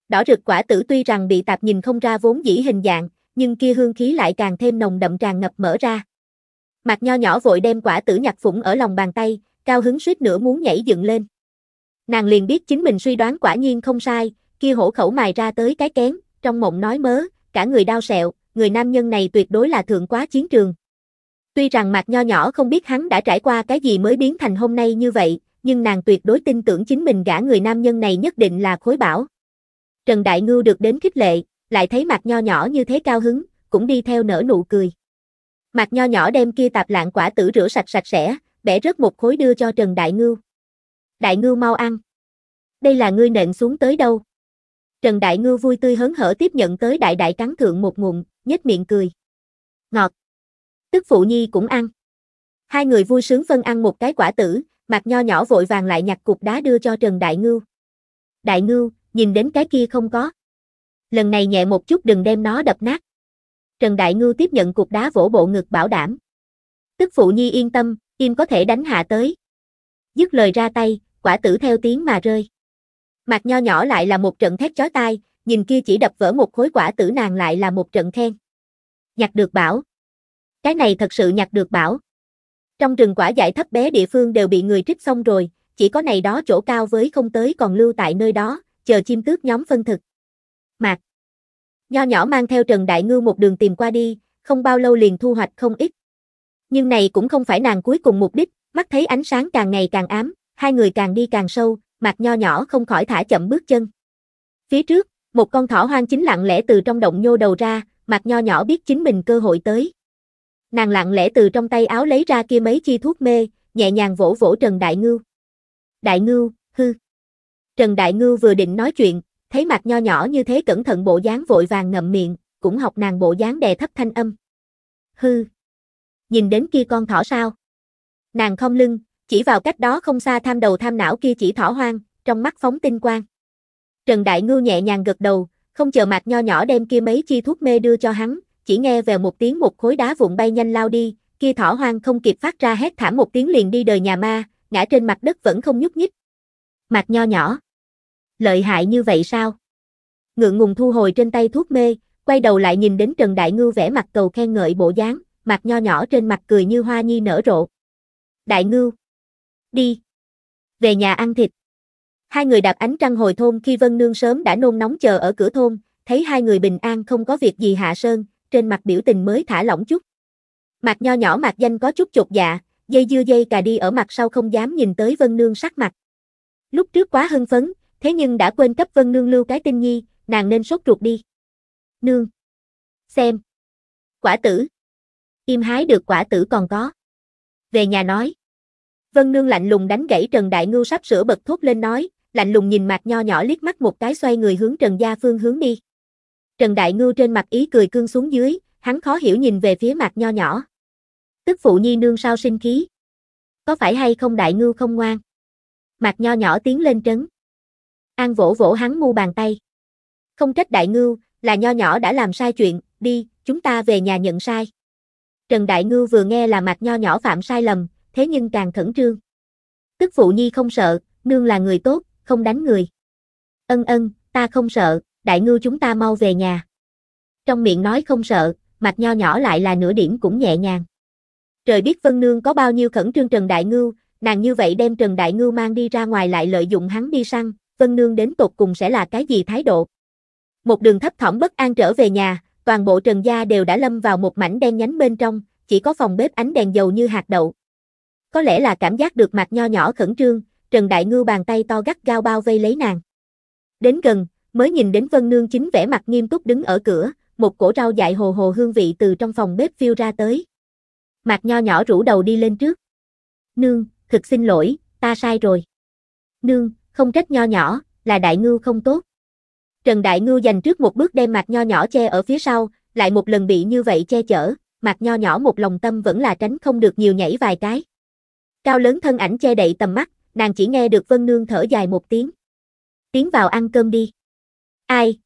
Đỏ rực quả tử tuy rằng bị tạp nhìn không ra vốn dĩ hình dạng, nhưng kia hương khí lại càng thêm nồng đậm tràn ngập mở ra. Mạc nho nhỏ vội đem quả tử nhặt Phụng ở lòng bàn tay, cao hứng suýt nữa muốn nhảy dựng lên. Nàng liền biết chính mình suy đoán quả nhiên không sai, kia hổ khẩu mài ra tới cái kén, trong mộng nói mớ, cả người đau sẹo, người nam nhân này tuyệt đối là thượng quá chiến trường. Tuy rằng Mạc nho nhỏ không biết hắn đã trải qua cái gì mới biến thành hôm nay như vậy, nhưng nàng tuyệt đối tin tưởng chính mình gã người nam nhân này nhất định là khối bảo. Trần Đại Ngưu được đến khích lệ, lại thấy mặt nho nhỏ như thế cao hứng, cũng đi theo nở nụ cười. Mặt nho nhỏ đem kia tạp lạng quả tử rửa sạch sạch sẽ, bẻ rớt một khối đưa cho Trần Đại Ngưu. Đại Ngưu mau ăn. Đây là ngươi nện xuống tới đâu? Trần Đại Ngưu vui tươi hớn hở tiếp nhận tới đại đại cắn thượng một ngụm, nhếch miệng cười. Ngọt. Tức phụ nhi cũng ăn. Hai người vui sướng phân ăn một cái quả tử, mặt nho nhỏ vội vàng lại nhặt cục đá đưa cho Trần Đại Ngưu. Đại Ngưu, nhìn đến cái kia không có lần này nhẹ một chút đừng đem nó đập nát. Trần Đại Ngư tiếp nhận cục đá vỗ bộ ngực bảo đảm. Tức phụ nhi yên tâm, im có thể đánh hạ tới. Dứt lời ra tay, quả tử theo tiếng mà rơi. Mặt nho nhỏ lại là một trận thét chói tai, nhìn kia chỉ đập vỡ một khối quả tử nàng lại là một trận khen. Nhặt được bảo. Cái này thật sự nhặt được bảo. Trong rừng quả dại thấp bé địa phương đều bị người trích xong rồi, chỉ có này đó chỗ cao với không tới còn lưu tại nơi đó, chờ chim tước nhóm phân thực. Mạc. Nho nhỏ mang theo Trần Đại Ngư một đường tìm qua đi, không bao lâu liền thu hoạch không ít. Nhưng này cũng không phải nàng cuối cùng mục đích, mắt thấy ánh sáng càng ngày càng ám, hai người càng đi càng sâu, mặt nho nhỏ không khỏi thả chậm bước chân. Phía trước, một con thỏ hoang chính lặng lẽ từ trong động nhô đầu ra, mặt nho nhỏ biết chính mình cơ hội tới. Nàng lặng lẽ từ trong tay áo lấy ra kia mấy chi thuốc mê, nhẹ nhàng vỗ vỗ Trần Đại Ngư. Đại Ngư, hư. Trần Đại Ngư vừa định nói chuyện, thấy mặt nho nhỏ như thế cẩn thận bộ dáng vội vàng ngậm miệng, cũng học nàng bộ dáng đè thấp thanh âm. Hư! Nhìn đến kia con thỏ sao? Nàng không lưng, chỉ vào cách đó không xa tham đầu tham não kia chỉ thỏ hoang, trong mắt phóng tinh quang. Trần Đại Ngưu nhẹ nhàng gật đầu, không chờ mặt nho nhỏ đem kia mấy chi thuốc mê đưa cho hắn, chỉ nghe về một tiếng một khối đá vụn bay nhanh lao đi, kia thỏ hoang không kịp phát ra hét thảm một tiếng liền đi đời nhà ma, ngã trên mặt đất vẫn không nhúc nhích. Mặt nho nhỏ lợi hại như vậy sao? Ngượng ngùng thu hồi trên tay thuốc mê, quay đầu lại nhìn đến Trần Đại Ngư vẽ mặt cầu khen ngợi bộ dáng, mặt nho nhỏ trên mặt cười như hoa nhi nở rộ. Đại Ngư, đi, về nhà ăn thịt. Hai người đạp ánh trăng hồi thôn khi Vân Nương sớm đã nôn nóng chờ ở cửa thôn, thấy hai người bình an không có việc gì hạ sơn, trên mặt biểu tình mới thả lỏng chút. Mặt nho nhỏ mặt danh có chút chột dạ, dây dưa dây cà đi ở mặt sau không dám nhìn tới Vân Nương sắc mặt. Lúc trước quá hưng phấn, thế nhưng đã quên cấp Vân Nương lưu cái tin nhi, nàng nên sốt ruột đi. Nương. Xem. Quả tử. Im hái được quả tử còn có. Về nhà nói. Vân Nương lạnh lùng đánh gãy Trần Đại Ngưu sắp sửa bật thuốc lên nói, lạnh lùng nhìn mặt nho nhỏ liếc mắt một cái xoay người hướng Trần Gia Phương hướng đi. Trần Đại Ngưu trên mặt ý cười cương xuống dưới, hắn khó hiểu nhìn về phía mặt nho nhỏ. Tức phụ nhi nương sao sinh khí. Có phải hay không Đại Ngưu không ngoan? Mặt nho nhỏ tiến lên trấn. An vỗ vỗ hắn mu bàn tay. Không trách đại ngưu, là nho nhỏ đã làm sai chuyện, đi, chúng ta về nhà nhận sai. Trần Đại Ngưu vừa nghe là mặt nho nhỏ phạm sai lầm, thế nhưng càng khẩn trương. Tức phụ nhi không sợ, nương là người tốt, không đánh người. Ân ân, ta không sợ, Đại Ngưu chúng ta mau về nhà. Trong miệng nói không sợ, mặt nho nhỏ lại là nửa điểm cũng nhẹ nhàng. Trời biết Vân Nương có bao nhiêu khẩn trương Trần Đại Ngưu, nàng như vậy đem Trần Đại Ngưu mang đi ra ngoài lại lợi dụng hắn đi săn, Vân Nương đến tột cùng sẽ là cái gì thái độ. Một đường thấp thỏm bất an trở về nhà, toàn bộ Trần Gia đều đã lâm vào một mảnh đen nhánh bên trong, chỉ có phòng bếp ánh đèn dầu như hạt đậu. Có lẽ là cảm giác được mặt nho nhỏ khẩn trương, Trần Đại Ngư bàn tay to gắt gao bao vây lấy nàng. Đến gần, mới nhìn đến Vân Nương chính vẻ mặt nghiêm túc đứng ở cửa, một cổ rau dại hồ hồ hương vị từ trong phòng bếp phiêu ra tới. Mạc nho nhỏ rủ đầu đi lên trước. Nương, thực xin lỗi, ta sai rồi. Nương, không trách nho nhỏ, là đại ngưu không tốt. Trần Đại Ngưu dành trước một bước đem mặt nho nhỏ che ở phía sau, lại một lần bị như vậy che chở, mặt nho nhỏ một lòng tâm vẫn là tránh không được nhiều nhảy vài cái. Cao lớn thân ảnh che đậy tầm mắt, nàng chỉ nghe được Vân Nương thở dài một tiếng. Tiến vào ăn cơm đi. Ai?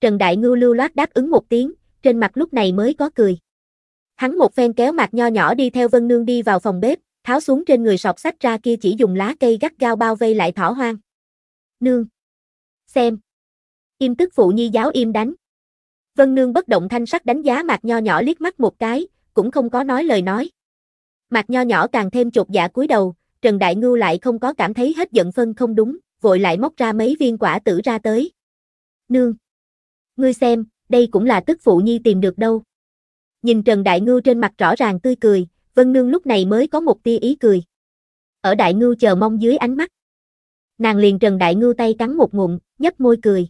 Trần Đại Ngưu lưu loát đáp ứng một tiếng, trên mặt lúc này mới có cười. Hắn một phen kéo mặt nho nhỏ đi theo Vân Nương đi vào phòng bếp, tháo xuống trên người sọc sách ra kia chỉ dùng lá cây gắt gao bao vây lại thỏ hoang. Nương. Xem. Im tức phụ nhi giáo im đánh. Vân nương bất động thanh sắc đánh giá mạc nho nhỏ liếc mắt một cái, cũng không có nói lời nói. Mạc nho nhỏ càng thêm chột dạ cúi đầu, Trần Đại Ngưu lại không có cảm thấy hết giận phân không đúng, vội lại móc ra mấy viên quả tử ra tới. Nương. Ngươi xem, đây cũng là tức phụ nhi tìm được đâu. Nhìn Trần Đại Ngưu trên mặt rõ ràng tươi cười, Vân Nương lúc này mới có một tia ý cười. Ở Đại Ngưu chờ mong dưới ánh mắt. Nàng liền Trần Đại Ngưu tay cắn một ngụm, nhấp môi cười.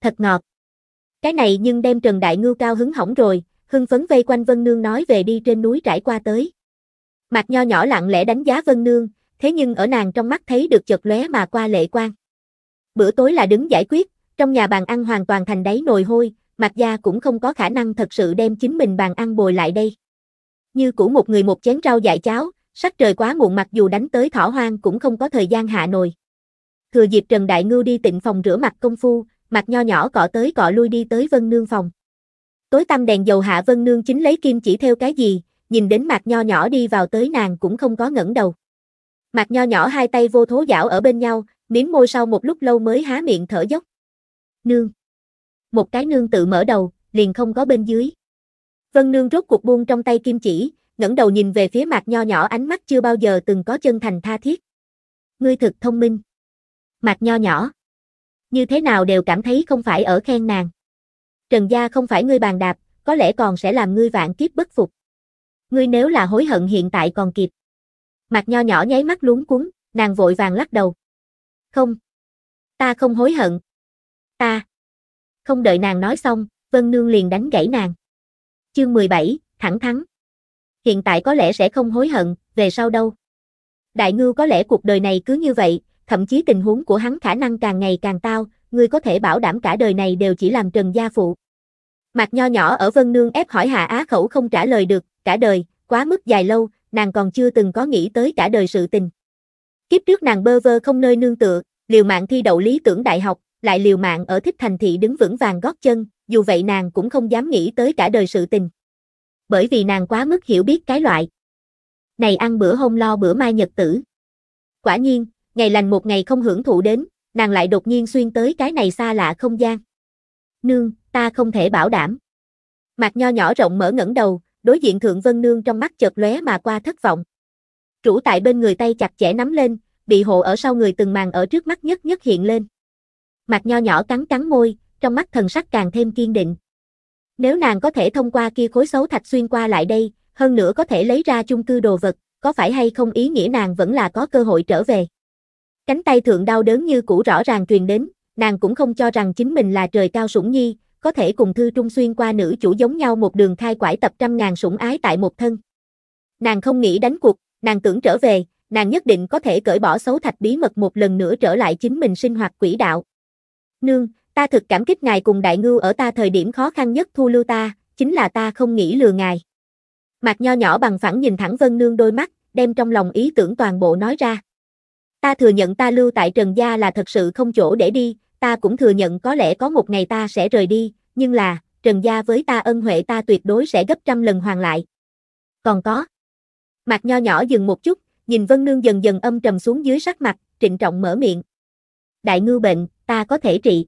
Thật ngọt. Cái này nhưng đem Trần Đại Ngưu cao hứng hỏng rồi, hưng phấn vây quanh Vân Nương nói về đi trên núi trải qua tới. mặt Nho nhỏ lặng lẽ đánh giá Vân Nương, thế nhưng ở nàng trong mắt thấy được chật lóe mà qua lệ quan Bữa tối là đứng giải quyết, trong nhà bàn ăn hoàn toàn thành đáy nồi hôi, mặt gia cũng không có khả năng thật sự đem chính mình bàn ăn bồi lại đây. Như cũ một người một chén rau dại cháo, sắc trời quá muộn mặc dù đánh tới thỏ hoang cũng không có thời gian hạ nồi. Thừa dịp Trần Đại Ngưu đi tịnh phòng rửa mặt công phu, mặt nho nhỏ cọ tới cọ lui đi tới Vân Nương phòng. Tối tăm đèn dầu hạ Vân Nương chính lấy kim chỉ theo cái gì, nhìn đến mặt nho nhỏ đi vào tới nàng cũng không có ngẩng đầu. Mặt nho nhỏ hai tay vô thố dảo ở bên nhau, miếng môi sau một lúc lâu mới há miệng thở dốc. Nương. Một cái nương tự mở đầu, liền không có bên dưới. Vân Nương rốt cuộc buông trong tay kim chỉ, ngẩng đầu nhìn về phía Mạc Nho nhỏ ánh mắt chưa bao giờ từng có chân thành tha thiết. Ngươi thực thông minh. Mạc Nho nhỏ. Như thế nào đều cảm thấy không phải ở khen nàng. Trần gia không phải ngươi bàn đạp, có lẽ còn sẽ làm ngươi vạn kiếp bất phục. Ngươi nếu là hối hận hiện tại còn kịp. Mạc Nho nhỏ nháy mắt luống cuống, nàng vội vàng lắc đầu. Không. Ta không hối hận. Ta. Không đợi nàng nói xong, Vân Nương liền đánh gãy nàng. Chương 17, thẳng thắn. Hiện tại có lẽ sẽ không hối hận, về sau đâu. Đại Ngư có lẽ cuộc đời này cứ như vậy, thậm chí tình huống của hắn khả năng càng ngày càng tao, ngươi có thể bảo đảm cả đời này đều chỉ làm trần gia phụ. Mạc nho nhỏ ở Vân Nương ép hỏi Hạ Á Khẩu không trả lời được, cả đời, quá mức dài lâu, nàng còn chưa từng có nghĩ tới cả đời sự tình. Kiếp trước nàng bơ vơ không nơi nương tựa, liều mạng thi đậu lý tưởng đại học, lại liều mạng ở thích thành thị đứng vững vàng gót chân, dù vậy nàng cũng không dám nghĩ tới cả đời sự tình. Bởi vì nàng quá mức hiểu biết cái loại. Này ăn bữa hôm lo bữa mai nhật tử. Quả nhiên, ngày lành một ngày không hưởng thụ đến, nàng lại đột nhiên xuyên tới cái này xa lạ không gian. Nương, ta không thể bảo đảm. Mặt nho nhỏ rộng mở ngẩng đầu, đối diện Thượng Vân Nương trong mắt chợt lóe mà qua thất vọng. chủ tại bên người tay chặt chẽ nắm lên, bị hộ ở sau người từng màn ở trước mắt nhất nhất hiện lên. Mặt nho nhỏ cắn cắn môi, trong mắt thần sắc càng thêm kiên định. Nếu nàng có thể thông qua kia khối xấu thạch xuyên qua lại đây, hơn nữa có thể lấy ra chung cư đồ vật, có phải hay không ý nghĩa nàng vẫn là có cơ hội trở về. Cánh tay thượng đau đớn như cũ rõ ràng truyền đến, nàng cũng không cho rằng chính mình là trời cao sủng nhi, có thể cùng thư trung xuyên qua nữ chủ giống nhau một đường khai quải tập trăm ngàn sủng ái tại một thân. Nàng không nghĩ đánh cuộc, nàng tưởng trở về, nàng nhất định có thể cởi bỏ xấu thạch bí mật một lần nữa trở lại chính mình sinh hoạt quỷ đạo. Nương, Ta thực cảm kích ngài cùng đại ngưu ở ta thời điểm khó khăn nhất thu lưu ta, chính là ta không nghĩ lừa ngài. Mạc nho nhỏ bằng phẳng nhìn thẳng Vân Nương đôi mắt, đem trong lòng ý tưởng toàn bộ nói ra. Ta thừa nhận ta lưu tại Trần Gia là thật sự không chỗ để đi, ta cũng thừa nhận có lẽ có một ngày ta sẽ rời đi, nhưng là, Trần Gia với ta ân huệ ta tuyệt đối sẽ gấp trăm lần hoàn lại. Còn có. Mạc nho nhỏ dừng một chút, nhìn Vân Nương dần dần âm trầm xuống dưới sắc mặt, trịnh trọng mở miệng. Đại ngư bệnh, ta có thể trị.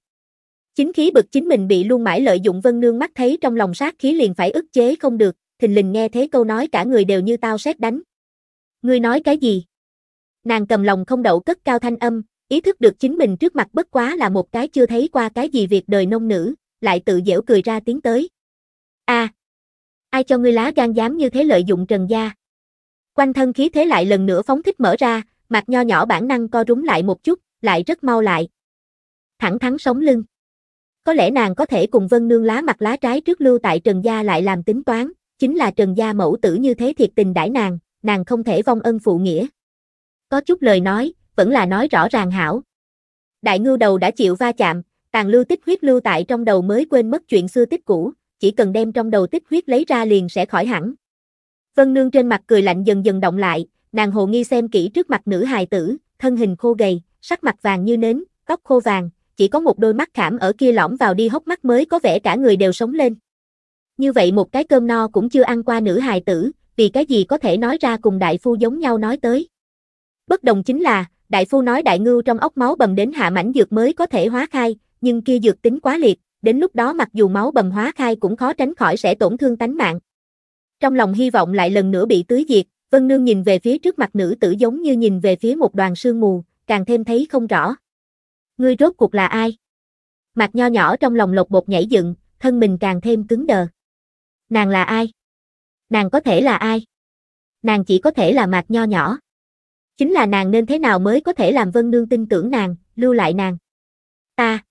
Chính khí bực chính mình bị luôn mãi lợi dụng Vân Nương mắt thấy trong lòng sát khí liền phải ức chế không được, thình lình nghe thế câu nói cả người đều như tao xét đánh. Ngươi nói cái gì? Nàng cầm lòng không đậu cất cao thanh âm, ý thức được chính mình trước mặt bất quá là một cái chưa thấy qua cái gì việc đời nông nữ, lại tự dễu cười ra tiếng tới. a à, ai cho ngươi lá gan dám như thế lợi dụng trần gia? Quanh thân khí thế lại lần nữa phóng thích mở ra, mặt nho nhỏ bản năng co rúm lại một chút, lại rất mau lại. Thẳng thắng sống lưng. Có lẽ nàng có thể cùng Vân Nương lá mặt lá trái trước lưu tại Trần Gia lại làm tính toán, chính là Trần Gia mẫu tử như thế thiệt tình đãi nàng, nàng không thể vong ân phụ nghĩa. Có chút lời nói, vẫn là nói rõ ràng hảo. Đại ngưu đầu đã chịu va chạm, tàn lưu tích huyết lưu tại trong đầu mới quên mất chuyện xưa tích cũ, chỉ cần đem trong đầu tích huyết lấy ra liền sẽ khỏi hẳn. Vân Nương trên mặt cười lạnh dần dần động lại, nàng hồ nghi xem kỹ trước mặt nữ hài tử, thân hình khô gầy, sắc mặt vàng như nến, tóc khô vàng, chỉ có một đôi mắt khảm ở kia lõm vào đi hốc mắt mới có vẻ cả người đều sống lên. Như vậy một cái cơm no cũng chưa ăn qua nữ hài tử, vì cái gì có thể nói ra cùng đại phu giống nhau nói tới. Bất đồng chính là, đại phu nói đại ngưu trong ốc máu bầm đến hạ mảnh dược mới có thể hóa khai, nhưng kia dược tính quá liệt, đến lúc đó mặc dù máu bầm hóa khai cũng khó tránh khỏi sẽ tổn thương tánh mạng. Trong lòng hy vọng lại lần nữa bị tưới diệt, Vân Nương nhìn về phía trước mặt nữ tử giống như nhìn về phía một đoàn sương mù, càng thêm thấy không rõ. Ngươi rốt cuộc là ai? Mặt nho nhỏ trong lòng lột bột nhảy dựng, thân mình càng thêm cứng đờ. Nàng là ai? Nàng có thể là ai? Nàng chỉ có thể là mạc nho nhỏ. Chính là nàng nên thế nào mới có thể làm Vân Nương tin tưởng nàng, lưu lại nàng. Ta.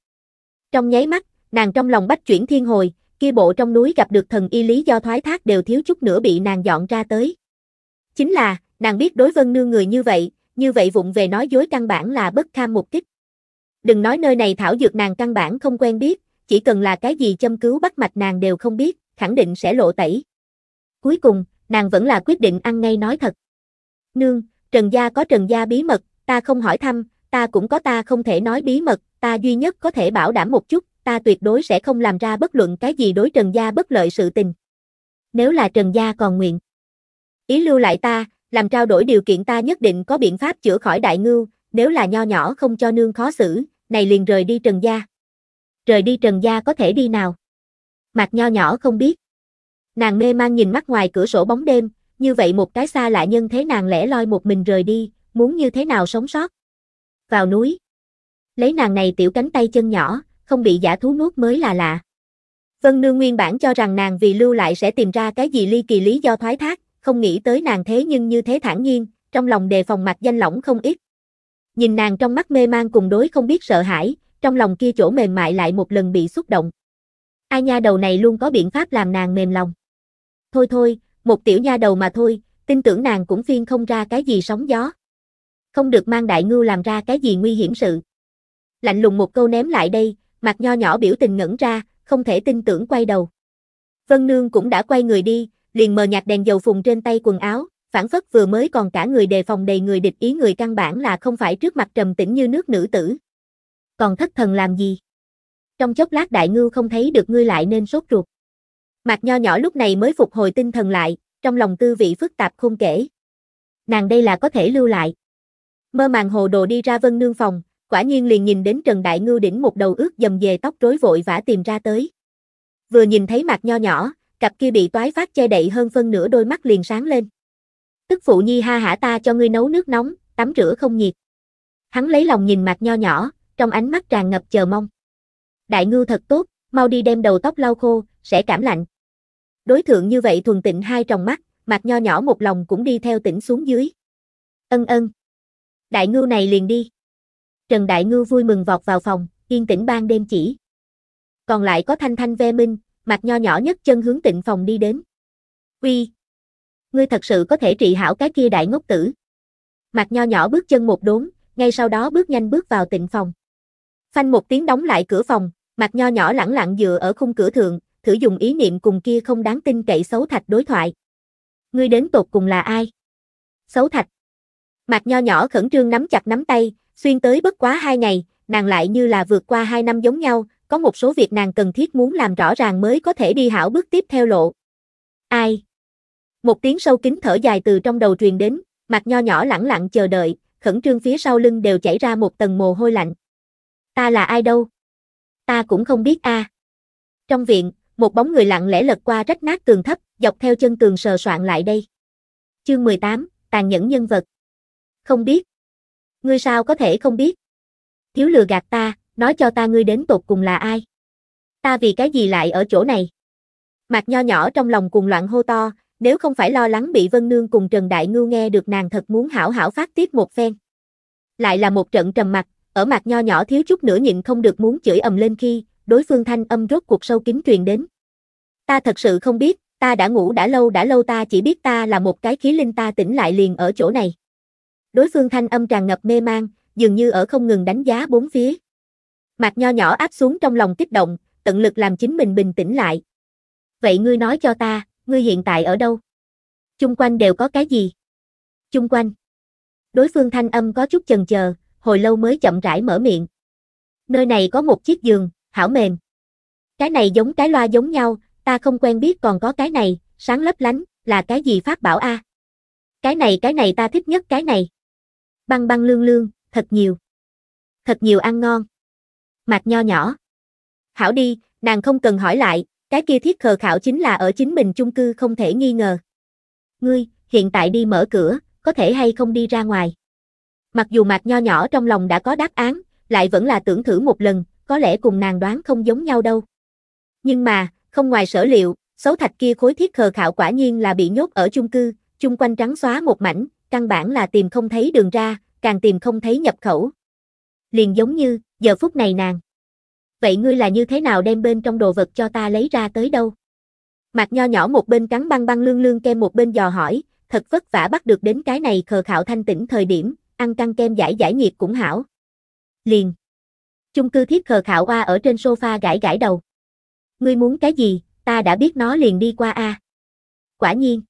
Trong nháy mắt, nàng trong lòng bách chuyển thiên hồi, kia bộ trong núi gặp được thần y lý do thoái thác đều thiếu chút nữa bị nàng dọn ra tới. Chính là, nàng biết đối Vân Nương người như vậy, như vậy vụng về nói dối căn bản là bất kham mục kích. Đừng nói nơi này thảo dược nàng căn bản không quen biết, chỉ cần là cái gì châm cứu bắt mạch nàng đều không biết, khẳng định sẽ lộ tẩy. Cuối cùng, nàng vẫn là quyết định ăn ngay nói thật. Nương, Trần Gia có Trần Gia bí mật, ta không hỏi thăm, ta cũng có ta không thể nói bí mật, ta duy nhất có thể bảo đảm một chút, ta tuyệt đối sẽ không làm ra bất luận cái gì đối Trần Gia bất lợi sự tình. Nếu là Trần Gia còn nguyện, ý lưu lại ta, làm trao đổi điều kiện ta nhất định có biện pháp chữa khỏi đại ngưu, nếu là nho nhỏ không cho nương khó xử, này liền rời đi Trần Gia. Rời đi Trần Gia có thể đi nào? Mạc nho nhỏ không biết. Nàng mê mang nhìn mắt ngoài cửa sổ bóng đêm, như vậy một cái xa lạ nhân thế nàng lẻ loi một mình rời đi, muốn như thế nào sống sót? Vào núi. Lấy nàng này tiểu cánh tay chân nhỏ, không bị giả thú nuốt mới là lạ. Vân Nương nguyên bản cho rằng nàng vì lưu lại sẽ tìm ra cái gì ly kỳ lý do thoái thác, không nghĩ tới nàng thế nhưng như thế thản nhiên, trong lòng đề phòng mặt danh lỏng không ít nhìn nàng trong mắt mê mang cùng đối không biết sợ hãi, trong lòng kia chỗ mềm mại lại một lần bị xúc động. Ai nha đầu này luôn có biện pháp làm nàng mềm lòng. Thôi thôi, một tiểu nha đầu mà thôi, tin tưởng nàng cũng phiên không ra cái gì sóng gió. Không được mang đại ngưu làm ra cái gì nguy hiểm sự. Lạnh lùng một câu ném lại đây, mặt nho nhỏ biểu tình ngẩn ra, không thể tin tưởng quay đầu. Vân Nương cũng đã quay người đi, liền mờ nhạt đèn dầu phùng trên tay quần áo, phản phất vừa mới còn cả người đề phòng đầy người địch ý người căn bản là không phải trước mặt trầm tĩnh như nước nữ tử. Còn thất thần làm gì? Trong chốc lát đại ngưu không thấy được ngươi lại nên sốt ruột. Mạc nho nhỏ lúc này mới phục hồi tinh thần lại, trong lòng tư vị phức tạp không kể. Nàng đây là có thể lưu lại. Mơ màng hồ đồ đi ra vân nương phòng, quả nhiên liền nhìn đến Trần Đại Ngưu đỉnh một đầu ướt dầm về tóc rối vội vã tìm ra tới. Vừa nhìn thấy mặt nho nhỏ, cặp kia bị toái phát che đậy hơn phân nửa đôi mắt liền sáng lên. Tức phụ nhi ha hả ta cho ngươi nấu nước nóng, tắm rửa không nhiệt. Hắn lấy lòng nhìn mặt nho nhỏ, trong ánh mắt tràn ngập chờ mong. Đại ngư thật tốt, mau đi đem đầu tóc lau khô, sẽ cảm lạnh. Đối thượng như vậy thuần tịnh hai tròng mắt, mặt nho nhỏ một lòng cũng đi theo tỉnh xuống dưới. Ân ân. Đại ngư này liền đi. Trần Đại ngư vui mừng vọt vào phòng, yên tĩnh ban đêm chỉ. Còn lại có Thanh Thanh ve minh, mặt nho nhỏ nhất chân hướng tịnh phòng đi đến. Uy, ngươi thật sự có thể trị hảo cái kia đại ngốc tử. Mặt nho nhỏ bước chân một đốn, ngay sau đó bước nhanh bước vào tịnh phòng. Phanh một tiếng đóng lại cửa phòng, mặt nho nhỏ lẳng lặng dựa ở khung cửa thượng, thử dùng ý niệm cùng kia không đáng tin cậy xấu thạch đối thoại. Ngươi đến tột cùng là ai? Xấu thạch. Mặt nho nhỏ khẩn trương nắm chặt nắm tay, xuyên tới bất quá hai ngày, nàng lại như là vượt qua hai năm giống nhau, có một số việc nàng cần thiết muốn làm rõ ràng mới có thể đi hảo bước tiếp theo lộ. Ai? Một tiếng sâu kín thở dài từ trong đầu truyền đến, mặt nho nhỏ lẳng lặng chờ đợi, khẩn trương phía sau lưng đều chảy ra một tầng mồ hôi lạnh. Ta là ai đâu? Ta cũng không biết a. Trong viện, một bóng người lặng lẽ lật qua rách nát tường thấp, dọc theo chân tường sờ soạn lại đây. Chương 18, tàn nhẫn nhân vật. Không biết. Ngươi sao có thể không biết? Thiếu lừa gạt ta, nói cho ta ngươi đến tột cùng là ai? Ta vì cái gì lại ở chỗ này? mặt nho nhỏ trong lòng cùng loạn hô to, nếu không phải lo lắng bị Vân Nương cùng Trần Đại Ngưu nghe được nàng thật muốn hảo hảo phát tiết một phen. Lại là một trận trầm mặt, ở mặt nho nhỏ thiếu chút nữa nhịn không được muốn chửi ầm lên khi, đối phương thanh âm rốt cuộc sâu kín truyền đến. Ta thật sự không biết, ta đã ngủ đã lâu đã lâu ta chỉ biết ta là một cái khí linh ta tỉnh lại liền ở chỗ này. Đối phương thanh âm tràn ngập mê mang, dường như ở không ngừng đánh giá bốn phía. Mặt nho nhỏ áp xuống trong lòng kích động, tận lực làm chính mình bình tĩnh lại. Vậy ngươi nói cho ta, ngươi hiện tại ở đâu? Chung quanh đều có cái gì? Chung quanh. Đối phương thanh âm có chút chần chờ, hồi lâu mới chậm rãi mở miệng. Nơi này có một chiếc giường, hảo mềm. Cái này giống cái loa giống nhau, ta không quen biết còn có cái này, sáng lấp lánh, là cái gì phát bảo a? À? Cái này cái này ta thích nhất cái này. Băng băng lương lương, thật nhiều. Thật nhiều ăn ngon. Mạc nho nhỏ. Hảo đi, nàng không cần hỏi lại, cái kia thiết khờ khảo chính là ở chính mình chung cư không thể nghi ngờ. Ngươi, hiện tại đi mở cửa, có thể hay không đi ra ngoài. Mặc dù mặt nho nhỏ trong lòng đã có đáp án, lại vẫn là tưởng thử một lần, có lẽ cùng nàng đoán không giống nhau đâu. Nhưng mà, không ngoài sở liệu, xấu thạch kia khối thiết khờ khảo quả nhiên là bị nhốt ở chung cư, chung quanh trắng xóa một mảnh, căn bản là tìm không thấy đường ra, càng tìm không thấy nhập khẩu. Liền giống như, giờ phút này nàng vậy ngươi là như thế nào đem bên trong đồ vật cho ta lấy ra tới đâu? Mạc nho nhỏ một bên cắn băng băng lương lương kem một bên dò hỏi, thật vất vả bắt được đến cái này khờ khảo thanh tỉnh thời điểm, ăn căng kem giải giải nhiệt cũng hảo. Liền. Chung cư thiết khờ khảo qua ở trên sofa gãi gãi đầu. Ngươi muốn cái gì, ta đã biết nó liền đi qua a. Quả nhiên.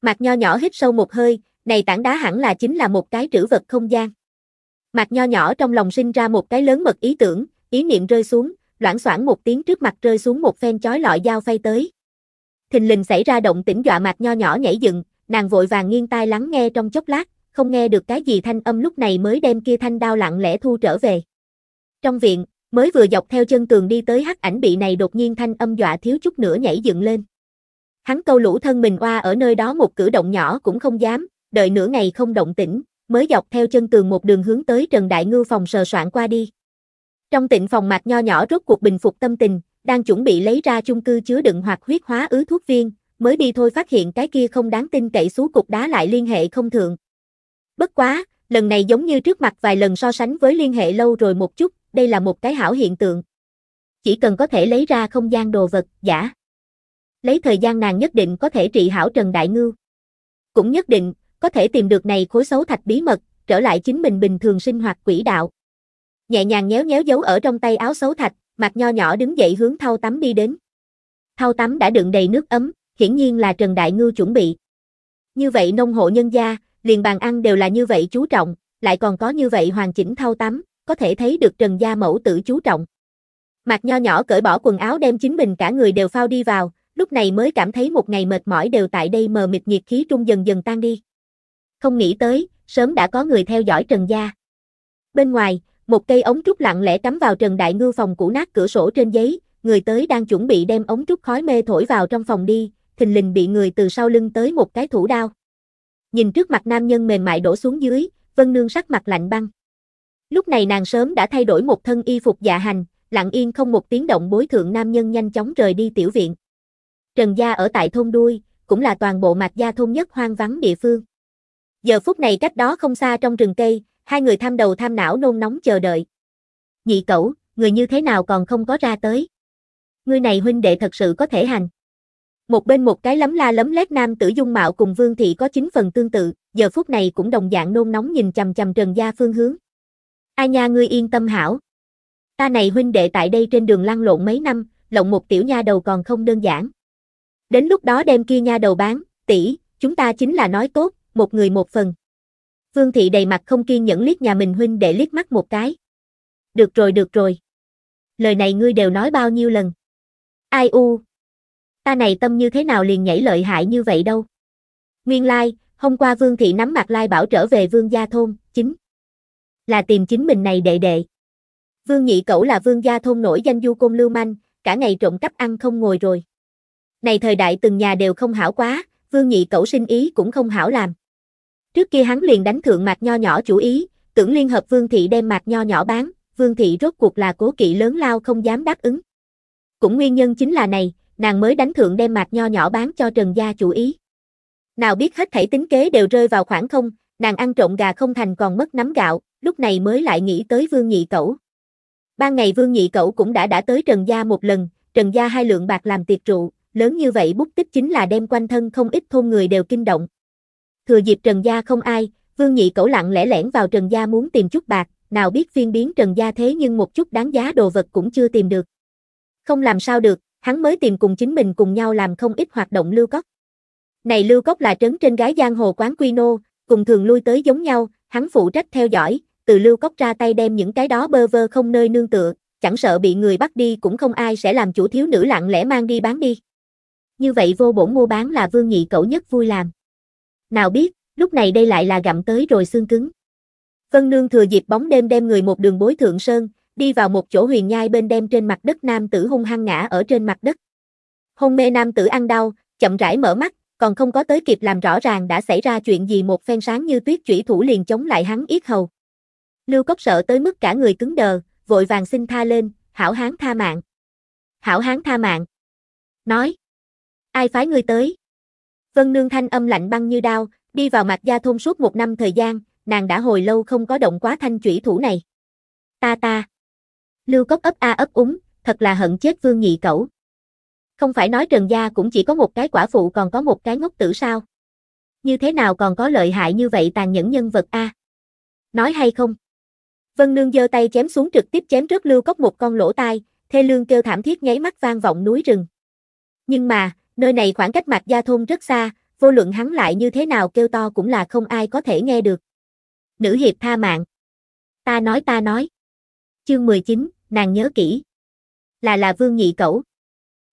Mạc nho nhỏ hít sâu một hơi, này tảng đá hẳn là chính là một cái trữ vật không gian. Mạc nho nhỏ trong lòng sinh ra một cái lớn mật ý tưởng, ý niệm rơi xuống, loảng xoảng một tiếng trước mặt rơi xuống một phen chói lọi dao phay tới. Thình lình xảy ra động tĩnh dọa mặt nho nhỏ nhảy dựng, nàng vội vàng nghiêng tai lắng nghe trong chốc lát, không nghe được cái gì thanh âm lúc này mới đem kia thanh đao lặng lẽ thu trở về. Trong viện, mới vừa dọc theo chân tường đi tới hắc ảnh bị này đột nhiên thanh âm dọa thiếu chút nữa nhảy dựng lên. Hắn câu lũ thân mình oa ở nơi đó một cử động nhỏ cũng không dám, đợi nửa ngày không động tĩnh, mới dọc theo chân tường một đường hướng tới Trần Đại Ngư phòng sờ soạn qua đi. Trong tịnh phòng mạc nho nhỏ rốt cuộc bình phục tâm tình, đang chuẩn bị lấy ra chung cư chứa đựng hoặc huyết hóa ứ thuốc viên, mới đi thôi phát hiện cái kia không đáng tin cậy xuống cục đá lại liên hệ không thường Bất quá, lần này giống như trước mặt vài lần so sánh với liên hệ lâu rồi một chút, đây là một cái hảo hiện tượng. Chỉ cần có thể lấy ra không gian đồ vật, giả. Lấy thời gian nàng nhất định có thể trị hảo Trần Đại ngư Cũng nhất định, có thể tìm được này khối xấu thạch bí mật, trở lại chính mình bình thường sinh hoạt quỹ đạo nhẹ nhàng nhéo nhéo giấu ở trong tay áo xấu thạch, mặt nho nhỏ đứng dậy hướng thau tắm đi đến. Thau tắm đã đựng đầy nước ấm, hiển nhiên là Trần Đại ngư chuẩn bị. Như vậy nông hộ nhân gia, liền bàn ăn đều là như vậy chú trọng, lại còn có như vậy hoàn chỉnh thau tắm, có thể thấy được Trần gia mẫu tử chú trọng. Mạc nho nhỏ cởi bỏ quần áo đem chính mình cả người đều phao đi vào, lúc này mới cảm thấy một ngày mệt mỏi đều tại đây mờ mịt nhiệt khí trung dần dần tan đi. Không nghĩ tới, sớm đã có người theo dõi Trần gia. Bên ngoài, một cây ống trúc lặng lẽ cắm vào Trần Đại Ngư phòng cũ nát cửa sổ trên giấy, người tới đang chuẩn bị đem ống trúc khói mê thổi vào trong phòng đi, thình lình bị người từ sau lưng tới một cái thủ đao. Nhìn trước mặt nam nhân mềm mại đổ xuống dưới, Vân Nương sắc mặt lạnh băng. Lúc này nàng sớm đã thay đổi một thân y phục dạ hành, lặng yên không một tiếng động bối thượng nam nhân nhanh chóng rời đi tiểu viện. Trần Gia ở tại thôn đuôi, cũng là toàn bộ mạc gia thôn nhất hoang vắng địa phương. Giờ phút này cách đó không xa trong rừng cây, Hai người tham đầu tham não nôn nóng chờ đợi. Nhị cẩu, người như thế nào còn không có ra tới? người này huynh đệ thật sự có thể hành. Một bên một cái lấm la lấm lét nam tử dung mạo cùng Vương thị có chín phần tương tự, giờ phút này cũng đồng dạng nôn nóng nhìn chầm chầm Trần Gia phương hướng. A nha ngươi yên tâm hảo. Ta này huynh đệ tại đây trên đường lăn lộn mấy năm, lộng một tiểu nha đầu còn không đơn giản. Đến lúc đó đem kia nha đầu bán, tỷ, chúng ta chính là nói tốt, một người một phần. Phương Thị đầy mặt không kiên nhẫn liếc nhà mình huynh để liếc mắt một cái. Được rồi được rồi. Lời này ngươi đều nói bao nhiêu lần. Ai u. Ta này tâm như thế nào liền nhảy lợi hại như vậy đâu. Nguyên lai, like, hôm qua Vương Thị nắm mặt lai bảo trở về Vương Gia Thôn, chính. Là tìm chính mình này đệ đệ. Vương Nhị Cẩu là Vương Gia Thôn nổi danh du côn lưu manh, cả ngày trộm cắp ăn không ngồi rồi. Này thời đại từng nhà đều không hảo quá, Vương Nhị Cẩu sinh ý cũng không hảo làm. Trước kia hắn liền đánh thượng mạc nho nhỏ chủ ý, tưởng liên hợp vương thị đem mạc nho nhỏ bán, vương thị rốt cuộc là cố kỵ lớn lao không dám đáp ứng. Cũng nguyên nhân chính là này, nàng mới đánh thượng đem mạc nho nhỏ bán cho Trần Gia chủ ý. Nào biết hết thảy tính kế đều rơi vào khoảng không, nàng ăn trộm gà không thành còn mất nắm gạo, lúc này mới lại nghĩ tới vương nhị cẩu. Ban ngày vương nhị cẩu cũng đã đã tới Trần Gia một lần, Trần Gia hai lượng bạc làm tiệc rượu, lớn như vậy bút tích chính là đem quanh thân không ít thôn người đều kinh động, thừa dịp Trần Gia không ai, Vương Nhị Cẩu lặng lẽ lẻn vào Trần Gia muốn tìm chút bạc, nào biết phiên biến Trần Gia thế nhưng một chút đáng giá đồ vật cũng chưa tìm được. Không làm sao được, hắn mới tìm cùng chính mình cùng nhau làm không ít hoạt động lưu cốc. Này lưu cốc là trấn trên gái giang hồ quán Quy Nô, cùng thường lui tới giống nhau, hắn phụ trách theo dõi, từ lưu cốc ra tay đem những cái đó bơ vơ không nơi nương tựa, chẳng sợ bị người bắt đi cũng không ai sẽ làm chủ thiếu nữ lặng lẽ mang đi bán đi. Như vậy vô bổ mua bán là vương nhị cậu nhất vui làm nào biết, lúc này đây lại là gặm tới rồi xương cứng. Vân Nương thừa dịp bóng đêm đem người một đường bối thượng sơn, đi vào một chỗ huyền nhai bên đem trên mặt đất nam tử hung hăng ngã ở trên mặt đất. Hôn mê nam tử ăn đau, chậm rãi mở mắt, còn không có tới kịp làm rõ ràng đã xảy ra chuyện gì một phen sáng như tuyết chủy thủ liền chống lại hắn yết hầu. Lưu Cốc sợ tới mức cả người cứng đờ, vội vàng xin tha lên, hảo hán tha mạng. Hảo hán tha mạng. Nói. Ai phái ngươi tới? Vân Nương thanh âm lạnh băng như đao, đi vào mặt gia thôn suốt một năm thời gian, nàng đã hồi lâu không có động quá thanh chủy thủ này. Ta ta. Lưu Cốc ấp a ấp úng, thật là hận chết Vương Nhị Cẩu. Không phải nói Trần Gia cũng chỉ có một cái quả phụ còn có một cái ngốc tử sao? Như thế nào còn có lợi hại như vậy tàn nhẫn nhân vật a? Nói hay không? Vân Nương giơ tay chém xuống trực tiếp chém rớt Lưu Cốc một con lỗ tai, thê lương kêu thảm thiết nháy mắt vang vọng núi rừng. Nhưng mà, Nơi này khoảng cách Mạc Gia Thôn rất xa, vô luận hắn lại như thế nào kêu to cũng là không ai có thể nghe được. Nữ hiệp tha mạng. Ta nói ta nói. Chương 19, nàng nhớ kỹ. Là là Vương Nhị Cẩu.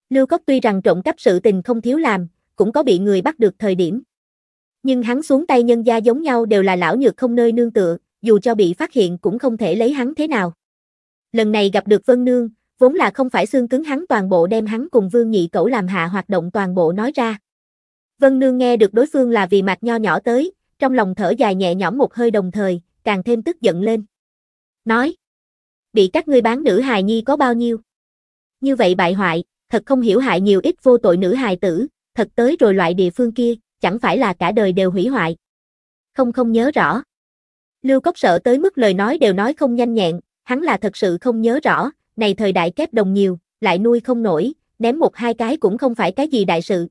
Lưu Cốc tuy rằng trộm cắp sự tình không thiếu làm, cũng có bị người bắt được thời điểm. Nhưng hắn xuống tay nhân gia giống nhau đều là lão nhược không nơi nương tựa, dù cho bị phát hiện cũng không thể lấy hắn thế nào. Lần này gặp được Vân Nương, vốn là không phải xương cứng hắn toàn bộ đem hắn cùng Vương Nhị Cẩu làm hạ hoạt động toàn bộ nói ra. Vân Nương nghe được đối phương là vì mặt nho nhỏ tới, trong lòng thở dài nhẹ nhõm một hơi đồng thời, càng thêm tức giận lên. Nói, bị các ngươi bán nữ hài nhi có bao nhiêu? Như vậy bại hoại, thật không hiểu hại nhiều ít vô tội nữ hài tử, thật tới rồi loại địa phương kia, chẳng phải là cả đời đều hủy hoại. Không không nhớ rõ. Lưu Cốc sợ tới mức lời nói đều nói không nhanh nhẹn, hắn là thật sự không nhớ rõ, này thời đại kép đồng nhiều, lại nuôi không nổi, ném một hai cái cũng không phải cái gì đại sự.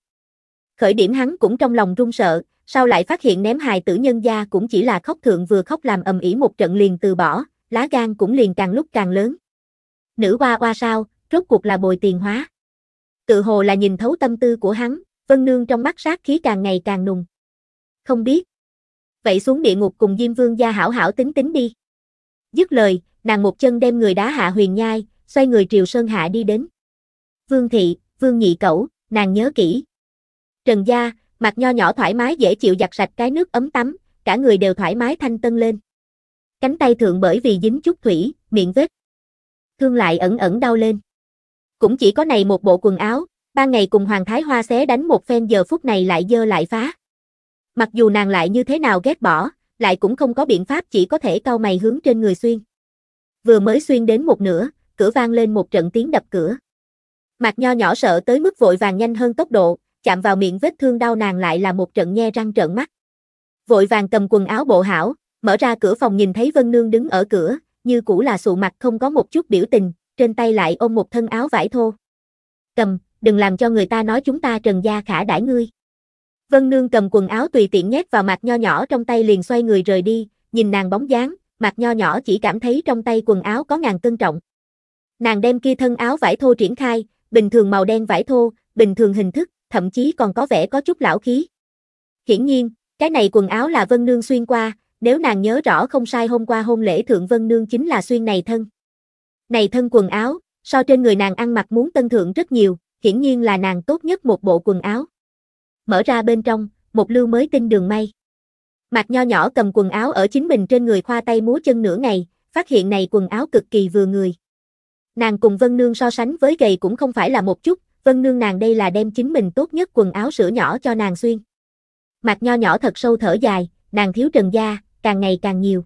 Khởi điểm hắn cũng trong lòng run sợ, sau lại phát hiện ném hài tử nhân gia cũng chỉ là khóc thượng vừa khóc làm ầm ĩ một trận liền từ bỏ, lá gan cũng liền càng lúc càng lớn. Nữ hoa hoa sao, rốt cuộc là bồi tiền hóa. Tự hồ là nhìn thấu tâm tư của hắn, Vân Nương trong mắt sát khí càng ngày càng nùng. Không biết. Vậy xuống địa ngục cùng Diêm Vương gia hảo hảo tính tính đi. Dứt lời, nàng một chân đem người đá hạ huyền nhai, xoay người Triều Sơn Hạ đi đến. Vương thị, Vương nhị cẩu, nàng nhớ kỹ. Trần gia, mặt nho nhỏ thoải mái dễ chịu giặt sạch cái nước ấm tắm, cả người đều thoải mái thanh tân lên. Cánh tay thượng bởi vì dính chút thủy, miệng vết. Thương lại ẩn ẩn đau lên. Cũng chỉ có này một bộ quần áo, ba ngày cùng Hoàng Thái Hoa xé đánh một phen giờ phút này lại dơ lại phá. Mặc dù nàng lại như thế nào ghét bỏ, lại cũng không có biện pháp chỉ có thể cau mày hướng trên người xuyên. Vừa mới xuyên đến một nửa, cửa vang lên một trận tiếng đập cửa. Mạc Nho nhỏ sợ tới mức vội vàng nhanh hơn tốc độ, chạm vào miệng vết thương đau nàng lại là một trận nhe răng trợn mắt. Vội vàng cầm quần áo bộ hảo, mở ra cửa phòng nhìn thấy Vân Nương đứng ở cửa, như cũ là sụ mặt không có một chút biểu tình, trên tay lại ôm một thân áo vải thô. Cầm, đừng làm cho người ta nói chúng ta trần gia khả đãi ngươi. Vân Nương cầm quần áo tùy tiện nhét vào mặt nho nhỏ trong tay liền xoay người rời đi, nhìn nàng bóng dáng, mặt nho nhỏ chỉ cảm thấy trong tay quần áo có ngàn cân trọng. Nàng đem kia thân áo vải thô triển khai, bình thường màu đen vải thô, bình thường hình thức, thậm chí còn có vẻ có chút lão khí. Hiển nhiên, cái này quần áo là Vân Nương xuyên qua, nếu nàng nhớ rõ không sai hôm qua hôn lễ Thượng Vân Nương chính là xuyên này thân. Này thân quần áo, so trên người nàng ăn mặc muốn tân thượng rất nhiều, hiển nhiên là nàng tốt nhất một bộ quần áo. Mở ra bên trong, một lưu mới tinh đường may. Mạc nho nhỏ cầm quần áo ở chính mình trên người khoa tay múa chân nửa ngày, phát hiện này quần áo cực kỳ vừa người. Nàng cùng Vân Nương so sánh với gầy cũng không phải là một chút, Vân Nương nàng đây là đem chính mình tốt nhất quần áo sữa nhỏ cho nàng xuyên. Mặt nho nhỏ thật sâu thở dài, nàng thiếu trần gia, càng ngày càng nhiều.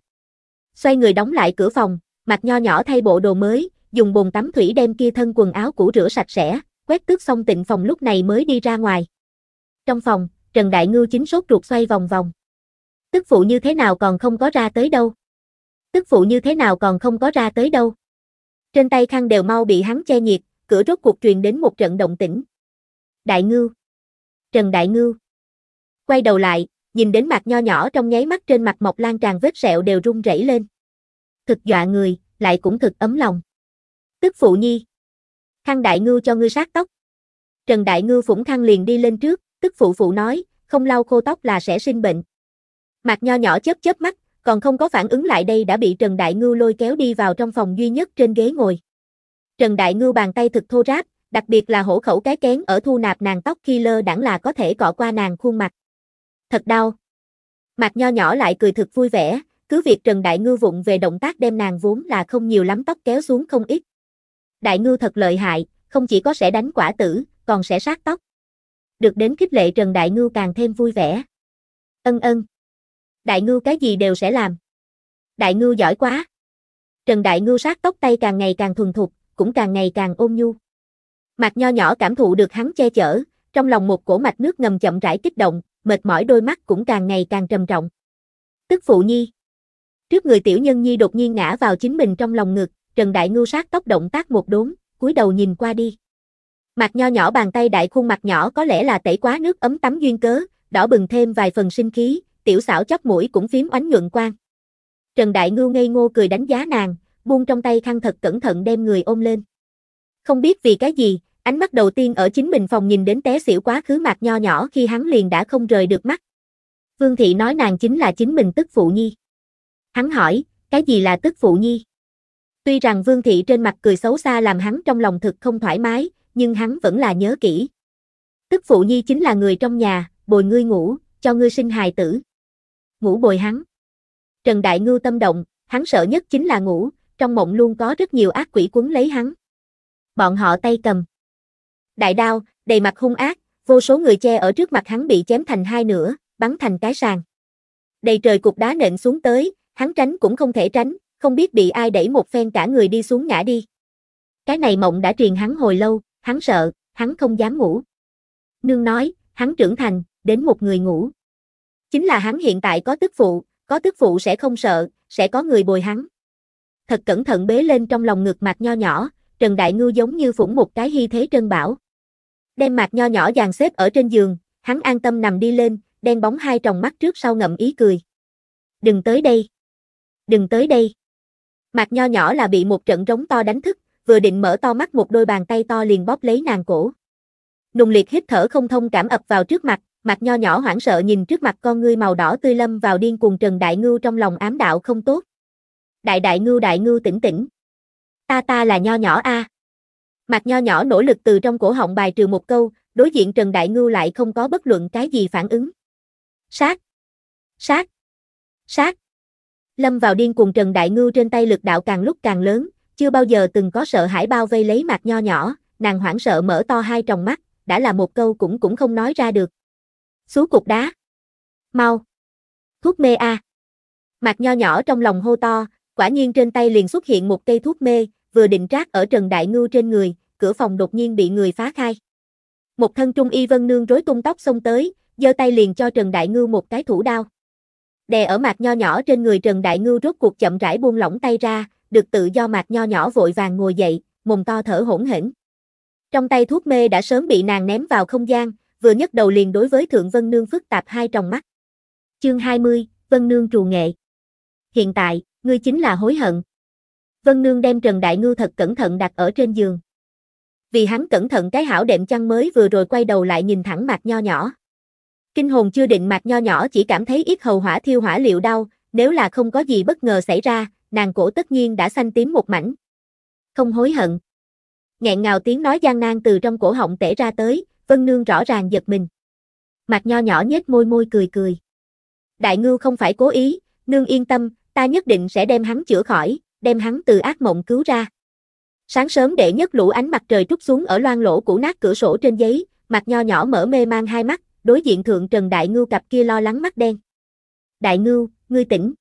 Xoay người đóng lại cửa phòng, mặt nho nhỏ thay bộ đồ mới, dùng bồn tắm thủy đem kia thân quần áo cũ rửa sạch sẽ, quét tước xong tịnh phòng lúc này mới đi ra ngoài. Trong phòng, Trần Đại Ngưu chính sốt ruột xoay vòng vòng. Tức phụ như thế nào còn không có ra tới đâu. Tức phụ như thế nào còn không có ra tới đâu. Trên tay khăn đều mau bị hắn che nhiệt, cửa rốt cuộc truyền đến một trận động tĩnh. Đại ngư Trần Đại ngư Quay đầu lại, nhìn đến mặt nho nhỏ trong nháy mắt trên mặt mọc lan tràn vết sẹo đều rung rẩy lên. Thực dọa người, lại cũng thực ấm lòng. Tức phụ nhi. Khăn Đại ngư cho ngươi sát tóc. Trần Đại ngư phủng khăn liền đi lên trước, tức phụ phụ nói, không lau khô tóc là sẽ sinh bệnh. Mặt nho nhỏ chớp chớp mắt, còn không có phản ứng lại đây đã bị Trần Đại Ngưu lôi kéo đi vào trong phòng duy nhất trên ghế ngồi. Trần Đại Ngưu bàn tay thực thô ráp, đặc biệt là hổ khẩu cái kén ở thu nạp nàng tóc khi lơ đẳng là có thể cọ qua nàng khuôn mặt. Thật đau. Mặt nho nhỏ lại cười thực vui vẻ, cứ việc Trần Đại Ngư vụng về động tác đem nàng vốn là không nhiều lắm tóc kéo xuống không ít. Đại Ngư thật lợi hại, không chỉ có sẽ đánh quả tử, còn sẽ sát tóc. Được đến khích lệ Trần Đại Ngư càng thêm vui vẻ. Ân ân. Đại Ngưu cái gì đều sẽ làm. Đại Ngưu giỏi quá. Trần Đại Ngưu sát tóc tay càng ngày càng thuần thục, cũng càng ngày càng ôn nhu. Mặt nho nhỏ cảm thụ được hắn che chở, trong lòng một cổ mạch nước ngầm chậm rãi kích động, mệt mỏi đôi mắt cũng càng ngày càng trầm trọng. Tức phụ nhi. Trước người tiểu nhân nhi đột nhiên ngã vào chính mình trong lòng ngực, Trần Đại Ngưu sát tóc động tác một đốn, cúi đầu nhìn qua đi. Mặt nho nhỏ bàn tay đại khuôn mặt nhỏ có lẽ là tẩy quá nước ấm tắm duyên cớ, đỏ bừng thêm vài phần sinh khí, tiểu xảo chót mũi cũng phím oánh nhuận quang. Trần Đại Ngưu ngây ngô cười đánh giá nàng, buông trong tay khăn thật cẩn thận đem người ôm lên. Không biết vì cái gì, ánh mắt đầu tiên ở chính mình phòng nhìn đến té xỉu quá khứ mặt nho nhỏ khi hắn liền đã không rời được mắt. Vương Thị nói nàng chính là chính mình tức phụ nhi. Hắn hỏi, cái gì là tức phụ nhi? Tuy rằng Vương Thị trên mặt cười xấu xa làm hắn trong lòng thực không thoải mái, nhưng hắn vẫn là nhớ kỹ. Tức phụ nhi chính là người trong nhà, bồi ngươi ngủ, cho ngươi sinh hài tử ngủ bồi hắn. Trần Đại Ngưu tâm động, hắn sợ nhất chính là ngủ, trong mộng luôn có rất nhiều ác quỷ quấn lấy hắn. Bọn họ tay cầm. Đại đao, đầy mặt hung ác, vô số người che ở trước mặt hắn bị chém thành hai nửa, bắn thành cái sàn. Đầy trời cục đá nện xuống tới, hắn tránh cũng không thể tránh, không biết bị ai đẩy một phen cả người đi xuống ngã đi. Cái này mộng đã truyền hắn hồi lâu, hắn sợ, hắn không dám ngủ. Nương nói, hắn trưởng thành, đến một người ngủ. Chính là hắn hiện tại có tức phụ, có tức phụ sẽ không sợ, sẽ có người bồi hắn. Thật cẩn thận bế lên trong lòng ngực mạc nho nhỏ, Trần Đại Ngư giống như phủng một cái hy thế trân bảo. Đem mạc nho nhỏ dàn xếp ở trên giường, hắn an tâm nằm đi lên, đen bóng hai tròng mắt trước sau ngậm ý cười. Đừng tới đây. Đừng tới đây. Mạc nho nhỏ là bị một trận trống to đánh thức, vừa định mở to mắt một đôi bàn tay to liền bóp lấy nàng cổ. Nùng liệt hít thở không thông cảm ập vào trước mặt, mặt nho nhỏ hoảng sợ nhìn trước mặt con ngươi màu đỏ tươi lâm vào điên cuồng Trần Đại Ngưu trong lòng ám đạo không tốt. Đại Đại Ngưu Đại Ngưu tỉnh tỉnh. Ta ta là nho nhỏ a. À. Mặt nho nhỏ nỗ lực từ trong cổ họng bài trừ một câu, đối diện Trần Đại Ngưu lại không có bất luận cái gì phản ứng. Sát! Sát! Sát! Lâm vào điên cuồng Trần Đại Ngưu trên tay lực đạo càng lúc càng lớn, chưa bao giờ từng có sợ hãi bao vây lấy mặt nho nhỏ, nàng hoảng sợ mở to hai tròng mắt, đã là một câu cũng cũng không nói ra được. Xuống cục đá. Mau. Thuốc mê a. À. Mạc nho nhỏ trong lòng hô to, quả nhiên trên tay liền xuất hiện một cây thuốc mê, vừa định trát ở Trần Đại Ngưu trên người, cửa phòng đột nhiên bị người phá khai. Một thân trung y vân nương rối tung tóc xông tới, giơ tay liền cho Trần Đại Ngưu một cái thủ đao. Đè ở mạc nho nhỏ trên người Trần Đại Ngưu rốt cuộc chậm rãi buông lỏng tay ra, được tự do mạc nho nhỏ vội vàng ngồi dậy, mồm to thở hỗn hển. Trong tay thuốc mê đã sớm bị nàng ném vào không gian, vừa nhấc đầu liền đối với Thượng Vân Nương phức tạp hai tròng mắt. Chương 20, Vân Nương trù nghệ. Hiện tại, ngươi chính là hối hận. Vân Nương đem Trần Đại ngư thật cẩn thận đặt ở trên giường. Vì hắn cẩn thận cái hảo đệm chăn mới vừa rồi quay đầu lại nhìn thẳng mặt nho nhỏ. Kinh hồn chưa định mặt nho nhỏ chỉ cảm thấy ít hầu hỏa thiêu hỏa liệu đau, nếu là không có gì bất ngờ xảy ra, nàng cổ tất nhiên đã xanh tím một mảnh. Không hối hận. ngẹn ngào tiếng nói gian nan từ trong cổ họng tể ra tới, Vân Nương rõ ràng giật mình. mặt nho nhỏ nhếch môi môi cười cười. Đại ngưu không phải cố ý, nương yên tâm, ta nhất định sẽ đem hắn chữa khỏi, đem hắn từ ác mộng cứu ra. Sáng sớm để nhất lũ ánh mặt trời trút xuống ở loang lỗ cũ nát cửa sổ trên giấy, mặt nho nhỏ mở mê mang hai mắt, đối diện thượng Trần Đại Ngưu cặp kia lo lắng mắt đen. Đại Ngưu, ngươi tỉnh.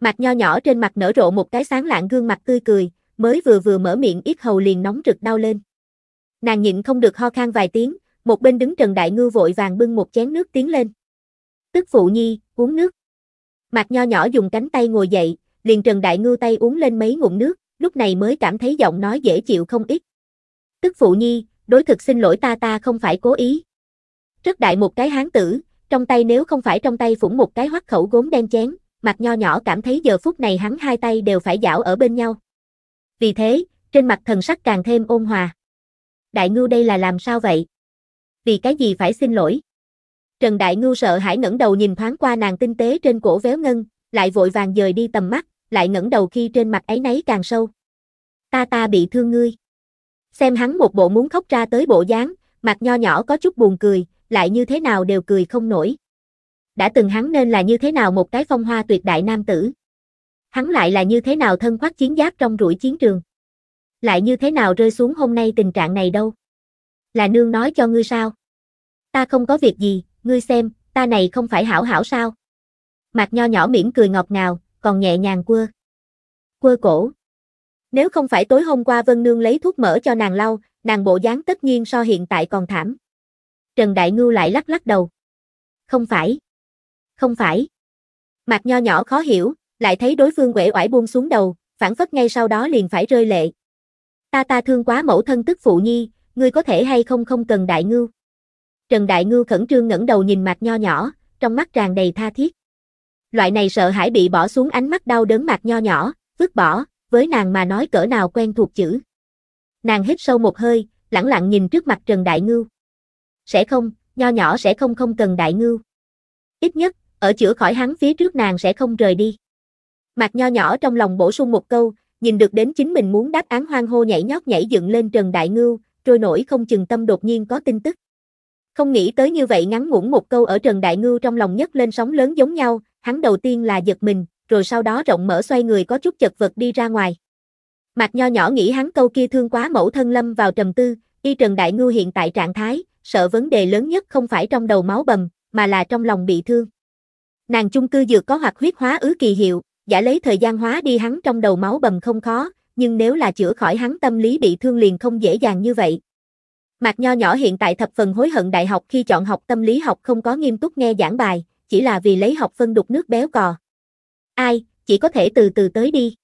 Mặt nho nhỏ trên mặt nở rộ một cái sáng lạng gương mặt tươi cười, mới vừa vừa mở miệng ít hầu liền nóng rực đau lên. Nàng nhịn không được ho khan vài tiếng, một bên đứng Trần Đại Ngư vội vàng bưng một chén nước tiến lên. Tức phụ nhi, uống nước. Mạc nho nhỏ dùng cánh tay ngồi dậy, liền Trần Đại Ngư tay uống lên mấy ngụm nước, lúc này mới cảm thấy giọng nói dễ chịu không ít. Tức phụ nhi, đối thực xin lỗi ta ta không phải cố ý. Rất đại một cái hán tử, trong tay nếu không phải trong tay phủng một cái hoắc khẩu gốm đen chén, mạc nho nhỏ cảm thấy giờ phút này hắn hai tay đều phải dảo ở bên nhau. Vì thế, trên mặt thần sắc càng thêm ôn hòa. Đại ngư đây là làm sao vậy? vì cái gì phải xin lỗi. Trần Đại Ngưu sợ hãi ngẩng đầu nhìn thoáng qua nàng tinh tế trên cổ véo ngân, lại vội vàng dời đi tầm mắt, lại ngẩng đầu khi trên mặt ấy nấy càng sâu. Ta ta bị thương ngươi. Xem hắn một bộ muốn khóc ra tới bộ dáng, mặt nho nhỏ có chút buồn cười, lại như thế nào đều cười không nổi. Đã từng hắn nên là như thế nào một cái phong hoa tuyệt đại nam tử. Hắn lại là như thế nào thân khoác chiến giáp trong rủi chiến trường. Lại như thế nào rơi xuống hôm nay tình trạng này đâu là nương nói cho ngươi sao? Ta không có việc gì, ngươi xem, ta này không phải hảo hảo sao? Mạc nho nhỏ mỉm cười ngọt ngào, còn nhẹ nhàng quơ. Quơ cổ. Nếu không phải tối hôm qua Vân Nương lấy thuốc mỡ cho nàng lau, nàng bộ dáng tất nhiên so hiện tại còn thảm. Trần Đại Ngưu lại lắc lắc đầu. Không phải. Không phải. Mạc nho nhỏ khó hiểu, lại thấy đối phương quể oải buông xuống đầu, phản phất ngay sau đó liền phải rơi lệ. Ta ta thương quá mẫu thân tức phụ nhi, ngươi có thể hay không không cần đại ngưu. Trần Đại Ngưu khẩn trương ngẩng đầu nhìn mặt nho nhỏ, trong mắt tràn đầy tha thiết. Loại này sợ hãi bị bỏ xuống ánh mắt đau đớn mặt nho nhỏ, vứt bỏ, với nàng mà nói cỡ nào quen thuộc chữ. Nàng hít sâu một hơi, lẳng lặng nhìn trước mặt Trần Đại Ngưu. Sẽ không, nho nhỏ sẽ không không cần Đại Ngưu. Ít nhất, ở chữa khỏi hắn phía trước nàng sẽ không rời đi. Mặt nho nhỏ trong lòng bổ sung một câu, nhìn được đến chính mình muốn đáp án hoang hô nhảy nhót nhảy dựng lên Trần Đại Ngưu, trôi nổi không chừng tâm đột nhiên có tin tức. Không nghĩ tới như vậy ngắn ngủn một câu ở Trần Đại Ngưu trong lòng nhất lên sóng lớn giống nhau, hắn đầu tiên là giật mình, rồi sau đó rộng mở xoay người có chút chật vật đi ra ngoài. Mạc nho nhỏ nghĩ hắn câu kia thương quá mẫu thân lâm vào trầm tư, y Trần Đại Ngưu hiện tại trạng thái, sợ vấn đề lớn nhất không phải trong đầu máu bầm, mà là trong lòng bị thương. Nàng chung cư dược có hoạt huyết hóa ứ kỳ hiệu, giả lấy thời gian hóa đi hắn trong đầu máu bầm không khó, nhưng nếu là chữa khỏi hắn tâm lý bị thương liền không dễ dàng như vậy. Mạc Nho nhỏ hiện tại thập phần hối hận đại học khi chọn học tâm lý học không có nghiêm túc nghe giảng bài, chỉ là vì lấy học phân đục nước béo cò. Ai, chỉ có thể từ từ tới đi.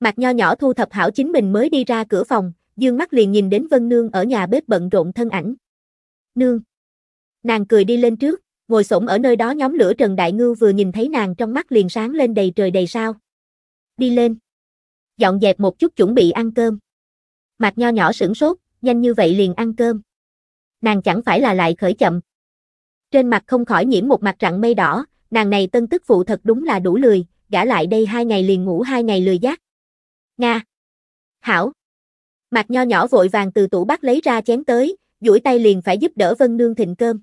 Mạc Nho nhỏ thu thập hảo chính mình mới đi ra cửa phòng, dương mắt liền nhìn đến Vân Nương ở nhà bếp bận rộn thân ảnh. Nương. Nàng cười đi lên trước, ngồi xổm ở nơi đó nhóm lửa Trần Đại Ngư vừa nhìn thấy nàng trong mắt liền sáng lên đầy trời đầy sao. Đi lên dọn dẹp một chút chuẩn bị ăn cơm. Mạc nho nhỏ sửng sốt, nhanh như vậy liền ăn cơm. Nàng chẳng phải là lại khởi chậm. Trên mặt không khỏi nhiễm một mặt rặng mây đỏ, nàng này tân tức phụ thật đúng là đủ lười, gã lại đây hai ngày liền ngủ hai ngày lười giác. Nga. Hảo. Mạc nho nhỏ vội vàng từ tủ bắt lấy ra chén tới, duỗi tay liền phải giúp đỡ Vân Nương thịnh cơm.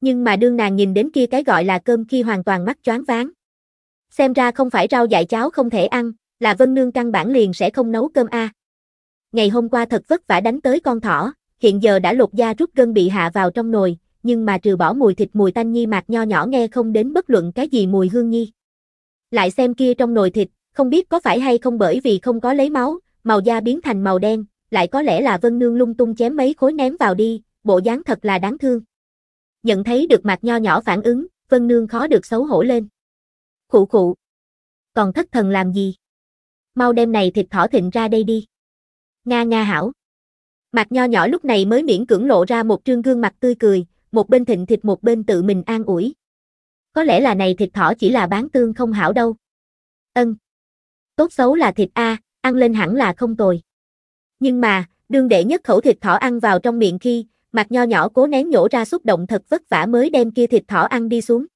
Nhưng mà đương nàng nhìn đến kia cái gọi là cơm khi hoàn toàn mắt choáng váng. Xem ra không phải rau dại cháo không thể ăn, là Vân Nương căn bản liền sẽ không nấu cơm a. À. Ngày hôm qua thật vất vả đánh tới con thỏ, hiện giờ đã lột da rút gân bị hạ vào trong nồi, nhưng mà trừ bỏ mùi thịt mùi tanh nhi mạc nho nhỏ nghe không đến bất luận cái gì mùi hương nhi. Lại xem kia trong nồi thịt, không biết có phải hay không bởi vì không có lấy máu, màu da biến thành màu đen, lại có lẽ là Vân Nương lung tung chém mấy khối ném vào đi, bộ dáng thật là đáng thương. Nhận thấy được mạc nho nhỏ phản ứng, Vân Nương khó được xấu hổ lên. Khụ khụ. Còn thất thần làm gì? mau đem này thịt thỏ thịnh ra đây đi. Nga nga hảo. Mạc nho nhỏ lúc này mới miễn cưỡng lộ ra một trương gương mặt tươi cười, một bên thịnh thịt một bên tự mình an ủi. Có lẽ là này thịt thỏ chỉ là bán tương không hảo đâu. Ân. Tốt xấu là thịt A, ăn lên hẳn là không tồi. Nhưng mà, đương đệ nhất khẩu thịt thỏ ăn vào trong miệng khi, mặt nho nhỏ cố nén nhổ ra xúc động thật vất vả mới đem kia thịt thỏ ăn đi xuống.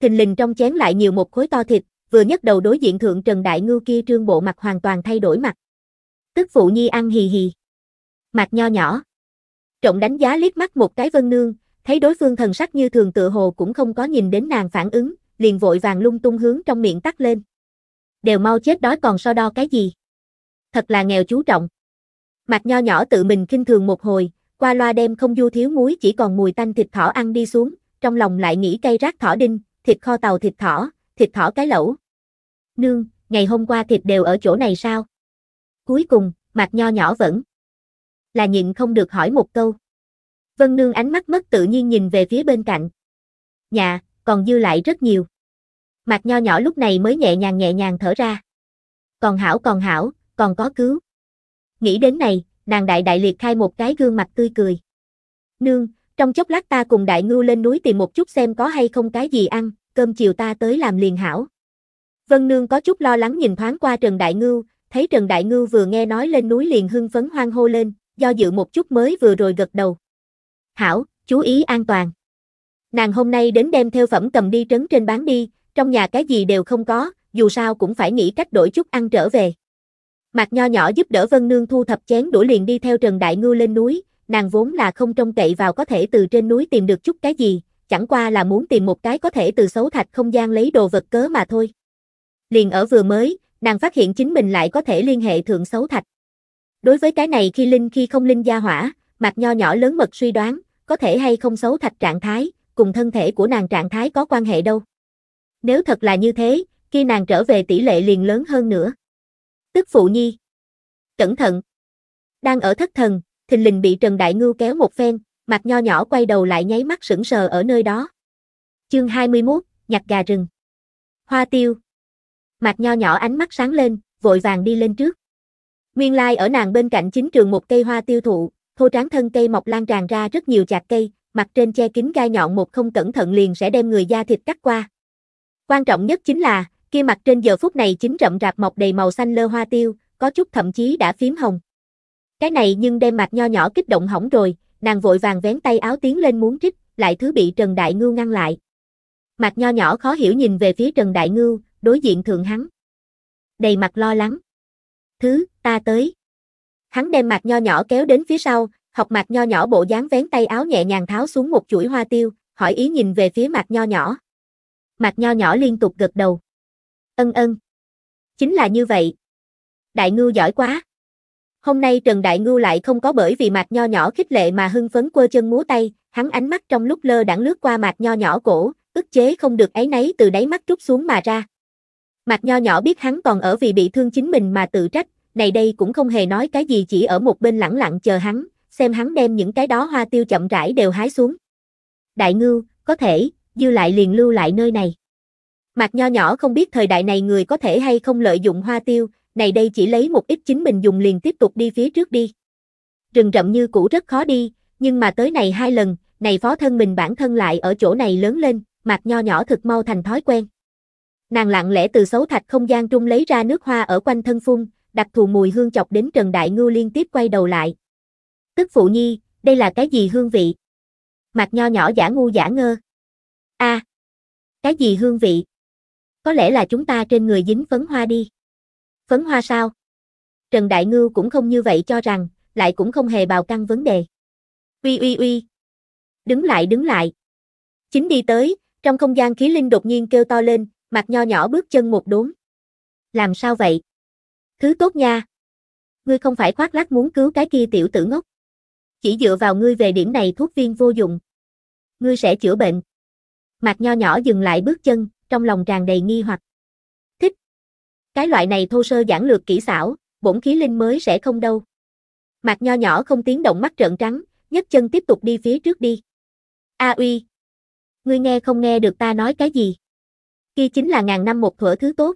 Thình lình trong chén lại nhiều một khối to thịt, vừa nhấc đầu đối diện thượng Trần Đại Ngưu kia trương bộ mặt hoàn toàn thay đổi mặt. Tức phụ nhi ăn hì hì. Mặt nho nhỏ. Trọng đánh giá liếc mắt một cái vân nương, thấy đối phương thần sắc như thường tựa hồ cũng không có nhìn đến nàng phản ứng, liền vội vàng lung tung hướng trong miệng tắt lên. Đều mau chết đói còn so đo cái gì. Thật là nghèo chú trọng. Mặt nho nhỏ tự mình kinh thường một hồi, qua loa đem không du thiếu muối chỉ còn mùi tanh thịt thỏ ăn đi xuống, trong lòng lại nghĩ cây rác thỏ đinh, thịt kho tàu thịt thỏ, thịt thỏ cái lẩu, nương, ngày hôm qua thịt đều ở chỗ này sao? Cuối cùng, mặt nho nhỏ vẫn là nhịn không được hỏi một câu. Vân nương ánh mắt mất tự nhiên nhìn về phía bên cạnh. Nhà, dạ, còn dư lại rất nhiều. Mặt nho nhỏ lúc này mới nhẹ nhàng nhẹ nhàng thở ra. Còn hảo còn hảo, còn có cứu. Nghĩ đến này, nàng đại đại liệt khai một cái gương mặt tươi cười. Nương, trong chốc lát ta cùng đại ngưu lên núi tìm một chút xem có hay không cái gì ăn, cơm chiều ta tới làm liền hảo. Vân Nương có chút lo lắng nhìn thoáng qua Trần Đại Ngưu, thấy Trần Đại Ngưu vừa nghe nói lên núi liền hưng phấn hoang hô lên, do dự một chút mới vừa rồi gật đầu. Hảo, chú ý an toàn. Nàng hôm nay đến đem theo phẩm cầm đi trấn trên bán đi, trong nhà cái gì đều không có, dù sao cũng phải nghĩ cách đổi chút ăn trở về. Mạc nho nhỏ giúp đỡ Vân Nương thu thập chén đũa liền đi theo Trần Đại Ngưu lên núi, nàng vốn là không trông cậy vào có thể từ trên núi tìm được chút cái gì, chẳng qua là muốn tìm một cái có thể từ xấu thạch không gian lấy đồ vật cớ mà thôi. Liền ở vừa mới, nàng phát hiện chính mình lại có thể liên hệ thượng xấu thạch. Đối với cái này khi linh khi không linh gia hỏa, mặt nho nhỏ lớn mật suy đoán, có thể hay không xấu thạch trạng thái, cùng thân thể của nàng trạng thái có quan hệ đâu. Nếu thật là như thế, khi nàng trở về tỷ lệ liền lớn hơn nữa. Tức phụ nhi. Cẩn thận. Đang ở thất thần, thình lình bị Trần Đại Ngưu kéo một phen, mặt nho nhỏ quay đầu lại nháy mắt sững sờ ở nơi đó. Chương 21, nhặt gà rừng. Hoa tiêu, Mạc nho nhỏ ánh mắt sáng lên, vội vàng đi lên trước. Nguyên lai like ở nàng bên cạnh chính trường một cây hoa tiêu thụ, thô tráng thân cây mọc lan tràn ra rất nhiều chạc cây, mặt trên che kín gai nhọn một không cẩn thận liền sẽ đem người da thịt cắt qua. Quan trọng nhất chính là, kia mặt trên giờ phút này chính rậm rạp mọc đầy màu xanh lơ hoa tiêu, có chút thậm chí đã phím hồng. Cái này nhưng đem mặt nho nhỏ kích động hỏng rồi, nàng vội vàng vén tay áo tiến lên muốn trích, lại thứ bị Trần Đại Ngưu ngăn lại. Mặt nho nhỏ khó hiểu nhìn về phía Trần Đại Ngưu, đối diện thượng hắn. Đầy mặt lo lắng. Thứ, ta tới. Hắn đem mặt nho nhỏ kéo đến phía sau, học mặt nho nhỏ bộ dáng vén tay áo nhẹ nhàng tháo xuống một chuỗi hoa tiêu, hỏi ý nhìn về phía mặt nho nhỏ. Mặt nho nhỏ liên tục gật đầu. Ân ân. Chính là như vậy. Đại ngưu giỏi quá. Hôm nay Trần Đại Ngưu lại không có bởi vì mạc nho nhỏ khích lệ mà hưng phấn quơ chân múa tay, hắn ánh mắt trong lúc lơ đãng lướt qua mạc nho nhỏ cổ, ức chế không được ấy nấy từ đáy mắt trút xuống mà ra. Mạc Nho nhỏ biết hắn còn ở vì bị thương chính mình mà tự trách, này đây cũng không hề nói cái gì chỉ ở một bên lẳng lặng chờ hắn, xem hắn đem những cái đó hoa tiêu chậm rãi đều hái xuống. Đại ngưu, có thể, dư lại liền lưu lại nơi này. Mạc Nho nhỏ không biết thời đại này người có thể hay không lợi dụng hoa tiêu, này đây chỉ lấy một ít chính mình dùng liền tiếp tục đi phía trước đi. Rừng rậm như cũ rất khó đi, nhưng mà tới này hai lần, này phó thân mình bản thân lại ở chỗ này lớn lên, Mạc Nho nhỏ thực mau thành thói quen nàng lặng lẽ từ xấu thạch không gian trung lấy ra nước hoa ở quanh thân phun, đặc thù mùi hương chọc đến Trần Đại Ngưu liên tiếp quay đầu lại. Tức phụ nhi, đây là cái gì hương vị? Mặt nho nhỏ giả ngu giả ngơ. a à, cái gì hương vị? Có lẽ là chúng ta trên người dính phấn hoa đi. Phấn hoa sao? Trần Đại Ngưu cũng không như vậy cho rằng, lại cũng không hề bào căng vấn đề. Uy uy uy. Đứng lại đứng lại. Chính đi tới, trong không gian khí linh đột nhiên kêu to lên, Mặt nho nhỏ bước chân một đốn. Làm sao vậy? Thứ tốt nha. Ngươi không phải khoác lác muốn cứu cái kia tiểu tử ngốc. Chỉ dựa vào ngươi về điểm này thuốc viên vô dụng. Ngươi sẽ chữa bệnh. Mặt nho nhỏ dừng lại bước chân, trong lòng tràn đầy nghi hoặc. Thích. Cái loại này thô sơ giản lược kỹ xảo, bổn khí linh mới sẽ không đâu. Mặt nho nhỏ không tiếng động mắt trợn trắng, nhấc chân tiếp tục đi phía trước đi. A uy. Ngươi nghe không nghe được ta nói cái gì? kia chính là ngàn năm một thuở thứ tốt.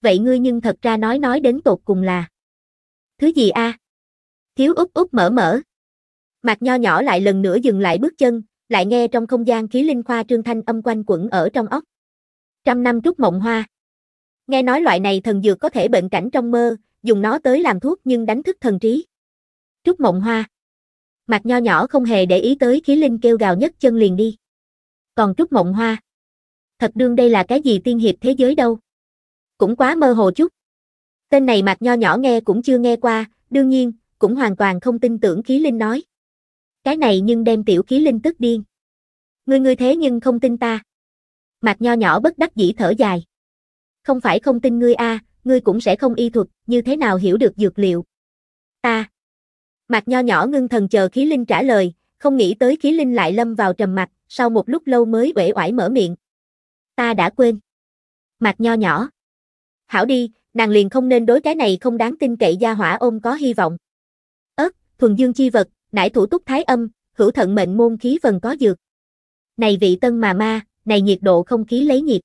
Vậy ngươi nhưng thật ra nói nói đến tột cùng là Thứ gì a? À? Thiếu út út mở mở. Mặt nho nhỏ lại lần nữa dừng lại bước chân, lại nghe trong không gian khí linh khoa trương thanh âm quanh quẩn ở trong ốc Trăm năm trúc mộng hoa. Nghe nói loại này thần dược có thể bệnh cảnh trong mơ, dùng nó tới làm thuốc nhưng đánh thức thần trí. Trúc mộng hoa. Mặt nho nhỏ không hề để ý tới khí linh kêu gào nhất chân liền đi. Còn trúc mộng hoa thật đương đây là cái gì tiên hiệp thế giới đâu. Cũng quá mơ hồ chút. Tên này mặt nho nhỏ nghe cũng chưa nghe qua, đương nhiên, cũng hoàn toàn không tin tưởng khí linh nói. Cái này nhưng đem tiểu khí linh tức điên. người ngươi thế nhưng không tin ta. Mặt nho nhỏ bất đắc dĩ thở dài. Không phải không tin ngươi a, à, ngươi cũng sẽ không y thuật, như thế nào hiểu được dược liệu. Ta. À. Mặt nho nhỏ ngưng thần chờ khí linh trả lời, không nghĩ tới khí linh lại lâm vào trầm mặt, sau một lúc lâu mới uể oải mở miệng, ta đã quên. Mạc nho nhỏ. Hảo đi, nàng liền không nên đối cái này không đáng tin cậy gia hỏa ôm có hy vọng. ất, thuần dương chi vật, nải thủ túc thái âm, hữu thận mệnh môn khí vần có dược. Này vị tân mà ma, này nhiệt độ không khí lấy nhiệt.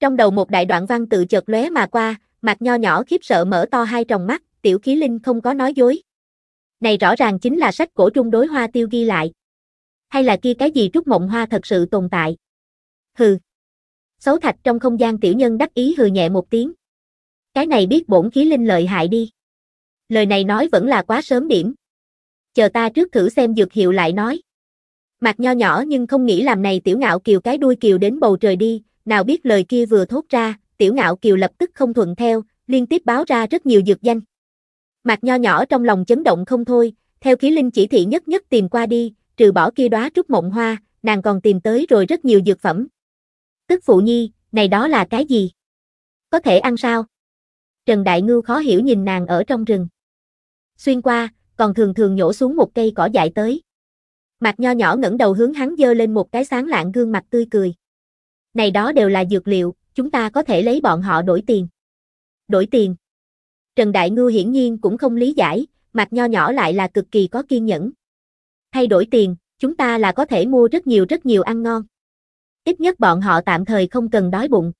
Trong đầu một đại đoạn văn tự chợt lóe mà qua, mạc nho nhỏ khiếp sợ mở to hai tròng mắt, tiểu khí linh không có nói dối. Này rõ ràng chính là sách cổ trung đối hoa tiêu ghi lại. Hay là kia cái gì trúc mộng hoa thật sự tồn tại. Hừ. Xấu thạch trong không gian tiểu nhân đắc ý hừ nhẹ một tiếng. Cái này biết bổn khí linh lợi hại đi. Lời này nói vẫn là quá sớm điểm. Chờ ta trước thử xem dược hiệu lại nói. Mặt nho nhỏ nhưng không nghĩ làm này tiểu ngạo kiều cái đuôi kiều đến bầu trời đi, nào biết lời kia vừa thốt ra, tiểu ngạo kiều lập tức không thuận theo, liên tiếp báo ra rất nhiều dược danh. Mặt nho nhỏ trong lòng chấn động không thôi, theo khí linh chỉ thị nhất nhất tìm qua đi, trừ bỏ kia đóa trúc mộng hoa, nàng còn tìm tới rồi rất nhiều dược phẩm, tức phụ nhi, này đó là cái gì? Có thể ăn sao? Trần Đại Ngưu khó hiểu nhìn nàng ở trong rừng. Xuyên qua, còn thường thường nhổ xuống một cây cỏ dại tới. Mặt nho nhỏ ngẩng đầu hướng hắn dơ lên một cái sáng lạng gương mặt tươi cười. Này đó đều là dược liệu, chúng ta có thể lấy bọn họ đổi tiền. Đổi tiền. Trần Đại Ngưu hiển nhiên cũng không lý giải, mặt nho nhỏ lại là cực kỳ có kiên nhẫn. Thay đổi tiền, chúng ta là có thể mua rất nhiều rất nhiều ăn ngon ít nhất bọn họ tạm thời không cần đói bụng.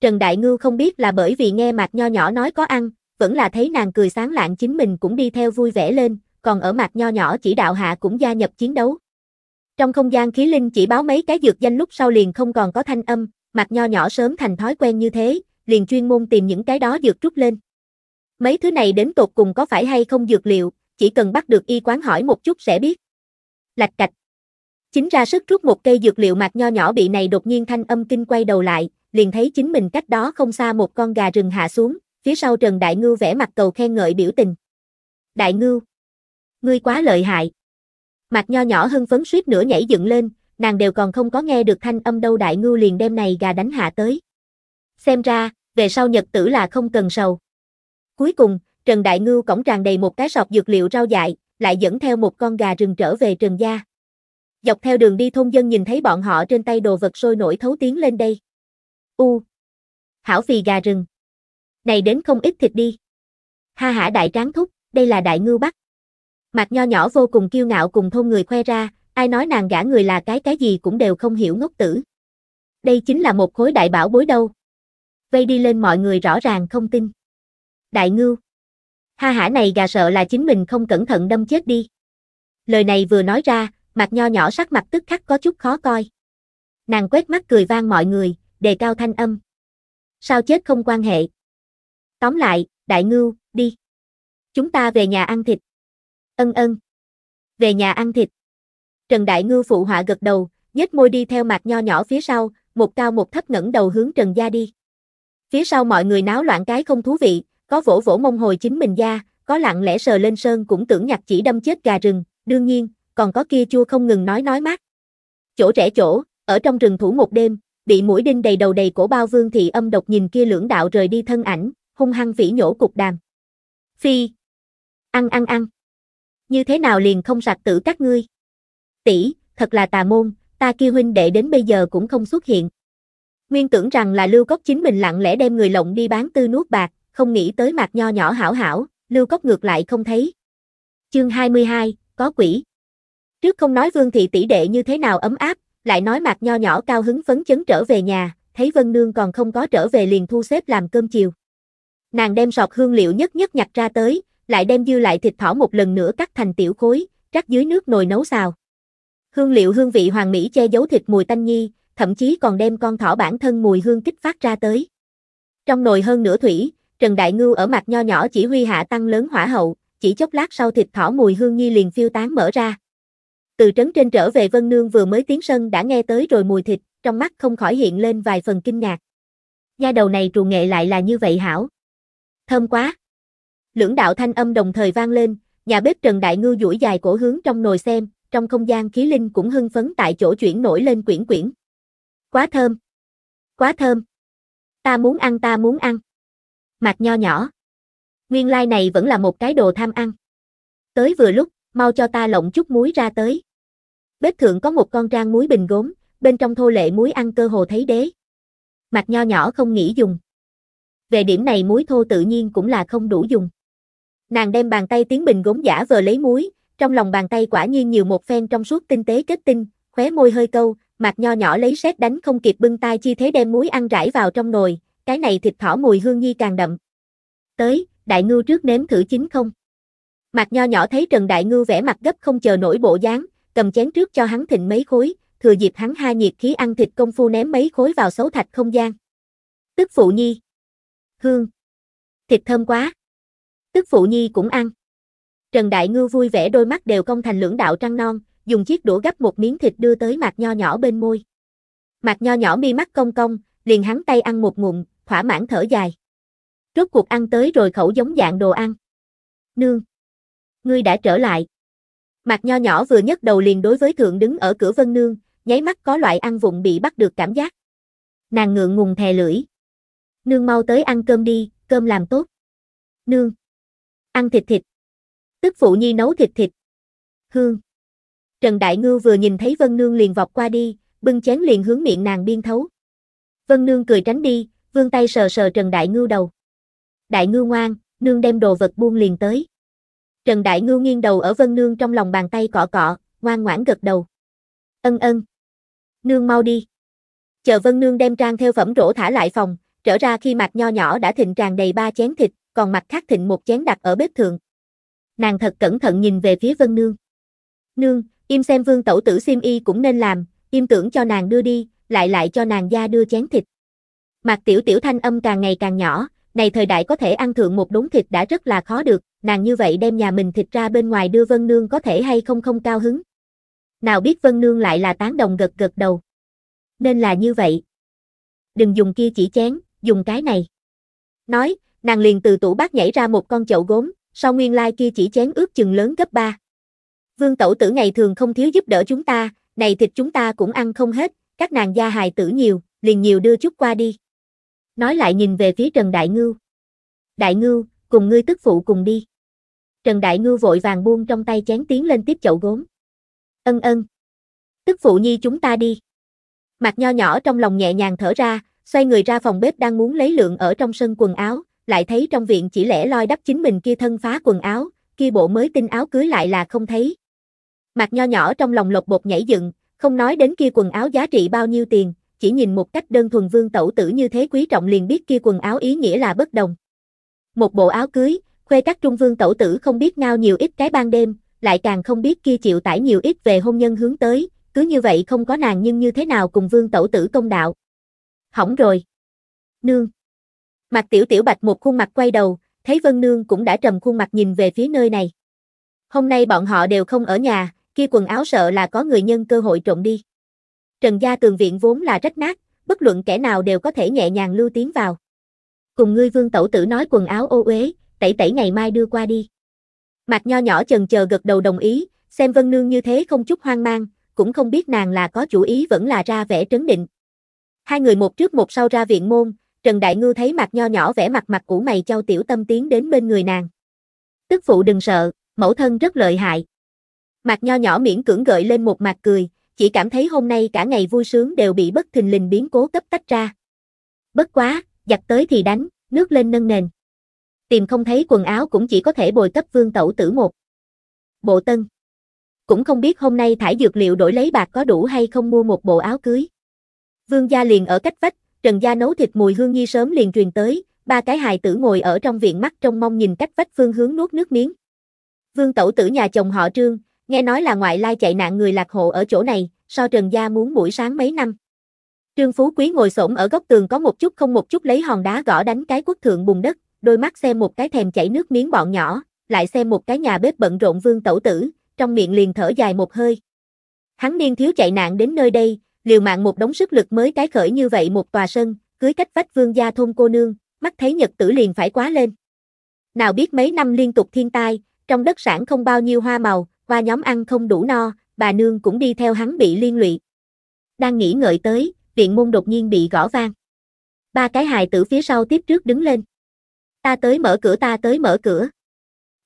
Trần Đại Ngưu không biết là bởi vì nghe Mạc Nho nhỏ nói có ăn, vẫn là thấy nàng cười sáng lạng chính mình cũng đi theo vui vẻ lên, còn ở Mạc Nho nhỏ chỉ đạo hạ cũng gia nhập chiến đấu. Trong không gian khí linh chỉ báo mấy cái dược danh lúc sau liền không còn có thanh âm, Mạc Nho nhỏ sớm thành thói quen như thế, liền chuyên môn tìm những cái đó dược trút lên. Mấy thứ này đến tột cùng có phải hay không dược liệu, chỉ cần bắt được y quán hỏi một chút sẽ biết. Lạch cạch, Chính ra sức rút một cây dược liệu mạc nho nhỏ bị này đột nhiên thanh âm kinh quay đầu lại, liền thấy chính mình cách đó không xa một con gà rừng hạ xuống, phía sau Trần Đại Ngưu vẽ mặt cầu khen ngợi biểu tình. Đại Ngưu, ngươi quá lợi hại. Mạc nho nhỏ hưng phấn suýt nữa nhảy dựng lên, nàng đều còn không có nghe được thanh âm đâu Đại Ngưu liền đem này gà đánh hạ tới. Xem ra, về sau nhật tử là không cần sầu. Cuối cùng, Trần Đại Ngưu cổng tràn đầy một cái sọt dược liệu rau dại, lại dẫn theo một con gà rừng trở về Trần gia. Dọc theo đường đi thôn dân nhìn thấy bọn họ trên tay đồ vật sôi nổi thấu tiếng lên đây. U. Hảo phì gà rừng. Này đến không ít thịt đi. Ha hả đại tráng thúc, đây là đại ngưu bắc. Mặt nho nhỏ vô cùng kiêu ngạo cùng thôn người khoe ra, ai nói nàng gã người là cái cái gì cũng đều không hiểu ngốc tử. Đây chính là một khối đại bảo bối đâu. Vây đi lên mọi người rõ ràng không tin. Đại ngưu. Ha hả này gà sợ là chính mình không cẩn thận đâm chết đi. Lời này vừa nói ra, mặt nho nhỏ sắc mặt tức khắc có chút khó coi. Nàng quét mắt cười vang mọi người, đề cao thanh âm. Sao chết không quan hệ. Tóm lại, đại ngưu, đi. Chúng ta về nhà ăn thịt. Ân ân. Về nhà ăn thịt. Trần Đại Ngưu phụ họa gật đầu, nhếch môi đi theo mặt nho nhỏ phía sau, một cao một thấp ngẩng đầu hướng Trần gia đi. Phía sau mọi người náo loạn cái không thú vị, có vỗ vỗ mông hồi chính mình gia, có lặng lẽ sờ lên sơn cũng tưởng nhặt chỉ đâm chết gà rừng, đương nhiên, còn có kia chua không ngừng nói nói mát. Chỗ trẻ chỗ, ở trong rừng thủ một đêm, bị mũi đinh đầy đầu đầy cổ bao vương thị âm độc nhìn kia lưỡng đạo rời đi thân ảnh, hung hăng vỉ nhổ cục đàm. Phi. Ăn ăn ăn. Như thế nào liền không sạc tử các ngươi. tỷ thật là tà môn, ta kia huynh đệ đến bây giờ cũng không xuất hiện. Nguyên tưởng rằng là lưu cốc chính mình lặng lẽ đem người lộng đi bán tư nuốt bạc, không nghĩ tới mặt nho nhỏ hảo hảo, lưu cốc ngược lại không thấy. Chương 22, có quỷ. Trước không nói Vương thị tỷ đệ như thế nào ấm áp, lại nói Mạc Nho nhỏ cao hứng phấn chấn trở về nhà, thấy Vân Nương còn không có trở về liền thu xếp làm cơm chiều. Nàng đem sọt hương liệu nhất nhất nhặt ra tới, lại đem dư lại thịt thỏ một lần nữa cắt thành tiểu khối, rắc dưới nước nồi nấu xào. Hương liệu hương vị hoàng mỹ che giấu thịt mùi tanh nhi, thậm chí còn đem con thỏ bản thân mùi hương kích phát ra tới. Trong nồi hơn nửa thủy, Trần Đại Ngưu ở mặt nho nhỏ chỉ huy hạ tăng lớn hỏa hậu, chỉ chốc lát sau thịt thỏ mùi hương nhi liền phiêu tán mở ra từ trấn trên trở về Vân Nương vừa mới tiến sân đã nghe tới rồi mùi thịt, trong mắt không khỏi hiện lên vài phần kinh ngạc. Gia đầu này trù nghệ lại là như vậy hảo. Thơm quá. Lưỡng đạo thanh âm đồng thời vang lên, nhà bếp Trần Đại Ngư duỗi dài cổ hướng trong nồi xem, trong không gian khí linh cũng hưng phấn tại chỗ chuyển nổi lên quyển quyển. Quá thơm. Quá thơm. Ta muốn ăn ta muốn ăn. Mặt nho nhỏ. Nguyên lai like này vẫn là một cái đồ tham ăn. Tới vừa lúc, mau cho ta lộng chút muối ra tới bếp thượng có một con trang muối bình gốm, bên trong thô lệ muối ăn cơ hồ thấy đế. Mặt nho nhỏ không nghĩ dùng. Về điểm này muối thô tự nhiên cũng là không đủ dùng. Nàng đem bàn tay tiến bình gốm giả vờ lấy muối, trong lòng bàn tay quả nhiên nhiều một phen trong suốt tinh tế kết tinh, khóe môi hơi câu, mặt nho nhỏ lấy xét đánh không kịp bưng tay chi thế đem muối ăn rải vào trong nồi, cái này thịt thỏ mùi hương nhi càng đậm. Tới, đại ngưu trước nếm thử chính không? Mặt nho nhỏ thấy Trần Đại Ngưu vẻ mặt gấp không chờ nổi bộ dáng, cầm chén trước cho hắn thịnh mấy khối, thừa dịp hắn hai nhiệt khí ăn thịt công phu ném mấy khối vào xấu thạch không gian. Tức phụ nhi. Hương. Thịt thơm quá. Tức phụ nhi cũng ăn. Trần Đại Ngư vui vẻ đôi mắt đều công thành lưỡng đạo trăng non, dùng chiếc đũa gấp một miếng thịt đưa tới mặt nho nhỏ bên môi. Mặt nho nhỏ mi mắt cong cong, liền hắn tay ăn một ngụm, thỏa mãn thở dài. Rốt cuộc ăn tới rồi khẩu giống dạng đồ ăn. Nương. Ngươi đã trở lại. Mạc nho nhỏ vừa nhấc đầu liền đối với thượng đứng ở cửa Vân Nương, nháy mắt có loại ăn vụng bị bắt được cảm giác. Nàng ngượng ngùng thè lưỡi. Nương mau tới ăn cơm đi, cơm làm tốt. Nương. Ăn thịt thịt. Tức phụ nhi nấu thịt thịt. Hương. Trần Đại ngư vừa nhìn thấy Vân Nương liền vọt qua đi, bưng chén liền hướng miệng nàng biên thấu. Vân Nương cười tránh đi, vương tay sờ sờ Trần Đại ngư đầu. Đại ngư ngoan, nương đem đồ vật buông liền tới. Trần Đại Ngưu nghiêng đầu ở Vân Nương trong lòng bàn tay cọ cọ, ngoan ngoãn gật đầu. Ân ân. Nương mau đi. Chờ Vân Nương đem trang theo phẩm rổ thả lại phòng, trở ra khi mặt nho nhỏ đã thịnh tràn đầy ba chén thịt, còn mặt khác thịnh một chén đặt ở bếp thượng. Nàng thật cẩn thận nhìn về phía Vân Nương. Nương, im xem vương tẩu tử sim y cũng nên làm, im tưởng cho nàng đưa đi, lại lại cho nàng ra đưa chén thịt. Mặt tiểu tiểu thanh âm càng ngày càng nhỏ, này thời đại có thể ăn thượng một đống thịt đã rất là khó được, nàng như vậy đem nhà mình thịt ra bên ngoài đưa Vân Nương có thể hay không không cao hứng. Nào biết Vân Nương lại là tán đồng gật gật đầu. Nên là như vậy. Đừng dùng kia chỉ chén, dùng cái này. Nói, nàng liền từ tủ bát nhảy ra một con chậu gốm, sau nguyên lai kia chỉ chén ước chừng lớn gấp ba. Vương tẩu tử ngày thường không thiếu giúp đỡ chúng ta, này thịt chúng ta cũng ăn không hết, các nàng gia hài tử nhiều, liền nhiều đưa chút qua đi. Nói lại nhìn về phía Trần Đại Ngưu. Đại Ngưu, cùng ngươi tức phụ cùng đi. Trần Đại Ngưu vội vàng buông trong tay chén tiến lên tiếp chậu gốm. Ân ân. Tức phụ nhi chúng ta đi. Mặt nho nhỏ trong lòng nhẹ nhàng thở ra, xoay người ra phòng bếp đang muốn lấy lượng ở trong sân quần áo, lại thấy trong viện chỉ lẻ loi đắp chính mình kia thân phá quần áo, kia bộ mới tinh áo cưới lại là không thấy. Mặt nho nhỏ trong lòng lột bột nhảy dựng, không nói đến kia quần áo giá trị bao nhiêu tiền, chỉ nhìn một cách đơn thuần vương tẩu tử như thế quý trọng liền biết kia quần áo ý nghĩa là bất đồng. Một bộ áo cưới, khuê các trung vương tẩu tử không biết ngao nhiều ít cái ban đêm, lại càng không biết kia chịu tải nhiều ít về hôn nhân hướng tới, cứ như vậy không có nàng nhưng như thế nào cùng vương tẩu tử công đạo. Hỏng rồi. Nương. Mặt tiểu tiểu bạch một khuôn mặt quay đầu, thấy vân nương cũng đã trầm khuôn mặt nhìn về phía nơi này. Hôm nay bọn họ đều không ở nhà, kia quần áo sợ là có người nhân cơ hội trộn đi. Trần gia tường viện vốn là rách nát, bất luận kẻ nào đều có thể nhẹ nhàng lưu tiến vào. Cùng ngươi vương tẩu tử nói quần áo ô uế, tẩy tẩy ngày mai đưa qua đi. Mạc nho nhỏ chần chờ gật đầu đồng ý, xem Vân Nương như thế không chút hoang mang, cũng không biết nàng là có chủ ý vẫn là ra vẻ trấn định. Hai người một trước một sau ra viện môn, Trần Đại Ngư thấy Mạc nho nhỏ vẻ mặt mặt cũ mày trao tiểu tâm tiến đến bên người nàng. Tức phụ đừng sợ, mẫu thân rất lợi hại. Mạc nho nhỏ miễn cưỡng gợi lên một mặt cười, chỉ cảm thấy hôm nay cả ngày vui sướng đều bị bất thình lình biến cố cấp tách ra. Bất quá, giặt tới thì đánh, nước lên nâng nền. Tìm không thấy quần áo cũng chỉ có thể bồi cấp vương tẩu tử một. Bộ tân. Cũng không biết hôm nay thải dược liệu đổi lấy bạc có đủ hay không mua một bộ áo cưới. Vương gia liền ở cách vách, Trần gia nấu thịt mùi hương nhi sớm liền truyền tới, ba cái hài tử ngồi ở trong viện mắt trong mong nhìn cách vách phương hướng nuốt nước miếng. Vương tẩu tử nhà chồng họ Trương, Nghe nói là ngoại lai chạy nạn người lạc hộ ở chỗ này, so Trần Gia muốn buổi sáng mấy năm. Trương Phú Quý ngồi xổm ở góc tường có một chút không một chút lấy hòn đá gõ đánh cái quốc thượng bùn đất, đôi mắt xem một cái thèm chảy nước miếng bọn nhỏ, lại xem một cái nhà bếp bận rộn vương tẩu tử, trong miệng liền thở dài một hơi. Hắn niên thiếu chạy nạn đến nơi đây, liều mạng một đống sức lực mới cái khởi như vậy một tòa sân, cưới cách vách vương gia thôn cô nương, mắt thấy nhật tử liền phải quá lên. Nào biết mấy năm liên tục thiên tai, trong đất sản không bao nhiêu hoa màu, qua nhóm ăn không đủ no, bà nương cũng đi theo hắn bị liên lụy. Đang nghĩ ngợi tới, điện môn đột nhiên bị gõ vang. Ba cái hài tử phía sau tiếp trước đứng lên. Ta tới mở cửa ta tới mở cửa.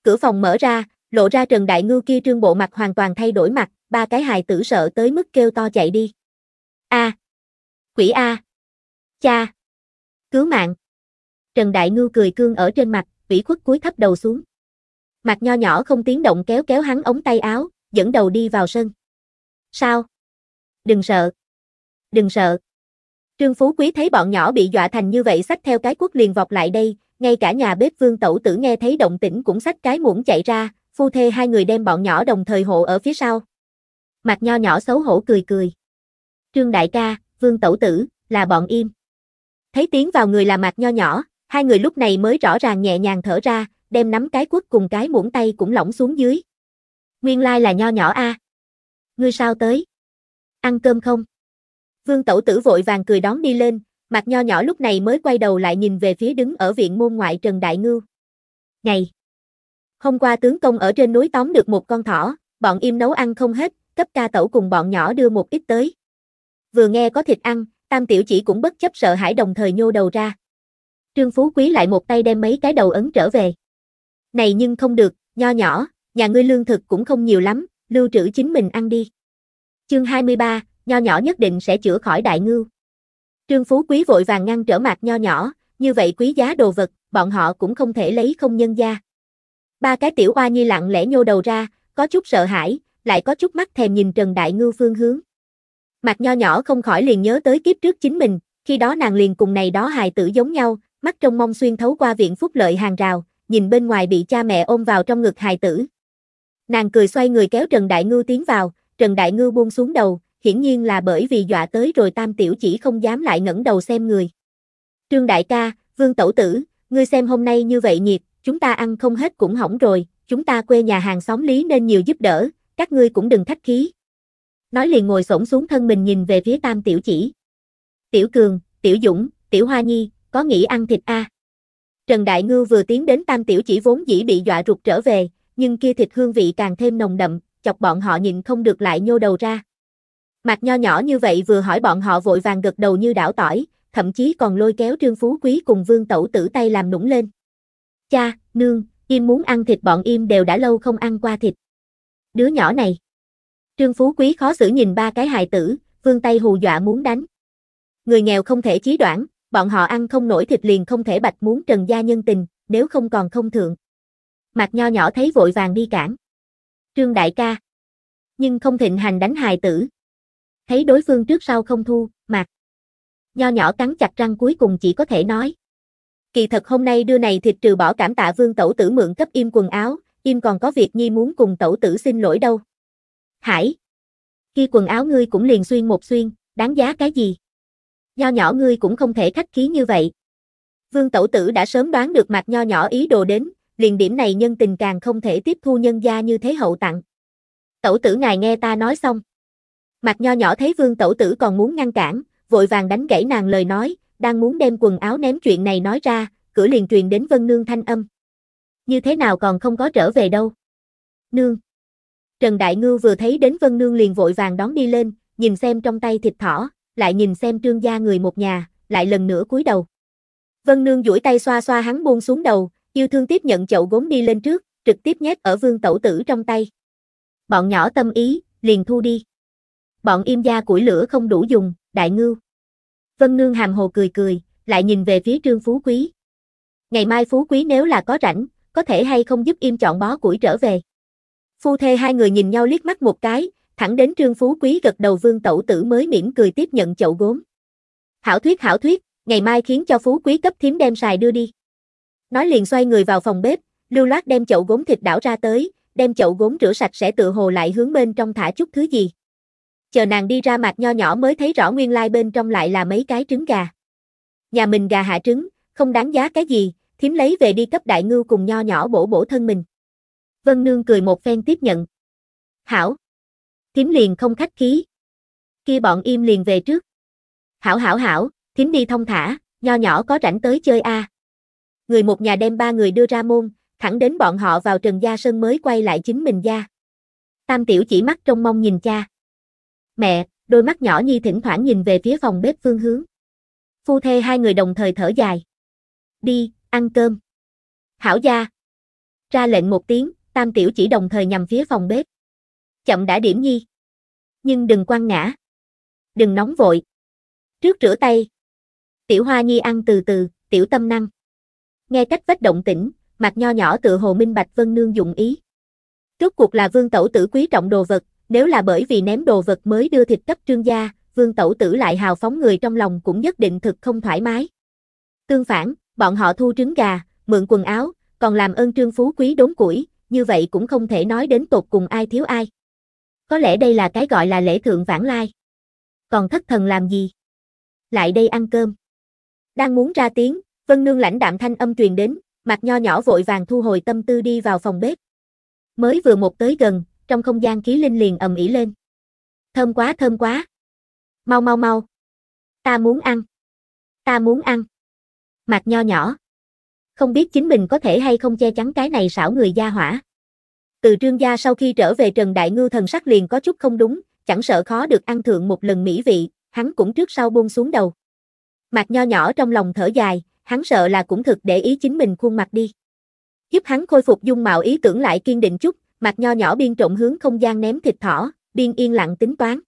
Cửa phòng mở ra, lộ ra Trần Đại ngư kia trương bộ mặt hoàn toàn thay đổi mặt, ba cái hài tử sợ tới mức kêu to chạy đi. A. quỷ A. cha. Cứu mạng. Trần Đại ngư cười cương ở trên mặt, vĩ khuất cúi thấp đầu xuống. Mặt nho nhỏ không tiếng động kéo kéo hắn ống tay áo, dẫn đầu đi vào sân. Sao? Đừng sợ. Đừng sợ. Trương Phú Quý thấy bọn nhỏ bị dọa thành như vậy xách theo cái quốc liền vọc lại đây, ngay cả nhà bếp vương tẩu tử nghe thấy động tĩnh cũng xách cái muỗng chạy ra, phu thê hai người đem bọn nhỏ đồng thời hộ ở phía sau. Mặt nho nhỏ xấu hổ cười cười. Trương đại ca, vương tẩu tử, là bọn im. Thấy tiếng vào người là mặt nho nhỏ, hai người lúc này mới rõ ràng nhẹ nhàng thở ra, đem nắm cái quất cùng cái muỗng tay cũng lỏng xuống dưới. Nguyên lai là nho nhỏ a. Ngươi sao tới? Ăn cơm không? Vương Tẩu Tử vội vàng cười đón đi lên, mặt nho nhỏ lúc này mới quay đầu lại nhìn về phía đứng ở viện môn ngoại Trần Đại Ngưu. Ngày. Hôm qua tướng công ở trên núi tóm được một con thỏ, bọn im nấu ăn không hết, cấp ca tẩu cùng bọn nhỏ đưa một ít tới. Vừa nghe có thịt ăn, tam tiểu chỉ cũng bất chấp sợ hãi đồng thời nhô đầu ra. Trương Phú Quý lại một tay đem mấy cái đầu ấn trở về. Này nhưng không được, nho nhỏ, nhà ngươi lương thực cũng không nhiều lắm, lưu trữ chính mình ăn đi. Chương 23, nho nhỏ nhất định sẽ chữa khỏi đại ngưu. Trương Phú Quý vội vàng ngăn trở mặt nho nhỏ, như vậy quý giá đồ vật, bọn họ cũng không thể lấy không nhân gia. Ba cái tiểu oa nhi lặng lẽ nhô đầu ra, có chút sợ hãi, lại có chút mắt thèm nhìn Trần Đại Ngưu phương hướng. Mặt nho nhỏ không khỏi liền nhớ tới kiếp trước chính mình, khi đó nàng liền cùng này đó hài tử giống nhau, mắt trong mong xuyên thấu qua viện phúc lợi hàng rào, nhìn bên ngoài bị cha mẹ ôm vào trong ngực hài tử. Nàng cười xoay người kéo Trần Đại Ngư tiến vào, Trần Đại Ngư buông xuống đầu, hiển nhiên là bởi vì dọa tới rồi tam tiểu chỉ không dám lại ngẩng đầu xem người. Trương Đại ca, Vương Tẩu Tử, ngươi xem hôm nay như vậy nhiệt, chúng ta ăn không hết cũng hỏng rồi, chúng ta quê nhà hàng xóm lý nên nhiều giúp đỡ, các ngươi cũng đừng thách khí. Nói liền ngồi xổm xuống thân mình nhìn về phía tam tiểu chỉ. Tiểu Cường, Tiểu Dũng, Tiểu Hoa Nhi, có nghĩ ăn thịt a? À? Trần Đại Ngư vừa tiến đến tam tiểu chỉ vốn dĩ bị dọa rụt trở về, nhưng kia thịt hương vị càng thêm nồng đậm, chọc bọn họ nhìn không được lại nhô đầu ra. Mặt nho nhỏ như vậy vừa hỏi bọn họ vội vàng gật đầu như đảo tỏi, thậm chí còn lôi kéo Trương Phú Quý cùng Vương Tẩu tử tay làm nũng lên. Cha, nương, im muốn ăn thịt bọn im đều đã lâu không ăn qua thịt. Đứa nhỏ này. Trương Phú Quý khó xử nhìn ba cái hài tử, vương tay hù dọa muốn đánh. Người nghèo không thể chí đoản, bọn họ ăn không nổi thịt liền không thể bạch muốn Trần Gia nhân tình, nếu không còn không thượng. Mạc Nho nhỏ thấy vội vàng đi cản. Trương Đại ca. Nhưng không thịnh hành đánh hài tử. Thấy đối phương trước sau không thu, Mạc. Nho nhỏ cắn chặt răng cuối cùng chỉ có thể nói. Kỳ thật hôm nay đưa này thịt trừ bỏ cảm tạ vương tẩu tử mượn cấp im quần áo, im còn có việc nhi muốn cùng tẩu tử xin lỗi đâu. Hải. Khi quần áo ngươi cũng liền xuyên một xuyên, đáng giá cái gì? Nho nhỏ ngươi cũng không thể khách khí như vậy. Vương Tẩu Tử đã sớm đoán được mặt nho nhỏ ý đồ đến, liền điểm này nhân tình càng không thể tiếp thu nhân gia như thế hậu tặng. Tẩu Tử ngài nghe ta nói xong. Mặt nho nhỏ thấy Vương Tẩu Tử còn muốn ngăn cản, vội vàng đánh gãy nàng lời nói, đang muốn đem quần áo ném chuyện này nói ra, cửa liền truyền đến Vân Nương thanh âm. Như thế nào còn không có trở về đâu. Nương. Trần Đại Ngưu vừa thấy đến Vân Nương liền vội vàng đón đi lên, nhìn xem trong tay thịt thỏ, lại nhìn xem trương gia người một nhà, lại lần nữa cúi đầu. Vân Nương duỗi tay xoa xoa hắn buông xuống đầu, yêu thương tiếp nhận chậu gốm đi lên trước, trực tiếp nhét ở vương tẩu tử trong tay. Bọn nhỏ tâm ý, liền thu đi. Bọn im gia củi lửa không đủ dùng, đại ngưu. Vân Nương hàm hồ cười cười, lại nhìn về phía trương phú quý. Ngày mai phú quý nếu là có rảnh, có thể hay không giúp im chọn bó củi trở về. Phu thê hai người nhìn nhau liếc mắt một cái, thẳng đến Trương Phú Quý gật đầu vương tẩu tử mới mỉm cười tiếp nhận chậu gốm. Hảo thuyết hảo thuyết, ngày mai khiến cho Phú Quý cấp thiếm đem xài đưa đi. Nói liền xoay người vào phòng bếp, lưu loát đem chậu gốm thịt đảo ra tới, đem chậu gốm rửa sạch sẽ tự hồ lại hướng bên trong thả chút thứ gì. Chờ nàng đi ra mạc nho nhỏ mới thấy rõ nguyên lai like bên trong lại là mấy cái trứng gà. Nhà mình gà hạ trứng, không đáng giá cái gì, thiếm lấy về đi cấp đại ngưu cùng nho nhỏ bổ bổ thân mình. Vân Nương cười một phen tiếp nhận. Hảo, thím liền không khách khí. Kia bọn im liền về trước. Hảo hảo hảo, thím đi thông thả, nho nhỏ có rảnh tới chơi a. À. Người một nhà đem ba người đưa ra môn, thẳng đến bọn họ vào Trần Gia Sơn mới quay lại chính mình gia. Tam tiểu chỉ mắt trong mong nhìn cha. Mẹ, đôi mắt nhỏ nhi thỉnh thoảng nhìn về phía phòng bếp phương hướng. Phu thê hai người đồng thời thở dài. Đi, ăn cơm. Hảo gia. Ra lệnh một tiếng, tam tiểu chỉ đồng thời nhằm phía phòng bếp chậm đã điểm nhi. Nhưng đừng quăng ngã. Đừng nóng vội. Trước rửa tay. Tiểu Hoa Nhi ăn từ từ, tiểu tâm năng. Nghe cách vách động tĩnh, mặt nho nhỏ tựa hồ minh bạch Vân Nương dụng ý. trước cuộc là Vương Tẩu Tử quý trọng đồ vật, nếu là bởi vì ném đồ vật mới đưa thịt cấp trương gia, Vương Tẩu Tử lại hào phóng người trong lòng cũng nhất định thực không thoải mái. Tương phản, bọn họ thu trứng gà, mượn quần áo, còn làm ơn trương phú quý đốn củi, như vậy cũng không thể nói đến tột cùng ai thiếu ai. Có lẽ đây là cái gọi là lễ thượng vãng lai. Còn thất thần làm gì? Lại đây ăn cơm. Đang muốn ra tiếng, Vân Nương lãnh đạm thanh âm truyền đến, mặt nho nhỏ vội vàng thu hồi tâm tư đi vào phòng bếp. Mới vừa một tới gần, trong không gian khí linh liền ầm ĩ lên. Thơm quá thơm quá. Mau mau mau. Ta muốn ăn. Ta muốn ăn. Mặt nho nhỏ. Không biết chính mình có thể hay không che chắn cái này xảo người gia hỏa từ trương gia sau khi trở về Trần Đại Ngư thần sắc liền có chút không đúng, chẳng sợ khó được ăn thượng một lần mỹ vị, hắn cũng trước sau buông xuống đầu. mặt nho nhỏ trong lòng thở dài, hắn sợ là cũng thực để ý chính mình khuôn mặt đi. Giúp hắn khôi phục dung mạo ý tưởng lại kiên định chút, mặt nho nhỏ biên trộn hướng không gian ném thịt thỏ, biên yên lặng tính toán.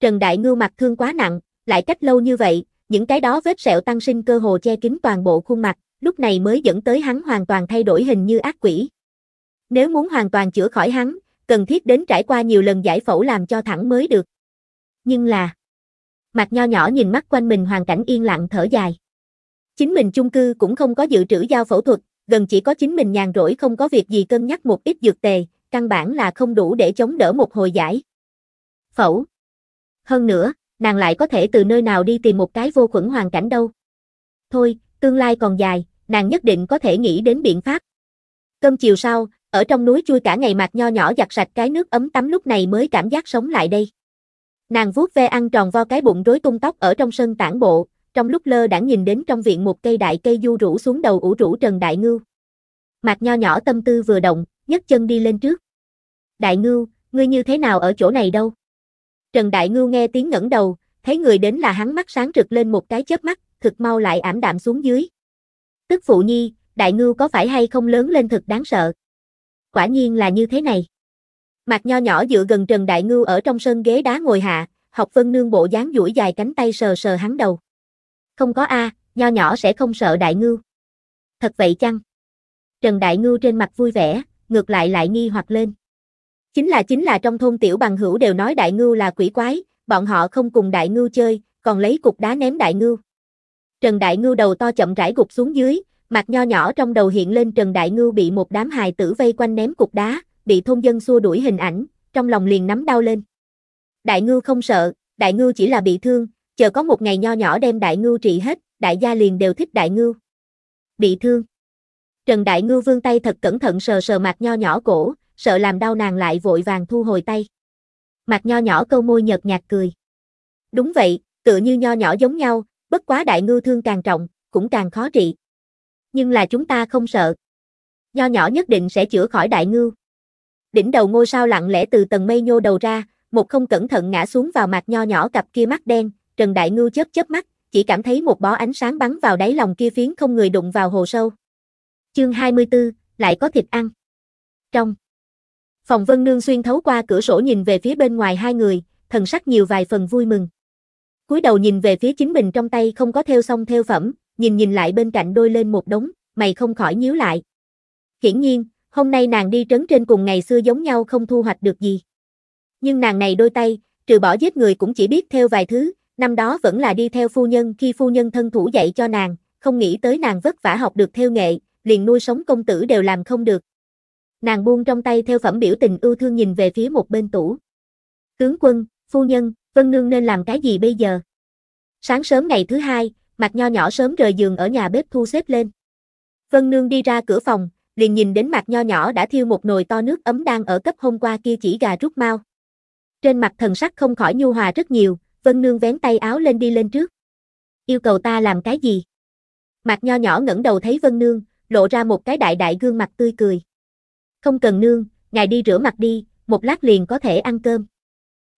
Trần Đại Ngư mặt thương quá nặng, lại cách lâu như vậy, những cái đó vết sẹo tăng sinh cơ hồ che kín toàn bộ khuôn mặt, lúc này mới dẫn tới hắn hoàn toàn thay đổi hình như ác quỷ, nếu muốn hoàn toàn chữa khỏi hắn, cần thiết đến trải qua nhiều lần giải phẫu làm cho thẳng mới được. Nhưng là... mặt nho nhỏ nhìn mắt quanh mình hoàn cảnh yên lặng thở dài. Chính mình chung cư cũng không có dự trữ giao phẫu thuật, gần chỉ có chính mình nhàn rỗi không có việc gì cân nhắc một ít dược tề, căn bản là không đủ để chống đỡ một hồi giải. Phẫu. Hơn nữa, nàng lại có thể từ nơi nào đi tìm một cái vô khuẩn hoàn cảnh đâu. Thôi, tương lai còn dài, nàng nhất định có thể nghĩ đến biện pháp. Cơm chiều sau, ở trong núi chui cả ngày mạc nho nhỏ giặt sạch cái nước ấm tắm lúc này mới cảm giác sống lại đây. Nàng vuốt ve ăn tròn vo cái bụng rối tung tóc ở trong sân tản bộ, trong lúc lơ đãng nhìn đến trong viện một cây đại cây du rủ xuống đầu ủ rủ Trần Đại Ngưu. Mạc nho nhỏ tâm tư vừa động, nhấc chân đi lên trước. Đại Ngưu, ngươi như thế nào ở chỗ này đâu? Trần Đại Ngưu nghe tiếng ngẩng đầu, thấy người đến là hắn mắt sáng rực lên một cái chớp mắt, thực mau lại ảm đạm xuống dưới. Tức phụ nhi, Đại Ngưu có phải hay không lớn lên thực đáng sợ? quả nhiên là như thế này. Mạc nho nhỏ dựa gần Trần Đại Ngưu ở trong sân ghế đá ngồi hạ, học vân nương bộ dáng duỗi dài cánh tay sờ sờ hắn đầu. Không có A, nho nhỏ sẽ không sợ Đại Ngưu. Thật vậy chăng? Trần Đại Ngưu trên mặt vui vẻ, ngược lại lại nghi hoặc lên. Chính là chính là trong thôn tiểu bằng hữu đều nói Đại Ngưu là quỷ quái, bọn họ không cùng Đại Ngưu chơi, còn lấy cục đá ném Đại Ngưu. Trần Đại Ngưu đầu to chậm rãi gục xuống dưới, Mặt nho nhỏ trong đầu hiện lên Trần Đại Ngưu bị một đám hài tử vây quanh ném cục đá, bị thôn dân xua đuổi hình ảnh, trong lòng liền nắm đau lên. Đại Ngưu không sợ, Đại Ngưu chỉ là bị thương, chờ có một ngày nho nhỏ đem Đại Ngưu trị hết, đại gia liền đều thích Đại Ngưu. Bị thương. Trần Đại Ngưu vương tay thật cẩn thận sờ sờ mặt nho nhỏ cổ, sợ làm đau nàng lại vội vàng thu hồi tay. Mặt nho nhỏ câu môi nhợt nhạt cười. Đúng vậy, tựa như nho nhỏ giống nhau, bất quá Đại Ngưu thương càng trọng, cũng càng khó trị nhưng là chúng ta không sợ. Nho nhỏ nhất định sẽ chữa khỏi đại ngưu. Đỉnh đầu ngôi sao lặng lẽ từ tầng mây nhô đầu ra, một không cẩn thận ngã xuống vào mặt nho nhỏ cặp kia mắt đen, Trần Đại Ngưu chớp chớp mắt, chỉ cảm thấy một bó ánh sáng bắn vào đáy lòng kia phiến không người đụng vào hồ sâu. Chương 24, lại có thịt ăn. Trong Phòng Vân Nương xuyên thấu qua cửa sổ nhìn về phía bên ngoài hai người, thần sắc nhiều vài phần vui mừng. Cúi đầu nhìn về phía chính mình trong tay không có theo xong theo phẩm, nhìn nhìn lại bên cạnh đôi lên một đống, mày không khỏi nhíu lại. Hiển nhiên, hôm nay nàng đi trấn trên cùng ngày xưa giống nhau không thu hoạch được gì. Nhưng nàng này đôi tay, trừ bỏ giết người cũng chỉ biết theo vài thứ, năm đó vẫn là đi theo phu nhân khi phu nhân thân thủ dạy cho nàng, không nghĩ tới nàng vất vả học được theo nghệ, liền nuôi sống công tử đều làm không được. Nàng buông trong tay theo phẩm biểu tình ưu thương nhìn về phía một bên tủ. Tướng quân, phu nhân, Vân Nương nên làm cái gì bây giờ? Sáng sớm ngày thứ hai, mặt Nho nhỏ sớm rời giường ở nhà bếp thu xếp lên. Vân Nương đi ra cửa phòng, liền nhìn đến mặt Nho nhỏ đã thiêu một nồi to nước ấm đang ở cấp hôm qua kia chỉ gà rút mau. Trên mặt thần sắc không khỏi nhu hòa rất nhiều, Vân Nương vén tay áo lên đi lên trước. Yêu cầu ta làm cái gì? Mặt Nho nhỏ ngẩng đầu thấy Vân Nương, lộ ra một cái đại đại gương mặt tươi cười. Không cần nương, ngài đi rửa mặt đi, một lát liền có thể ăn cơm.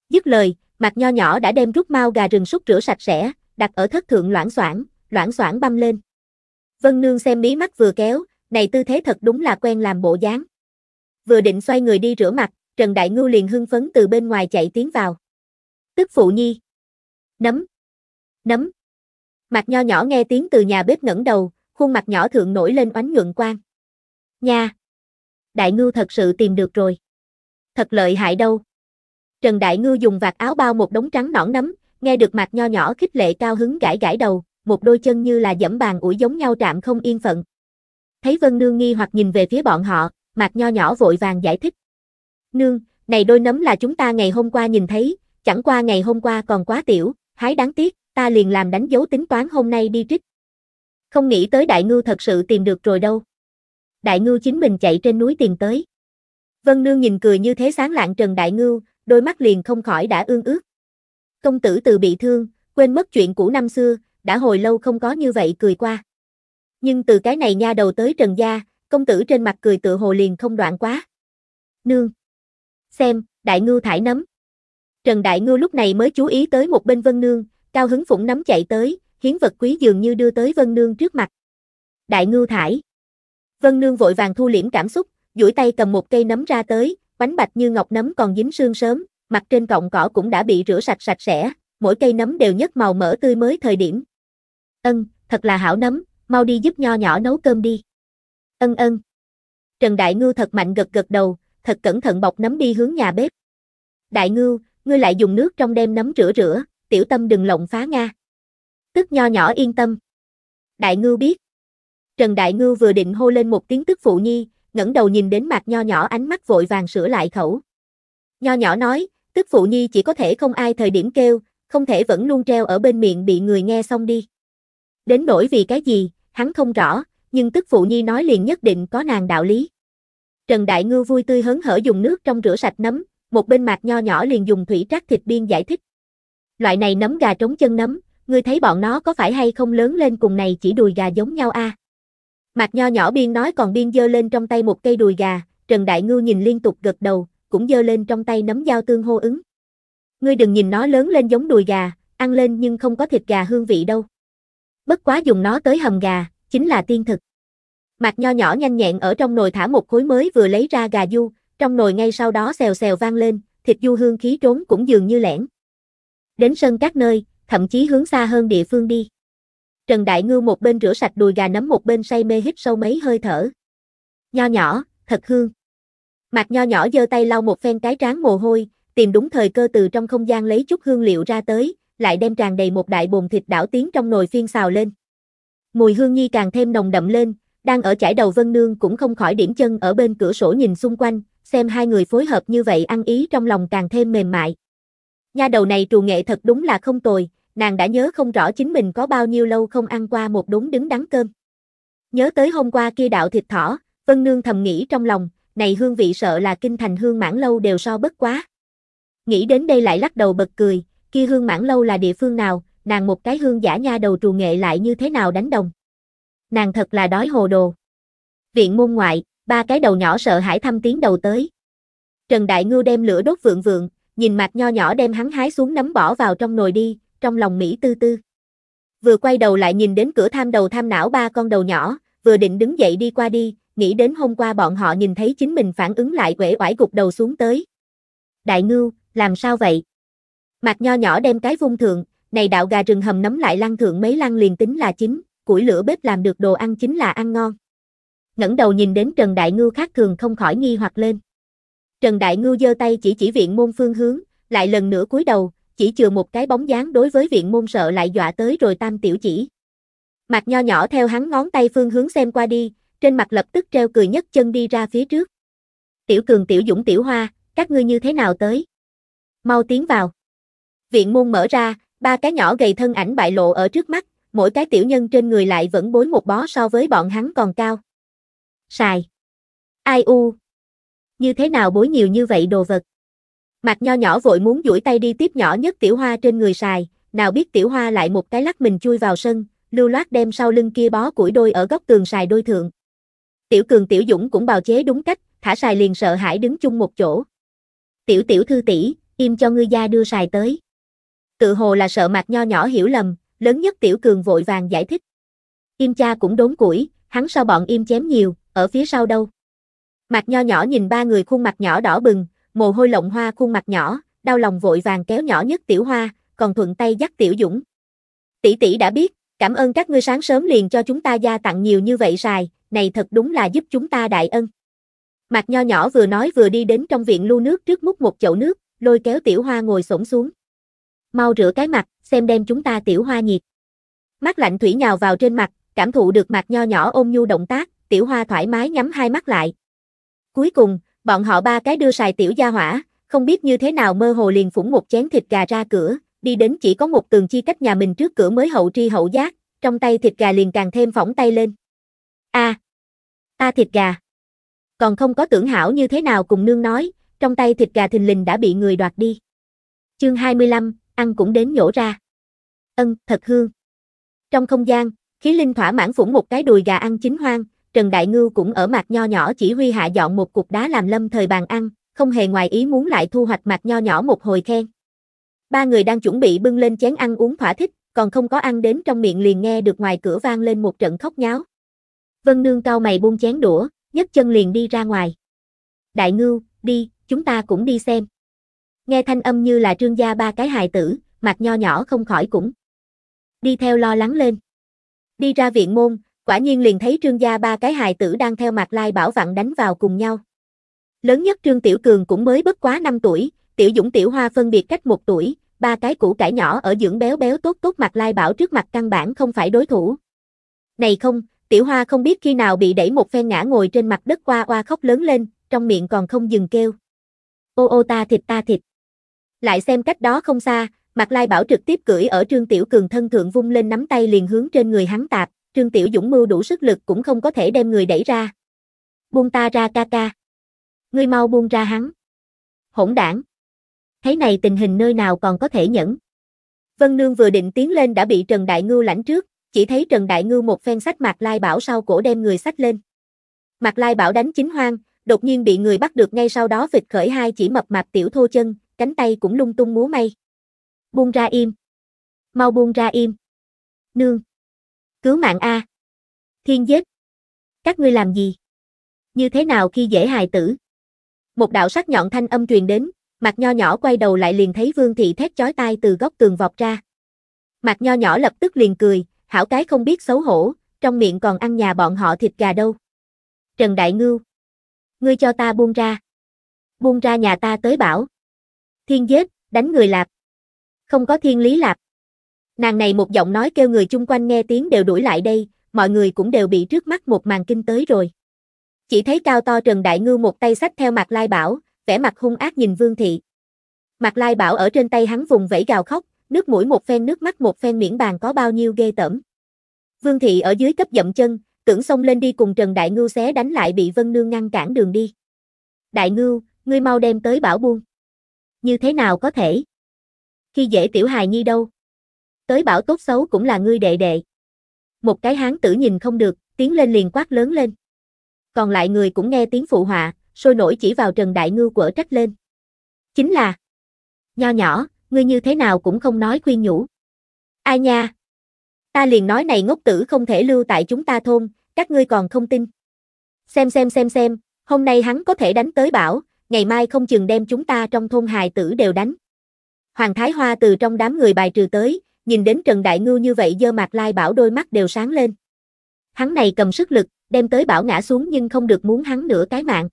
Dứt lời, mặt Nho nhỏ đã đem rút mau gà rừng súc rửa sạch sẽ, đặt ở thất thượng loãng xoảng, loãng xoảng băm lên. Vân Nương xem mí mắt vừa kéo, này tư thế thật đúng là quen làm bộ dáng. Vừa định xoay người đi rửa mặt, Trần Đại Ngưu liền hưng phấn từ bên ngoài chạy tiến vào. Tức phụ nhi. Nấm. Nấm. Mặt nho nhỏ nghe tiếng từ nhà bếp ngẩng đầu, khuôn mặt nhỏ thượng nổi lên oánh nhuận quang. Nha. Đại Ngưu thật sự tìm được rồi. Thật lợi hại đâu. Trần Đại Ngưu dùng vạt áo bao một đống trắng nõn nấm, Nghe được mặt nho nhỏ khích lệ cao hứng gãi gãi đầu, một đôi chân như là dẫm bàn ủi giống nhau trạm không yên phận. Thấy Vân Nương nghi hoặc nhìn về phía bọn họ, mặt nho nhỏ vội vàng giải thích. Nương, này đôi nấm là chúng ta ngày hôm qua nhìn thấy, chẳng qua ngày hôm qua còn quá tiểu, hái đáng tiếc, ta liền làm đánh dấu tính toán hôm nay đi trích. Không nghĩ tới đại ngư thật sự tìm được rồi đâu. Đại ngư chính mình chạy trên núi tìm tới. Vân Nương nhìn cười như thế sáng lạng Trần Đại Ngưu, đôi mắt liền không khỏi đã ương ước công tử từ bị thương, quên mất chuyện cũ năm xưa, đã hồi lâu không có như vậy cười qua. Nhưng từ cái này nha đầu tới trần gia, công tử trên mặt cười tự hồ liền không đoạn quá. Nương! Xem, đại ngưu thải nấm. Trần đại ngưu lúc này mới chú ý tới một bên vân nương, cao hứng phụng nắm chạy tới, hiến vật quý dường như đưa tới vân nương trước mặt. Đại ngưu thải. Vân nương vội vàng thu liễm cảm xúc, duỗi tay cầm một cây nấm ra tới, bánh bạch như ngọc nấm còn dính sương sớm, mặt trên cọng cỏ cũng đã bị rửa sạch sạch sẽ, mỗi cây nấm đều nhất màu mỡ tươi mới thời điểm. Ân, thật là hảo nấm, mau đi giúp nho nhỏ nấu cơm đi. Ân ân. Trần Đại Ngư thật mạnh gật gật đầu, thật cẩn thận bọc nấm đi hướng nhà bếp. Đại Ngư, ngươi lại dùng nước trong đem nấm rửa rửa, tiểu tâm đừng lộng phá Nga. Tức nho nhỏ yên tâm. Đại Ngư biết. Trần Đại Ngư vừa định hô lên một tiếng tức phụ nhi, ngẩng đầu nhìn đến mặt nho nhỏ ánh mắt vội vàng sửa lại khẩu. Nho nhỏ nói, tức phụ nhi chỉ có thể không ai thời điểm kêu, không thể vẫn luôn treo ở bên miệng bị người nghe xong đi. Đến nỗi vì cái gì, hắn không rõ, nhưng tức phụ nhi nói liền nhất định có nàng đạo lý. Trần Đại Ngư vui tươi hớn hở dùng nước trong rửa sạch nấm, một bên mặt nho nhỏ liền dùng thủy trác thịt biên giải thích. Loại này nấm gà trống chân nấm, ngươi thấy bọn nó có phải hay không lớn lên cùng này chỉ đùi gà giống nhau a? À? Mặt nho nhỏ biên nói còn biên dơ lên trong tay một cây đùi gà, Trần Đại Ngư nhìn liên tục gật đầu, cũng giơ lên trong tay nắm dao tương hô ứng. Ngươi đừng nhìn nó lớn lên giống đùi gà, ăn lên nhưng không có thịt gà hương vị đâu. Bất quá dùng nó tới hầm gà, chính là tiên thực. Mạc nho nhỏ nhanh nhẹn ở trong nồi thả một khối mới vừa lấy ra gà du, trong nồi ngay sau đó xèo xèo vang lên, thịt du hương khí trốn cũng dường như lẻn. Đến sân các nơi, thậm chí hướng xa hơn địa phương đi. Trần Đại Ngư một bên rửa sạch đùi gà nấm một bên say mê hít sâu mấy hơi thở. Nho nhỏ, thật hương. Mạc nho nhỏ giơ tay lau một phen cái trán mồ hôi, tìm đúng thời cơ từ trong không gian lấy chút hương liệu ra tới, lại đem tràn đầy một đại bồn thịt đảo tiến trong nồi phiên xào lên. Mùi hương nhi càng thêm nồng đậm lên, đang ở chải đầu Vân Nương cũng không khỏi điểm chân ở bên cửa sổ nhìn xung quanh, xem hai người phối hợp như vậy ăn ý trong lòng càng thêm mềm mại. Nha đầu này trù nghệ thật đúng là không tồi, nàng đã nhớ không rõ chính mình có bao nhiêu lâu không ăn qua một đống đứng đắng cơm. Nhớ tới hôm qua kia đạo thịt thỏ, Vân Nương thầm nghĩ trong lòng, này hương vị sợ là kinh thành hương mãn lâu đều so bất quá. Nghĩ đến đây lại lắc đầu bật cười, kia hương mãn lâu là địa phương nào, nàng một cái hương giả nha đầu trù nghệ lại như thế nào đánh đồng. Nàng thật là đói hồ đồ. Viện môn ngoại, ba cái đầu nhỏ sợ hãi thăm tiếng đầu tới. Trần Đại Ngưu đem lửa đốt vượng vượng, nhìn mặt nho nhỏ đem hắn hái xuống nắm bỏ vào trong nồi đi, trong lòng Mỹ tư tư. Vừa quay đầu lại nhìn đến cửa tham đầu tham não ba con đầu nhỏ, vừa định đứng dậy đi qua đi, nghĩ đến hôm qua bọn họ nhìn thấy chính mình phản ứng lại quể oải gục đầu xuống tới. Đại ngưu, làm sao vậy? Mặt nho nhỏ đem cái vung thượng, này đạo gà rừng hầm nấm lại lăng thượng mấy lăng liền tính là chính, củi lửa bếp làm được đồ ăn chính là ăn ngon. ngẩng đầu nhìn đến Trần Đại Ngưu khác thường không khỏi nghi hoặc lên. Trần Đại Ngưu giơ tay chỉ chỉ viện môn phương hướng, lại lần nữa cúi đầu, chỉ chừa một cái bóng dáng đối với viện môn sợ lại dọa tới rồi tam tiểu chỉ. Mặt nho nhỏ theo hắn ngón tay phương hướng xem qua đi, trên mặt lập tức treo cười nhất chân đi ra phía trước. Tiểu Cường Tiểu Dũng Tiểu Hoa, các ngươi như thế nào tới? Mau tiến vào. Viện môn mở ra, ba cái nhỏ gầy thân ảnh bại lộ ở trước mắt, mỗi cái tiểu nhân trên người lại vẫn bối một bó so với bọn hắn còn cao. Xài. Ai u. Như thế nào bối nhiều như vậy đồ vật? Mặt nho nhỏ vội muốn duỗi tay đi tiếp nhỏ nhất tiểu hoa trên người xài, nào biết tiểu hoa lại một cái lắc mình chui vào sân, lưu loát đem sau lưng kia bó củi đôi ở góc tường xài đôi thượng, Tiểu Cường Tiểu Dũng cũng bào chế đúng cách, thả xài liền sợ hãi đứng chung một chỗ. Tiểu Tiểu Thư tỷ, im cho ngươi gia đưa xài tới. Tự hồ là sợ mặt nho nhỏ hiểu lầm, lớn nhất Tiểu Cường vội vàng giải thích. Im cha cũng đốn củi, hắn sao bọn im chém nhiều, ở phía sau đâu. Mặt nho nhỏ nhìn ba người khuôn mặt nhỏ đỏ bừng, mồ hôi lộng hoa khuôn mặt nhỏ, đau lòng vội vàng kéo nhỏ nhất Tiểu Hoa, còn thuận tay dắt Tiểu Dũng. Tỷ tỷ đã biết, cảm ơn các ngươi sáng sớm liền cho chúng ta gia tặng nhiều như vậy xài, này thật đúng là giúp chúng ta đại ân. Mạc Nho nhỏ vừa nói vừa đi đến trong viện lu nước trước múc một chậu nước, lôi kéo tiểu hoa ngồi xổm xuống. Mau rửa cái mặt, xem đem chúng ta tiểu hoa nhiệt. Mắt lạnh thủy nhào vào trên mặt, cảm thụ được Mạc Nho nhỏ ôm nhu động tác, tiểu hoa thoải mái nhắm hai mắt lại. Cuối cùng, bọn họ ba cái đưa xài tiểu gia hỏa, không biết như thế nào mơ hồ liền phủng một chén thịt gà ra cửa, đi đến chỉ có một tường chi cách nhà mình trước cửa mới hậu tri hậu giác, trong tay thịt gà liền càng thêm phỏng tay lên a à, ta thịt gà. Còn không có tưởng hảo như thế nào cùng nương nói, trong tay thịt gà thình lình đã bị người đoạt đi. Chương 25, ăn cũng đến nhổ ra. Ân, thật hương. Trong không gian, khí linh thỏa mãn phủng một cái đùi gà ăn chính hoang, Trần Đại Ngưu cũng ở mặt nho nhỏ chỉ huy hạ dọn một cục đá làm lâm thời bàn ăn, không hề ngoài ý muốn lại thu hoạch mặt nho nhỏ một hồi khen. Ba người đang chuẩn bị bưng lên chén ăn uống thỏa thích, còn không có ăn đến trong miệng liền nghe được ngoài cửa vang lên một trận khóc nháo. Vân Nương cau mày buông chén đũa, nhấc chân liền đi ra ngoài. Đại ngưu, đi, chúng ta cũng đi xem. Nghe thanh âm như là trương gia ba cái hài tử, mặt nho nhỏ không khỏi cũng. Đi theo lo lắng lên. Đi ra viện môn, quả nhiên liền thấy trương gia ba cái hài tử đang theo mặt lai bảo vặn đánh vào cùng nhau. Lớn nhất trương tiểu cường cũng mới bất quá 5 tuổi, tiểu dũng tiểu hoa phân biệt cách một tuổi, ba cái củ cải nhỏ ở dưỡng béo béo tốt tốt mặt lai bảo trước mặt căn bản không phải đối thủ. Này không, Tiểu Hoa không biết khi nào bị đẩy một phen ngã ngồi trên mặt đất qua oa khóc lớn lên, trong miệng còn không dừng kêu. Ô ô ta thịt ta thịt. Lại xem cách đó không xa, Mạc Lai Bảo trực tiếp cưỡi ở Trương Tiểu Cường thân thượng vung lên nắm tay liền hướng trên người hắn tạp, Trương Tiểu Dũng mưu đủ sức lực cũng không có thể đem người đẩy ra. Buông ta ra ca ca. Ngươi mau buông ra hắn. Hỗn đảng. Thế này tình hình nơi nào còn có thể nhẫn. Vân Nương vừa định tiến lên đã bị Trần Đại Ngưu lãnh trước, chỉ thấy Trần Đại Ngư một phen sách Mạc Lai Bảo sau cổ đem người sách lên. Mạc Lai Bảo đánh chính hoang, đột nhiên bị người bắt được ngay sau đó vịt khởi hai chỉ mập mạp tiểu thô chân, cánh tay cũng lung tung múa may. Buông ra im. Mau buông ra im. Nương. Cứu mạng A. Thiên giết. Các ngươi làm gì? Như thế nào khi dễ hài tử? Một đạo sắc nhọn thanh âm truyền đến, mặt nho nhỏ quay đầu lại liền thấy vương thị thét chói tai từ góc tường vọt ra. Mặt nho nhỏ lập tức liền cười, hảo cái không biết xấu hổ, trong miệng còn ăn nhà bọn họ thịt gà đâu. Trần Đại Ngưu. Ngươi cho ta buông ra. Buông ra nhà ta tới bảo. Thiên giết, đánh người lạp. Không có thiên lý lạp. Nàng này một giọng nói kêu người chung quanh nghe tiếng đều đuổi lại đây, mọi người cũng đều bị trước mắt một màn kinh tới rồi. Chỉ thấy cao to Trần Đại Ngưu một tay sách theo mặt lai bảo, vẻ mặt hung ác nhìn Vương Thị. Mặt lai bảo ở trên tay hắn vùng vẫy gào khóc, nước mũi một phen nước mắt một phen miễn bàn có bao nhiêu ghê tởm. Vương thị ở dưới cấp dậm chân, tưởng xông lên đi cùng Trần Đại Ngưu xé đánh lại bị Vân Nương ngăn cản đường đi. Đại Ngưu, ngươi mau đem tới bảo buông. Như thế nào có thể? Khi dễ tiểu hài nhi đâu? Tới bảo tốt xấu cũng là ngươi đệ đệ. Một cái hán tử nhìn không được, tiến lên liền quát lớn lên. Còn lại người cũng nghe tiếng phụ họa, sôi nổi chỉ vào Trần Đại Ngưu quở trách lên. Chính là Nho nhỏ, ngươi như thế nào cũng không nói khuyên nhủ. Ai nha? Ta liền nói này ngốc tử không thể lưu tại chúng ta thôn, các ngươi còn không tin. Xem xem xem xem, hôm nay hắn có thể đánh tới bảo, ngày mai không chừng đem chúng ta trong thôn hài tử đều đánh. Hoàng Thái Hoa từ trong đám người bài trừ tới, nhìn đến Trần Đại Ngưu như vậy dơ mặt lai bảo đôi mắt đều sáng lên. Hắn này cầm sức lực, đem tới bảo ngã xuống nhưng không được muốn hắn nửa cái mạng.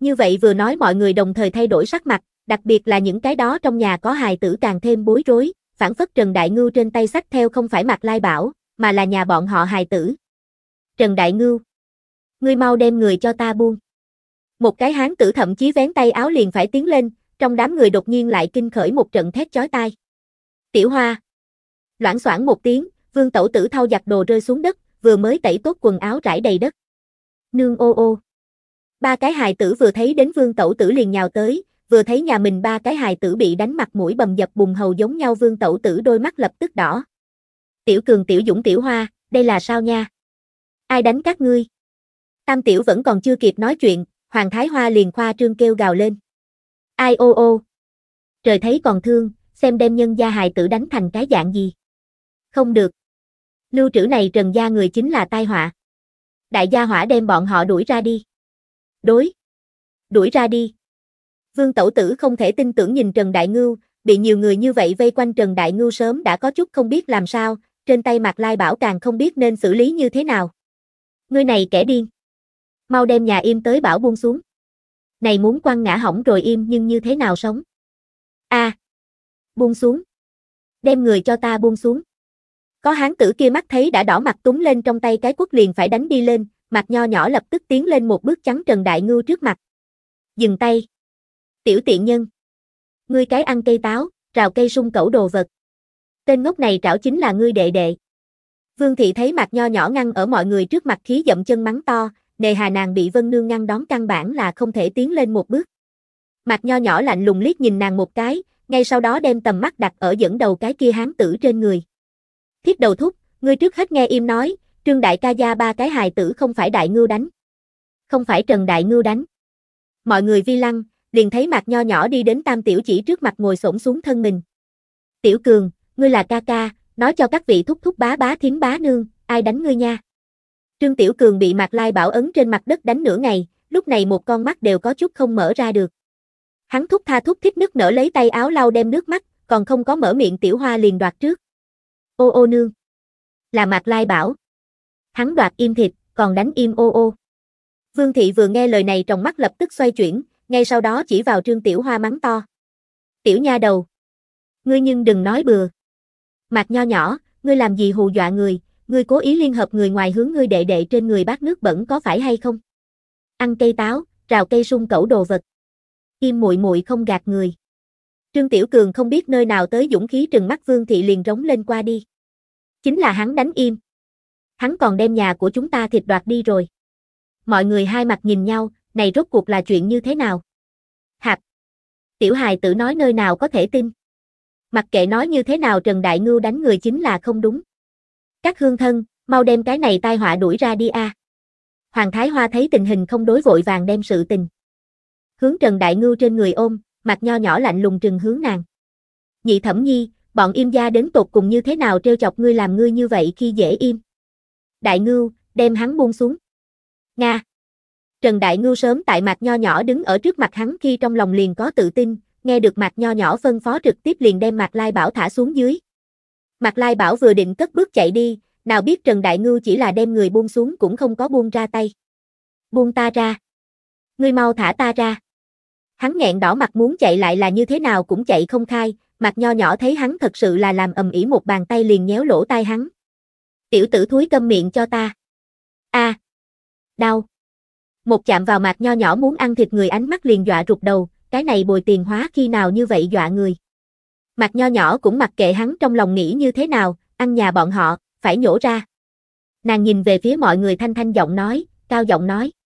Như vậy vừa nói mọi người đồng thời thay đổi sắc mặt, đặc biệt là những cái đó trong nhà có hài tử càng thêm bối rối, phản phất Trần Đại Ngưu trên tay sách theo không phải mặt lai bảo, mà là nhà bọn họ hài tử. Trần Đại Ngưu, ngươi mau đem người cho ta buông. Một cái hán tử thậm chí vén tay áo liền phải tiến lên, trong đám người đột nhiên lại kinh khởi một trận thét chói tai. Tiểu Hoa, loảng xoảng một tiếng, Vương Tẩu Tử thao giặt đồ rơi xuống đất, vừa mới tẩy tốt quần áo rải đầy đất. Nương ô ô. Ba cái hài tử vừa thấy đến Vương Tẩu Tử liền nhào tới, vừa thấy nhà mình ba cái hài tử bị đánh mặt mũi bầm dập bùng hầu giống nhau vương tẩu tử đôi mắt lập tức đỏ. Tiểu cường tiểu dũng tiểu hoa, đây là sao nha? Ai đánh các ngươi? Tam tiểu vẫn còn chưa kịp nói chuyện, Hoàng Thái Hoa liền khoa trương kêu gào lên. Ai ô ô! Trời thấy còn thương, xem đem nhân gia hài tử đánh thành cái dạng gì. Không được. Lưu trữ này trần gia người chính là tai họa. Đại gia hỏa đem bọn họ đuổi ra đi. Đối. Đuổi ra đi, Vương Tẩu Tử không thể tin tưởng nhìn Trần Đại Ngưu, bị nhiều người như vậy vây quanh Trần Đại Ngưu sớm đã có chút không biết làm sao, trên tay Mạc Lai Bảo càng không biết nên xử lý như thế nào. Ngươi này kẻ điên. Mau đem nhà im tới bảo buông xuống. Này muốn quăng ngã hỏng rồi im nhưng như thế nào sống? a à. Buông xuống. Đem người cho ta buông xuống. Có hán tử kia mắt thấy đã đỏ mặt túng lên trong tay cái quốc liền phải đánh đi lên, mặt nho nhỏ lập tức tiến lên một bước chắn Trần Đại Ngưu trước mặt. Dừng tay. Tiểu tiện nhân. Ngươi cái ăn cây táo, rào cây sung cẩu đồ vật. Tên ngốc này trảo chính là ngươi đệ đệ. Vương thị thấy mặt nho nhỏ ngăn ở mọi người trước mặt khí dậm chân mắng to, nề hà nàng bị Vân Nương ngăn đón căn bản là không thể tiến lên một bước. Mặt nho nhỏ lạnh lùng liếc nhìn nàng một cái, ngay sau đó đem tầm mắt đặt ở dẫn đầu cái kia hán tử trên người. Thiết đầu thúc, ngươi trước hết nghe im nói, trương đại ca gia ba cái hài tử không phải đại ngưu đánh. Không phải trần đại ngưu đánh. Mọi người vi lăng, liền thấy mặt Nho nhỏ đi đến Tam Tiểu Chỉ trước mặt ngồi xổm xuống thân mình. Tiểu Cường, ngươi là ca ca, nói cho các vị thúc thúc bá bá thiến bá nương, ai đánh ngươi nha. Trương Tiểu Cường bị Mạc Lai bảo ấn trên mặt đất đánh nửa ngày, lúc này một con mắt đều có chút không mở ra được. Hắn thúc tha thúc thích nước nở lấy tay áo lau đem nước mắt, còn không có mở miệng Tiểu Hoa liền đoạt trước. Ô ô nương. Là Mạc Lai bảo. Hắn đoạt im thịt, còn đánh im ô ô. Vương Thị vừa nghe lời này trong mắt lập tức xoay chuyển, ngay sau đó chỉ vào Trương Tiểu Hoa mắng to. Tiểu nha đầu. Ngươi nhưng đừng nói bừa. mặt nho nhỏ, ngươi làm gì hù dọa người, ngươi cố ý liên hợp người ngoài hướng ngươi đệ đệ trên người bát nước bẩn có phải hay không? Ăn cây táo, rào cây sung cẩu đồ vật. im muội muội không gạt người. Trương Tiểu Cường không biết nơi nào tới dũng khí trừng mắt Vương Thị liền rống lên qua đi. Chính là hắn đánh im. Hắn còn đem nhà của chúng ta thịt đoạt đi rồi. Mọi người hai mặt nhìn nhau, này rốt cuộc là chuyện như thế nào? Hạp! Tiểu hài tử nói nơi nào có thể tin? Mặc kệ nói như thế nào Trần Đại Ngưu đánh người chính là không đúng. Các hương thân, mau đem cái này tai họa đuổi ra đi a. À. Hoàng Thái Hoa thấy tình hình không đối vội vàng đem sự tình. Hướng Trần Đại Ngưu trên người ôm, mặt nho nhỏ lạnh lùng trừng hướng nàng. Nhị thẩm nhi, bọn im gia đến tột cùng như thế nào trêu chọc ngươi làm ngươi như vậy khi dễ im. Đại Ngưu, đem hắn buông xuống. Nga. Trần Đại Ngưu sớm tại mặt Nho Nhỏ đứng ở trước mặt hắn khi trong lòng liền có tự tin, nghe được mặt Nho Nhỏ phân phó trực tiếp liền đem mặt Lai Bảo thả xuống dưới. mặt Lai Bảo vừa định cất bước chạy đi, nào biết Trần Đại Ngưu chỉ là đem người buông xuống cũng không có buông ra tay. Buông ta ra. Ngươi mau thả ta ra. Hắn nghẹn đỏ mặt muốn chạy lại là như thế nào cũng chạy không khai, mặt Nho Nhỏ thấy hắn thật sự là làm ầm ĩ một bàn tay liền nhéo lỗ tai hắn. Tiểu tử thúi câm miệng cho ta. A. À. Đau. Một chạm vào mặt nho nhỏ muốn ăn thịt người ánh mắt liền dọa rụt đầu, cái này bồi tiền hóa khi nào như vậy dọa người. mặt nho nhỏ cũng mặc kệ hắn trong lòng nghĩ như thế nào, ăn nhà bọn họ, phải nhổ ra. Nàng nhìn về phía mọi người thanh thanh giọng nói, cao giọng nói.